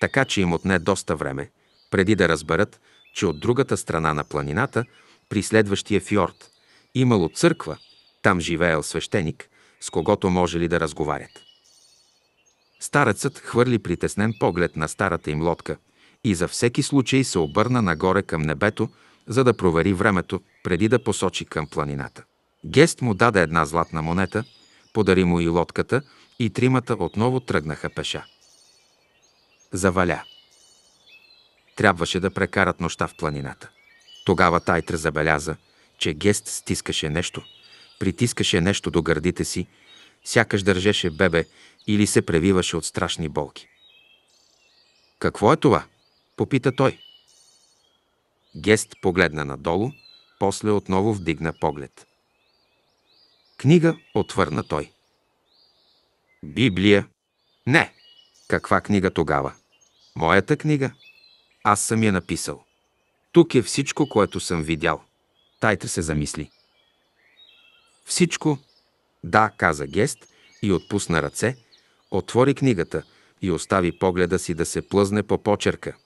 така че им отне доста време, преди да разберат, че от другата страна на планината, при следващия фьорд, имало църква, там живеел свещеник, с когото може ли да разговарят. Старецът хвърли притеснен поглед на старата им лодка и за всеки случай се обърна нагоре към небето, за да провери времето, преди да посочи към планината. Гест му даде една златна монета, подари му и лодката и тримата отново тръгнаха пеша. Заваля. Трябваше да прекарат нощта в планината. Тогава Тайтра забеляза, че Гест стискаше нещо, притискаше нещо до гърдите си, сякаш държеше бебе или се превиваше от страшни болки. Какво е това? попита той. Гест погледна надолу после отново вдигна поглед. Книга, отвърна той. Библия. Не. Каква книга тогава? Моята книга. Аз съм я написал. Тук е всичко, което съм видял. Тайта се замисли. Всичко? Да, каза Гест и отпусна ръце, отвори книгата и остави погледа си да се плъзне по почерка.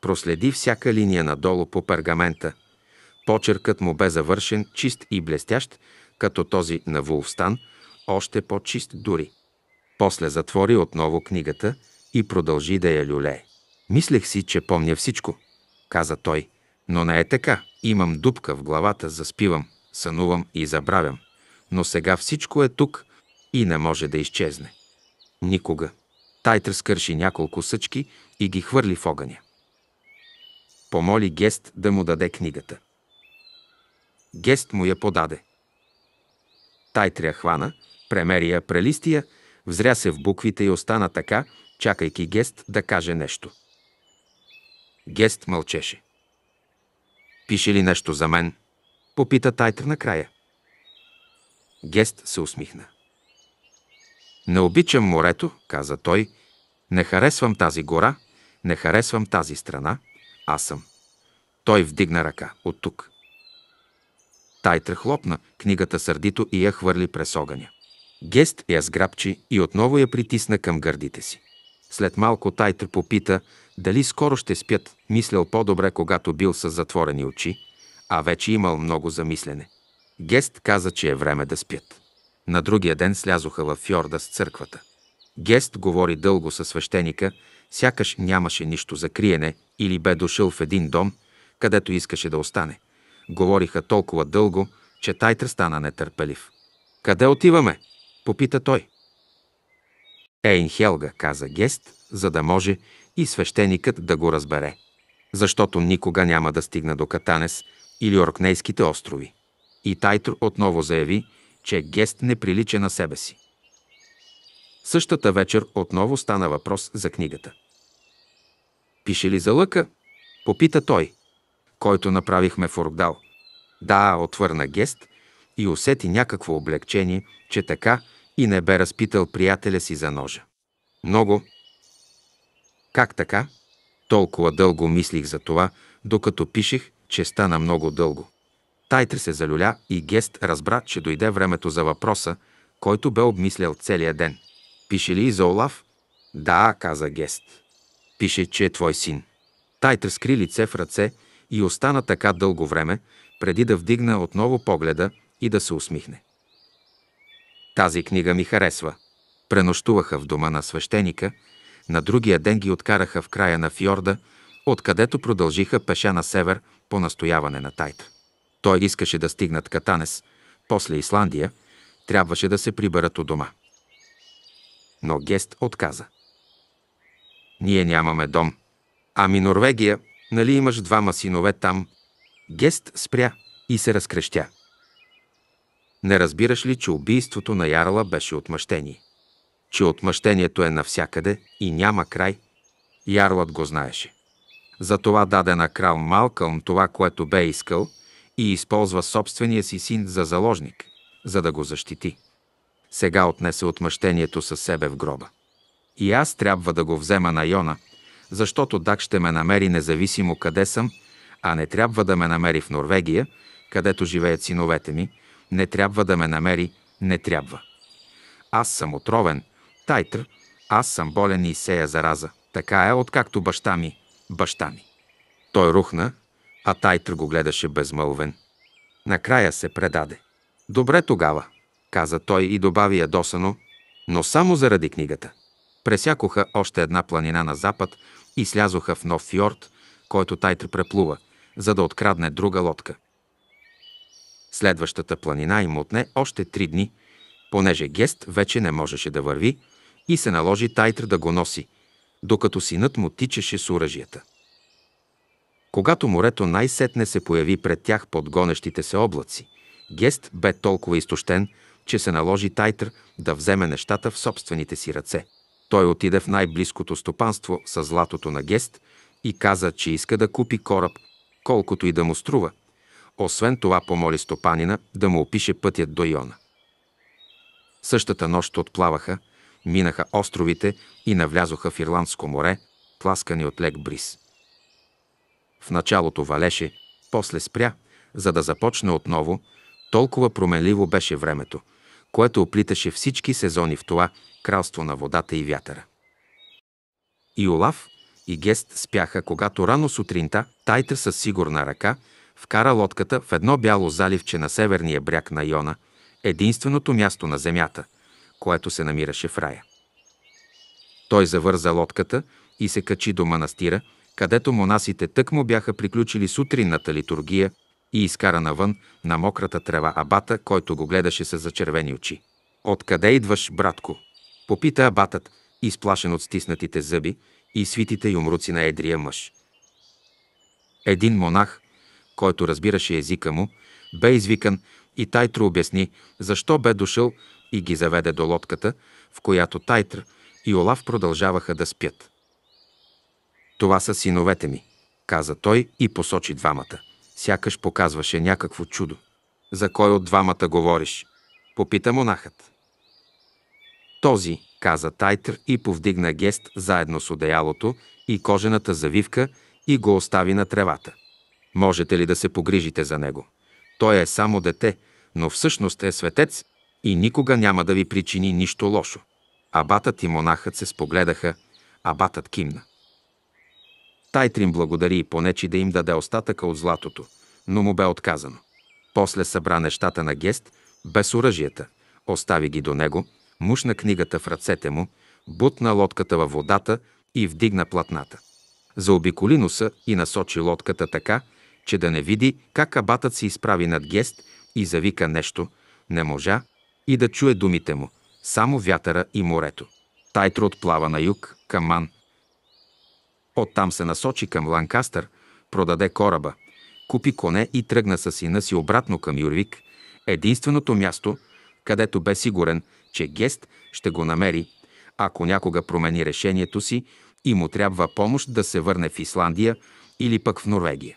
Проследи всяка линия надолу по пергамента, Почеркът му бе завършен, чист и блестящ, като този на Вулфстан, още по-чист дори. После затвори отново книгата и продължи да я люлее. Мислех си, че помня всичко, каза той, но не е така. Имам дупка в главата, заспивам, сънувам и забравям. Но сега всичко е тук и не може да изчезне. Никога. Тайтър скърши няколко съчки и ги хвърли в огъня. Помоли Гест да му даде книгата. Гест му я подаде. Тайтря хвана, премери я, взря се в буквите и остана така, чакайки Гест да каже нещо. Гест мълчеше. «Пише ли нещо за мен?» Попита Тайтр накрая. Гест се усмихна. Не обичам морето, каза той. Не харесвам тази гора, не харесвам тази страна. Аз съм. Той вдигна ръка от тук. Тайтра хлопна книгата сърдито и я хвърли през огъня. Гест я сграбчи и отново я притисна към гърдите си. След малко Тайтр попита дали скоро ще спят, мислял по-добре, когато бил с затворени очи, а вече имал много замислене. Гест каза, че е време да спят. На другия ден слязоха във фьорда с църквата. Гест говори дълго със свещеника, сякаш нямаше нищо за криене или бе дошъл в един дом, където искаше да остане – Говориха толкова дълго, че Тайтър стана нетърпелив. «Къде отиваме?» – попита той. Ейн Хелга каза гест, за да може и свещеникът да го разбере, защото никога няма да стигна до Катанес или Оркнейските острови. И Тайтр отново заяви, че гест не прилича на себе си. Същата вечер отново стана въпрос за книгата. «Пише ли за лъка?» – попита той – който направихме в Ордал. Да, отвърна Гест и усети някакво облегчение, че така и не бе разпитал приятеля си за ножа. Много. Как така? Толкова дълго мислих за това, докато пишех, че стана много дълго. Тайтър се залюля и Гест разбра, че дойде времето за въпроса, който бе обмислял целия ден. Пише ли и за Олаф? Да, каза Гест. Пише, че е твой син. Тайтър скри лице в ръце и остана така дълго време, преди да вдигна отново погледа и да се усмихне. Тази книга ми харесва. Пренощуваха в дома на свещеника, на другия ден ги откараха в края на фьорда, откъдето продължиха пеша на север по настояване на Тайта. Той искаше да стигнат Катанес, после Исландия, трябваше да се приберат у дома. Но Гест отказа. Ние нямаме дом. Ами Норвегия, Нали имаш двама синове там? Гест спря и се разкрещя. Не разбираш ли, че убийството на Ярла беше отмъщение? Че отмъщението е навсякъде и няма край? Ярлът го знаеше. Затова даде на крал Малкълм това, което бе искал и използва собствения си син за заложник, за да го защити. Сега отнесе отмъщението със себе в гроба. И аз трябва да го взема на Йона – защото Дак ще ме намери независимо къде съм, а не трябва да ме намери в Норвегия, където живеят синовете ми, не трябва да ме намери, не трябва. Аз съм отровен, тайтр, аз съм болен и сея зараза. Така е, откакто баща ми, баща ми. Той рухна, а тайтр го гледаше безмълвен. Накрая се предаде. Добре тогава, каза той и добави ядосано, но само заради книгата. Пресякоха още една планина на запад, и слязоха в нов фьорд, който Тайтр преплува, за да открадне друга лодка. Следващата планина им отне още три дни, понеже Гест вече не можеше да върви и се наложи Тайтр да го носи, докато синът му тичеше с оръжията. Когато морето най-сетне се появи пред тях под гонещите се облаци, Гест бе толкова изтощен, че се наложи Тайтър да вземе нещата в собствените си ръце – той отиде в най-близкото стопанство с златото на гест и каза, че иска да купи кораб, колкото и да му струва. Освен това помоли стопанина да му опише пътят до Йона. Същата нощ отплаваха, минаха островите и навлязоха в Ирландско море, пласкани от лек бриз. В началото валеше, после спря, за да започне отново, толкова променливо беше времето – което оплиташе всички сезони в това кралство на водата и вятъра. И Олаф, и Гест спяха, когато рано сутринта Тайтър със сигурна ръка вкара лодката в едно бяло заливче на северния бряг на Йона, единственото място на земята, което се намираше в рая. Той завърза лодката и се качи до манастира, където монасите тъкмо бяха приключили сутринната литургия и изкара навън на мократа трева абата, който го гледаше с зачервени очи. «Откъде идваш, братко?» Попита абатът, изплашен от стиснатите зъби и свитите юмруци на едрия мъж. Един монах, който разбираше езика му, бе извикан и Тайтро обясни защо бе дошъл и ги заведе до лодката, в която Тайтр и Олав продължаваха да спят. Това са синовете ми, каза той и посочи двамата. Сякаш показваше някакво чудо. За кой от двамата говориш? Попита монахът. Този, каза Тайтър и повдигна гест заедно с одеялото и кожената завивка и го остави на тревата. Можете ли да се погрижите за него? Той е само дете, но всъщност е светец и никога няма да ви причини нищо лошо. Абатът и монахът се спогледаха, абатът кимна. Тайтрин благодари и понечи да им даде остатъка от златото, но му бе отказано. После събра нещата на гест, без оръжията, остави ги до него, мушна книгата в ръцете му, бутна лодката във водата и вдигна платната. Заобиколи носа и насочи лодката така, че да не види как абатът се изправи над гест и завика нещо, не можа, и да чуе думите му, само вятъра и морето. Тайтро отплава на юг, към Ман – Оттам се насочи към Ланкастър, продаде кораба, купи коне и тръгна с сина си обратно към Юрвик, единственото място, където бе сигурен, че Гест ще го намери, ако някога промени решението си и му трябва помощ да се върне в Исландия или пък в Норвегия.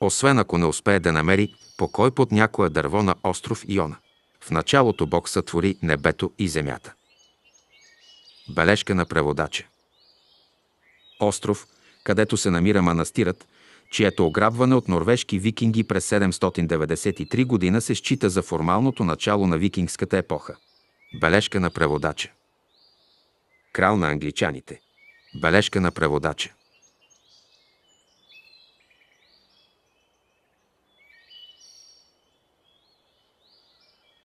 Освен ако не успее да намери покой под някое дърво на остров Иона. В началото Бог сътвори небето и земята. Бележка на преводача – остров, където се намира манастирът, чието ограбване от норвежки викинги през 793 година се счита за формалното начало на викингската епоха. Бележка на преводача. Крал на англичаните. Бележка на преводача.